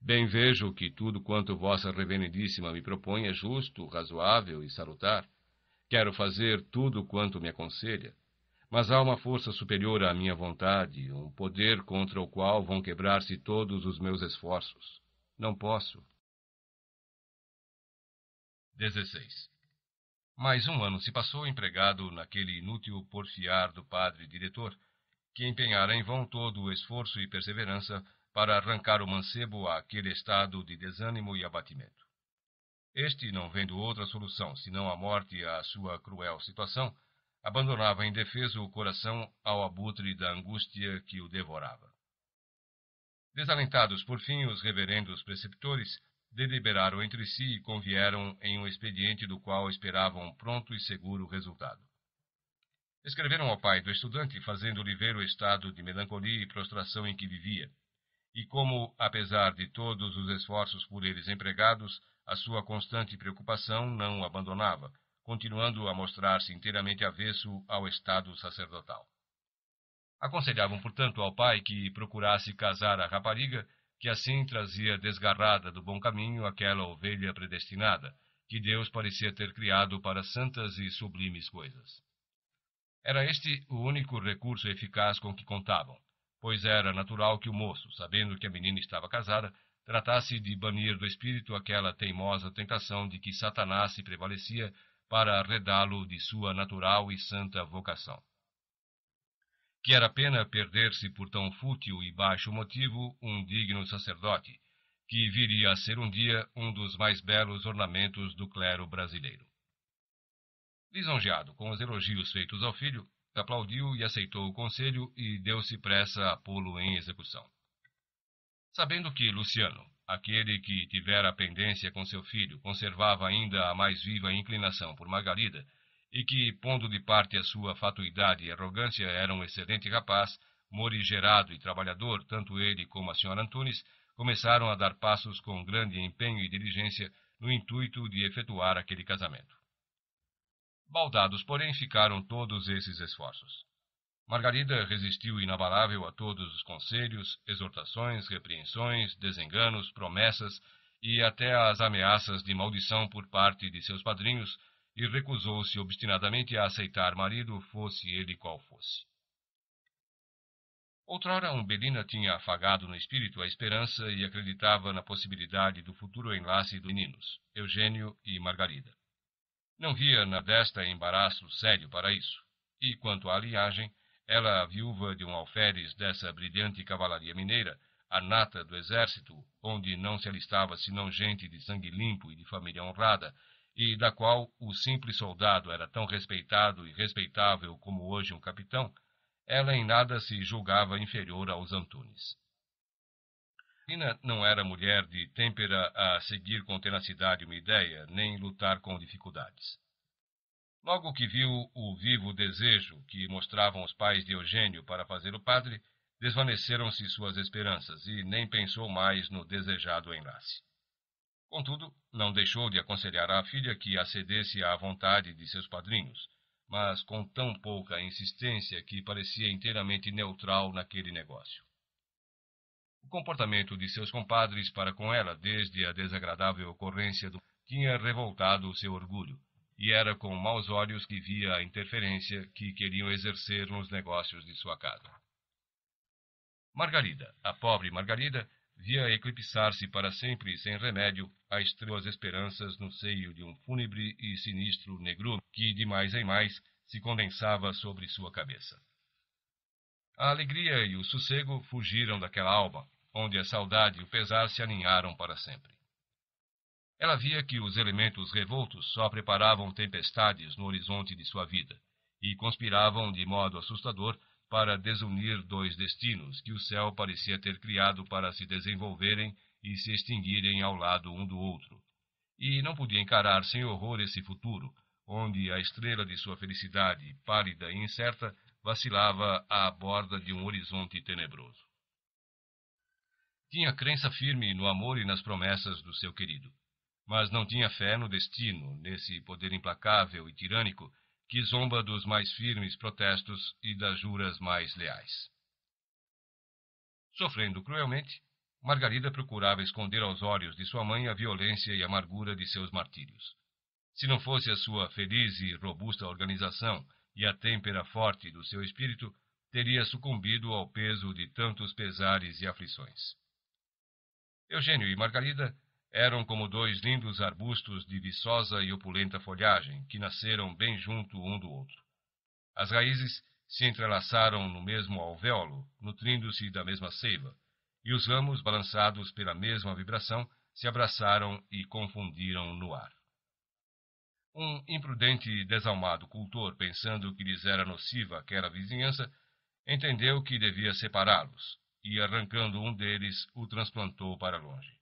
Bem vejo que tudo quanto vossa reverendíssima me propõe é justo, razoável e salutar. Quero fazer tudo quanto me aconselha. Mas há uma força superior à minha vontade, um poder contra o qual vão quebrar-se todos os meus esforços. Não posso. 16. Mais um ano se passou empregado naquele inútil porfiar do padre diretor, que empenhara em vão todo o esforço e perseverança para arrancar o mancebo àquele estado de desânimo e abatimento. Este, não vendo outra solução senão a morte à sua cruel situação, abandonava indefeso o coração ao abutre da angústia que o devorava. Desalentados por fim, os reverendos preceptores deliberaram entre si e convieram em um expediente do qual esperavam pronto e seguro resultado. Escreveram ao pai do estudante, fazendo-lhe ver o estado de melancolia e prostração em que vivia, e como, apesar de todos os esforços por eles empregados, a sua constante preocupação não o abandonava, continuando a mostrar-se inteiramente avesso ao estado sacerdotal. Aconselhavam, portanto, ao pai que procurasse casar a rapariga, que assim trazia desgarrada do bom caminho aquela ovelha predestinada, que Deus parecia ter criado para santas e sublimes coisas. Era este o único recurso eficaz com que contavam, pois era natural que o moço, sabendo que a menina estava casada, tratasse de banir do espírito aquela teimosa tentação de que Satanás se prevalecia para arredá lo de sua natural e santa vocação. Que era pena perder-se por tão fútil e baixo motivo um digno sacerdote, que viria a ser um dia um dos mais belos ornamentos do clero brasileiro. Lisonjeado com os elogios feitos ao filho, aplaudiu e aceitou o conselho e deu-se pressa a pô-lo em execução. Sabendo que Luciano, Aquele que tivera pendência com seu filho conservava ainda a mais viva inclinação por Margarida, e que, pondo de parte a sua fatuidade e arrogância, era um excelente rapaz, morigerado e trabalhador, tanto ele como a senhora Antunes, começaram a dar passos com grande empenho e diligência no intuito de efetuar aquele casamento. Baldados, porém, ficaram todos esses esforços. Margarida resistiu inabalável a todos os conselhos, exortações, repreensões, desenganos, promessas e até às ameaças de maldição por parte de seus padrinhos e recusou-se obstinadamente a aceitar marido, fosse ele qual fosse. Outrora, Umbelina tinha afagado no espírito a esperança e acreditava na possibilidade do futuro enlace dos meninos, Eugênio e Margarida. Não via na desta embaraço sério para isso, e quanto à linhagem, ela, viúva de um alferes dessa brilhante cavalaria mineira, a nata do exército, onde não se alistava senão gente de sangue limpo e de família honrada, e da qual o simples soldado era tão respeitado e respeitável como hoje um capitão, ela em nada se julgava inferior aos Antunes. Nina não era mulher de têmpera a seguir com tenacidade uma ideia, nem lutar com dificuldades. Logo que viu o vivo desejo que mostravam os pais de Eugênio para fazer o padre, desvaneceram-se suas esperanças e nem pensou mais no desejado enlace. Contudo, não deixou de aconselhar à filha que acedesse à vontade de seus padrinhos, mas com tão pouca insistência que parecia inteiramente neutral naquele negócio. O comportamento de seus compadres para com ela desde a desagradável ocorrência do tinha revoltado o seu orgulho e era com maus olhos que via a interferência que queriam exercer nos negócios de sua casa. Margarida, a pobre Margarida, via eclipsar-se para sempre e sem remédio as estrelas esperanças no seio de um fúnebre e sinistro negrume que, de mais em mais, se condensava sobre sua cabeça. A alegria e o sossego fugiram daquela alma, onde a saudade e o pesar se aninharam para sempre. Ela via que os elementos revoltos só preparavam tempestades no horizonte de sua vida e conspiravam de modo assustador para desunir dois destinos que o céu parecia ter criado para se desenvolverem e se extinguirem ao lado um do outro. E não podia encarar sem horror esse futuro, onde a estrela de sua felicidade, pálida e incerta, vacilava à borda de um horizonte tenebroso. Tinha crença firme no amor e nas promessas do seu querido mas não tinha fé no destino, nesse poder implacável e tirânico que zomba dos mais firmes protestos e das juras mais leais. Sofrendo cruelmente, Margarida procurava esconder aos olhos de sua mãe a violência e amargura de seus martírios. Se não fosse a sua feliz e robusta organização e a têmpera forte do seu espírito, teria sucumbido ao peso de tantos pesares e aflições. Eugênio e Margarida eram como dois lindos arbustos de viçosa e opulenta folhagem, que nasceram bem junto um do outro. As raízes se entrelaçaram no mesmo alvéolo, nutrindo-se da mesma seiva, e os ramos, balançados pela mesma vibração, se abraçaram e confundiram no ar. Um imprudente e desalmado cultor, pensando que lhes era nociva aquela vizinhança, entendeu que devia separá-los, e arrancando um deles, o transplantou para longe.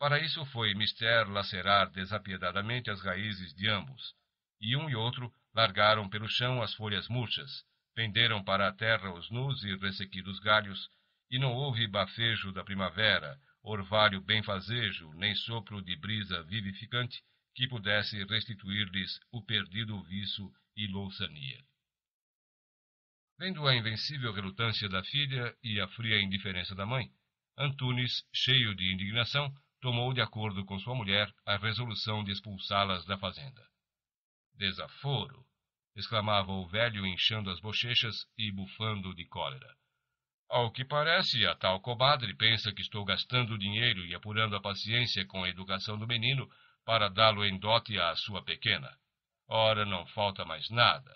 Para isso foi mister lacerar desapiedadamente as raízes de ambos, e um e outro largaram pelo chão as folhas murchas, penderam para a terra os nus e ressequidos galhos, e não houve bafejo da primavera, orvalho benfazejo, nem sopro de brisa vivificante que pudesse restituir-lhes o perdido viço e louçania. Vendo a invencível relutância da filha e a fria indiferença da mãe, Antunes, cheio de indignação, tomou de acordo com sua mulher a resolução de expulsá-las da fazenda. Desaforo! exclamava o velho, inchando as bochechas e bufando de cólera. Ao que parece, a tal comadre pensa que estou gastando dinheiro e apurando a paciência com a educação do menino para dá-lo em dote à sua pequena. Ora, não falta mais nada.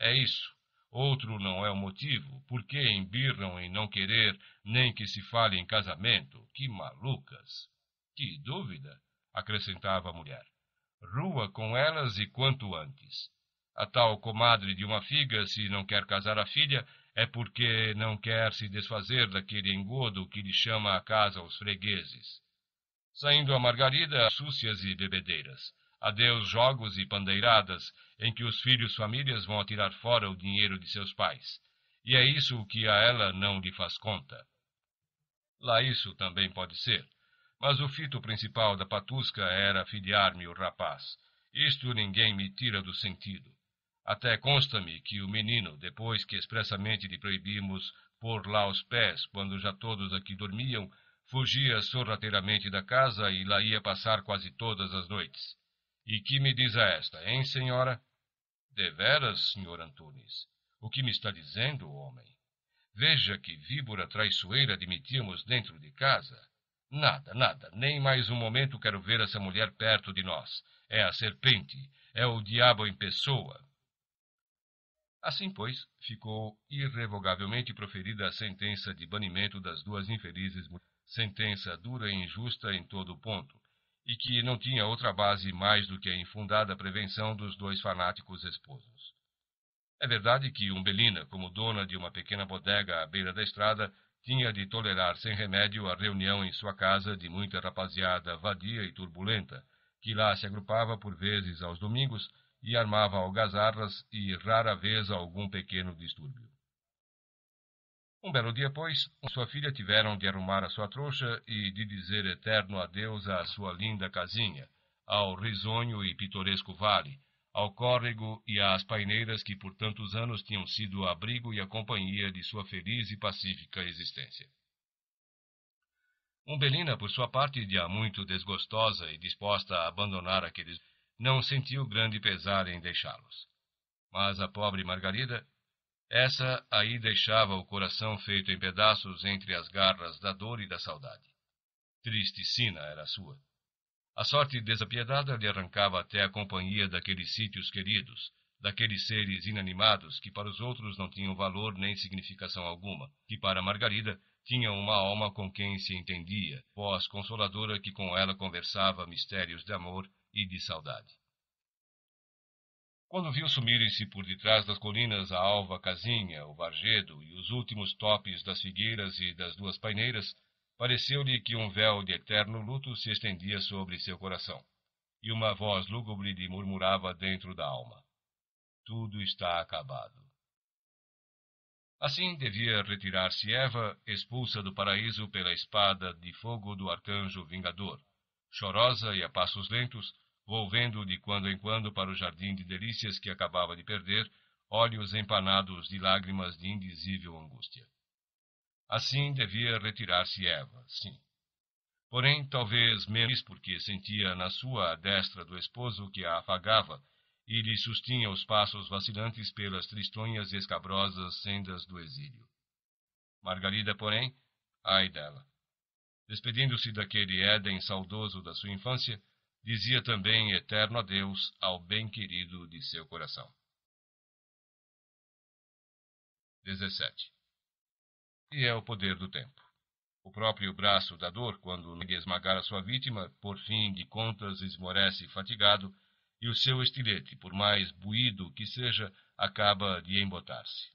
É isso. Outro não é o motivo. Por que embirram em não querer nem que se fale em casamento? Que malucas! Que dúvida! acrescentava a mulher. Rua com elas e quanto antes. A tal comadre de uma figa, se não quer casar a filha, é porque não quer se desfazer daquele engodo que lhe chama a casa aos fregueses. Saindo a Margarida, súcias e bebedeiras. Adeus jogos e pandeiradas, em que os filhos famílias vão atirar fora o dinheiro de seus pais. E é isso o que a ela não lhe faz conta. Lá isso também pode ser mas o fito principal da patusca era filiar-me o rapaz. Isto ninguém me tira do sentido. Até consta-me que o menino, depois que expressamente lhe proibimos pôr lá os pés, quando já todos aqui dormiam, fugia sorrateiramente da casa e lá ia passar quase todas as noites. E que me diz a esta, hein, senhora? Deveras, senhor Antunes, o que me está dizendo, homem? Veja que víbora traiçoeira admitíamos dentro de casa. Nada, nada. Nem mais um momento quero ver essa mulher perto de nós. É a serpente. É o diabo em pessoa. Assim, pois, ficou irrevogavelmente proferida a sentença de banimento das duas infelizes mulheres. Sentença dura e injusta em todo ponto, e que não tinha outra base mais do que a infundada prevenção dos dois fanáticos esposos. É verdade que Umbelina, como dona de uma pequena bodega à beira da estrada, tinha de tolerar sem remédio a reunião em sua casa de muita rapaziada vadia e turbulenta, que lá se agrupava por vezes aos domingos e armava algazarras e rara vez algum pequeno distúrbio. Um belo dia, pois, sua filha tiveram de arrumar a sua trouxa e de dizer eterno adeus à sua linda casinha, ao risonho e pitoresco vale, ao córrego e às paineiras que por tantos anos tinham sido o abrigo e a companhia de sua feliz e pacífica existência. Umbelina, por sua parte, já muito desgostosa e disposta a abandonar aqueles, não sentiu grande pesar em deixá-los. Mas a pobre Margarida, essa aí deixava o coração feito em pedaços entre as garras da dor e da saudade. Triste sina era sua. A sorte desapiedada lhe arrancava até a companhia daqueles sítios queridos, daqueles seres inanimados que para os outros não tinham valor nem significação alguma, que para Margarida tinham uma alma com quem se entendia, voz consoladora que com ela conversava mistérios de amor e de saudade. Quando viu sumirem-se por detrás das colinas a alva casinha, o varjedo e os últimos topes das figueiras e das duas paineiras, Pareceu-lhe que um véu de eterno luto se estendia sobre seu coração, e uma voz lúgubre lhe murmurava dentro da alma: Tudo está acabado. Assim devia retirar-se Eva, expulsa do paraíso pela espada de fogo do arcanjo vingador, chorosa e a passos lentos, volvendo de quando em quando para o jardim de delícias que acabava de perder, olhos empanados de lágrimas de indizível angústia. Assim devia retirar-se Eva, sim. Porém, talvez menos porque sentia na sua destra do esposo que a afagava e lhe sustinha os passos vacilantes pelas tristonhas e escabrosas sendas do exílio. Margarida, porém, ai dela. Despedindo-se daquele Éden saudoso da sua infância, dizia também eterno adeus ao bem querido de seu coração. 17 e é o poder do tempo. O próprio braço da dor, quando negue esmagar a sua vítima, por fim de contas esmorece fatigado, e o seu estilete, por mais buído que seja, acaba de embotar-se.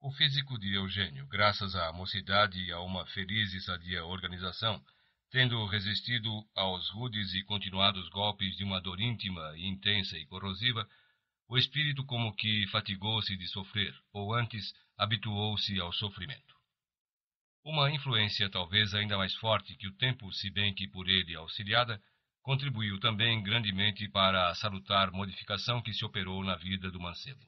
O físico de Eugênio, graças à mocidade e a uma feliz e sadia organização, tendo resistido aos rudes e continuados golpes de uma dor íntima, intensa e corrosiva, o espírito como que fatigou-se de sofrer, ou antes, habituou-se ao sofrimento. Uma influência talvez ainda mais forte que o tempo, se bem que por ele auxiliada, contribuiu também grandemente para a salutar modificação que se operou na vida do mancebo.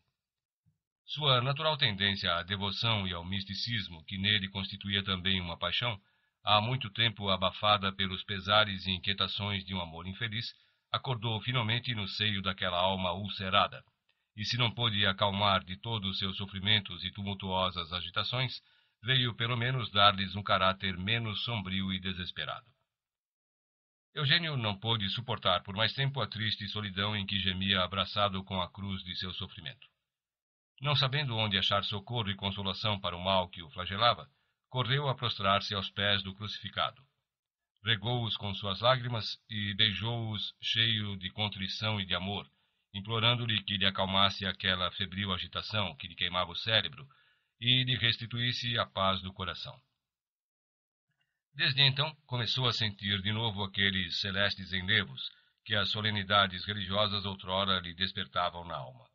Sua natural tendência à devoção e ao misticismo, que nele constituía também uma paixão, há muito tempo abafada pelos pesares e inquietações de um amor infeliz, acordou finalmente no seio daquela alma ulcerada, e se não pôde acalmar de todo os seus sofrimentos e tumultuosas agitações, veio pelo menos dar-lhes um caráter menos sombrio e desesperado. Eugênio não pôde suportar por mais tempo a triste solidão em que gemia abraçado com a cruz de seu sofrimento. Não sabendo onde achar socorro e consolação para o mal que o flagelava, correu a prostrar-se aos pés do crucificado. Regou-os com suas lágrimas e beijou-os cheio de contrição e de amor, implorando-lhe que lhe acalmasse aquela febril agitação que lhe queimava o cérebro e lhe restituísse a paz do coração. Desde então, começou a sentir de novo aqueles celestes enlevos que as solenidades religiosas outrora lhe despertavam na alma.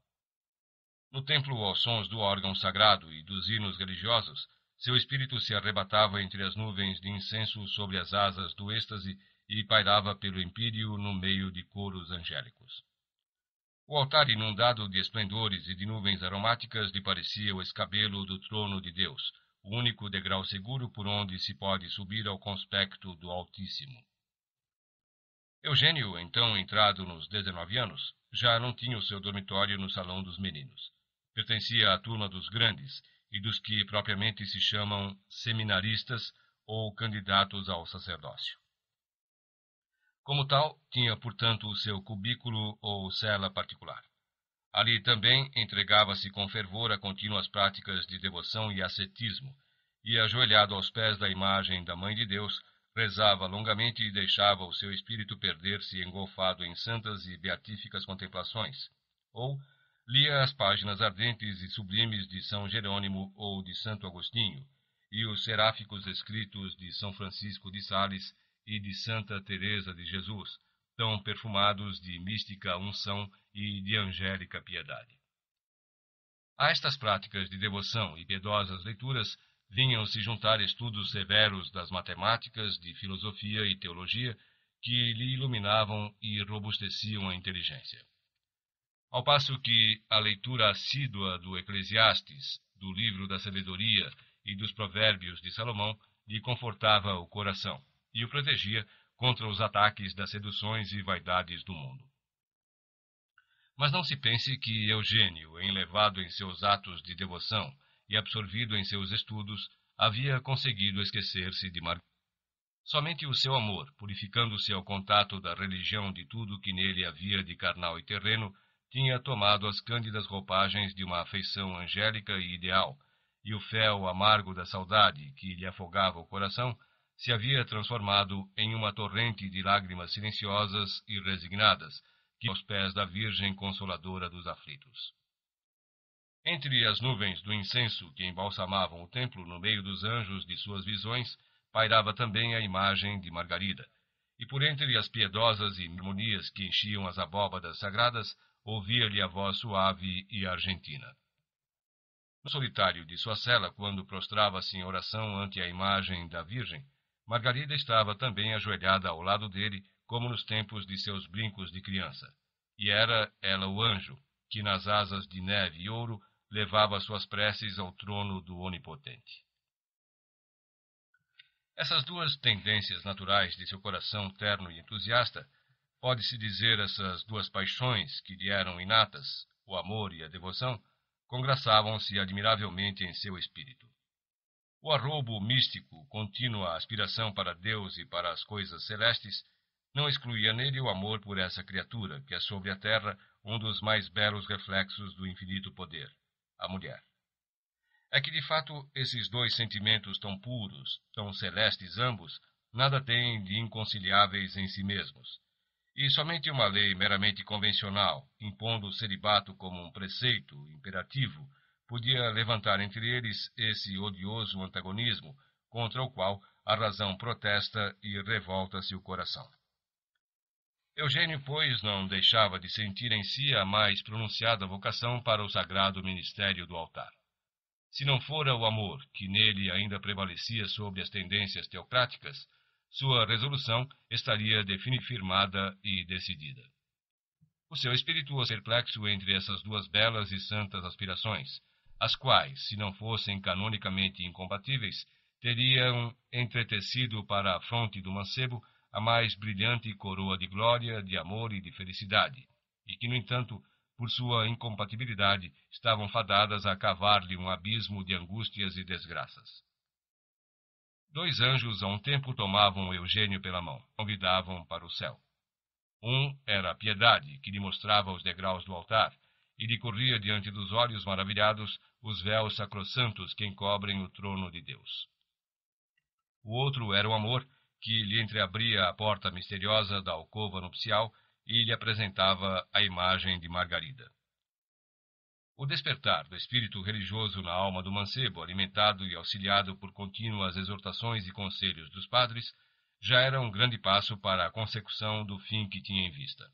No templo, aos sons do órgão sagrado e dos hinos religiosos, seu espírito se arrebatava entre as nuvens de incenso sobre as asas do êxtase e pairava pelo empíreo no meio de coros angélicos. O altar inundado de esplendores e de nuvens aromáticas lhe parecia o escabelo do trono de Deus, o único degrau seguro por onde se pode subir ao conspecto do Altíssimo. Eugênio, então entrado nos dezenove anos, já não tinha o seu dormitório no salão dos meninos. Pertencia à turma dos grandes e dos que propriamente se chamam seminaristas ou candidatos ao sacerdócio. Como tal, tinha, portanto, o seu cubículo ou cela particular. Ali também entregava-se com fervor a contínuas práticas de devoção e ascetismo, e, ajoelhado aos pés da imagem da Mãe de Deus, rezava longamente e deixava o seu espírito perder-se engolfado em santas e beatíficas contemplações, ou lia as páginas ardentes e sublimes de São Jerônimo ou de Santo Agostinho, e os seráficos escritos de São Francisco de Sales e de Santa Teresa de Jesus, tão perfumados de mística unção e de angélica piedade. A estas práticas de devoção e piedosas leituras vinham-se juntar estudos severos das matemáticas, de filosofia e teologia, que lhe iluminavam e robusteciam a inteligência. Ao passo que a leitura assídua do Eclesiastes, do livro da sabedoria e dos provérbios de Salomão lhe confortava o coração e o protegia contra os ataques das seduções e vaidades do mundo. Mas não se pense que Eugênio, enlevado em seus atos de devoção e absorvido em seus estudos, havia conseguido esquecer-se de Margarida. Somente o seu amor, purificando-se ao contato da religião de tudo que nele havia de carnal e terreno, tinha tomado as cândidas roupagens de uma afeição angélica e ideal, e o fel amargo da saudade que lhe afogava o coração se havia transformado em uma torrente de lágrimas silenciosas e resignadas, que aos pés da Virgem Consoladora dos aflitos. Entre as nuvens do incenso que embalsamavam o templo no meio dos anjos de suas visões, pairava também a imagem de Margarida, e por entre as piedosas e harmonias que enchiam as abóbadas sagradas, ouvia-lhe a voz suave e argentina. No solitário de sua cela, quando prostrava-se em oração ante a imagem da Virgem, Margarida estava também ajoelhada ao lado dele, como nos tempos de seus brincos de criança. E era ela o anjo, que nas asas de neve e ouro levava suas preces ao trono do Onipotente. Essas duas tendências naturais de seu coração terno e entusiasta, pode-se dizer essas duas paixões que lhe eram inatas, o amor e a devoção, congraçavam-se admiravelmente em seu espírito. O arrobo místico, contínua aspiração para Deus e para as coisas celestes, não excluía nele o amor por essa criatura, que é sobre a terra um dos mais belos reflexos do infinito poder, a mulher. É que, de fato, esses dois sentimentos tão puros, tão celestes ambos, nada têm de inconciliáveis em si mesmos. E somente uma lei meramente convencional, impondo o celibato como um preceito imperativo, podia levantar entre eles esse odioso antagonismo contra o qual a razão protesta e revolta-se o coração. Eugênio, pois, não deixava de sentir em si a mais pronunciada vocação para o sagrado ministério do altar. Se não fora o amor que nele ainda prevalecia sobre as tendências teocráticas, sua resolução estaria firmada e decidida. O seu espírito was perplexo entre essas duas belas e santas aspirações, as quais, se não fossem canonicamente incompatíveis, teriam entretecido para a fronte do mancebo a mais brilhante coroa de glória, de amor e de felicidade, e que, no entanto, por sua incompatibilidade, estavam fadadas a cavar-lhe um abismo de angústias e desgraças. Dois anjos a um tempo tomavam Eugênio pela mão, convidavam para o céu. Um era a piedade, que lhe mostrava os degraus do altar, e lhe corria diante dos olhos maravilhados os véus sacrossantos que encobrem o trono de Deus. O outro era o amor, que lhe entreabria a porta misteriosa da alcova nupcial e lhe apresentava a imagem de Margarida. O despertar do espírito religioso na alma do mancebo, alimentado e auxiliado por contínuas exortações e conselhos dos padres, já era um grande passo para a consecução do fim que tinha em vista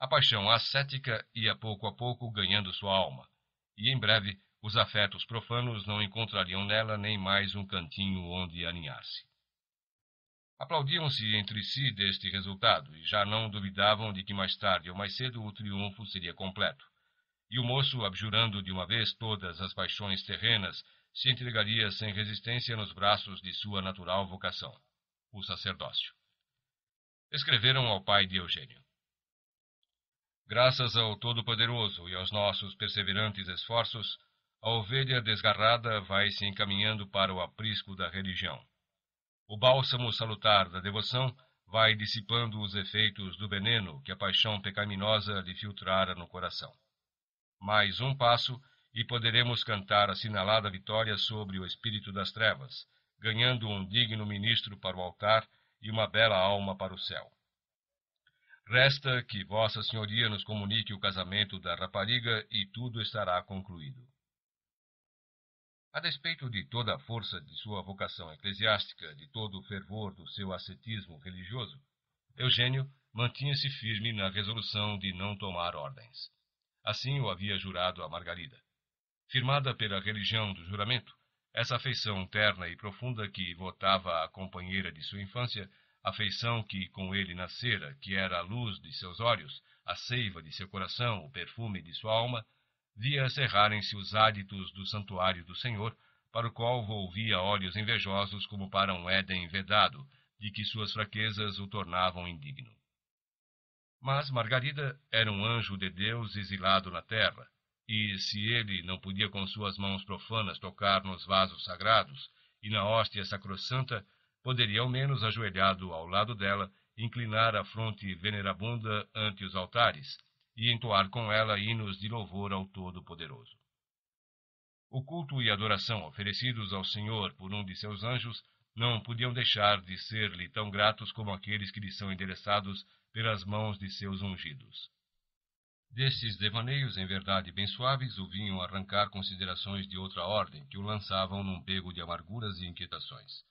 a paixão ascética ia pouco a pouco ganhando sua alma, e em breve os afetos profanos não encontrariam nela nem mais um cantinho onde aninhar-se. Aplaudiam-se entre si deste resultado e já não duvidavam de que mais tarde ou mais cedo o triunfo seria completo. E o moço, abjurando de uma vez todas as paixões terrenas, se entregaria sem resistência nos braços de sua natural vocação, o sacerdócio. Escreveram ao pai de Eugênio. Graças ao Todo-Poderoso e aos nossos perseverantes esforços, a ovelha desgarrada vai se encaminhando para o aprisco da religião. O bálsamo salutar da devoção vai dissipando os efeitos do veneno que a paixão pecaminosa lhe filtrara no coração. Mais um passo e poderemos cantar a sinalada vitória sobre o espírito das trevas, ganhando um digno ministro para o altar e uma bela alma para o céu. Resta que Vossa Senhoria nos comunique o casamento da rapariga e tudo estará concluído. A despeito de toda a força de sua vocação eclesiástica, de todo o fervor do seu ascetismo religioso, Eugênio mantinha-se firme na resolução de não tomar ordens. Assim o havia jurado a Margarida. Firmada pela religião do juramento, essa afeição terna e profunda que votava a companheira de sua infância a feição que com ele nascera, que era a luz de seus olhos, a seiva de seu coração, o perfume de sua alma, via cerrarem-se os háditos do santuário do Senhor, para o qual volvia olhos invejosos como para um Éden vedado, de que suas fraquezas o tornavam indigno. Mas Margarida era um anjo de Deus exilado na terra, e se ele não podia com suas mãos profanas tocar nos vasos sagrados e na hóstia sacrossanta, poderia, ao menos ajoelhado ao lado dela, inclinar a fronte venerabunda ante os altares e entoar com ela hinos de louvor ao Todo-Poderoso. O culto e adoração oferecidos ao Senhor por um de seus anjos não podiam deixar de ser-lhe tão gratos como aqueles que lhe são endereçados pelas mãos de seus ungidos. Desses devaneios, em verdade bem suaves, o vinham arrancar considerações de outra ordem que o lançavam num pego de amarguras e inquietações.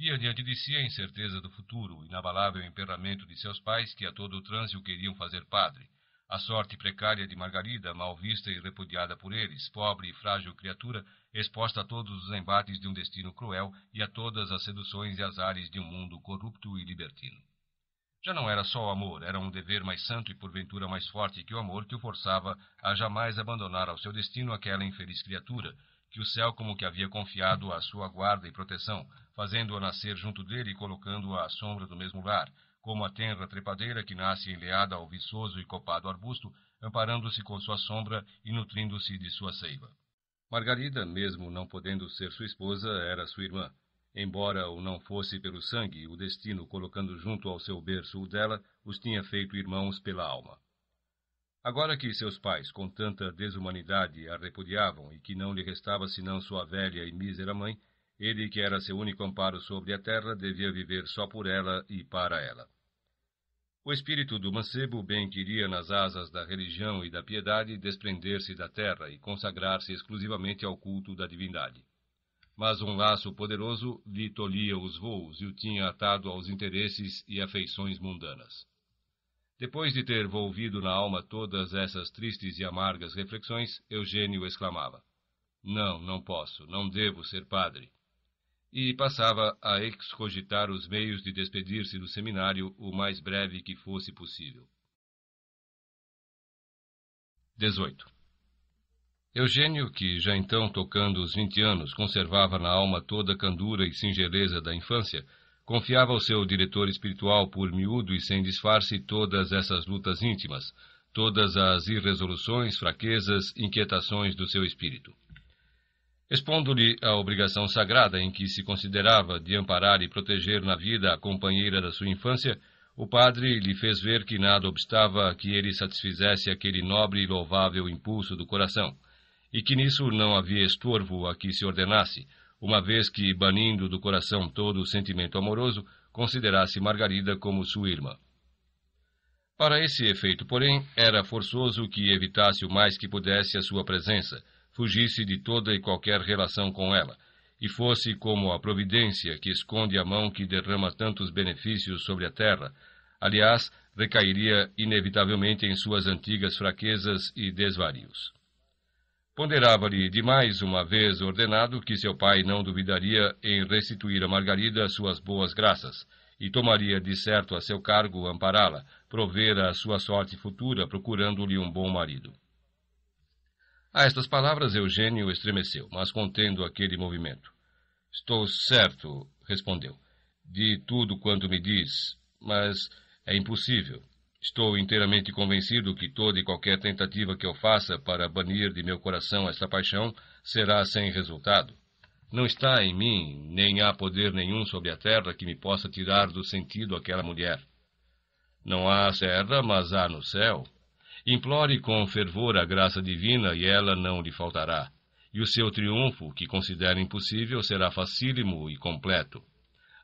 Via diante de si a incerteza do futuro, o inabalável emperramento de seus pais que a todo o transe o queriam fazer padre, a sorte precária de Margarida, mal vista e repudiada por eles, pobre e frágil criatura, exposta a todos os embates de um destino cruel e a todas as seduções e azares de um mundo corrupto e libertino. Já não era só o amor, era um dever mais santo e porventura mais forte que o amor que o forçava a jamais abandonar ao seu destino aquela infeliz criatura, que o céu como que havia confiado à sua guarda e proteção, fazendo-a nascer junto dele e colocando-a à sombra do mesmo lar, como a tenra trepadeira que nasce enleada ao viçoso e copado arbusto, amparando-se com sua sombra e nutrindo-se de sua seiva. Margarida, mesmo não podendo ser sua esposa, era sua irmã. Embora o não fosse pelo sangue, o destino, colocando junto ao seu berço o dela, os tinha feito irmãos pela alma. Agora que seus pais, com tanta desumanidade, a repudiavam e que não lhe restava senão sua velha e mísera mãe, ele, que era seu único amparo sobre a terra, devia viver só por ela e para ela. O espírito do mancebo bem queria, nas asas da religião e da piedade, desprender-se da terra e consagrar-se exclusivamente ao culto da divindade. Mas um laço poderoso lhe tolhia os voos e o tinha atado aos interesses e afeições mundanas. Depois de ter volvido na alma todas essas tristes e amargas reflexões, Eugênio exclamava: Não, não posso, não devo ser padre. E passava a excogitar os meios de despedir-se do seminário o mais breve que fosse possível. 18. Eugênio, que já então tocando os vinte anos, conservava na alma toda a candura e singeleza da infância, Confiava ao seu diretor espiritual por miúdo e sem disfarce todas essas lutas íntimas, todas as irresoluções, fraquezas, inquietações do seu espírito. Expondo-lhe a obrigação sagrada em que se considerava de amparar e proteger na vida a companheira da sua infância, o padre lhe fez ver que nada obstava que ele satisfizesse aquele nobre e louvável impulso do coração, e que nisso não havia estorvo a que se ordenasse, uma vez que, banindo do coração todo o sentimento amoroso, considerasse Margarida como sua irmã. Para esse efeito, porém, era forçoso que evitasse o mais que pudesse a sua presença, fugisse de toda e qualquer relação com ela, e fosse como a providência que esconde a mão que derrama tantos benefícios sobre a terra, aliás, recairia inevitavelmente em suas antigas fraquezas e desvarios. Ponderava-lhe de mais uma vez ordenado que seu pai não duvidaria em restituir a Margarida suas boas graças, e tomaria de certo a seu cargo ampará-la, prover a sua sorte futura, procurando-lhe um bom marido. A estas palavras Eugênio estremeceu, mas contendo aquele movimento. Estou certo, respondeu, de tudo quanto me diz, mas é impossível. Estou inteiramente convencido que toda e qualquer tentativa que eu faça para banir de meu coração esta paixão será sem resultado. Não está em mim, nem há poder nenhum sobre a terra que me possa tirar do sentido aquela mulher. Não há terra, mas há no céu. Implore com fervor a graça divina e ela não lhe faltará. E o seu triunfo, que considera impossível, será facílimo e completo.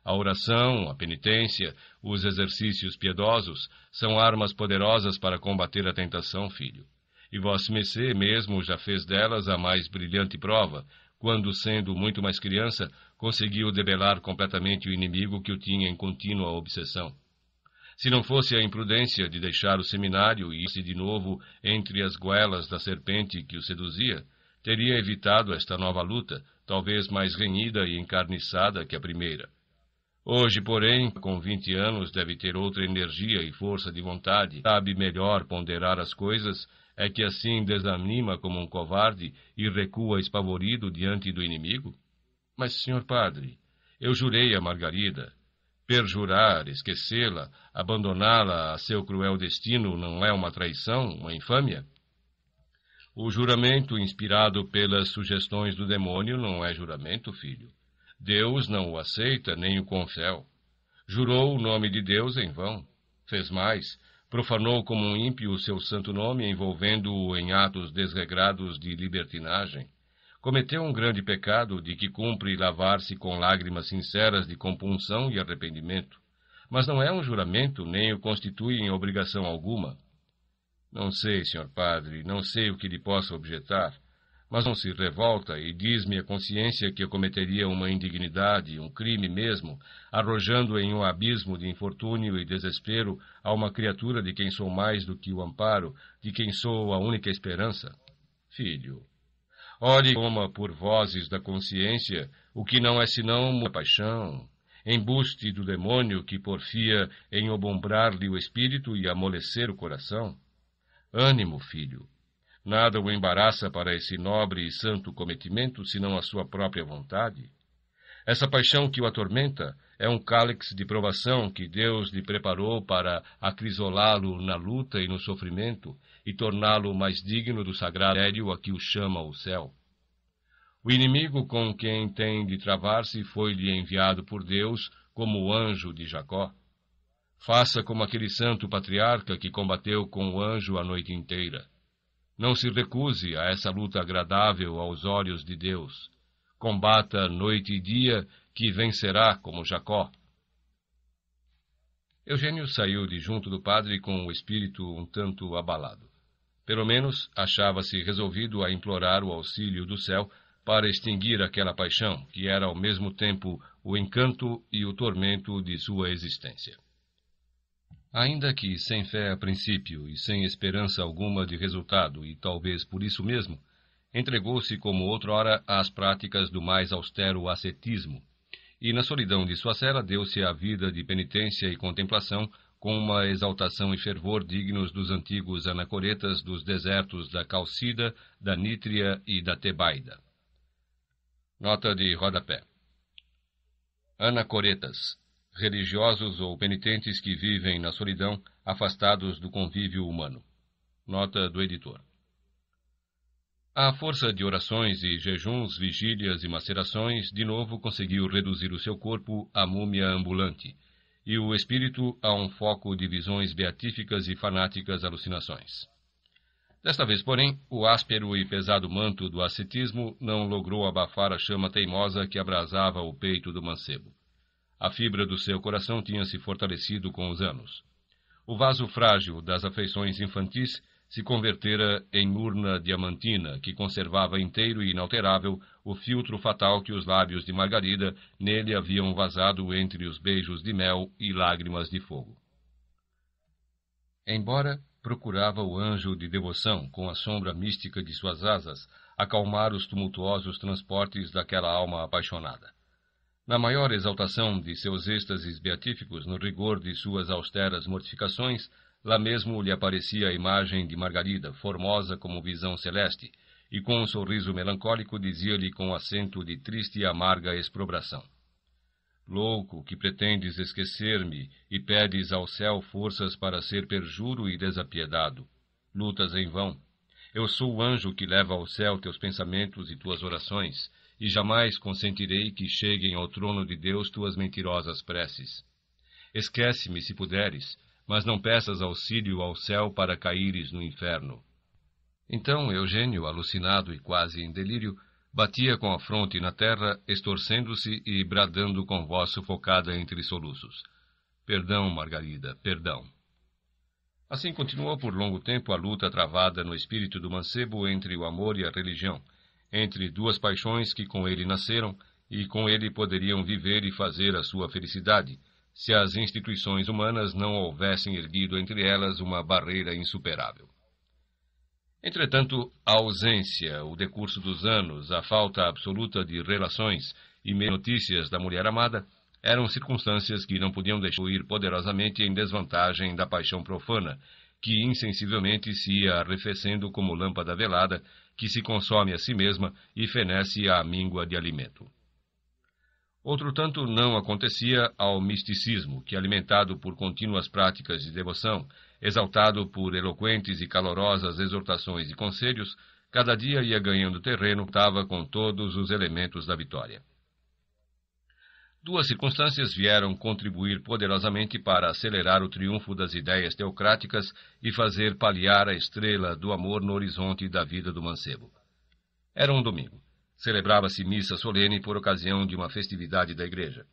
A oração, a penitência, os exercícios piedosos são armas poderosas para combater a tentação, filho. E Vossa Messê mesmo já fez delas a mais brilhante prova, quando, sendo muito mais criança, conseguiu debelar completamente o inimigo que o tinha em contínua obsessão. Se não fosse a imprudência de deixar o seminário e ir-se de novo entre as goelas da serpente que o seduzia, teria evitado esta nova luta, talvez mais renhida e encarniçada que a primeira. Hoje, porém, com 20 anos, deve ter outra energia e força de vontade, sabe melhor ponderar as coisas, é que assim desanima como um covarde e recua espavorido diante do inimigo? Mas, senhor padre, eu jurei a Margarida. Perjurar, esquecê-la, abandoná-la a seu cruel destino não é uma traição, uma infâmia? O juramento inspirado pelas sugestões do demônio não é juramento, filho. Deus não o aceita nem o confel. Jurou o nome de Deus em vão. Fez mais, profanou como um ímpio o seu santo nome, envolvendo-o em atos desregrados de libertinagem. Cometeu um grande pecado de que cumpre lavar-se com lágrimas sinceras de compunção e arrependimento. Mas não é um juramento, nem o constitui em obrigação alguma. Não sei, senhor padre, não sei o que lhe possa objetar mas não se revolta e diz me a consciência que eu cometeria uma indignidade, um crime mesmo, arrojando em um abismo de infortúnio e desespero a uma criatura de quem sou mais do que o amparo, de quem sou a única esperança? Filho, ore como por vozes da consciência, o que não é senão uma paixão, embuste do demônio que porfia em obombrar-lhe o espírito e amolecer o coração. Ânimo, filho, Nada o embaraça para esse nobre e santo cometimento senão a sua própria vontade? Essa paixão que o atormenta é um cálice de provação que Deus lhe preparou para acrisolá-lo na luta e no sofrimento e torná-lo mais digno do sagrado aéreo a que o chama o céu. O inimigo com quem tem de travar-se foi-lhe enviado por Deus como o anjo de Jacó. Faça como aquele santo patriarca que combateu com o anjo a noite inteira. Não se recuse a essa luta agradável aos olhos de Deus. Combata noite e dia, que vencerá como Jacó. Eugênio saiu de junto do padre com o espírito um tanto abalado. Pelo menos achava-se resolvido a implorar o auxílio do céu para extinguir aquela paixão que era ao mesmo tempo o encanto e o tormento de sua existência. Ainda que sem fé a princípio e sem esperança alguma de resultado, e talvez por isso mesmo, entregou-se como outrora às práticas do mais austero ascetismo, e na solidão de sua cela deu-se à vida de penitência e contemplação com uma exaltação e fervor dignos dos antigos anacoretas dos desertos da Calcida, da Nítria e da Tebaida. Nota de rodapé. Anacoretas religiosos ou penitentes que vivem na solidão, afastados do convívio humano. Nota do editor. A força de orações e jejuns, vigílias e macerações, de novo conseguiu reduzir o seu corpo à múmia ambulante e o espírito a um foco de visões beatíficas e fanáticas alucinações. Desta vez, porém, o áspero e pesado manto do ascetismo não logrou abafar a chama teimosa que abrasava o peito do mancebo. A fibra do seu coração tinha se fortalecido com os anos. O vaso frágil das afeições infantis se convertera em urna diamantina que conservava inteiro e inalterável o filtro fatal que os lábios de Margarida nele haviam vazado entre os beijos de mel e lágrimas de fogo. Embora procurava o anjo de devoção, com a sombra mística de suas asas, acalmar os tumultuosos transportes daquela alma apaixonada. Na maior exaltação de seus êxtases beatíficos, no rigor de suas austeras mortificações, lá mesmo lhe aparecia a imagem de Margarida, formosa como visão celeste, e com um sorriso melancólico dizia-lhe com acento de triste e amarga exprobração: Louco, que pretendes esquecer-me e pedes ao céu forças para ser perjuro e desapiedado. Lutas em vão. Eu sou o anjo que leva ao céu teus pensamentos e tuas orações e jamais consentirei que cheguem ao trono de Deus tuas mentirosas preces. Esquece-me se puderes, mas não peças auxílio ao céu para caíres no inferno. Então Eugênio, alucinado e quase em delírio, batia com a fronte na terra, estorcendo-se e bradando com voz sufocada entre soluços. Perdão, Margarida, perdão. Assim continuou por longo tempo a luta travada no espírito do mancebo entre o amor e a religião, entre duas paixões que com ele nasceram e com ele poderiam viver e fazer a sua felicidade, se as instituições humanas não houvessem erguido entre elas uma barreira insuperável. Entretanto, a ausência, o decurso dos anos, a falta absoluta de relações e notícias da mulher amada eram circunstâncias que não podiam destruir poderosamente em desvantagem da paixão profana que insensivelmente se ia arrefecendo como lâmpada velada, que se consome a si mesma e fenece a míngua de alimento. Outro tanto não acontecia ao misticismo, que, alimentado por contínuas práticas de devoção, exaltado por eloquentes e calorosas exortações e conselhos, cada dia ia ganhando terreno, estava com todos os elementos da vitória. Duas circunstâncias vieram contribuir poderosamente para acelerar o triunfo das ideias teocráticas e fazer paliar a estrela do amor no horizonte da vida do mancebo. Era um domingo. Celebrava-se missa solene por ocasião de uma festividade da igreja.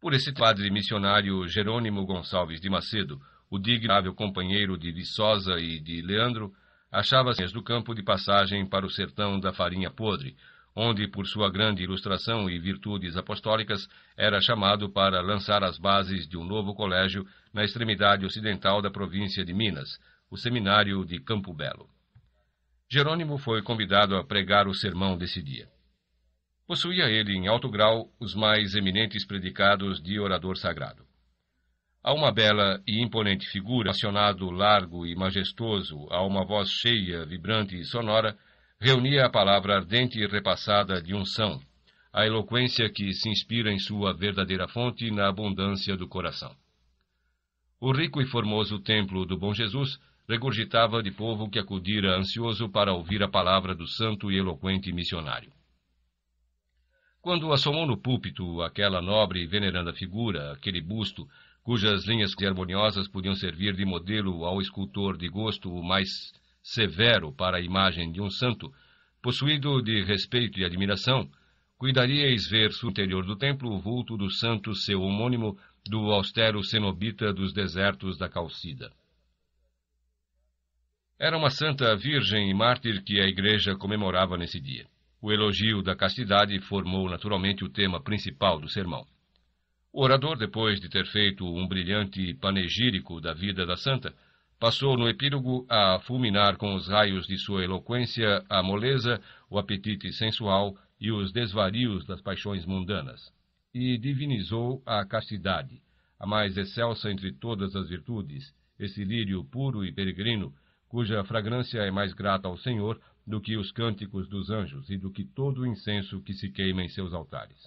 Por esse padre missionário Jerônimo Gonçalves de Macedo, o dignável companheiro de Viçosa e de Leandro, achava-se do campo de passagem para o sertão da farinha podre, onde, por sua grande ilustração e virtudes apostólicas, era chamado para lançar as bases de um novo colégio na extremidade ocidental da província de Minas, o Seminário de Campo Belo. Jerônimo foi convidado a pregar o sermão desse dia. Possuía ele, em alto grau, os mais eminentes predicados de orador sagrado. A uma bela e imponente figura, acionado largo e majestoso, a uma voz cheia, vibrante e sonora, reunia a palavra ardente e repassada de unção, a eloquência que se inspira em sua verdadeira fonte na abundância do coração. O rico e formoso templo do Bom Jesus regurgitava de povo que acudira ansioso para ouvir a palavra do santo e eloquente missionário. Quando assomou no púlpito aquela nobre e veneranda figura, aquele busto, cujas linhas harmoniosas podiam servir de modelo ao escultor de gosto o mais severo para a imagem de um santo, possuído de respeito e admiração, cuidaríeis ver no interior do templo o vulto do santo seu homônimo, do austero cenobita dos desertos da Calcida. Era uma santa virgem e mártir que a igreja comemorava nesse dia. O elogio da castidade formou naturalmente o tema principal do sermão. O orador, depois de ter feito um brilhante panegírico da vida da santa, passou no epílogo a fulminar com os raios de sua eloquência a moleza, o apetite sensual e os desvarios das paixões mundanas, e divinizou a castidade, a mais excelsa entre todas as virtudes, esse lírio puro e peregrino, cuja fragrância é mais grata ao Senhor do que os cânticos dos anjos e do que todo o incenso que se queima em seus altares.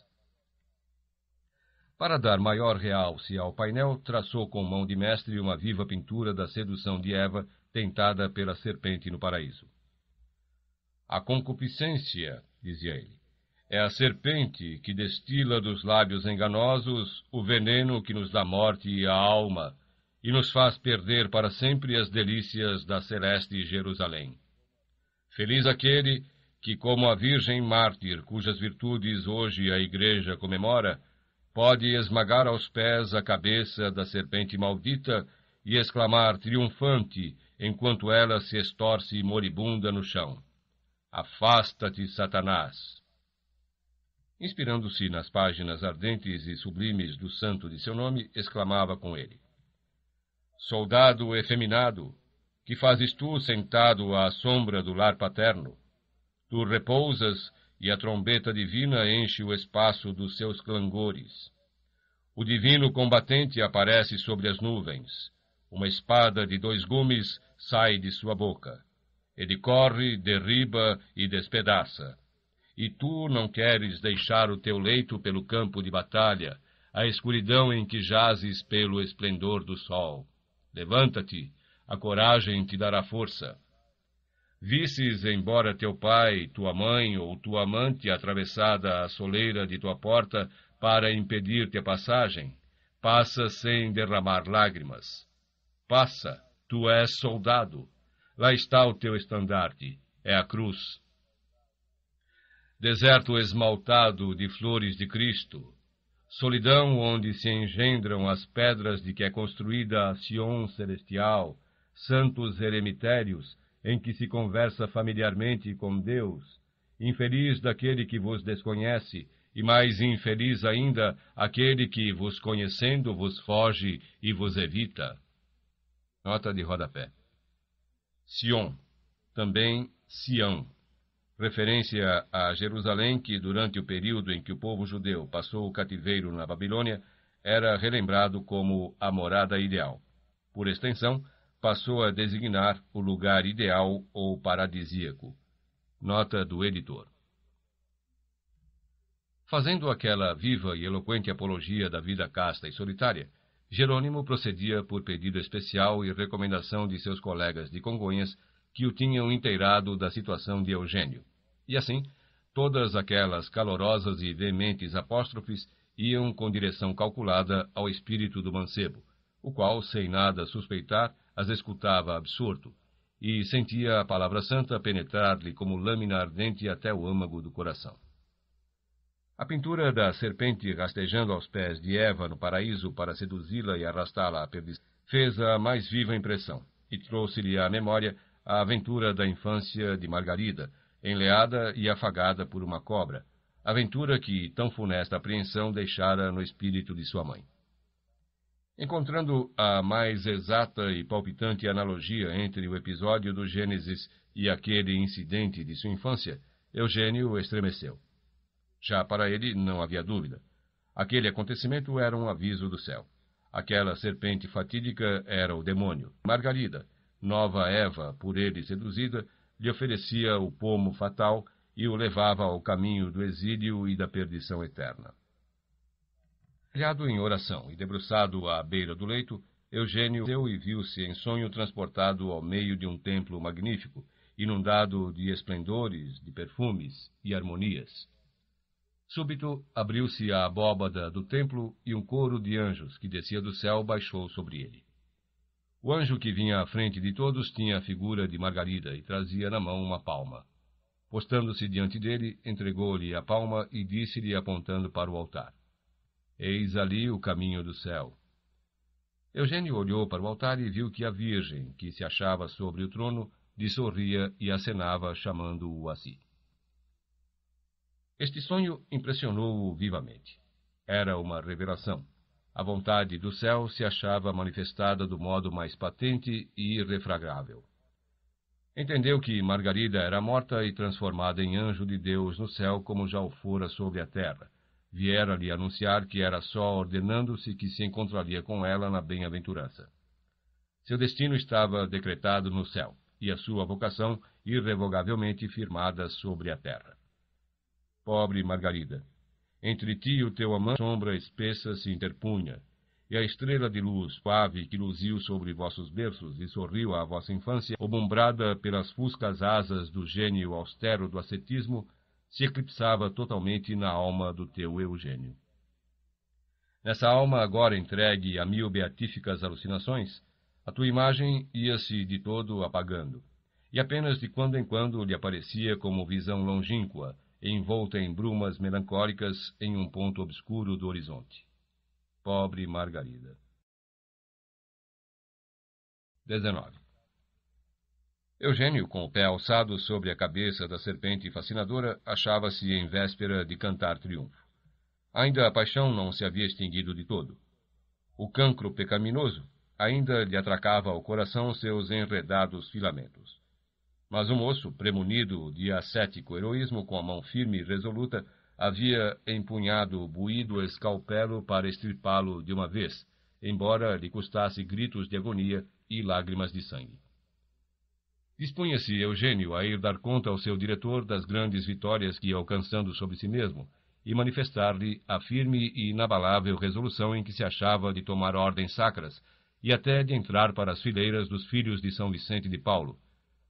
Para dar maior realce ao painel, traçou com mão de mestre uma viva pintura da sedução de Eva tentada pela serpente no paraíso. A concupiscência, dizia ele, é a serpente que destila dos lábios enganosos o veneno que nos dá morte a alma e nos faz perder para sempre as delícias da celeste Jerusalém. Feliz aquele que, como a Virgem Mártir, cujas virtudes hoje a Igreja comemora, pode esmagar aos pés a cabeça da serpente maldita e exclamar triunfante enquanto ela se estorce moribunda no chão: Afasta-te, Satanás! Inspirando-se nas páginas ardentes e sublimes do santo de seu nome, exclamava com ele: Soldado efeminado, que fazes tu sentado à sombra do lar paterno? Tu repousas e a trombeta divina enche o espaço dos seus clangores. O divino combatente aparece sobre as nuvens. Uma espada de dois gumes sai de sua boca. Ele corre, derriba e despedaça. E tu não queres deixar o teu leito pelo campo de batalha, a escuridão em que jazes pelo esplendor do sol. Levanta-te, a coragem te dará força. Visses, embora teu pai, tua mãe ou tua amante atravessada a soleira de tua porta para impedir-te a passagem, passa sem derramar lágrimas. Passa, tu és soldado. Lá está o teu estandarte, é a cruz. Deserto esmaltado de flores de Cristo, solidão onde se engendram as pedras de que é construída a Sion celestial, santos eremitérios, em que se conversa familiarmente com Deus, infeliz daquele que vos desconhece, e mais infeliz ainda aquele que, vos conhecendo, vos foge e vos evita. Nota de rodapé. Sion, também Sião, referência a Jerusalém que, durante o período em que o povo judeu passou o cativeiro na Babilônia, era relembrado como a morada ideal. Por extensão, passou a designar o lugar ideal ou paradisíaco. Nota do editor. Fazendo aquela viva e eloquente apologia da vida casta e solitária, Jerônimo procedia por pedido especial e recomendação de seus colegas de Congonhas que o tinham inteirado da situação de Eugênio. E assim, todas aquelas calorosas e veementes apóstrofes iam com direção calculada ao espírito do mancebo, o qual, sem nada suspeitar, as escutava absorto e sentia a palavra santa penetrar-lhe como lâmina ardente até o âmago do coração. A pintura da serpente rastejando aos pés de Eva no paraíso para seduzi-la e arrastá-la à perdição fez a mais viva impressão e trouxe-lhe à memória a aventura da infância de Margarida, enleada e afagada por uma cobra, aventura que tão funesta apreensão deixara no espírito de sua mãe. Encontrando a mais exata e palpitante analogia entre o episódio do Gênesis e aquele incidente de sua infância, Eugênio estremeceu. Já para ele não havia dúvida. Aquele acontecimento era um aviso do céu. Aquela serpente fatídica era o demônio. Margarida, nova Eva, por ele seduzida, lhe oferecia o pomo fatal e o levava ao caminho do exílio e da perdição eterna. Criado em oração e debruçado à beira do leito, Eugênio deu e viu-se em sonho transportado ao meio de um templo magnífico, inundado de esplendores, de perfumes e harmonias. Súbito abriu-se a abóbada do templo e um coro de anjos que descia do céu baixou sobre ele. O anjo que vinha à frente de todos tinha a figura de Margarida e trazia na mão uma palma. Postando-se diante dele, entregou-lhe a palma e disse-lhe apontando para o altar: Eis ali o caminho do céu. Eugênio olhou para o altar e viu que a Virgem, que se achava sobre o trono, lhe sorria e acenava, chamando-o a si. Este sonho impressionou-o vivamente. Era uma revelação. A vontade do céu se achava manifestada do modo mais patente e irrefragável. Entendeu que Margarida era morta e transformada em anjo de Deus no céu, como já o fora sobre a terra, viera lhe anunciar que era só ordenando-se que se encontraria com ela na bem-aventurança. Seu destino estava decretado no céu, e a sua vocação irrevogavelmente firmada sobre a terra. Pobre Margarida! Entre ti e o teu amante sombra espessa se interpunha, e a estrela de luz suave que luziu sobre vossos berços e sorriu à vossa infância, obumbrada pelas fuscas asas do gênio austero do ascetismo, se eclipsava totalmente na alma do teu Eugênio. Nessa alma agora entregue a mil beatíficas alucinações, a tua imagem ia-se de todo apagando, e apenas de quando em quando lhe aparecia como visão longínqua, envolta em brumas melancólicas em um ponto obscuro do horizonte. Pobre Margarida. 19. Eugênio, com o pé alçado sobre a cabeça da serpente fascinadora, achava-se em véspera de cantar triunfo. Ainda a paixão não se havia extinguido de todo. O cancro pecaminoso ainda lhe atracava ao coração seus enredados filamentos. Mas o moço, premunido de ascético heroísmo, com a mão firme e resoluta, havia empunhado o buído escalpelo para estripá-lo de uma vez, embora lhe custasse gritos de agonia e lágrimas de sangue dispunha se Eugênio a ir dar conta ao seu diretor das grandes vitórias que ia alcançando sobre si mesmo e manifestar-lhe a firme e inabalável resolução em que se achava de tomar ordens sacras e até de entrar para as fileiras dos filhos de São Vicente de Paulo,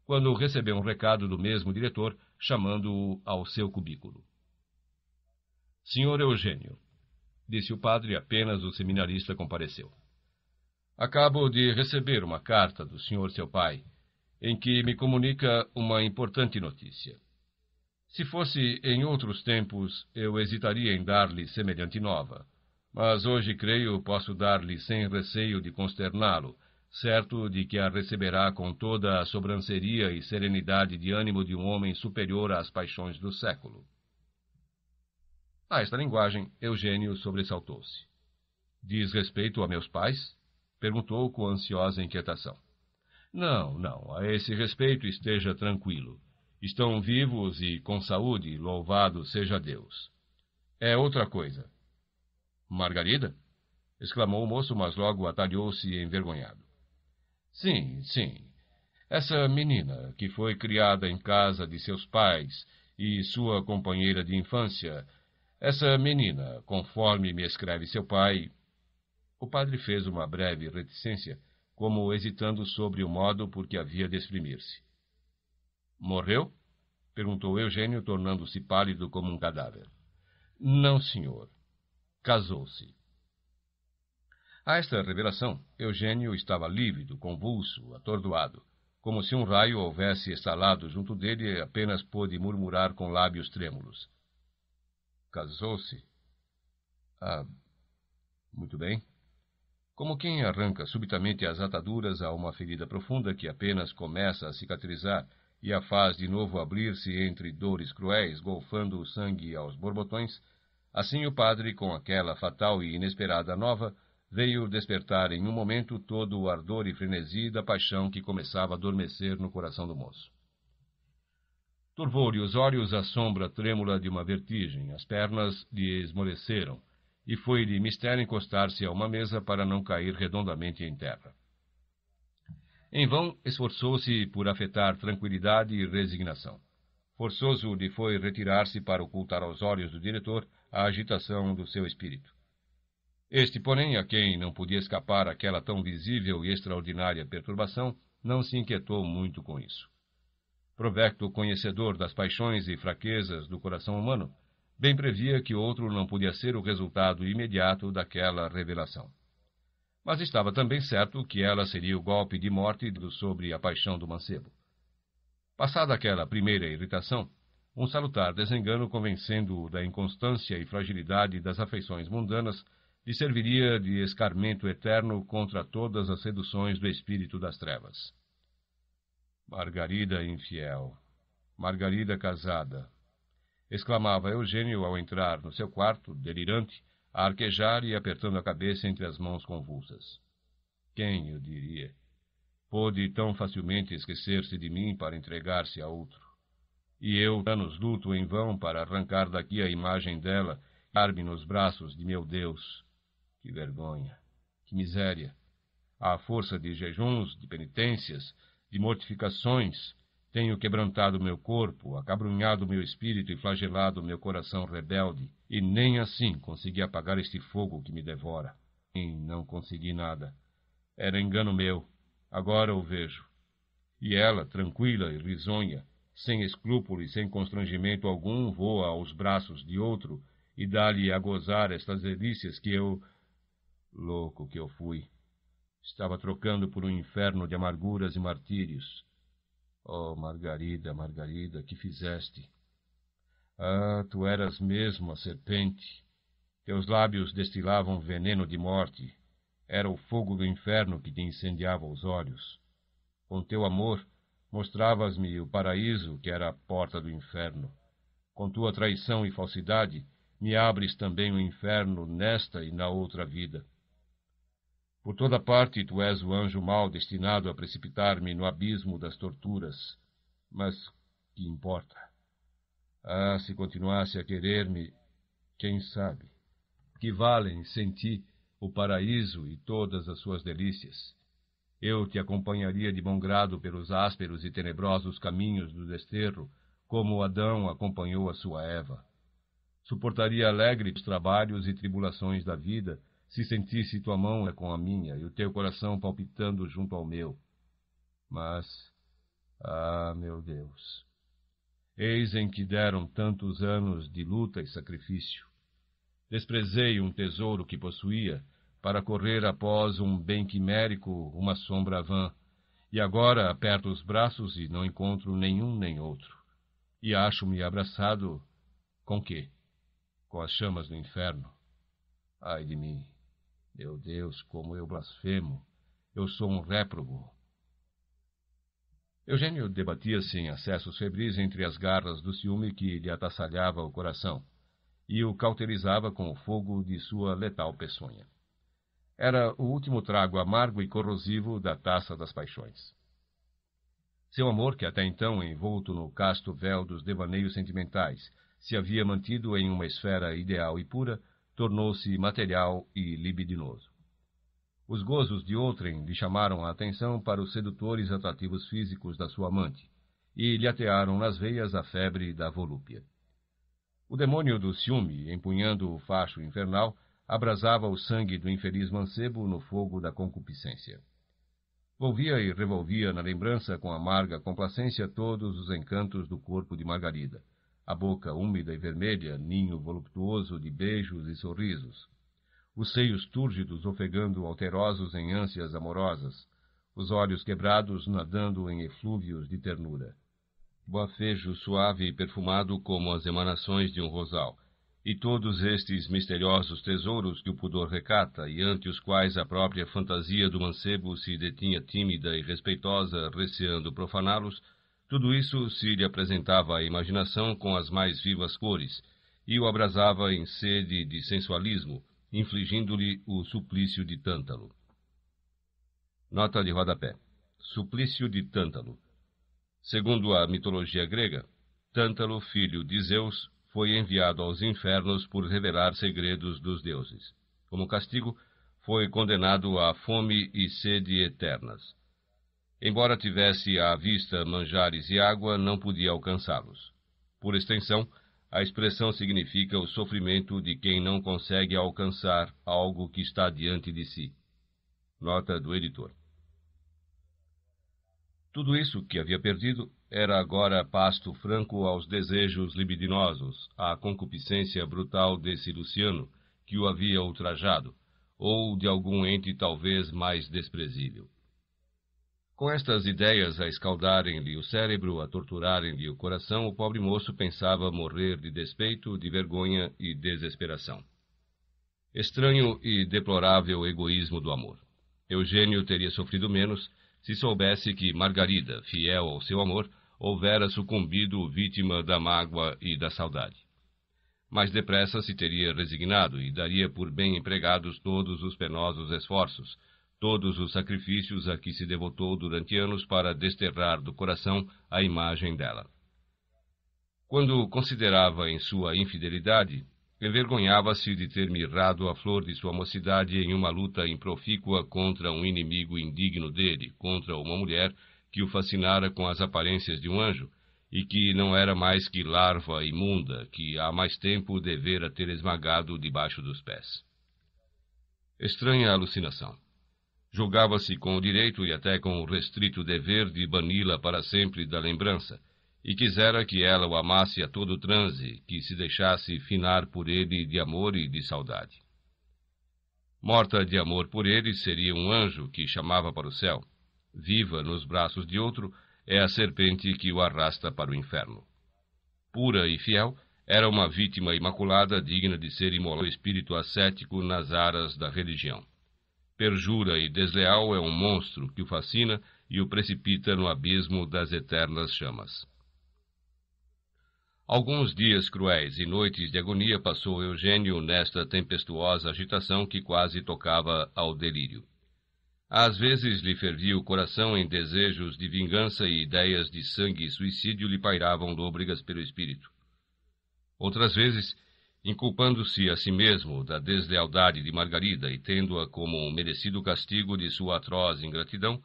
quando recebeu um recado do mesmo diretor chamando-o ao seu cubículo. Senhor Eugênio, disse o padre apenas o seminarista compareceu. Acabo de receber uma carta do senhor seu pai em que me comunica uma importante notícia. Se fosse em outros tempos, eu hesitaria em dar-lhe semelhante nova, mas hoje creio posso dar-lhe sem receio de consterná-lo, certo de que a receberá com toda a sobranceria e serenidade de ânimo de um homem superior às paixões do século. A esta linguagem, Eugênio sobressaltou-se. Diz respeito a meus pais? perguntou com ansiosa inquietação. Não, não, a esse respeito esteja tranquilo. Estão vivos e com saúde, louvado seja Deus. É outra coisa. Margarida? exclamou o moço, mas logo atalhou-se envergonhado. Sim, sim. Essa menina, que foi criada em casa de seus pais e sua companheira de infância, essa menina, conforme me escreve seu pai. O padre fez uma breve reticência como hesitando sobre o modo por que havia de exprimir-se. Morreu? perguntou Eugênio, tornando-se pálido como um cadáver. Não, senhor. Casou-se. A esta revelação, Eugênio estava lívido, convulso, atordoado. Como se um raio houvesse estalado junto dele, apenas pôde murmurar com lábios trêmulos. Casou-se? Ah, muito bem como quem arranca subitamente as ataduras a uma ferida profunda que apenas começa a cicatrizar e a faz de novo abrir-se entre dores cruéis, golfando o sangue aos borbotões, assim o padre, com aquela fatal e inesperada nova, veio despertar em um momento todo o ardor e frenesi da paixão que começava a adormecer no coração do moço. Turvou-lhe os olhos a sombra trêmula de uma vertigem, as pernas lhe esmoreceram, e foi de mistério encostar-se a uma mesa para não cair redondamente em terra. Em vão esforçou-se por afetar tranquilidade e resignação. Forçoso lhe foi retirar-se para ocultar aos olhos do diretor a agitação do seu espírito. Este, porém, a quem não podia escapar aquela tão visível e extraordinária perturbação, não se inquietou muito com isso. Provecto, conhecedor das paixões e fraquezas do coração humano, bem previa que outro não podia ser o resultado imediato daquela revelação. Mas estava também certo que ela seria o golpe de morte sobre a paixão do mancebo. Passada aquela primeira irritação, um salutar desengano convencendo-o da inconstância e fragilidade das afeições mundanas lhe serviria de escarmento eterno contra todas as seduções do espírito das trevas. Margarida infiel, Margarida casada, exclamava Eugênio ao entrar no seu quarto, delirante, a arquejar e apertando a cabeça entre as mãos convulsas. Quem o diria? Pôde tão facilmente esquecer-se de mim para entregar-se a outro. E eu, anos luto em vão para arrancar daqui a imagem dela, dar-me nos braços de meu Deus. Que vergonha! Que miséria! À força de jejuns, de penitências, de mortificações, tenho quebrantado meu corpo, acabrunhado meu espírito e flagelado meu coração rebelde, e nem assim consegui apagar este fogo que me devora. E não consegui nada. Era engano meu. Agora o vejo. E ela, tranquila e risonha, sem escrúpulo e sem constrangimento algum, voa aos braços de outro e dá-lhe a gozar estas delícias que eu. Louco que eu fui! Estava trocando por um inferno de amarguras e martírios. Oh, Margarida, Margarida, que fizeste? Ah, tu eras mesmo a serpente. Teus lábios destilavam veneno de morte. Era o fogo do inferno que te incendiava os olhos. Com teu amor, mostravas-me o paraíso que era a porta do inferno. Com tua traição e falsidade, me abres também o inferno nesta e na outra vida. Por toda parte tu és o anjo mau destinado a precipitar-me no abismo das torturas. Mas que importa? Ah, se continuasse a querer-me, quem sabe? Que valem, sem ti, o paraíso e todas as suas delícias. Eu te acompanharia de bom grado pelos ásperos e tenebrosos caminhos do desterro, como Adão acompanhou a sua Eva. Suportaria alegre os trabalhos e tribulações da vida, se sentisse tua mão é com a minha e o teu coração palpitando junto ao meu. Mas, ah, meu Deus, eis em que deram tantos anos de luta e sacrifício. Desprezei um tesouro que possuía para correr após um bem quimérico, uma sombra vã, e agora aperto os braços e não encontro nenhum nem outro. E acho-me abraçado com quê? Com as chamas do inferno. Ai de mim! Meu Deus, como eu blasfemo! Eu sou um réprobo. Eugênio debatia-se em acessos febris entre as garras do ciúme que lhe atassalhava o coração e o cauterizava com o fogo de sua letal peçonha. Era o último trago amargo e corrosivo da taça das paixões. Seu amor, que até então envolto no casto véu dos devaneios sentimentais, se havia mantido em uma esfera ideal e pura, tornou-se material e libidinoso. Os gozos de outrem lhe chamaram a atenção para os sedutores atrativos físicos da sua amante e lhe atearam nas veias a febre da volúpia. O demônio do ciúme, empunhando o facho infernal, abrasava o sangue do infeliz mancebo no fogo da concupiscência. Volvia e revolvia na lembrança com amarga complacência todos os encantos do corpo de Margarida, a boca úmida e vermelha, ninho voluptuoso de beijos e sorrisos, os seios túrgidos ofegando alterosos em ânsias amorosas, os olhos quebrados nadando em eflúvios de ternura. Boafejo suave e perfumado como as emanações de um rosal, e todos estes misteriosos tesouros que o pudor recata e ante os quais a própria fantasia do mancebo se detinha tímida e respeitosa, receando profaná-los, tudo isso se lhe apresentava à imaginação com as mais vivas cores, e o abrasava em sede de sensualismo, infligindo-lhe o suplício de Tântalo. Nota de rodapé: Suplício de Tântalo. Segundo a mitologia grega, Tântalo, filho de Zeus, foi enviado aos infernos por revelar segredos dos deuses. Como castigo, foi condenado à fome e sede eternas. Embora tivesse à vista manjares e água, não podia alcançá-los. Por extensão, a expressão significa o sofrimento de quem não consegue alcançar algo que está diante de si. Nota do editor. Tudo isso que havia perdido era agora pasto franco aos desejos libidinosos, à concupiscência brutal desse Luciano que o havia ultrajado, ou de algum ente talvez mais desprezível. Com estas ideias a escaldarem-lhe o cérebro, a torturarem-lhe o coração, o pobre moço pensava morrer de despeito, de vergonha e desesperação. Estranho e deplorável egoísmo do amor. Eugênio teria sofrido menos se soubesse que Margarida, fiel ao seu amor, houvera sucumbido vítima da mágoa e da saudade. Mais depressa se teria resignado e daria por bem empregados todos os penosos esforços, todos os sacrifícios a que se devotou durante anos para desterrar do coração a imagem dela. Quando considerava em sua infidelidade, envergonhava-se de ter mirrado a flor de sua mocidade em uma luta improfícua contra um inimigo indigno dele, contra uma mulher que o fascinara com as aparências de um anjo e que não era mais que larva imunda que há mais tempo devera ter esmagado debaixo dos pés. Estranha alucinação julgava-se com o direito e até com o restrito dever de bani-la para sempre da lembrança, e quisera que ela o amasse a todo transe, que se deixasse finar por ele de amor e de saudade. Morta de amor por ele, seria um anjo que chamava para o céu. Viva nos braços de outro, é a serpente que o arrasta para o inferno. Pura e fiel, era uma vítima imaculada digna de ser imolado espírito ascético nas aras da religião perjura e desleal é um monstro que o fascina e o precipita no abismo das eternas chamas. Alguns dias cruéis e noites de agonia passou Eugênio nesta tempestuosa agitação que quase tocava ao delírio. Às vezes lhe fervia o coração em desejos de vingança e ideias de sangue e suicídio lhe pairavam lôbregas pelo espírito. Outras vezes, inculpando-se a si mesmo da deslealdade de Margarida e tendo-a como um merecido castigo de sua atroz ingratidão,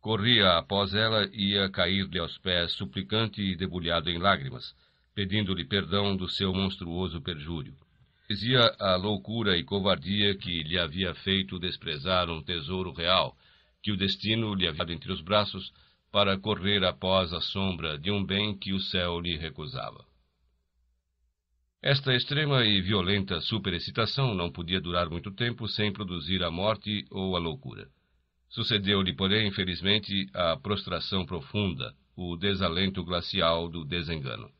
corria após ela e ia cair-lhe aos pés, suplicante e debulhado em lágrimas, pedindo-lhe perdão do seu monstruoso perjúrio. Dizia a loucura e covardia que lhe havia feito desprezar um tesouro real, que o destino lhe havia dado entre os braços, para correr após a sombra de um bem que o céu lhe recusava. Esta extrema e violenta superexcitação não podia durar muito tempo sem produzir a morte ou a loucura. Sucedeu-lhe, porém, infelizmente, a prostração profunda, o desalento glacial do desengano.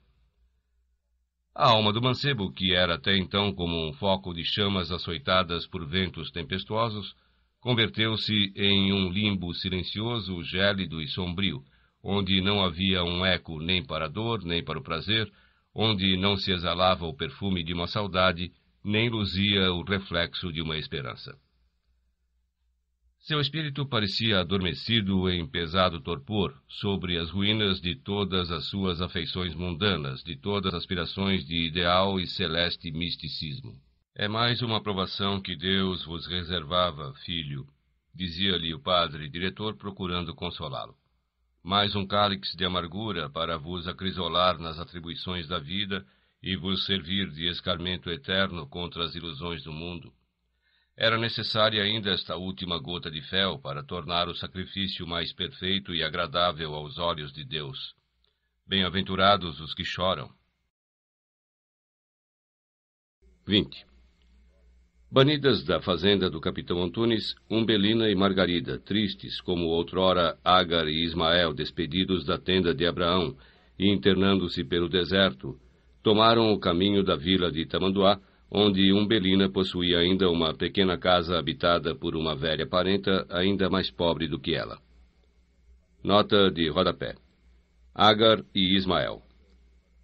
A alma do mancebo, que era até então como um foco de chamas açoitadas por ventos tempestuosos, converteu-se em um limbo silencioso, gélido e sombrio, onde não havia um eco nem para a dor, nem para o prazer, onde não se exalava o perfume de uma saudade, nem luzia o reflexo de uma esperança. Seu espírito parecia adormecido em pesado torpor sobre as ruínas de todas as suas afeições mundanas, de todas as aspirações de ideal e celeste misticismo. É mais uma aprovação que Deus vos reservava, filho, dizia-lhe o padre diretor, procurando consolá-lo mais um cálice de amargura para vos acrisolar nas atribuições da vida e vos servir de escarmento eterno contra as ilusões do mundo. Era necessária ainda esta última gota de fel para tornar o sacrifício mais perfeito e agradável aos olhos de Deus. Bem-aventurados os que choram. 20. Banidas da fazenda do capitão Antunes, Umbelina e Margarida, tristes como outrora Ágar e Ismael, despedidos da tenda de Abraão e internando-se pelo deserto, tomaram o caminho da vila de Tamanduá, onde Umbelina possuía ainda uma pequena casa habitada por uma velha parenta ainda mais pobre do que ela. Nota de rodapé. Ágar e Ismael.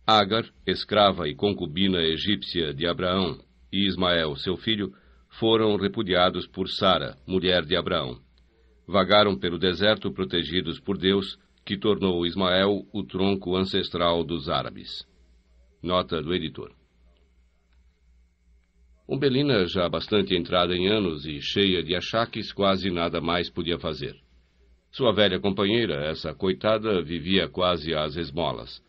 Ágar, escrava e concubina egípcia de Abraão, e Ismael, seu filho, foram repudiados por Sara, mulher de Abraão. Vagaram pelo deserto protegidos por Deus, que tornou Ismael o tronco ancestral dos árabes. Nota do editor. Umbelina, já bastante entrada em anos e cheia de achaques, quase nada mais podia fazer. Sua velha companheira, essa coitada, vivia quase às esmolas.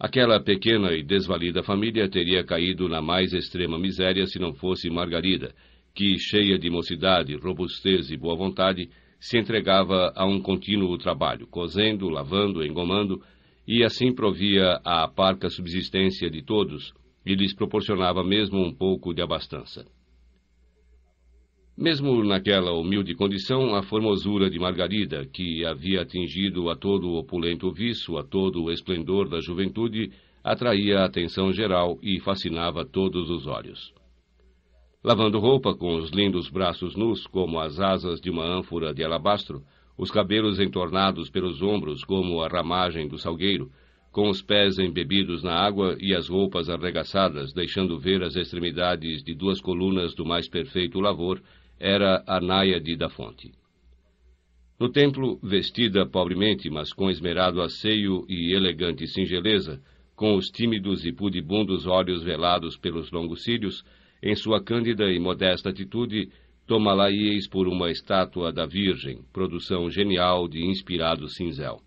Aquela pequena e desvalida família teria caído na mais extrema miséria se não fosse Margarida, que, cheia de mocidade, robustez e boa vontade, se entregava a um contínuo trabalho, cozendo, lavando, engomando, e assim provia à parca subsistência de todos e lhes proporcionava mesmo um pouco de abastança. Mesmo naquela humilde condição, a formosura de Margarida, que havia atingido a todo o opulento viço, a todo o esplendor da juventude, atraía a atenção geral e fascinava todos os olhos. Lavando roupa com os lindos braços nus, como as asas de uma ânfora de alabastro, os cabelos entornados pelos ombros, como a ramagem do salgueiro, com os pés embebidos na água e as roupas arregaçadas, deixando ver as extremidades de duas colunas do mais perfeito lavor, era a náiade da fonte. No templo, vestida pobremente, mas com esmerado asseio e elegante singeleza, com os tímidos e pudibundos olhos velados pelos longos cílios, em sua cândida e modesta atitude, tomá-la-eis por uma estátua da Virgem, produção genial de inspirado cinzel.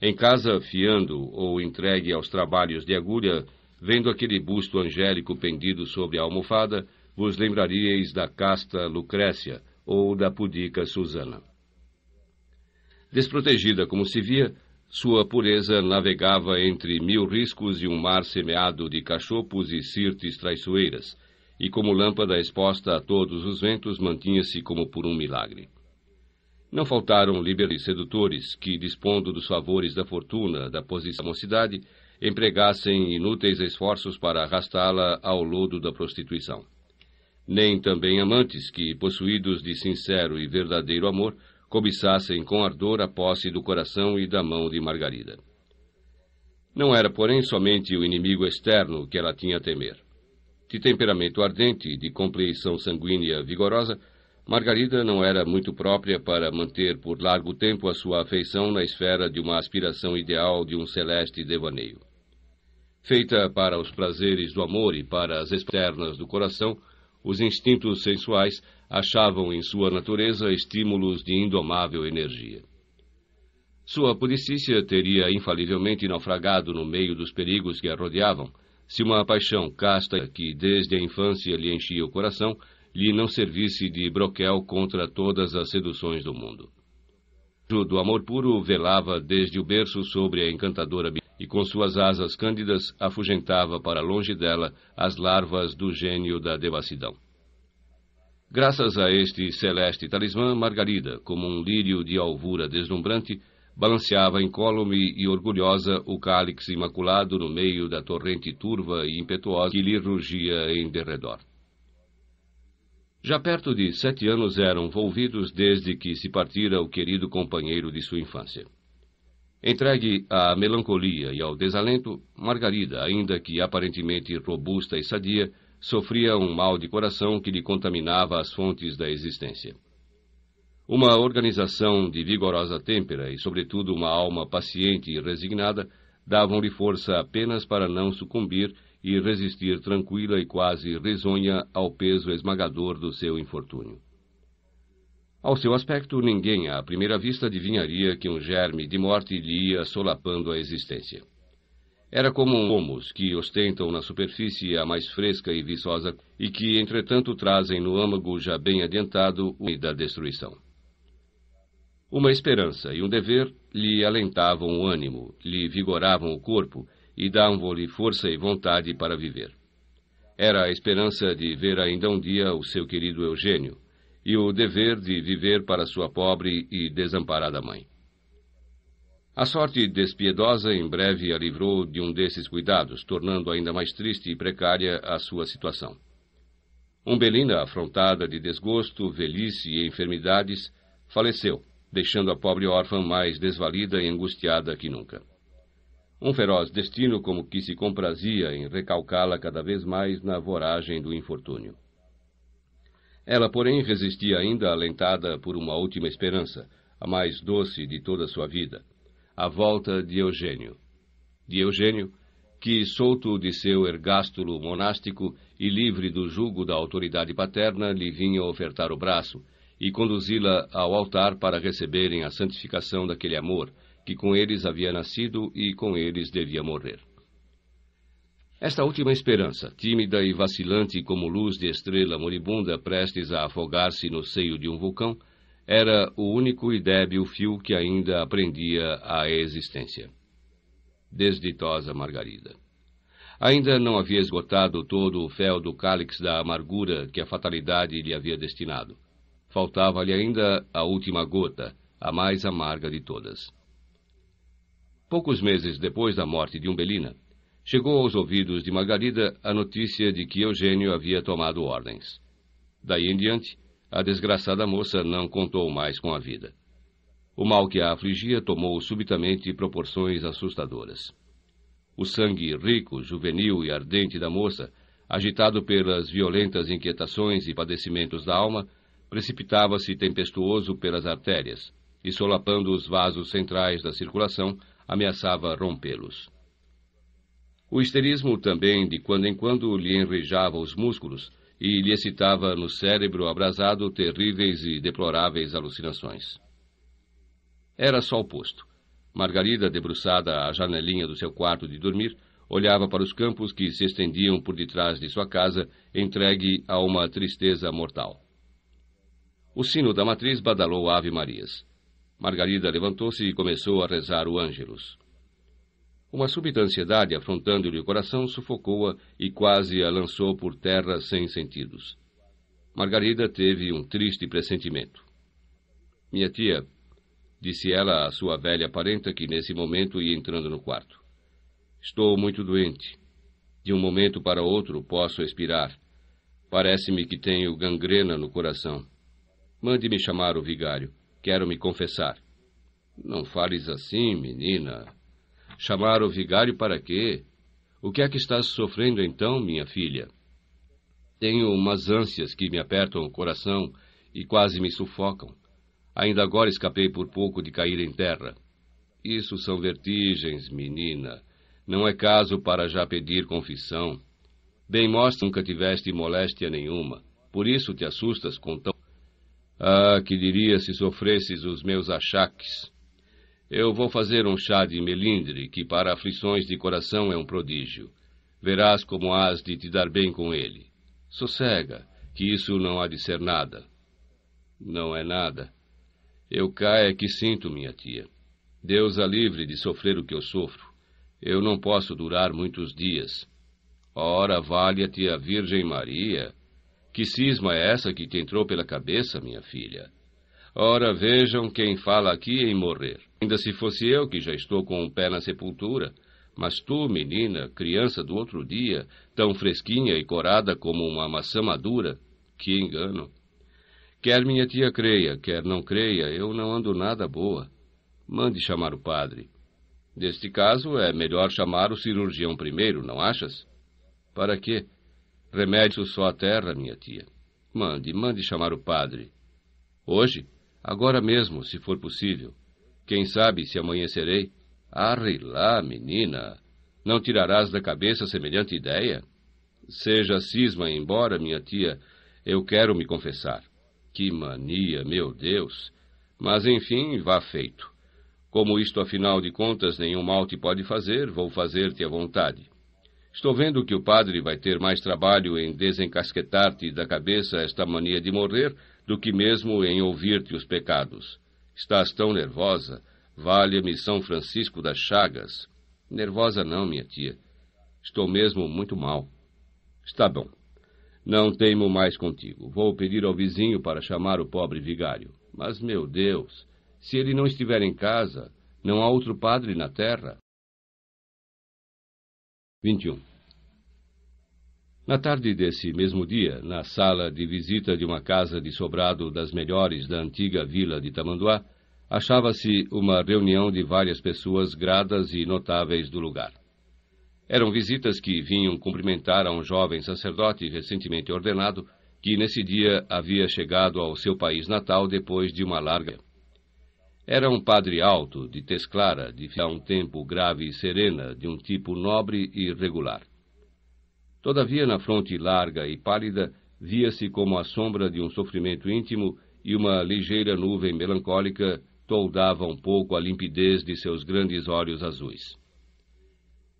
Em casa, fiando ou entregue aos trabalhos de agulha, vendo aquele busto angélico pendido sobre a almofada, vos lembraríeis da casta Lucrécia ou da pudica Susana. Desprotegida como se via, sua pureza navegava entre mil riscos e um mar semeado de cachopos e cirtes traiçoeiras, e como lâmpada exposta a todos os ventos, mantinha-se como por um milagre. Não faltaram líberes sedutores que, dispondo dos favores da fortuna, da posição da mocidade, empregassem inúteis esforços para arrastá-la ao lodo da prostituição nem também amantes que, possuídos de sincero e verdadeiro amor, cobiçassem com ardor a posse do coração e da mão de Margarida. Não era, porém, somente o inimigo externo que ela tinha a temer. De temperamento ardente e de compleição sanguínea vigorosa, Margarida não era muito própria para manter por largo tempo a sua afeição na esfera de uma aspiração ideal de um celeste devaneio. Feita para os prazeres do amor e para as externas do coração, os instintos sensuais achavam em sua natureza estímulos de indomável energia. Sua pudicícia teria infalivelmente naufragado no meio dos perigos que a rodeavam, se uma paixão casta que desde a infância lhe enchia o coração lhe não servisse de broquel contra todas as seduções do mundo. O do amor puro velava desde o berço sobre a encantadora e com suas asas cândidas afugentava para longe dela as larvas do gênio da devassidão. Graças a este celeste talismã, Margarida, como um lírio de alvura deslumbrante, balanceava incólume e orgulhosa o cálice imaculado no meio da torrente turva e impetuosa que lhe rugia em derredor. Já perto de sete anos eram volvidos desde que se partira o querido companheiro de sua infância. Entregue à melancolia e ao desalento, Margarida, ainda que aparentemente robusta e sadia, sofria um mal de coração que lhe contaminava as fontes da existência. Uma organização de vigorosa têmpera e, sobretudo, uma alma paciente e resignada davam-lhe força apenas para não sucumbir e resistir tranquila e quase risonha ao peso esmagador do seu infortúnio. Ao seu aspecto, ninguém à primeira vista adivinharia que um germe de morte lhe ia solapando a existência. Era como um homos que ostentam na superfície a mais fresca e viçosa e que, entretanto, trazem no âmago já bem adiantado o da destruição. Uma esperança e um dever lhe alentavam o ânimo, lhe vigoravam o corpo e davam-lhe força e vontade para viver. Era a esperança de ver ainda um dia o seu querido Eugênio, e o dever de viver para sua pobre e desamparada mãe. A sorte despiedosa em breve a livrou de um desses cuidados, tornando ainda mais triste e precária a sua situação. Umbelina, afrontada de desgosto, velhice e enfermidades, faleceu, deixando a pobre órfã mais desvalida e angustiada que nunca. Um feroz destino como que se comprazia em recalcá-la cada vez mais na voragem do infortúnio. Ela, porém, resistia ainda, alentada por uma última esperança, a mais doce de toda a sua vida, a volta de Eugênio. De Eugênio, que, solto de seu ergástulo monástico e livre do jugo da autoridade paterna, lhe vinha ofertar o braço e conduzi-la ao altar para receberem a santificação daquele amor que com eles havia nascido e com eles devia morrer. Esta última esperança, tímida e vacilante como luz de estrela moribunda prestes a afogar-se no seio de um vulcão, era o único e débil fio que ainda aprendia a existência. Desditosa Margarida. Ainda não havia esgotado todo o fel do cálix da amargura que a fatalidade lhe havia destinado. Faltava-lhe ainda a última gota, a mais amarga de todas. Poucos meses depois da morte de Umbelina, chegou aos ouvidos de Margarida a notícia de que Eugênio havia tomado ordens. Daí em diante, a desgraçada moça não contou mais com a vida. O mal que a afligia tomou subitamente proporções assustadoras. O sangue rico, juvenil e ardente da moça, agitado pelas violentas inquietações e padecimentos da alma, precipitava-se tempestuoso pelas artérias e, solapando os vasos centrais da circulação, ameaçava rompê-los. O histerismo também, de quando em quando, lhe enrijava os músculos e lhe excitava no cérebro abrasado terríveis e deploráveis alucinações. Era só o posto. Margarida, debruçada à janelinha do seu quarto de dormir, olhava para os campos que se estendiam por detrás de sua casa, entregue a uma tristeza mortal. O sino da matriz badalou Ave Marias. Margarida levantou-se e começou a rezar o Ângelus. Uma súbita ansiedade afrontando-lhe o coração sufocou-a e quase a lançou por terra sem sentidos. Margarida teve um triste pressentimento. Minha tia, disse ela à sua velha parenta que nesse momento ia entrando no quarto. Estou muito doente. De um momento para outro posso expirar. Parece-me que tenho gangrena no coração. Mande-me chamar o vigário. Quero me confessar. Não fales assim, menina, Chamar o vigário para quê? O que é que estás sofrendo então, minha filha? Tenho umas ânsias que me apertam o coração e quase me sufocam. Ainda agora escapei por pouco de cair em terra. Isso são vertigens, menina. Não é caso para já pedir confissão. Bem mostra nunca tiveste moléstia nenhuma. Por isso te assustas com tão... Ah, que diria se sofresses os meus achaques. Eu vou fazer um chá de melindre, que para aflições de coração é um prodígio. Verás como hás de te dar bem com ele. Sossega, que isso não há de ser nada. Não é nada. Eu cá é que sinto, minha tia. Deus a livre de sofrer o que eu sofro. Eu não posso durar muitos dias. Ora, valha-te a Virgem Maria. Que cisma é essa que te entrou pela cabeça, minha filha? Ora, vejam quem fala aqui em morrer. Ainda se fosse eu, que já estou com o um pé na sepultura. Mas tu, menina, criança do outro dia, tão fresquinha e corada como uma maçã madura, que engano. Quer minha tia creia, quer não creia, eu não ando nada boa. Mande chamar o padre. Neste caso, é melhor chamar o cirurgião primeiro, não achas? Para quê? Remédio só a terra, minha tia. Mande, mande chamar o padre. Hoje? Agora mesmo, se for possível. Quem sabe se amanhecerei? Arre lá, menina! Não tirarás da cabeça semelhante ideia? Seja cisma embora, minha tia, eu quero me confessar. Que mania, meu Deus! Mas enfim, vá feito. Como isto, afinal de contas, nenhum mal te pode fazer, vou fazer-te à vontade. Estou vendo que o padre vai ter mais trabalho em desencasquetar-te da cabeça esta mania de morrer do que mesmo em ouvir-te os pecados. Estás tão nervosa, vale me São Francisco das Chagas. Nervosa não, minha tia. Estou mesmo muito mal. Está bom. Não teimo mais contigo. Vou pedir ao vizinho para chamar o pobre vigário. Mas, meu Deus, se ele não estiver em casa, não há outro padre na terra. 21. Na tarde desse mesmo dia, na sala de visita de uma casa de sobrado das melhores da antiga vila de Tamanduá, achava-se uma reunião de várias pessoas gradas e notáveis do lugar. Eram visitas que vinham cumprimentar a um jovem sacerdote recentemente ordenado, que nesse dia havia chegado ao seu país natal depois de uma larga. Era um padre alto, de tez clara, de há um tempo grave e serena, de um tipo nobre e regular. Todavia, na fronte larga e pálida, via-se como a sombra de um sofrimento íntimo e uma ligeira nuvem melancólica toldava um pouco a limpidez de seus grandes olhos azuis.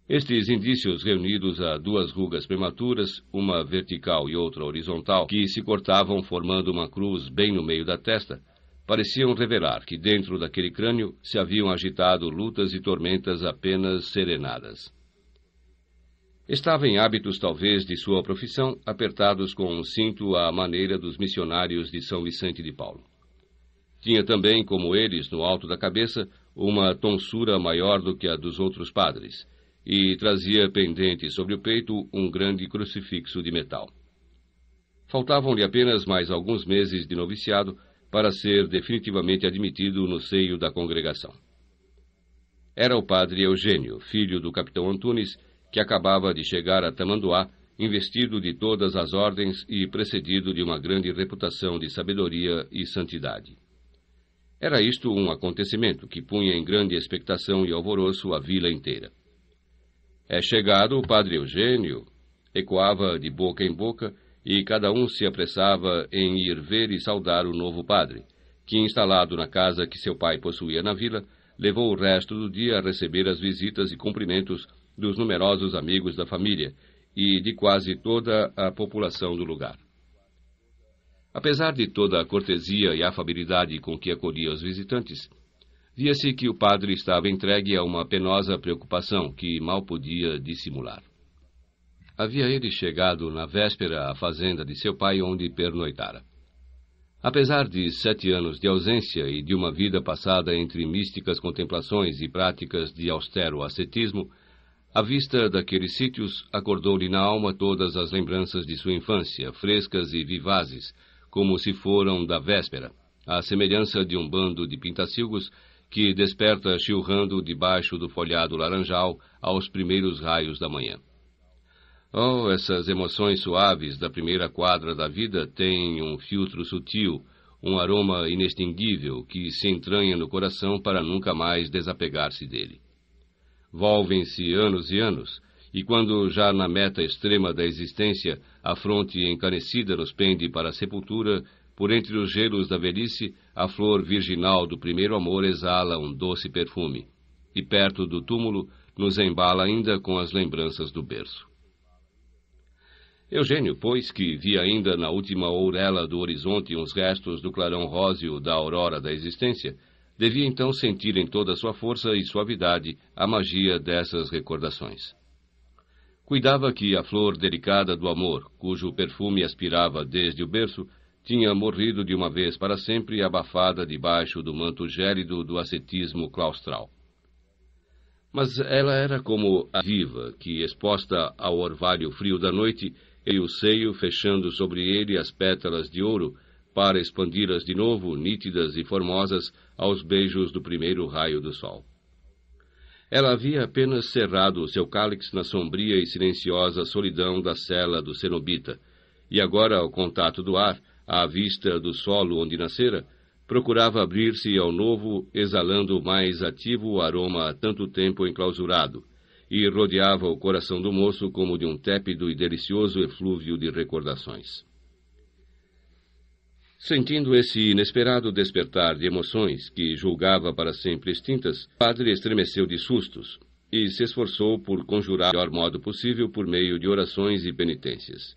Estes indícios, reunidos a duas rugas prematuras, uma vertical e outra horizontal, que se cortavam formando uma cruz bem no meio da testa, pareciam revelar que dentro daquele crânio se haviam agitado lutas e tormentas apenas serenadas. Estava em hábitos, talvez, de sua profissão, apertados com um cinto à maneira dos missionários de São Vicente de Paulo. Tinha também, como eles, no alto da cabeça, uma tonsura maior do que a dos outros padres, e trazia pendente sobre o peito um grande crucifixo de metal. Faltavam-lhe apenas mais alguns meses de noviciado para ser definitivamente admitido no seio da congregação. Era o padre Eugênio, filho do capitão Antunes, que acabava de chegar a Tamanduá, investido de todas as ordens e precedido de uma grande reputação de sabedoria e santidade. Era isto um acontecimento que punha em grande expectação e alvoroço a vila inteira. É chegado o padre Eugênio, ecoava de boca em boca, e cada um se apressava em ir ver e saudar o novo padre, que, instalado na casa que seu pai possuía na vila, levou o resto do dia a receber as visitas e cumprimentos dos numerosos amigos da família e de quase toda a população do lugar. Apesar de toda a cortesia e afabilidade com que acolhia os visitantes, via-se que o padre estava entregue a uma penosa preocupação que mal podia dissimular. Havia ele chegado na véspera à fazenda de seu pai, onde pernoitara. Apesar de sete anos de ausência e de uma vida passada entre místicas contemplações e práticas de austero ascetismo, a vista daqueles sítios acordou-lhe na alma todas as lembranças de sua infância, frescas e vivazes, como se foram da véspera, à semelhança de um bando de pintacilgos que desperta chilrando debaixo do folhado laranjal aos primeiros raios da manhã. Oh, essas emoções suaves da primeira quadra da vida têm um filtro sutil, um aroma inextinguível que se entranha no coração para nunca mais desapegar-se dele volvem-se anos e anos, e quando já na meta extrema da existência, a fronte encanecida nos pende para a sepultura, por entre os gelos da velhice, a flor virginal do primeiro amor exala um doce perfume, e perto do túmulo nos embala ainda com as lembranças do berço. Eugênio, pois, que via ainda na última ourela do horizonte uns restos do clarão róseo da aurora da existência, Devia então sentir em toda a sua força e suavidade a magia dessas recordações. Cuidava que a flor delicada do amor, cujo perfume aspirava desde o berço, tinha morrido de uma vez para sempre abafada debaixo do manto gélido do ascetismo claustral. Mas ela era como a viva que, exposta ao orvalho frio da noite, e o seio fechando sobre ele as pétalas de ouro, para expandi-las de novo, nítidas e formosas, aos beijos do primeiro raio do sol. Ela havia apenas cerrado o seu cálix na sombria e silenciosa solidão da cela do cenobita, e agora, ao contato do ar, à vista do solo onde nascera, procurava abrir-se ao novo, exalando mais ativo o aroma há tanto tempo enclausurado, e rodeava o coração do moço como de um tépido e delicioso eflúvio de recordações. Sentindo esse inesperado despertar de emoções que julgava para sempre extintas, padre estremeceu de sustos e se esforçou por conjurar o melhor modo possível por meio de orações e penitências.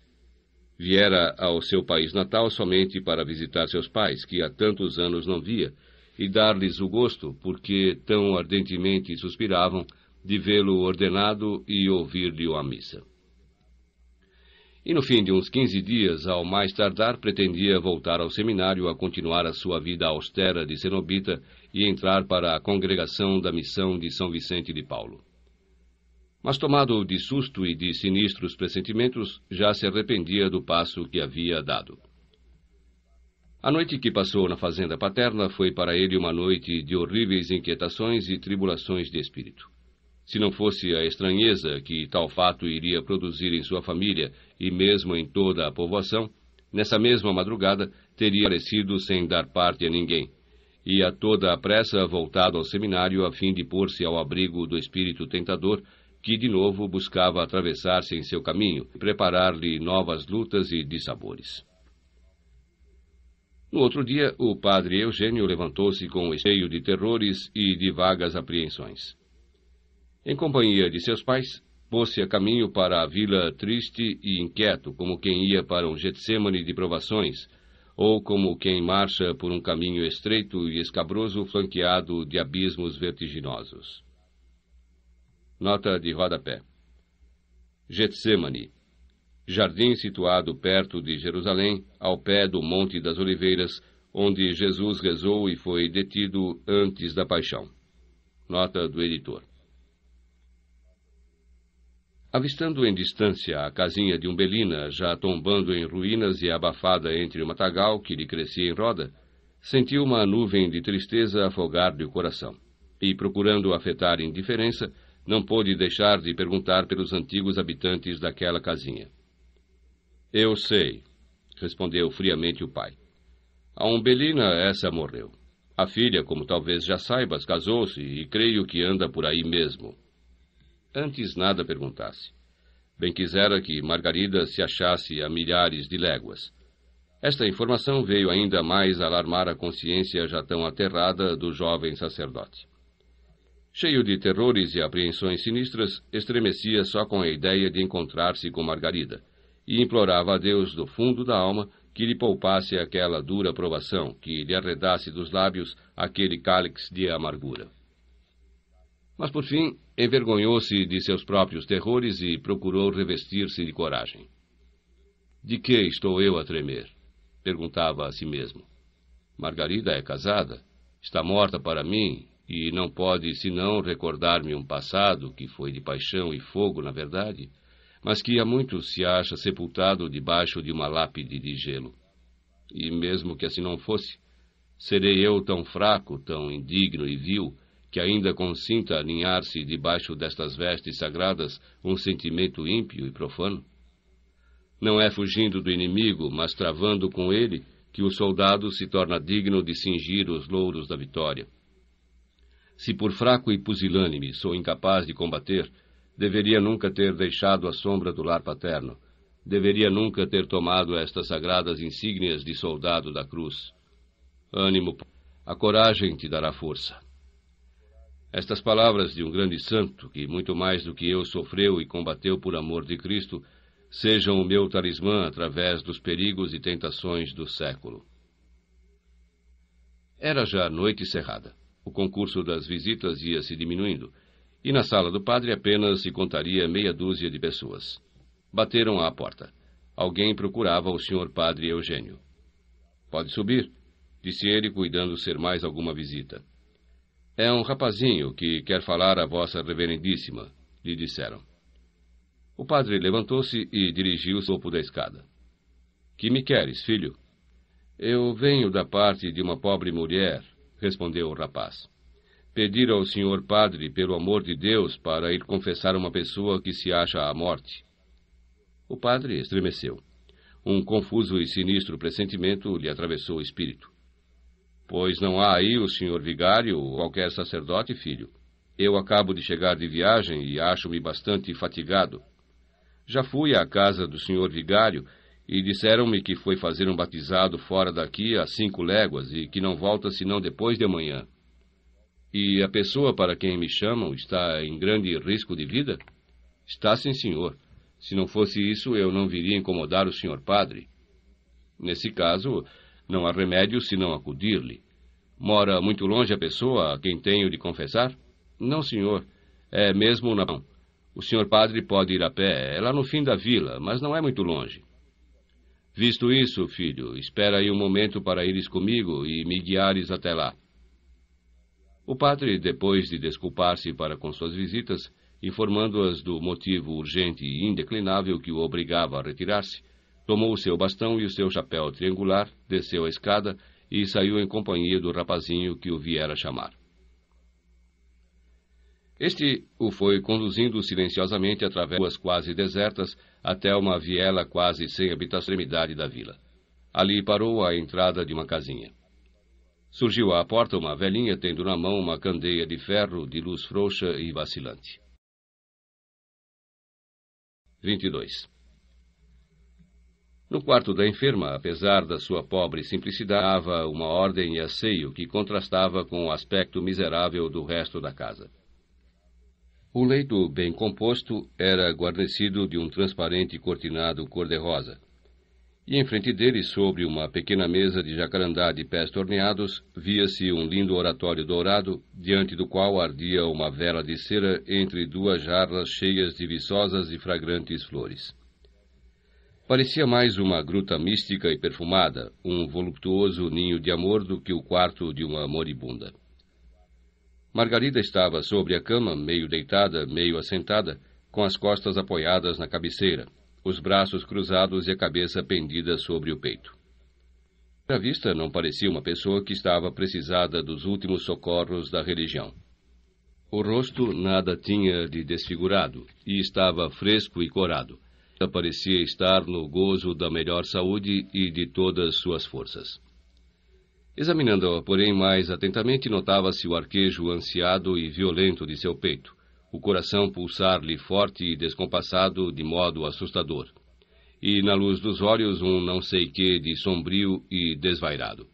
Viera ao seu país natal somente para visitar seus pais, que há tantos anos não via, e dar-lhes o gosto, porque tão ardentemente suspiravam, de vê-lo ordenado e ouvir-lhe a missa e no fim de uns quinze dias, ao mais tardar, pretendia voltar ao seminário a continuar a sua vida austera de cenobita e entrar para a congregação da missão de São Vicente de Paulo. Mas, tomado de susto e de sinistros pressentimentos, já se arrependia do passo que havia dado. A noite que passou na fazenda paterna foi para ele uma noite de horríveis inquietações e tribulações de espírito se não fosse a estranheza que tal fato iria produzir em sua família e mesmo em toda a povoação, nessa mesma madrugada teria aparecido sem dar parte a ninguém. E a toda a pressa voltado ao seminário a fim de pôr-se ao abrigo do espírito tentador, que de novo buscava atravessar-se em seu caminho e preparar-lhe novas lutas e dissabores. No outro dia, o padre Eugênio levantou-se com um cheio de terrores e de vagas apreensões. Em companhia de seus pais, pôs-se a caminho para a vila triste e inquieto, como quem ia para um Getsemane de provações, ou como quem marcha por um caminho estreito e escabroso flanqueado de abismos vertiginosos. Nota de rodapé. Getsemane. Jardim situado perto de Jerusalém, ao pé do Monte das Oliveiras, onde Jesus rezou e foi detido antes da paixão. Nota do editor. Avistando em distância a casinha de Umbelina, já tombando em ruínas e abafada entre o matagal que lhe crescia em roda, sentiu uma nuvem de tristeza afogar-lhe o coração. E, procurando afetar indiferença, não pôde deixar de perguntar pelos antigos habitantes daquela casinha. Eu sei, respondeu friamente o pai. A Umbelina, essa morreu. A filha, como talvez já saibas, casou-se e creio que anda por aí mesmo antes nada perguntasse. Bem quisera que Margarida se achasse a milhares de léguas. Esta informação veio ainda mais alarmar a consciência já tão aterrada do jovem sacerdote. Cheio de terrores e apreensões sinistras, estremecia só com a ideia de encontrar-se com Margarida e implorava a Deus do fundo da alma que lhe poupasse aquela dura provação, que lhe arredasse dos lábios aquele cálice de amargura. Mas por fim, envergonhou-se de seus próprios terrores e procurou revestir-se de coragem. De que estou eu a tremer? perguntava a si mesmo. Margarida é casada, está morta para mim e não pode senão recordar-me um passado que foi de paixão e fogo, na verdade, mas que há muito se acha sepultado debaixo de uma lápide de gelo. E mesmo que assim não fosse, serei eu tão fraco, tão indigno e vil que ainda consinta aninhar-se debaixo destas vestes sagradas um sentimento ímpio e profano? Não é fugindo do inimigo, mas travando com ele, que o soldado se torna digno de cingir os louros da vitória. Se por fraco e pusilânime sou incapaz de combater, deveria nunca ter deixado a sombra do lar paterno, deveria nunca ter tomado estas sagradas insígnias de soldado da cruz. Ânimo, a coragem te dará força. Estas palavras de um grande santo, que muito mais do que eu sofreu e combateu por amor de Cristo, sejam o meu talismã através dos perigos e tentações do século. Era já noite cerrada. O concurso das visitas ia se diminuindo, e na sala do padre apenas se contaria meia dúzia de pessoas. Bateram à porta. Alguém procurava o senhor padre Eugênio. Pode subir, disse ele, cuidando ser mais alguma visita. É um rapazinho que quer falar a vossa reverendíssima, lhe disseram. O padre levantou-se e dirigiu o topo da escada. Que me queres, filho? Eu venho da parte de uma pobre mulher, respondeu o rapaz. Pedir ao senhor padre, pelo amor de Deus, para ir confessar uma pessoa que se acha à morte. O padre estremeceu. Um confuso e sinistro pressentimento lhe atravessou o espírito. Pois não há aí o senhor vigário ou qualquer sacerdote, filho. Eu acabo de chegar de viagem e acho-me bastante fatigado. Já fui à casa do senhor vigário e disseram-me que foi fazer um batizado fora daqui a cinco léguas e que não volta senão depois de amanhã. E a pessoa para quem me chamam está em grande risco de vida? Está sim, senhor. Se não fosse isso, eu não viria incomodar o senhor padre. Nesse caso, não há remédio senão acudir-lhe. Mora muito longe a pessoa a quem tenho de confessar? Não, senhor. É mesmo na. O senhor padre pode ir a pé, é lá no fim da vila, mas não é muito longe. Visto isso, filho, espera aí um momento para ires comigo e me guiares até lá. O padre, depois de desculpar-se para com suas visitas, informando-as do motivo urgente e indeclinável que o obrigava a retirar-se, tomou o seu bastão e o seu chapéu triangular, desceu a escada e saiu em companhia do rapazinho que o viera chamar. Este o foi conduzindo silenciosamente através de ruas quase desertas até uma viela quase sem habitação extremidade da vila. Ali parou à entrada de uma casinha. Surgiu à porta uma velhinha tendo na mão uma candeia de ferro de luz frouxa e vacilante. 22. No quarto da enferma, apesar da sua pobre simplicidade, dava uma ordem e asseio que contrastava com o aspecto miserável do resto da casa. O leito bem composto era guarnecido de um transparente cortinado cor-de-rosa. E em frente dele, sobre uma pequena mesa de jacarandá de pés torneados, via-se um lindo oratório dourado, diante do qual ardia uma vela de cera entre duas jarras cheias de viçosas e fragrantes flores. Parecia mais uma gruta mística e perfumada, um voluptuoso ninho de amor do que o quarto de uma moribunda. Margarida estava sobre a cama, meio deitada, meio assentada, com as costas apoiadas na cabeceira, os braços cruzados e a cabeça pendida sobre o peito. À vista, não parecia uma pessoa que estava precisada dos últimos socorros da religião. O rosto nada tinha de desfigurado e estava fresco e corado parecia estar no gozo da melhor saúde e de todas suas forças. Examinando-a, porém, mais atentamente, notava-se o arquejo ansiado e violento de seu peito, o coração pulsar-lhe forte e descompassado de modo assustador, e na luz dos olhos um não sei que de sombrio e desvairado.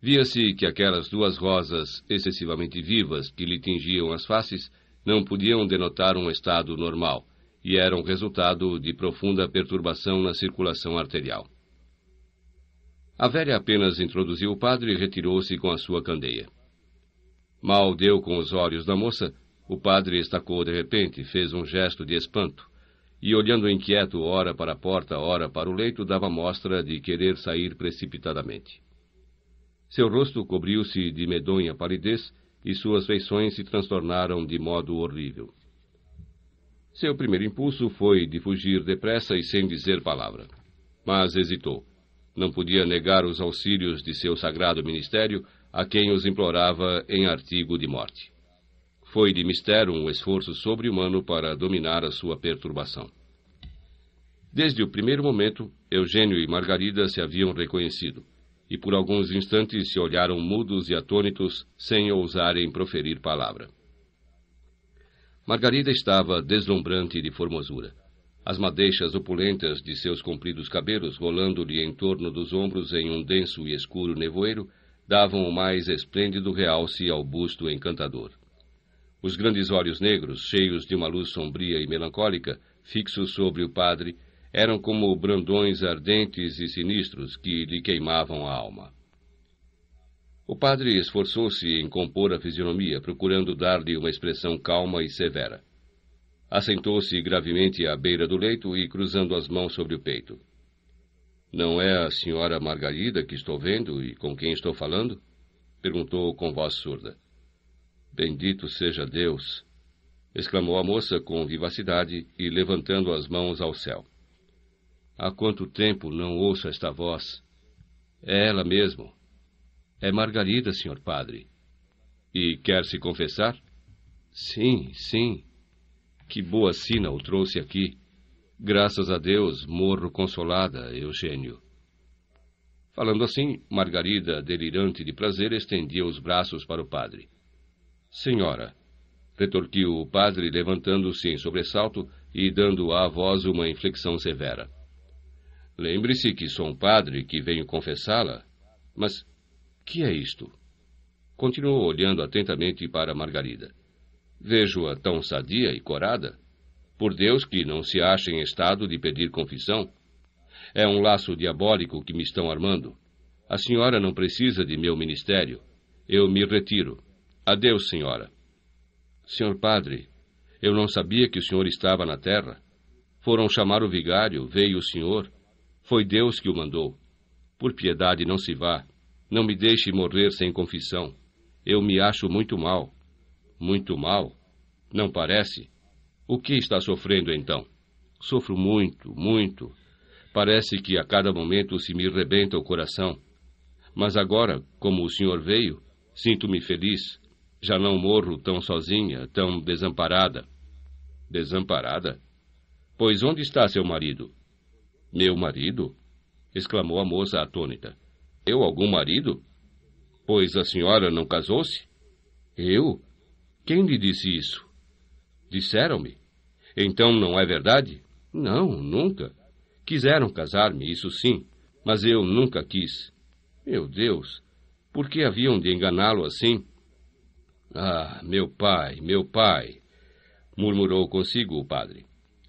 Via-se que aquelas duas rosas excessivamente vivas que lhe tingiam as faces não podiam denotar um estado normal, e eram resultado de profunda perturbação na circulação arterial. A velha apenas introduziu o padre e retirou-se com a sua candeia. Mal deu com os olhos da moça, o padre estacou de repente, fez um gesto de espanto, e olhando inquieto, ora para a porta, ora para o leito, dava mostra de querer sair precipitadamente. Seu rosto cobriu-se de medonha palidez e suas feições se transtornaram de modo horrível. Seu primeiro impulso foi de fugir depressa e sem dizer palavra. Mas hesitou. Não podia negar os auxílios de seu sagrado ministério a quem os implorava em artigo de morte. Foi de mistério um esforço sobre-humano para dominar a sua perturbação. Desde o primeiro momento, Eugênio e Margarida se haviam reconhecido, e por alguns instantes se olharam mudos e atônitos, sem ousarem proferir palavra. Margarida estava deslumbrante de formosura. As madeixas opulentas de seus compridos cabelos, rolando-lhe em torno dos ombros em um denso e escuro nevoeiro, davam o mais esplêndido realce ao busto encantador. Os grandes olhos negros, cheios de uma luz sombria e melancólica, fixos sobre o padre, eram como brandões ardentes e sinistros que lhe queimavam a alma. O padre esforçou-se em compor a fisionomia, procurando dar-lhe uma expressão calma e severa. Assentou-se gravemente à beira do leito e cruzando as mãos sobre o peito. Não é a senhora Margarida que estou vendo e com quem estou falando? perguntou com voz surda. Bendito seja Deus! exclamou a moça com vivacidade e levantando as mãos ao céu. Há quanto tempo não ouço esta voz? É ela mesmo, é Margarida, senhor padre. E quer se confessar? Sim, sim. Que boa sina o trouxe aqui. Graças a Deus, morro consolada, Eugênio. Falando assim, Margarida, delirante de prazer, estendia os braços para o padre. Senhora, retorquiu o padre, levantando-se em sobressalto e dando à voz uma inflexão severa. Lembre-se que sou um padre que venho confessá-la. Mas que é isto? Continuou olhando atentamente para Margarida. Vejo-a tão sadia e corada. Por Deus que não se acha em estado de pedir confissão. É um laço diabólico que me estão armando. A senhora não precisa de meu ministério. Eu me retiro. Adeus, senhora. Senhor padre, eu não sabia que o senhor estava na terra. Foram chamar o vigário, veio o senhor. Foi Deus que o mandou. Por piedade, não se vá. Não me deixe morrer sem confissão. Eu me acho muito mal. Muito mal? Não parece? O que está sofrendo então? Sofro muito, muito. Parece que a cada momento se me rebenta o coração. Mas agora, como o senhor veio, sinto-me feliz. Já não morro tão sozinha, tão desamparada. Desamparada? Pois onde está seu marido? Meu marido? exclamou a moça atônita. Eu algum marido? Pois a senhora não casou-se? Eu? Quem lhe disse isso? Disseram-me. Então não é verdade? Não, nunca. Quiseram casar-me, isso sim, mas eu nunca quis. Meu Deus, por que haviam de enganá-lo assim? Ah, meu pai, meu pai, murmurou consigo o padre.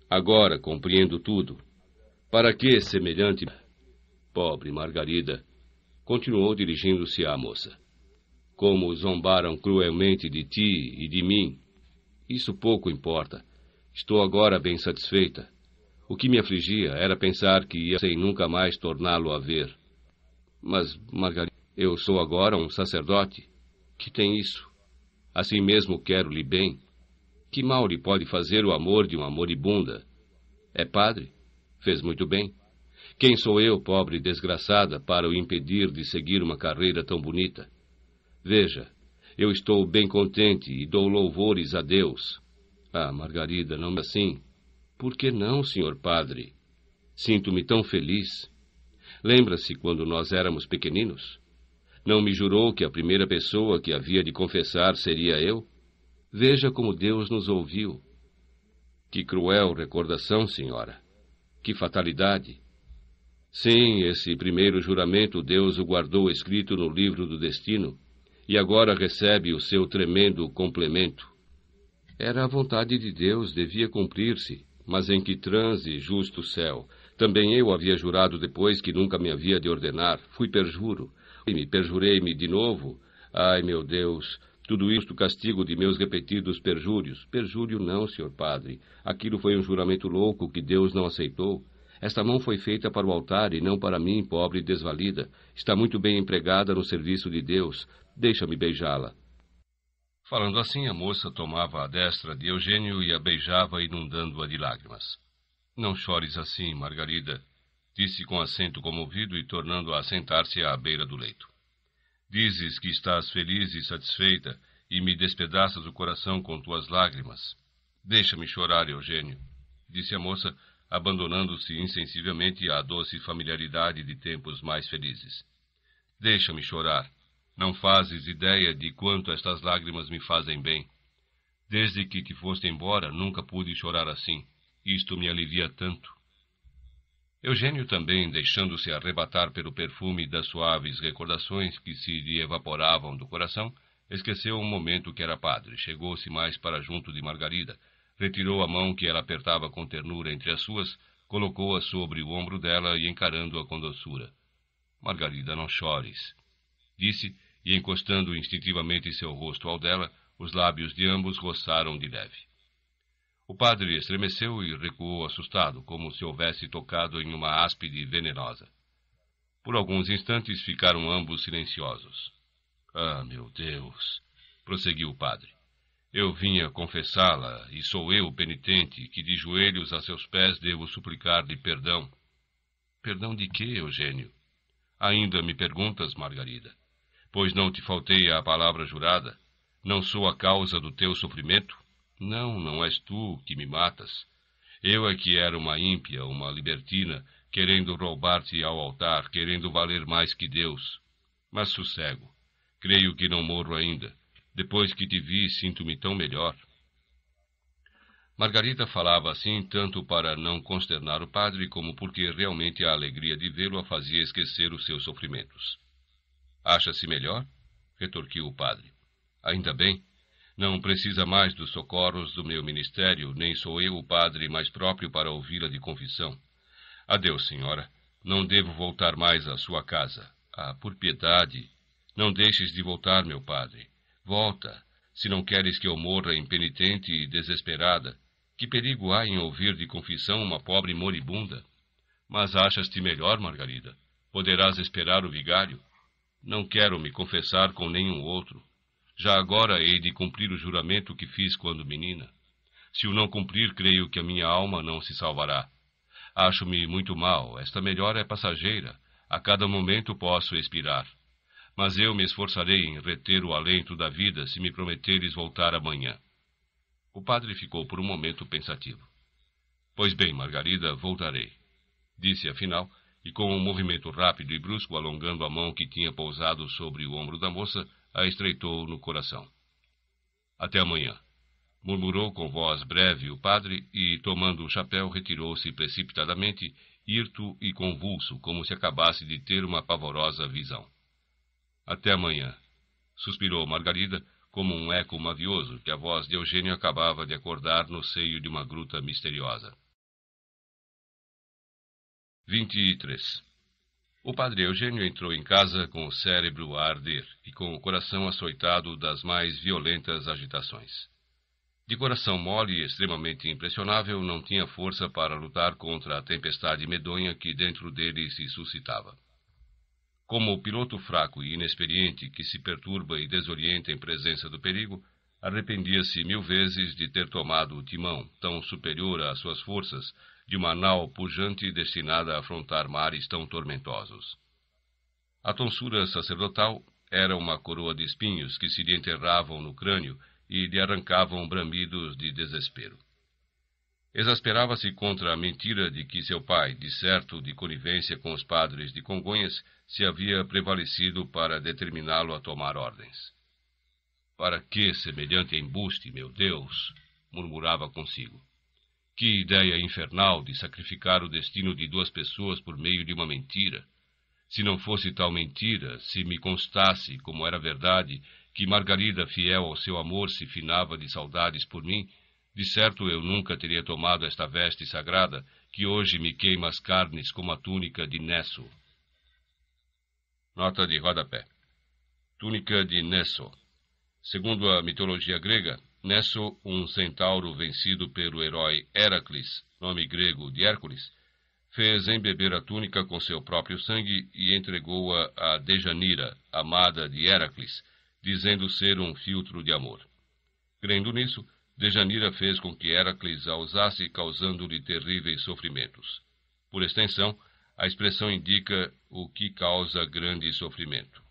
Agora compreendo tudo. Para que semelhante. Pobre Margarida, continuou dirigindo-se à moça. Como zombaram cruelmente de ti e de mim. Isso pouco importa. Estou agora bem satisfeita. O que me afligia era pensar que ia sem nunca mais torná-lo a ver. Mas, Margarida, eu sou agora um sacerdote. Que tem isso? Assim mesmo quero-lhe bem. Que mal lhe pode fazer o amor de uma moribunda? É padre? Fez muito bem. Quem sou eu, pobre desgraçada, para o impedir de seguir uma carreira tão bonita? Veja, eu estou bem contente e dou louvores a Deus. Ah, Margarida, não assim. Por que não, senhor padre? Sinto-me tão feliz. Lembra-se quando nós éramos pequeninos? Não me jurou que a primeira pessoa que havia de confessar seria eu? Veja como Deus nos ouviu. Que cruel recordação, senhora. Que fatalidade. Sim, esse primeiro juramento Deus o guardou escrito no livro do destino e agora recebe o seu tremendo complemento. Era a vontade de Deus, devia cumprir-se, mas em que transe, justo céu! Também eu havia jurado depois que nunca me havia de ordenar, fui perjuro, e me perjurei-me de novo. Ai, meu Deus! Tudo isto castigo de meus repetidos perjúrios. Perjúrio não, senhor padre. Aquilo foi um juramento louco que Deus não aceitou. Esta mão foi feita para o altar e não para mim, pobre e desvalida. Está muito bem empregada no serviço de Deus. Deixa-me beijá-la. Falando assim, a moça tomava a destra de Eugênio e a beijava, inundando-a de lágrimas. Não chores assim, Margarida, disse com acento comovido e tornando-a a sentar-se à beira do leito. Dizes que estás feliz e satisfeita e me despedaças o coração com tuas lágrimas. Deixa-me chorar, Eugênio, disse a moça, abandonando-se insensivelmente à doce familiaridade de tempos mais felizes. Deixa-me chorar. Não fazes ideia de quanto estas lágrimas me fazem bem. Desde que te foste embora, nunca pude chorar assim. Isto me alivia tanto. Eugênio também, deixando-se arrebatar pelo perfume das suaves recordações que se lhe evaporavam do coração, esqueceu um momento que era padre, chegou-se mais para junto de Margarida, retirou a mão que ela apertava com ternura entre as suas, colocou-a sobre o ombro dela e encarando-a com doçura. Margarida, não chores. Disse, e encostando instintivamente seu rosto ao dela, os lábios de ambos roçaram de leve. O padre estremeceu e recuou assustado, como se houvesse tocado em uma áspide venenosa. Por alguns instantes ficaram ambos silenciosos. Ah, meu Deus! prosseguiu o padre. Eu vinha confessá-la, e sou eu, o penitente, que de joelhos a seus pés devo suplicar-lhe perdão. Perdão de quê, Eugênio? Ainda me perguntas, Margarida? Pois não te faltei à palavra jurada? Não sou a causa do teu sofrimento? Não, não és tu que me matas. Eu é que era uma ímpia, uma libertina, querendo roubar-te ao altar, querendo valer mais que Deus. Mas sossego. Creio que não morro ainda depois que te vi, sinto-me tão melhor. Margarida falava assim tanto para não consternar o padre como porque realmente a alegria de vê-lo a fazia esquecer os seus sofrimentos. Acha-se melhor? retorquiu o padre. Ainda bem. Não precisa mais dos socorros do meu ministério, nem sou eu o padre mais próprio para ouvi-la de confissão. Adeus, senhora. Não devo voltar mais à sua casa. Ah, por piedade, não deixes de voltar, meu padre. Volta, se não queres que eu morra impenitente e desesperada, que perigo há em ouvir de confissão uma pobre moribunda? Mas achas-te melhor, Margarida? Poderás esperar o vigário? Não quero me confessar com nenhum outro. Já agora hei de cumprir o juramento que fiz quando menina. Se o não cumprir, creio que a minha alma não se salvará. Acho-me muito mal, esta melhora é passageira. A cada momento posso expirar mas eu me esforçarei em reter o alento da vida se me prometeres voltar amanhã. O padre ficou por um momento pensativo. Pois bem, Margarida, voltarei, disse afinal, e com um movimento rápido e brusco, alongando a mão que tinha pousado sobre o ombro da moça, a estreitou no coração. Até amanhã, murmurou com voz breve o padre e, tomando o chapéu, retirou-se precipitadamente, hirto e convulso, como se acabasse de ter uma pavorosa visão. Até amanhã, suspirou Margarida, como um eco mavioso que a voz de Eugênio acabava de acordar no seio de uma gruta misteriosa. 23. O padre Eugênio entrou em casa com o cérebro a arder e com o coração açoitado das mais violentas agitações. De coração mole e extremamente impressionável, não tinha força para lutar contra a tempestade medonha que dentro dele se suscitava. Como o piloto fraco e inexperiente que se perturba e desorienta em presença do perigo, arrependia-se mil vezes de ter tomado o timão, tão superior às suas forças, de uma nau pujante destinada a afrontar mares tão tormentosos. A tonsura sacerdotal era uma coroa de espinhos que se lhe enterravam no crânio e lhe arrancavam bramidos de desespero. Exasperava-se contra a mentira de que seu pai, de certo de conivência com os padres de Congonhas, se havia prevalecido para determiná-lo a tomar ordens. Para que semelhante embuste, meu Deus? murmurava consigo. Que ideia infernal de sacrificar o destino de duas pessoas por meio de uma mentira! Se não fosse tal mentira, se me constasse, como era verdade, que Margarida, fiel ao seu amor, se finava de saudades por mim, de certo eu nunca teria tomado esta veste sagrada, que hoje me queima as carnes como a túnica de Nesso. Nota de rodapé. Túnica de Nesso. Segundo a mitologia grega, Nesso, um centauro vencido pelo herói Heracles, nome grego de Hércules, fez embeber a túnica com seu próprio sangue e entregou-a a Dejanira, amada de Heracles, dizendo ser um filtro de amor. Crendo nisso, Dejanira fez com que Heracles a usasse, causando-lhe terríveis sofrimentos. Por extensão, a expressão indica o que causa grande sofrimento.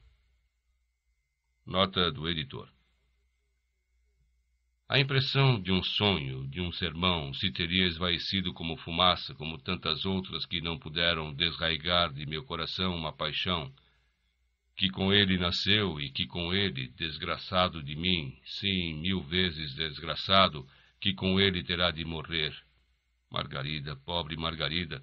Nota do editor. A impressão de um sonho, de um sermão, se teria esvaecido como fumaça, como tantas outras que não puderam desraigar de meu coração uma paixão, que com ele nasceu e que com ele, desgraçado de mim, sim, mil vezes desgraçado, que com ele terá de morrer. Margarida, pobre Margarida,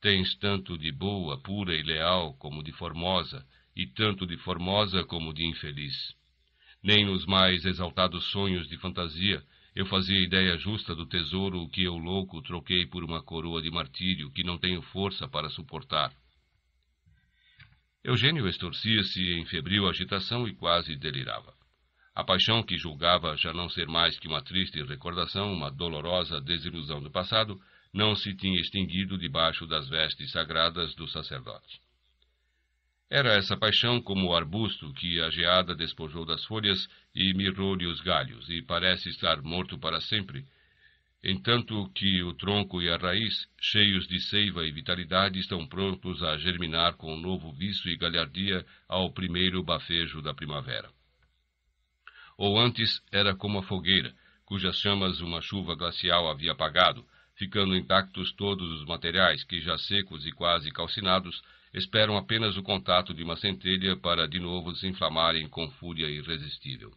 tens tanto de boa, pura e leal como de formosa, e tanto de formosa como de infeliz. Nem nos mais exaltados sonhos de fantasia eu fazia ideia justa do tesouro que eu louco troquei por uma coroa de martírio que não tenho força para suportar. Eugênio estorcia-se em febril agitação e quase delirava. A paixão que julgava já não ser mais que uma triste recordação, uma dolorosa desilusão do passado, não se tinha extinguido debaixo das vestes sagradas do sacerdote. Era essa paixão como o arbusto que a geada despojou das folhas e mirrou-lhe os galhos, e parece estar morto para sempre, entanto que o tronco e a raiz, cheios de seiva e vitalidade, estão prontos a germinar com novo viço e galhardia ao primeiro bafejo da primavera. Ou antes era como a fogueira, cujas chamas uma chuva glacial havia apagado, ficando intactos todos os materiais que, já secos e quase calcinados, esperam apenas o contato de uma centelha para de novo se inflamarem com fúria irresistível.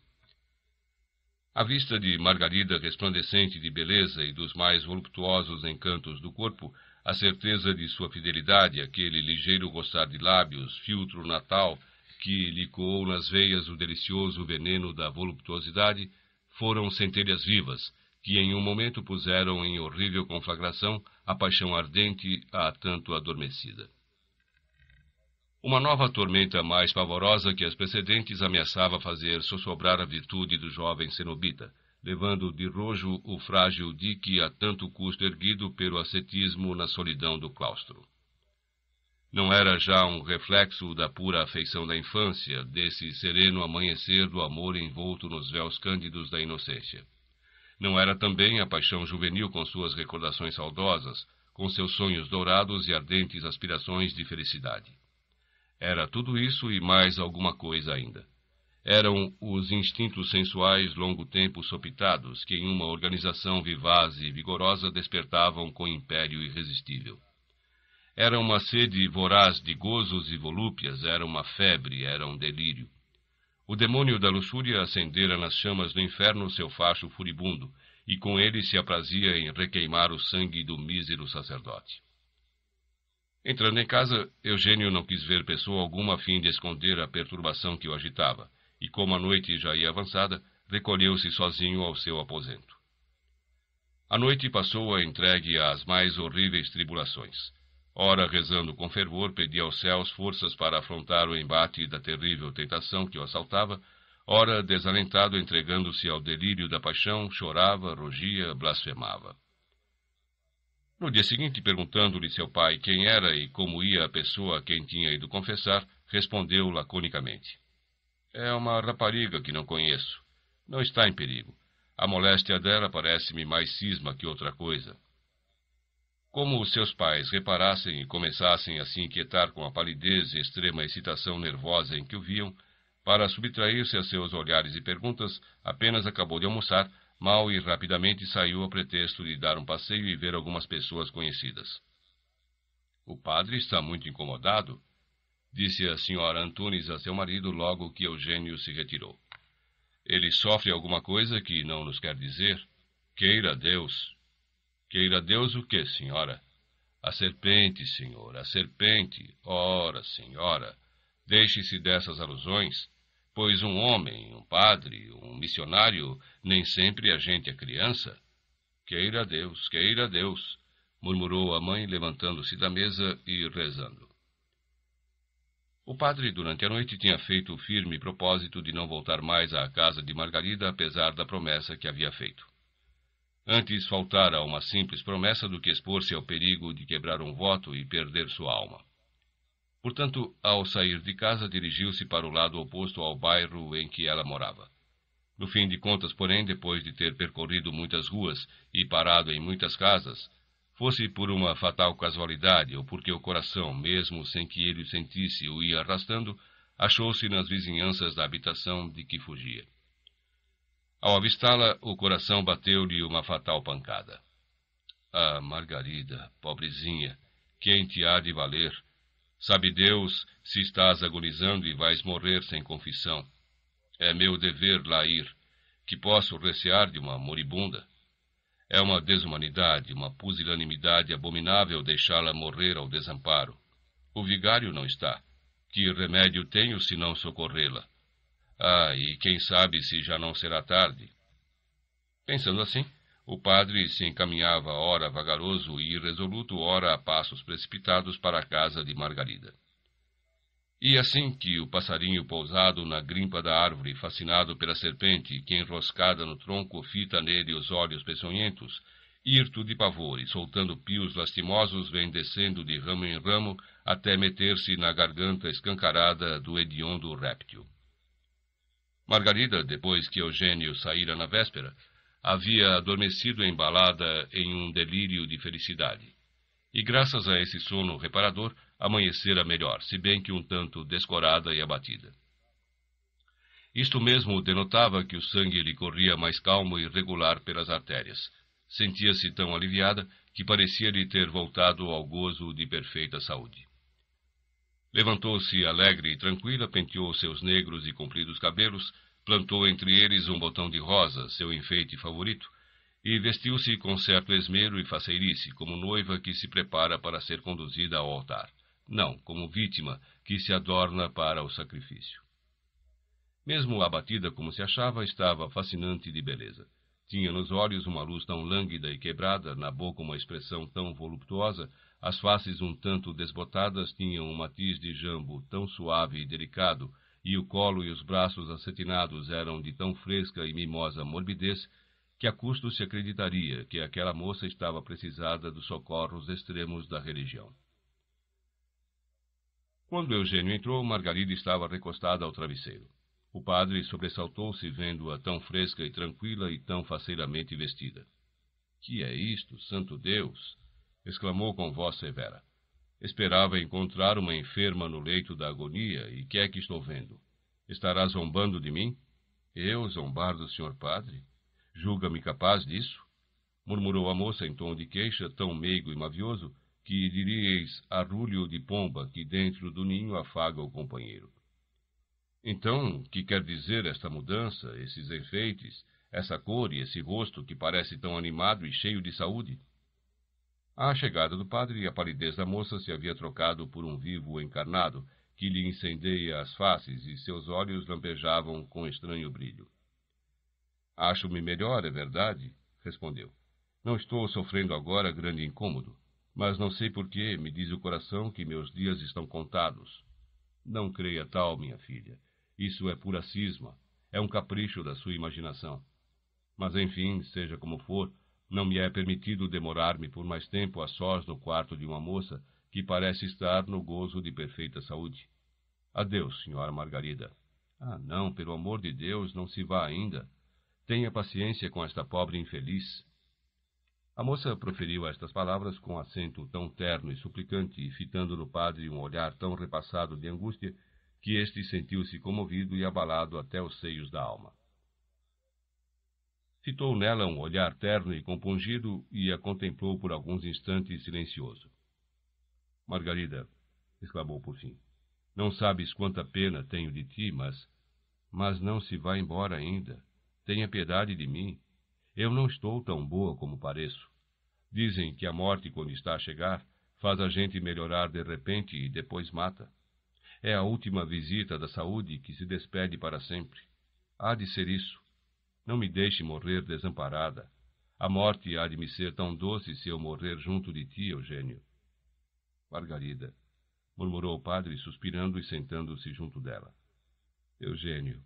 À vista de Margarida resplandecente de beleza e dos mais voluptuosos encantos do corpo, a certeza de sua fidelidade, aquele ligeiro roçar de lábios, filtro natal, que lhe coou nas veias o delicioso veneno da voluptuosidade, foram centelhas vivas, que em um momento puseram em horrível conflagração a paixão ardente há tanto adormecida. Uma nova tormenta mais pavorosa que as precedentes ameaçava fazer sossobrar a virtude do jovem cenobita, levando de rojo o frágil dique a tanto custo erguido pelo ascetismo na solidão do claustro. Não era já um reflexo da pura afeição da infância, desse sereno amanhecer do amor envolto nos véus cândidos da inocência. Não era também a paixão juvenil com suas recordações saudosas, com seus sonhos dourados e ardentes aspirações de felicidade. Era tudo isso e mais alguma coisa ainda. Eram os instintos sensuais longo tempo sopitados que, em uma organização vivaz e vigorosa, despertavam com império irresistível. Era uma sede voraz de gozos e volúpias, era uma febre, era um delírio. O demônio da luxúria acendera nas chamas do inferno seu facho furibundo, e com ele se aprazia em requeimar o sangue do mísero sacerdote. Entrando em casa, Eugênio não quis ver pessoa alguma a fim de esconder a perturbação que o agitava, e como a noite já ia avançada, recolheu-se sozinho ao seu aposento. A noite passou-a entregue às mais horríveis tribulações. Ora, rezando com fervor, pedia aos céus forças para afrontar o embate da terrível tentação que o assaltava, ora, desalentado, entregando-se ao delírio da paixão, chorava, rugia, blasfemava. No dia seguinte, perguntando-lhe seu pai quem era e como ia a pessoa a quem tinha ido confessar, respondeu laconicamente: É uma rapariga que não conheço. Não está em perigo. A moléstia dela parece-me mais cisma que outra coisa. Como os seus pais reparassem e começassem a se inquietar com a palidez e extrema excitação nervosa em que o viam, para subtrair-se a seus olhares e perguntas, apenas acabou de almoçar, mal e rapidamente saiu a pretexto de dar um passeio e ver algumas pessoas conhecidas. O padre está muito incomodado, disse a senhora Antunes a seu marido logo que Eugênio se retirou. Ele sofre alguma coisa que não nos quer dizer? Queira Deus. Queira Deus o que, senhora? A serpente, senhor, a serpente. Ora, senhora, deixe-se dessas alusões pois um homem, um padre, um missionário, nem sempre a gente é criança. Queira Deus, queira Deus, murmurou a mãe, levantando-se da mesa e rezando. O padre, durante a noite, tinha feito o firme propósito de não voltar mais à casa de Margarida, apesar da promessa que havia feito. Antes faltara a uma simples promessa do que expor-se ao perigo de quebrar um voto e perder sua alma. Portanto, ao sair de casa, dirigiu-se para o lado oposto ao bairro em que ela morava. No fim de contas, porém, depois de ter percorrido muitas ruas e parado em muitas casas, fosse por uma fatal casualidade ou porque o coração, mesmo sem que ele o sentisse, o ia arrastando, achou-se nas vizinhanças da habitação de que fugia. Ao avistá-la, o coração bateu-lhe uma fatal pancada. Ah, Margarida, pobrezinha, quem te há de valer? Sabe Deus se estás agonizando e vais morrer sem confissão. É meu dever lá ir, que posso recear de uma moribunda. É uma desumanidade, uma pusilanimidade abominável deixá-la morrer ao desamparo. O vigário não está. Que remédio tenho se não socorrê-la? Ah, e quem sabe se já não será tarde? Pensando assim, o padre se encaminhava, ora vagaroso e irresoluto, ora a passos precipitados para a casa de Margarida. E assim que o passarinho pousado na grimpa da árvore, fascinado pela serpente, que enroscada no tronco fita nele os olhos peçonhentos, irto de pavor e soltando pios lastimosos, vem descendo de ramo em ramo até meter-se na garganta escancarada do hediondo réptil. Margarida, depois que Eugênio saíra na véspera, havia adormecido embalada em um delírio de felicidade. E graças a esse sono reparador, amanhecera melhor, se bem que um tanto descorada e abatida. Isto mesmo denotava que o sangue lhe corria mais calmo e regular pelas artérias. Sentia-se tão aliviada que parecia-lhe ter voltado ao gozo de perfeita saúde. Levantou-se alegre e tranquila, penteou seus negros e compridos cabelos, plantou entre eles um botão de rosa, seu enfeite favorito, e vestiu-se com certo esmero e faceirice, como noiva que se prepara para ser conduzida ao altar, não como vítima que se adorna para o sacrifício. Mesmo abatida como se achava, estava fascinante de beleza. Tinha nos olhos uma luz tão lânguida e quebrada, na boca uma expressão tão voluptuosa, as faces um tanto desbotadas tinham um matiz de jambo tão suave e delicado e o colo e os braços acetinados eram de tão fresca e mimosa morbidez que a custo se acreditaria que aquela moça estava precisada dos socorros extremos da religião. Quando Eugênio entrou, Margarida estava recostada ao travesseiro. O padre sobressaltou-se vendo-a tão fresca e tranquila e tão faceiramente vestida. Que é isto, santo Deus? exclamou com voz severa. Esperava encontrar uma enferma no leito da agonia, e que é que estou vendo? Estará zombando de mim? Eu zombar do senhor padre? Julga-me capaz disso? murmurou a moça em tom de queixa tão meigo e mavioso que diríeis arrulho de pomba que dentro do ninho afaga o companheiro. Então, que quer dizer esta mudança, esses enfeites, essa cor e esse rosto que parece tão animado e cheio de saúde? À chegada do padre, a palidez da moça se havia trocado por um vivo encarnado, que lhe incendeia as faces e seus olhos lampejavam com estranho brilho. Acho-me melhor, é verdade, respondeu. Não estou sofrendo agora grande incômodo, mas não sei por que me diz o coração que meus dias estão contados. Não creia tal, minha filha. Isso é pura cisma, é um capricho da sua imaginação. Mas enfim, seja como for, não me é permitido demorar-me por mais tempo a sós no quarto de uma moça que parece estar no gozo de perfeita saúde. Adeus, senhora Margarida. Ah, não, pelo amor de Deus, não se vá ainda. Tenha paciência com esta pobre infeliz. A moça proferiu estas palavras com acento tão terno e suplicante, e fitando no padre um olhar tão repassado de angústia, que este sentiu-se comovido e abalado até os seios da alma. Fitou nela um olhar terno e compungido e a contemplou por alguns instantes silencioso. Margarida, exclamou por fim, não sabes quanta pena tenho de ti, mas. Mas não se vá embora ainda. Tenha piedade de mim. Eu não estou tão boa como pareço. Dizem que a morte, quando está a chegar, faz a gente melhorar de repente e depois mata. É a última visita da saúde que se despede para sempre. Há de ser isso. Não me deixe morrer desamparada. A morte há de me ser tão doce se eu morrer junto de ti, Eugênio. Margarida, murmurou o padre, suspirando e sentando-se junto dela. Eugênio,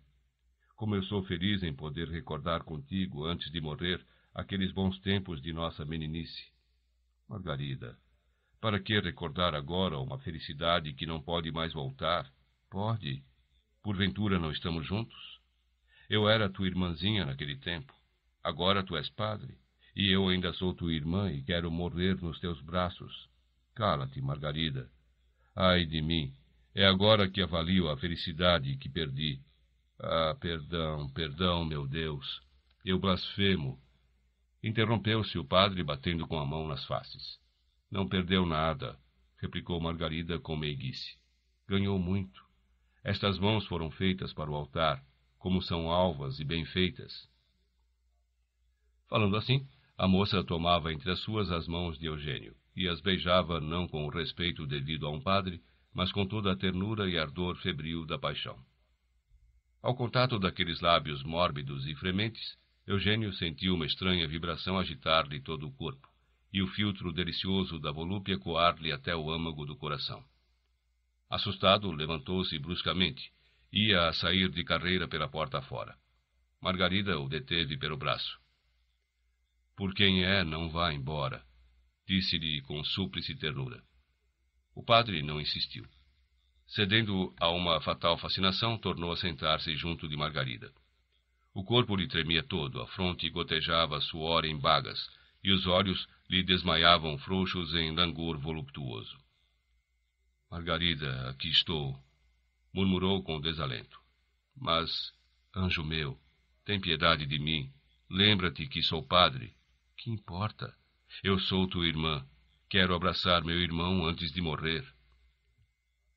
como eu sou feliz em poder recordar contigo, antes de morrer, aqueles bons tempos de nossa meninice. Margarida, para que recordar agora uma felicidade que não pode mais voltar? Pode. Porventura não estamos juntos? Eu era tua irmãzinha naquele tempo. Agora tu és padre, e eu ainda sou tua irmã e quero morrer nos teus braços. Cala-te, Margarida. Ai de mim! É agora que avalio a felicidade que perdi. Ah, perdão, perdão, meu Deus! Eu blasfemo! Interrompeu-se o padre, batendo com a mão nas faces. Não perdeu nada, replicou Margarida com meiguice. Ganhou muito. Estas mãos foram feitas para o altar como são alvas e bem feitas. Falando assim, a moça tomava entre as suas as mãos de Eugênio e as beijava não com o respeito devido a um padre, mas com toda a ternura e ardor febril da paixão. Ao contato daqueles lábios mórbidos e frementes, Eugênio sentiu uma estranha vibração agitar-lhe todo o corpo, e o filtro delicioso da volúpia coar-lhe até o âmago do coração. Assustado, levantou-se bruscamente Ia a sair de carreira pela porta fora. Margarida o deteve pelo braço. Por quem é, não vá embora, disse-lhe com súplice ternura. O padre não insistiu. Cedendo a uma fatal fascinação, tornou a sentar-se junto de Margarida. O corpo lhe tremia todo, a fronte gotejava suor em bagas, e os olhos lhe desmaiavam frouxos em langor voluptuoso. Margarida, aqui estou, murmurou com desalento. Mas, anjo meu, tem piedade de mim. Lembra-te que sou padre. Que importa? Eu sou tua irmã. Quero abraçar meu irmão antes de morrer.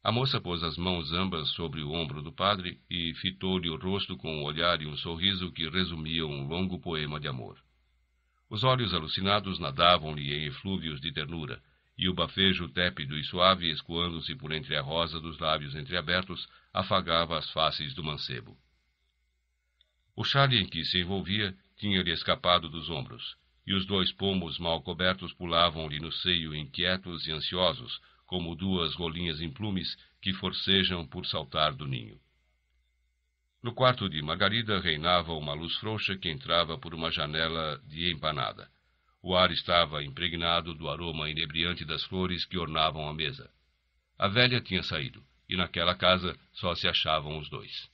A moça pôs as mãos ambas sobre o ombro do padre e fitou-lhe o rosto com um olhar e um sorriso que resumiam um longo poema de amor. Os olhos alucinados nadavam-lhe em eflúvios de ternura, e o bafejo tépido e suave, escoando-se por entre a rosa dos lábios entreabertos, afagava as faces do mancebo. O chale em que se envolvia tinha-lhe escapado dos ombros, e os dois pomos mal cobertos pulavam-lhe no seio inquietos e ansiosos, como duas rolinhas implumes que forcejam por saltar do ninho. No quarto de Margarida reinava uma luz frouxa que entrava por uma janela de empanada. O ar estava impregnado do aroma inebriante das flores que ornavam a mesa. A velha tinha saído, e naquela casa só se achavam os dois.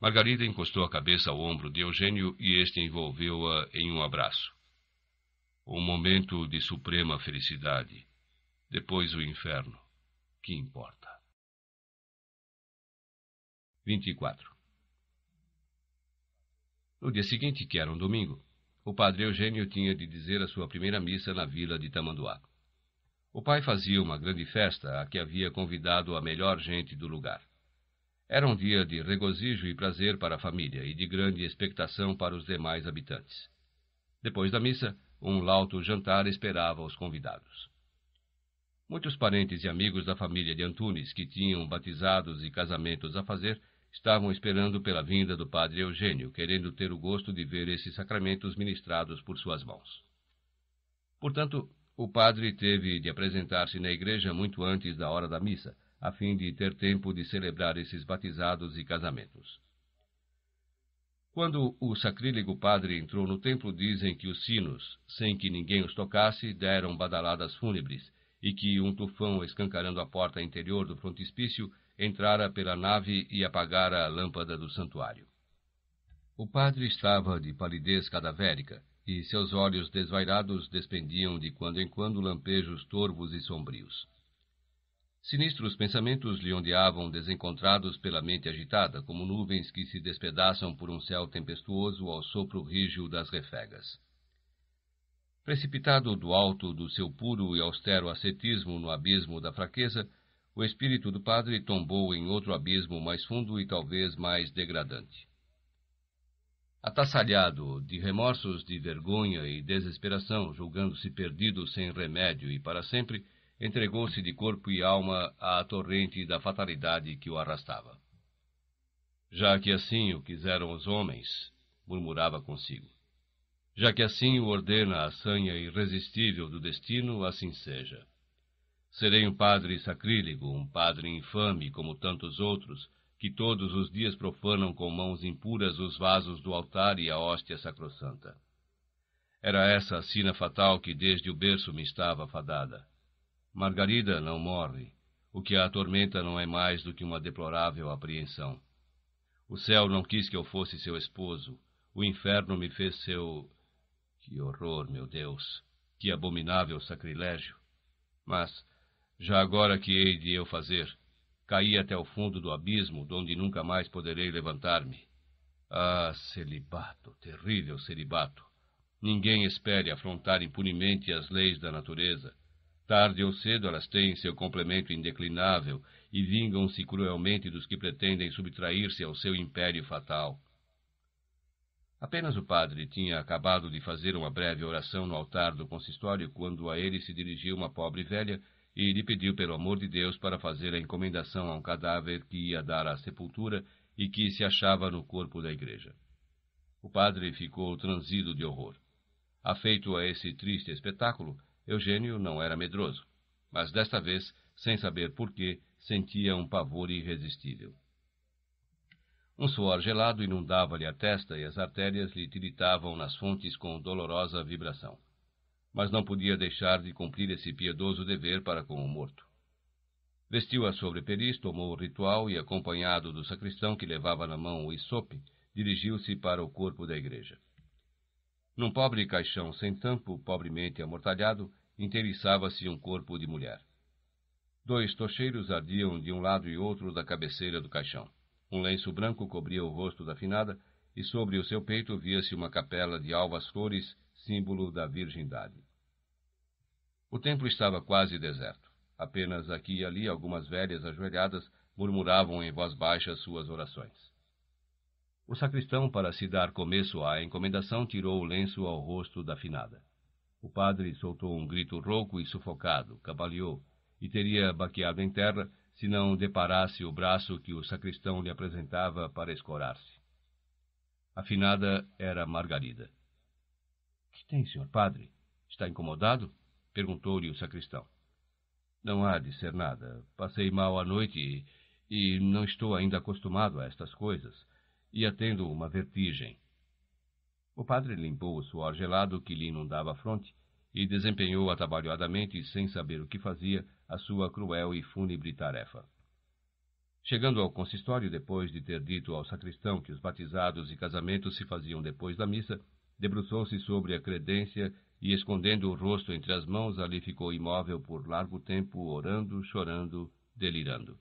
Margarida encostou a cabeça ao ombro de Eugênio e este envolveu-a em um abraço. Um momento de suprema felicidade. Depois o inferno. Que importa? 24. No dia seguinte, que era um domingo, o padre Eugênio tinha de dizer a sua primeira missa na vila de Tamanduá. O pai fazia uma grande festa a que havia convidado a melhor gente do lugar. Era um dia de regozijo e prazer para a família e de grande expectação para os demais habitantes. Depois da missa, um lauto jantar esperava os convidados. Muitos parentes e amigos da família de Antunes, que tinham batizados e casamentos a fazer, Estavam esperando pela vinda do padre Eugênio, querendo ter o gosto de ver esses sacramentos ministrados por suas mãos. Portanto, o padre teve de apresentar-se na igreja muito antes da hora da missa, a fim de ter tempo de celebrar esses batizados e casamentos. Quando o sacrílego padre entrou no templo, dizem que os sinos, sem que ninguém os tocasse, deram badaladas fúnebres e que um tufão escancarando a porta interior do frontispício entrara pela nave e apagara a lâmpada do santuário. O padre estava de palidez cadavérica e seus olhos desvairados despendiam de quando em quando lampejos torvos e sombrios. Sinistros pensamentos lhe ondeavam desencontrados pela mente agitada, como nuvens que se despedaçam por um céu tempestuoso ao sopro rígido das refegas. Precipitado do alto do seu puro e austero ascetismo no abismo da fraqueza, o espírito do padre tombou em outro abismo mais fundo e talvez mais degradante. Atassalhado de remorsos de vergonha e desesperação, julgando-se perdido sem remédio e para sempre, entregou-se de corpo e alma à torrente da fatalidade que o arrastava. Já que assim o quiseram os homens, murmurava consigo. Já que assim o ordena a sanha irresistível do destino, assim seja. Serei um padre sacrílego, um padre infame, como tantos outros, que todos os dias profanam com mãos impuras os vasos do altar e a hóstia sacrossanta. Era essa a sina fatal que desde o berço me estava fadada. Margarida não morre. O que a atormenta não é mais do que uma deplorável apreensão. O céu não quis que eu fosse seu esposo. O inferno me fez seu. Que horror, meu Deus! Que abominável sacrilégio! Mas já agora que hei de eu fazer? Caí até o fundo do abismo, donde nunca mais poderei levantar-me. Ah, celibato, terrível celibato! Ninguém espere afrontar impunemente as leis da natureza. Tarde ou cedo elas têm seu complemento indeclinável e vingam-se cruelmente dos que pretendem subtrair-se ao seu império fatal. Apenas o padre tinha acabado de fazer uma breve oração no altar do consistório quando a ele se dirigiu uma pobre velha e lhe pediu pelo amor de Deus para fazer a encomendação a um cadáver que ia dar à sepultura e que se achava no corpo da igreja. O padre ficou transido de horror. Afeito a esse triste espetáculo, Eugênio não era medroso, mas desta vez, sem saber por que, sentia um pavor irresistível. Um suor gelado inundava-lhe a testa e as artérias lhe tiritavam nas fontes com dolorosa vibração mas não podia deixar de cumprir esse piedoso dever para com o morto. Vestiu a sobrepeliz, tomou o ritual e, acompanhado do sacristão que levava na mão o isope, dirigiu-se para o corpo da igreja. Num pobre caixão sem tampo, pobremente amortalhado, inteiriçava-se um corpo de mulher. Dois tocheiros ardiam de um lado e outro da cabeceira do caixão. Um lenço branco cobria o rosto da finada e sobre o seu peito via-se uma capela de alvas flores, símbolo da virgindade. O templo estava quase deserto. Apenas aqui e ali algumas velhas ajoelhadas murmuravam em voz baixa suas orações. O sacristão, para se dar começo à encomendação, tirou o lenço ao rosto da finada. O padre soltou um grito rouco e sufocado, cambaleou, e teria baqueado em terra se não deparasse o braço que o sacristão lhe apresentava para escorar-se. A finada era Margarida. Que tem, senhor padre? Está incomodado? Perguntou-lhe o sacristão. Não há de ser nada. Passei mal a noite e, e não estou ainda acostumado a estas coisas. Ia tendo uma vertigem. O padre limpou o suor gelado que lhe inundava a fronte e desempenhou atabalhoadamente, sem saber o que fazia, a sua cruel e fúnebre tarefa. Chegando ao consistório, depois de ter dito ao sacristão que os batizados e casamentos se faziam depois da missa, debruçou-se sobre a credência e, escondendo o rosto entre as mãos, ali ficou imóvel por largo tempo, orando, chorando, delirando.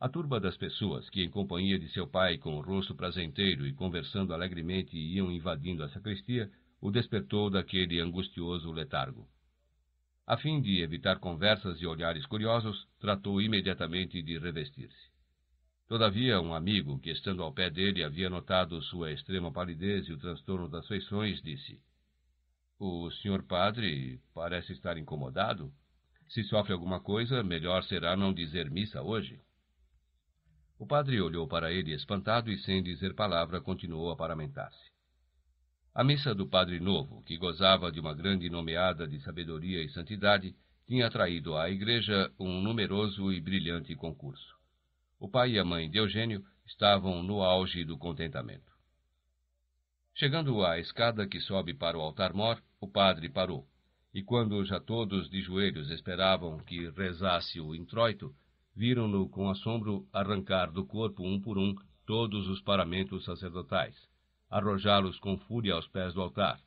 A turba das pessoas que, em companhia de seu pai, com o rosto prazenteiro e conversando alegremente, iam invadindo a sacristia, o despertou daquele angustioso letargo. A fim de evitar conversas e olhares curiosos, tratou imediatamente de revestir-se. Todavia, um amigo que, estando ao pé dele, havia notado sua extrema palidez e o transtorno das feições, disse: o senhor padre parece estar incomodado. Se sofre alguma coisa, melhor será não dizer missa hoje. O padre olhou para ele espantado e, sem dizer palavra, continuou a paramentar-se. A missa do Padre Novo, que gozava de uma grande nomeada de sabedoria e santidade, tinha atraído à igreja um numeroso e brilhante concurso. O pai e a mãe de Eugênio estavam no auge do contentamento. Chegando à escada que sobe para o altar-mor, o padre parou. E quando já todos de joelhos esperavam que rezasse o introito, viram-no com assombro arrancar do corpo um por um todos os paramentos sacerdotais, arrojá-los com fúria aos pés do altar,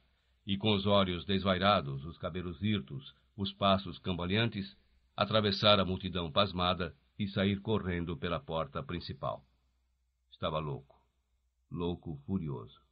e com os olhos desvairados, os cabelos hirtos, os passos cambaleantes, atravessar a multidão pasmada e sair correndo pela porta principal. Estava louco, louco furioso.